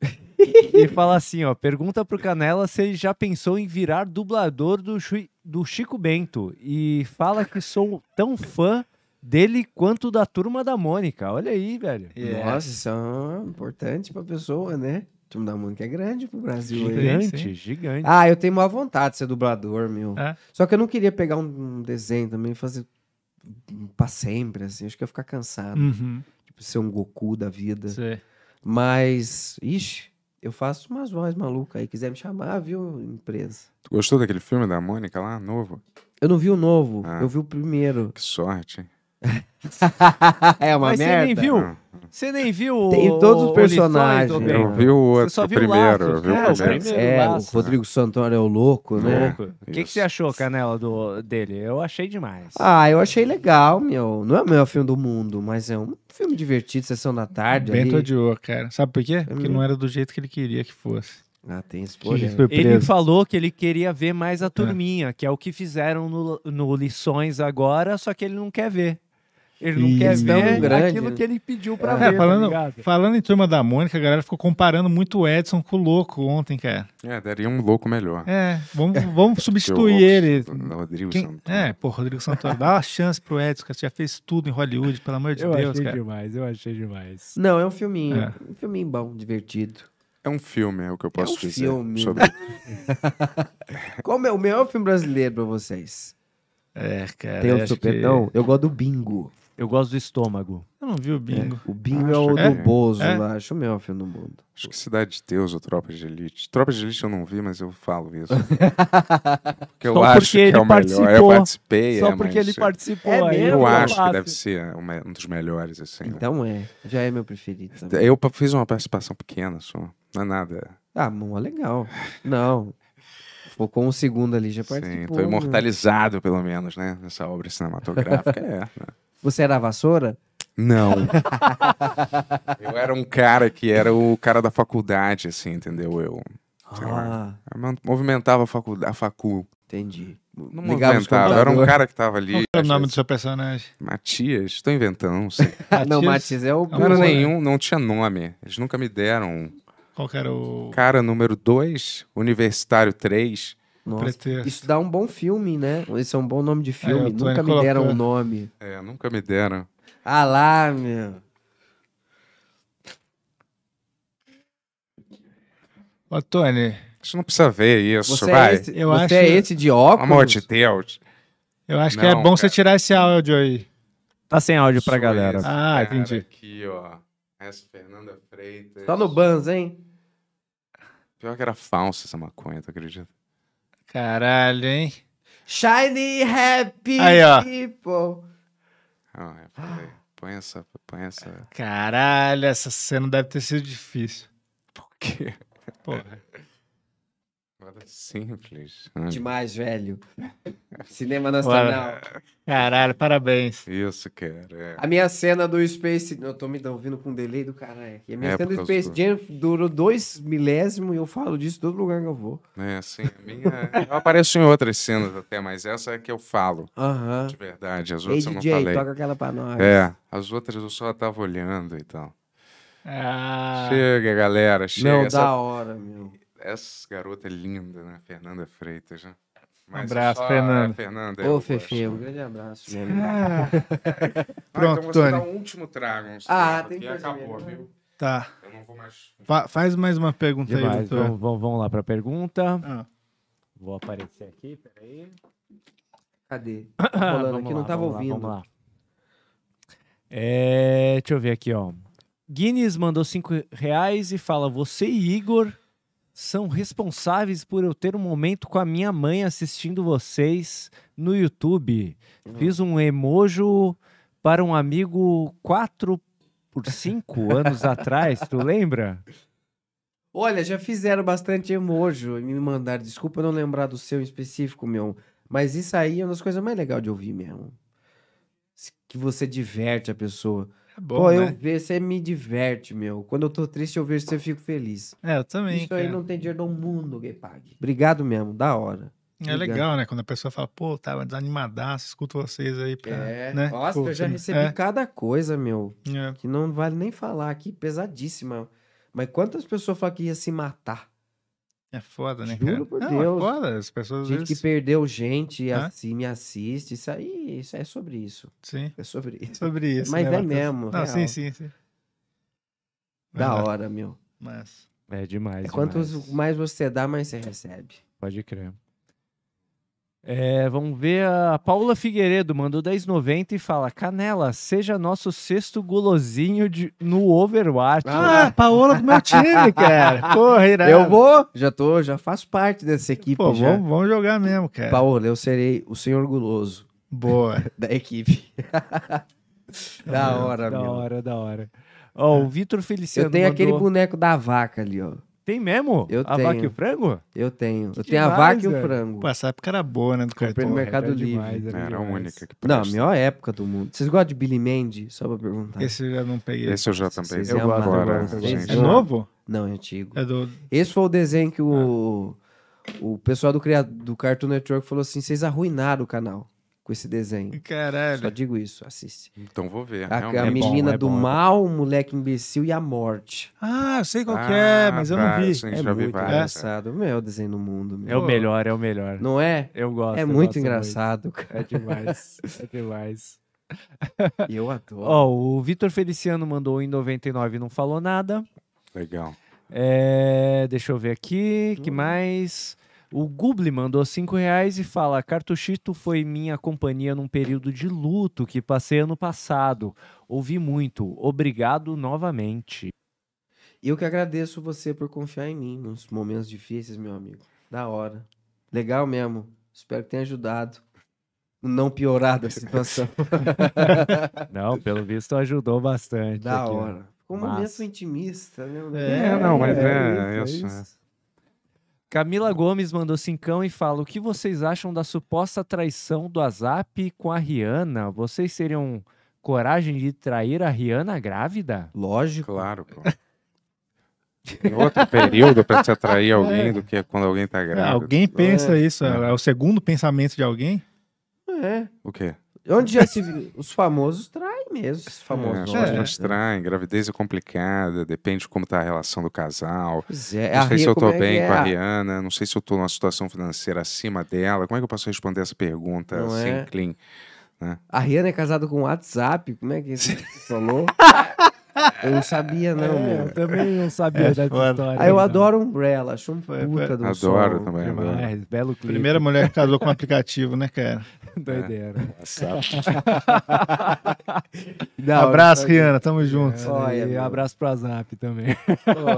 e fala assim, ó, pergunta pro Canela se ele já pensou em virar dublador do, do Chico Bento e fala que sou tão fã dele quanto da turma da Mônica. Olha aí, velho. Yeah. É. Nossa, isso é importante pra pessoa, né? Turma da Mônica é grande pro Brasil. Gigante, aí. gigante. Ah, eu tenho uma vontade de ser dublador, meu. É? Só que eu não queria pegar um desenho também e fazer pra sempre, assim. Acho que ia ficar cansado. Uhum. Tipo, ser um Goku da vida. Sim. Mas, ixi, eu faço umas vozes malucas aí. Quiser me chamar, viu, empresa? Tu gostou daquele filme da Mônica lá, novo? Eu não vi o novo, ah, eu vi o primeiro. Que sorte, hein? é uma Mas merda. Você nem viu? Você nem viu Tem todos os personagens. eu vi o outro, só viu o primeiro. Laços, viu o né? primeiro. É, o, né? Rodrigo Santoro é o louco, né? O que, que você achou, Canela, do, dele? Eu achei demais. Ah, eu achei legal, meu. Não é o melhor filme do mundo, mas é um filme divertido, Sessão da Tarde. Bento adiou, cara. Sabe por quê? Porque não era do jeito que ele queria que fosse. Ah, tem spoiler. Ele falou que ele queria ver mais a é. turminha, é. que é o que fizeram no, no Lições agora, só que ele não quer ver. Ele não e quer ver grande, aquilo que ele pediu pra é, ver. Tá falando, tá falando em turma da Mônica, a galera ficou comparando muito o Edson com o louco ontem, cara. É, daria um louco melhor. É, vamos, vamos substituir ele. Rodrigo Quem, Santoro. É, pô, Rodrigo Santoro, dá uma chance pro Edson, que já fez tudo em Hollywood, pelo amor de eu Deus, cara. Eu achei demais, eu achei demais. Não, é um filminho, é. um filminho bom, divertido. É um filme, é o que eu posso é um dizer. Filme. Sobre... como é o melhor filme brasileiro pra vocês? É, cara. Tem o Supetão? Que... Eu gosto do Bingo. Eu gosto do estômago. Eu não vi o bingo. É, o bingo acho, é o do é? Bozo é? lá. Acho o meu filme do mundo. Acho que Cidade de Deus ou Tropas de Elite. Tropas de Elite eu não vi, mas eu falo isso. porque eu Só acho porque que é ele é o participou. melhor. Eu participei. É, só porque mas... ele participou. É mesmo, eu é acho que deve ser um dos melhores. assim. Né? Então né? é. Já é meu preferido. Também. Eu fiz uma participação pequena só. Não é nada. Ah, mão, legal. Não. Focou um segundo ali, já participou. Sim, tô né? imortalizado, né? pelo menos, né? Nessa obra cinematográfica. é, né? Você era a vassoura? Não. eu era um cara que era o cara da faculdade, assim, entendeu? Eu. ah. lá, eu movimentava a, facu, a facu. Entendi. Não Ligava movimentava, era um cara que tava ali. Qual é o nome do seu personagem? Matias, estou inventando, não sei. Ah, Matias? não, Matias é o. É não era né? nenhum, não tinha nome. Eles nunca me deram. Qual era o. Cara número 2, universitário 3. Nossa, isso dá um bom filme, né? Esse é um bom nome de é, filme. É, nunca me deram um nome. É, nunca me deram. Ah lá, meu. Ô, Tony. Você não precisa ver isso, você é vai. É esse, eu você acho... é esse de óculos? Amor de Deus. Eu acho não, que é bom cara. você é. tirar esse áudio aí. Tá sem áudio pra Sou galera. Esse, ah, entendi. Aqui, ó. Essa Fernanda Freitas. Tá no Banz, hein? Pior que era falsa essa maconha, tu acredita? Caralho, hein? Shiny Happy Aí, ó. People. Não, é, Põe essa, põe essa. Caralho, essa cena deve ter sido difícil. Por quê? Porra. Simples. Demais, hum. velho. Cinema nacional. Caralho, parabéns. Isso, cara. É. A minha cena do Space. Eu tô me ouvindo com um delay do caralho aqui. A minha é, cena do Space Jam do... durou dois milésimos e eu falo disso todo lugar que eu vou. É, sim. Minha... eu apareço em outras cenas até, mas essa é que eu falo. De verdade. As outras eu não falei. toca aquela pra nós. É, as outras eu só tava olhando e então. tal. Ah. Chega, galera. Chega. Não, essa... da hora, meu essa garota é linda, né? Fernanda Freitas, né? Mas um é abraço, Fernanda. Fernanda. É Ô, Fefe, um né? grande abraço. Ah. ah, Pronto, então você Tony. dá um último trago. ah, tem que acabou, viu? Tá. Eu não vou mais... Fa faz mais uma pergunta Demais. aí, doutor. Vamos, vamos, lá para a pergunta. Ah. Vou aparecer aqui, peraí. Cadê? Tá aqui, lá, não tava ouvindo. vamos lá. É, deixa eu ver aqui, ó. Guinness mandou 5 reais e fala: Você e Igor são responsáveis por eu ter um momento com a minha mãe assistindo vocês no YouTube. Uhum. Fiz um emojo para um amigo 4 por 5 anos atrás, tu lembra? Olha, já fizeram bastante emojo e me mandaram. Desculpa não lembrar do seu em específico, meu. Mas isso aí é uma das coisas mais legais de ouvir mesmo. Que você diverte a pessoa bom, Pô, né? eu ver vejo, você me diverte, meu. Quando eu tô triste, eu vejo você, fico feliz. É, eu também. Isso cara. aí não tem dinheiro no mundo que pague. Obrigado mesmo, da hora. É legal, né? Quando a pessoa fala, pô, tava desanimadaço, escuto vocês aí. Pra, é, né? nossa, pô, eu já é. recebi é. cada coisa, meu, é. que não vale nem falar aqui, pesadíssima. Mas quantas pessoas falam que ia se matar? É foda, né, Juro cara? por Não, é Deus. É foda, as pessoas... Gente vezes... que perdeu gente, e assim, me assiste, isso aí, isso é sobre isso. Sim. É sobre isso. Sobre isso. Mas né, é mesmo, Não, real. sim, sim, sim. Da Verdade. hora, meu. Mas... É demais, é Quanto mais você dá, mais você recebe. Pode crer. É, vamos ver a Paula Figueiredo mandou 10,90 e fala: Canela, seja nosso sexto gulosinho de, no Overwatch. Ah, né? Paola do meu time, cara. Porra, irado. Eu vou, já tô, já faço parte dessa equipe. Pô, já. Vamos, vamos jogar mesmo, cara. Paola, eu serei o senhor guloso. Boa. da equipe. da hora, Da meu. hora, da hora. Ó, o Vitor Feliciano. Eu tenho mandou... aquele boneco da vaca ali, ó. Tem mesmo? Eu a tenho. vaca e o frango? Eu tenho. Que eu tenho demais, a vaca e o frango. Pô, essa época era boa, né? Do Comprei no Mercado era Livre. Demais, era, era a única que presta. Não, a melhor época do mundo. Vocês gostam de Billy Mandy? Só pra perguntar. Esse eu já não peguei. Esse eu já também. Vocês eu gosto agora. É, é novo? Não, é antigo. É do... Esse foi o desenho que o, ah. o pessoal do, criado, do Cartoon Network falou assim: vocês arruinaram o canal com esse desenho. Caralho. Só digo isso, assiste. Então vou ver. A, a é menina bom, é do é bom. mal, o moleque imbecil e a morte. Ah, eu sei qual ah, que é, ah, mas eu não vi. Sim, é muito vi engraçado. Meu, o desenho do mundo. Meu. É o melhor, é o melhor. Não é? Eu gosto. É eu muito gosto engraçado. Muito. É demais. é demais. eu adoro. Ó, oh, o Vitor Feliciano mandou em 99 e não falou nada. Legal. É, deixa eu ver aqui, que hum. mais? O Gubli mandou 5 reais e fala: Cartuchito foi minha companhia num período de luto que passei ano passado. Ouvi muito. Obrigado novamente. Eu que agradeço você por confiar em mim nos momentos difíceis, meu amigo. Da hora. Legal mesmo. Espero que tenha ajudado. Não piorar a situação. Não, pelo visto ajudou bastante. Da aqui, né? hora. Ficou um momento intimista, né? É, é não, mas é, é, é, é isso. isso. Camila Gomes mandou cincão e fala: O que vocês acham da suposta traição do Azap com a Rihanna? Vocês seriam coragem de trair a Rihanna grávida? Lógico. Claro, pô. outro período para se atrair alguém é. do que quando alguém tá é, grávida. alguém pensa é. isso, é. é. o segundo pensamento de alguém? É. O quê? Onde já se Os famosos traem meses, famoso. É, é. estranho, gravidez é complicada, depende de como tá a relação do casal. É, não sei se eu é estou bem é? com a é? Rihanna, não sei se eu estou numa situação financeira acima dela. Como é que eu posso responder essa pergunta não sem é? clean? Né? A Rihanna é casada com WhatsApp, como é que você falou? Eu não sabia, não, é, meu. Eu também não sabia é, dessa história. Ah, eu então. adoro Umbrella, acho um puta do Adoro som, também, Primeira mulher que casou com um aplicativo, né, cara? Doideira. É. abraço, Rihanna. Tamo junto. É, olha, e abraço pra Zap também.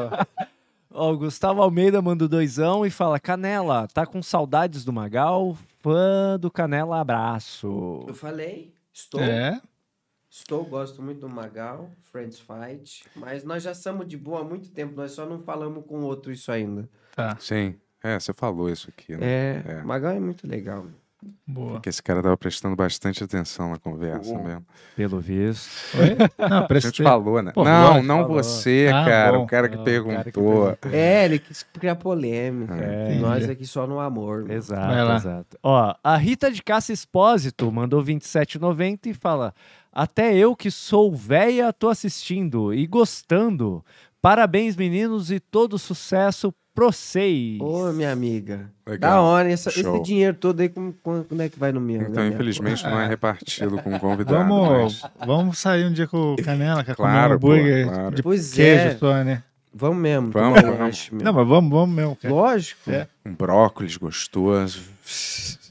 Ó, o Gustavo Almeida manda doisão e fala: Canela, tá com saudades do Magal? Fã do Canela, abraço. Eu falei, estou. É? Estou, gosto muito do Magal, Friends Fight, mas nós já somos de boa há muito tempo, nós só não falamos com outro isso ainda. Tá. Sim, é, você falou isso aqui, né? É, é. Magal é muito legal. Boa. Porque esse cara estava prestando bastante atenção na conversa Boa. mesmo. Pelo visto. Oi? Não, preste... A gente falou, né? Pô, não, não falou. você, ah, cara. Bom. O cara que não, ah, perguntou. Cara que... É, ele quis criar polêmica. É. é Nós aqui só no amor. Né? Exato, exato. Ó, a Rita de Cássia Espósito mandou 27,90 e fala... Até eu que sou véia tô assistindo e gostando. Parabéns, meninos, e todo sucesso pro 6. Ô, minha amiga. Legal. Da hora. Essa, esse dinheiro todo aí, como, como, é que vai no meu? Né, então, infelizmente, não é repartido com convidado. Vamos, mas... vamos sair um dia com Canela, que claro, comer um hambúrguer claro. de pois é. queijo é. só, né? Vamos mesmo. Vamos, vamos. Não, mas vamos, vamos mesmo. Cara. Lógico. É. Um brócolis gostoso.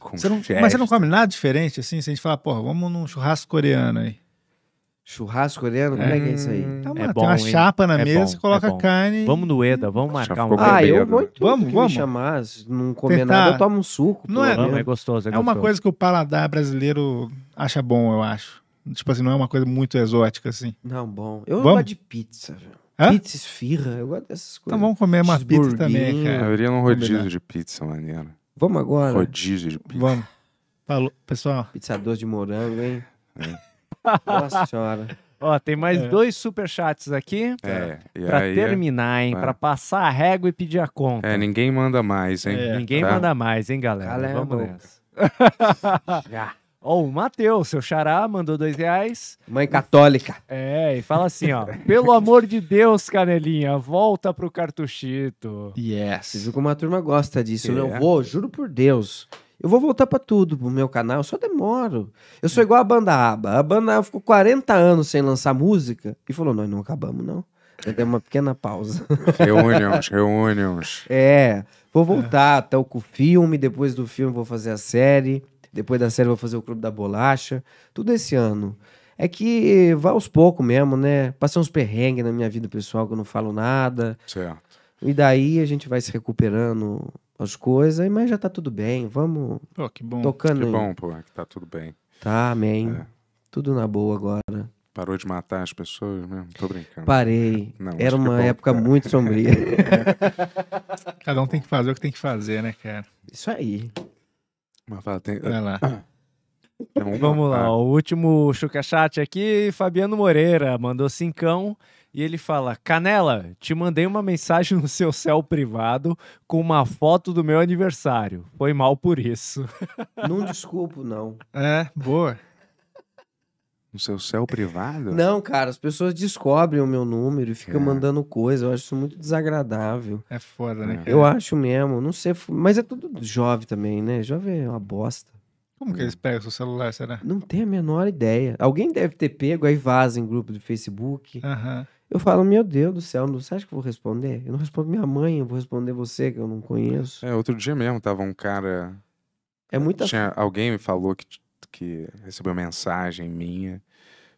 Com você não, mas você não come nada diferente, assim? Se a gente falar, pô, vamos num churrasco coreano aí. Churrasco coreano? Como é que é isso aí? Hum, então, é bom, tem uma hein? chapa na É mesa, bom, você coloca é carne. Vamos no Eda, vamos Já marcar um. Ah, eu vou tudo né? Vamos, que vamos. me chamar. Se não comer Tentar. nada, eu tomo um suco. Não é- não é gostoso, é É uma coisa que o paladar brasileiro acha bom, eu acho. Tipo assim, não é uma coisa muito exótica, assim. Não, bom. Eu Vamos? gosto de pizza. velho. Hã? Pizza esfirra, eu gosto dessas então coisas. Então vamos comer uma pizza também, cara. Ah, eu iria um rodízio de pizza, maneiro. Vamos agora. Rodízio de pizza. Vamos. Falou, pessoal. Pizza doce de morango, hein? É. Nossa senhora. Ó, tem mais é. dois superchats aqui é. pra aí, terminar, hein? É. Pra passar a régua e pedir a conta. É, ninguém manda mais, hein? É. Tá. Ninguém tá. manda mais, hein, galera? galera Vamos nessa. Já. Ó, oh, o Matheus, seu xará, mandou dois reais. Mãe católica. É, e fala assim, ó. Pelo amor de Deus, Canelinha, volta pro cartuchito. Yes. Vocês viram como a turma gosta disso. Né? É. Eu vou, juro por Deus. Eu vou voltar para tudo, pro meu canal, eu só demoro. Eu sou igual a banda Aba. A banda ABA ficou 40 anos sem lançar música e falou: "Nós não acabamos não". Eu dei uma pequena pausa. Reúne-os, É, vou voltar é. até o filme, depois do filme vou fazer a série, depois da série vou fazer o Clube da Bolacha, tudo esse ano. É que vai aos poucos mesmo, né? Passei uns perrengues na minha vida pessoal que eu não falo nada. Certo. E daí a gente vai se recuperando as coisas, mas já tá tudo bem, vamos que bom, tocando. Que bom, pô, que tá tudo bem. Tá, amém. É. Tudo na boa agora. Parou de matar as pessoas mesmo? Tô brincando. Parei. Não, Era é uma bom, época cara. muito sombria. Cada um tem que fazer o que tem que fazer, né, cara? Isso aí. Mas fala, tem... Vai lá. Vamos lá, ah. o último chuca chat aqui, Fabiano Moreira mandou cincão. E ele fala: Canela, te mandei uma mensagem no seu céu privado com uma foto do meu aniversário. Foi mal por isso. Não desculpo, não. É, boa. No seu céu privado? Não, cara, as pessoas descobrem o meu número e ficam é. mandando coisa. Eu acho isso muito desagradável. É foda, né? É. Eu acho mesmo. Não sei, mas é tudo jovem também, né? Jovem é uma bosta. Como que eles pegam seu celular, será? Não tenho a menor ideia. Alguém deve ter pego, aí vaza em grupo do Facebook. Aham. Uhum. Eu falo, meu Deus do céu, você acha que eu vou responder? Eu não respondo minha mãe, eu vou responder você que eu não conheço. É, outro dia mesmo tava um cara. É muita. Tinha, alguém me falou que, que recebeu mensagem minha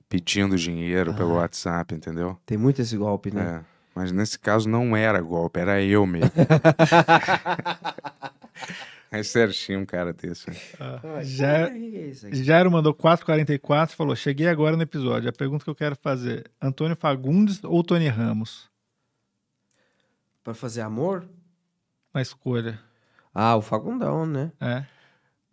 pedindo dinheiro ah, pelo WhatsApp, entendeu? Tem muito esse golpe, né? É, mas nesse caso não era golpe, era eu mesmo. É certinho um cara desse. Né? Ah. ah então já, é Jairo mandou 444 falou: Cheguei agora no episódio. A pergunta que eu quero fazer: Antônio Fagundes ou Tony Ramos? Para fazer amor? Na escolha. Ah, o Fagundão, né? É.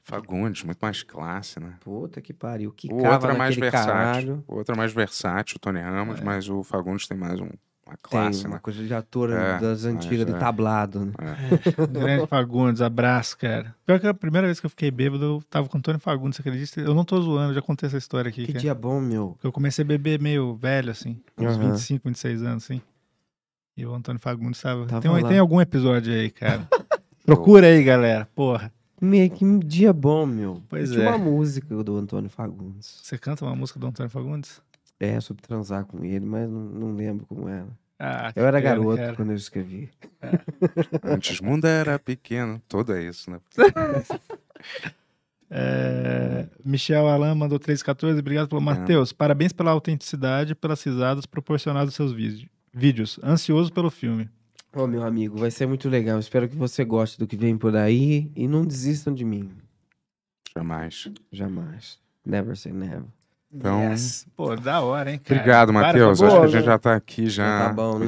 Fagundes, muito mais classe, né? Puta que pariu. Que o outro é mais versátil. Caralho. O outro é mais versátil, o Tony Ramos, é. mas o Fagundes tem mais um uma classe. Tem, né? uma coisa de ator é, das antigas, de é. tablado. Né? É. Grande Fagundes, abraço, cara. Pior que a primeira vez que eu fiquei bêbado, eu tava com o Antônio Fagundes, você acredita? Eu não tô zoando, já contei essa história aqui. Que dia bom, meu. Eu comecei a beber meio velho, assim, uns uhum. 25, 26 anos, assim. E o Antônio Fagundes tava. tava tem, tem algum episódio aí, cara. Procura aí, galera, porra. Meio que um dia bom, meu. Pois eu é. uma música do Antônio Fagundes. Você canta uma música do Antônio Fagundes? É, sobre transar com ele, mas não, não lembro como era. Ah, eu era pena, garoto cara. quando eu escrevi. É. Antes o mundo era pequeno, todo é isso, né? É, Michel Alain mandou 314, obrigado pelo é. Matheus. Parabéns pela autenticidade e pelas risadas proporcionadas aos seus vídeos. Ansioso pelo filme. Ô, oh, meu amigo, vai ser muito legal. Espero que você goste do que vem por aí e não desistam de mim. Jamais. Jamais. Never say never. Então, yes. Pô, da hora, hein, cara? Obrigado, Matheus. Acho que a gente né? já tá aqui já há então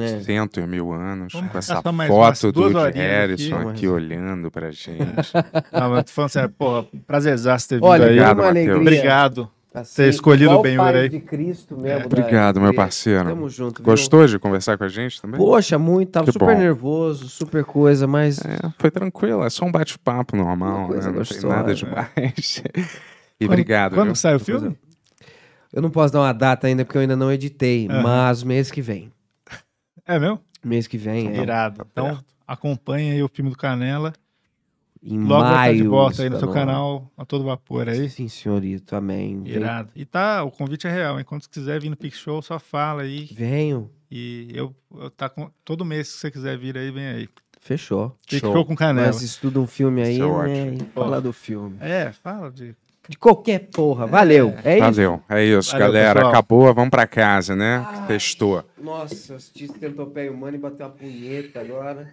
tá né? mil anos Vamos com essa foto do Harrison aqui, aqui olhando pra gente. Não, ah, mas tô falando sério, pô, prazerzaço ter vindo Olha, aí. Obrigado, Matheus. Obrigado. Assim, ter escolhido bem o aí. É. Né? Obrigado, meu parceiro. Tamo junto. Viu? Gostou de conversar com a gente também? Poxa, muito. Tava que super bom. nervoso, super coisa, mas. É, foi tranquilo, é só um bate-papo normal, né? Não tem nada demais. É. e quando, obrigado. Quando viu? sai o filme? Eu não posso dar uma data ainda porque eu ainda não editei, uhum. mas mês que vem. É mesmo? Mês que vem. É. Irado. Tá então acompanha aí o filme do Canela. Em Logo maio. Tá de volta aí no seu tá canal, a todo vapor aí. Sim, senhorito, amém. Irado. E tá, o convite é real, enquanto quiser vir no Pix Show, só fala aí. Venho. E eu, eu tá com todo mês que você quiser vir aí, vem aí. Fechou. Fechou com canela. Mas estuda um filme é aí, né? Fala do filme. É, fala de de qualquer porra. Valeu. É, é isso. Valeu. É isso, Valeu, galera. Pessoal. Acabou, vamos pra casa, né? Ai, Testou. Nossa, eu assisti Centopeia Humana e bateu a punheta agora.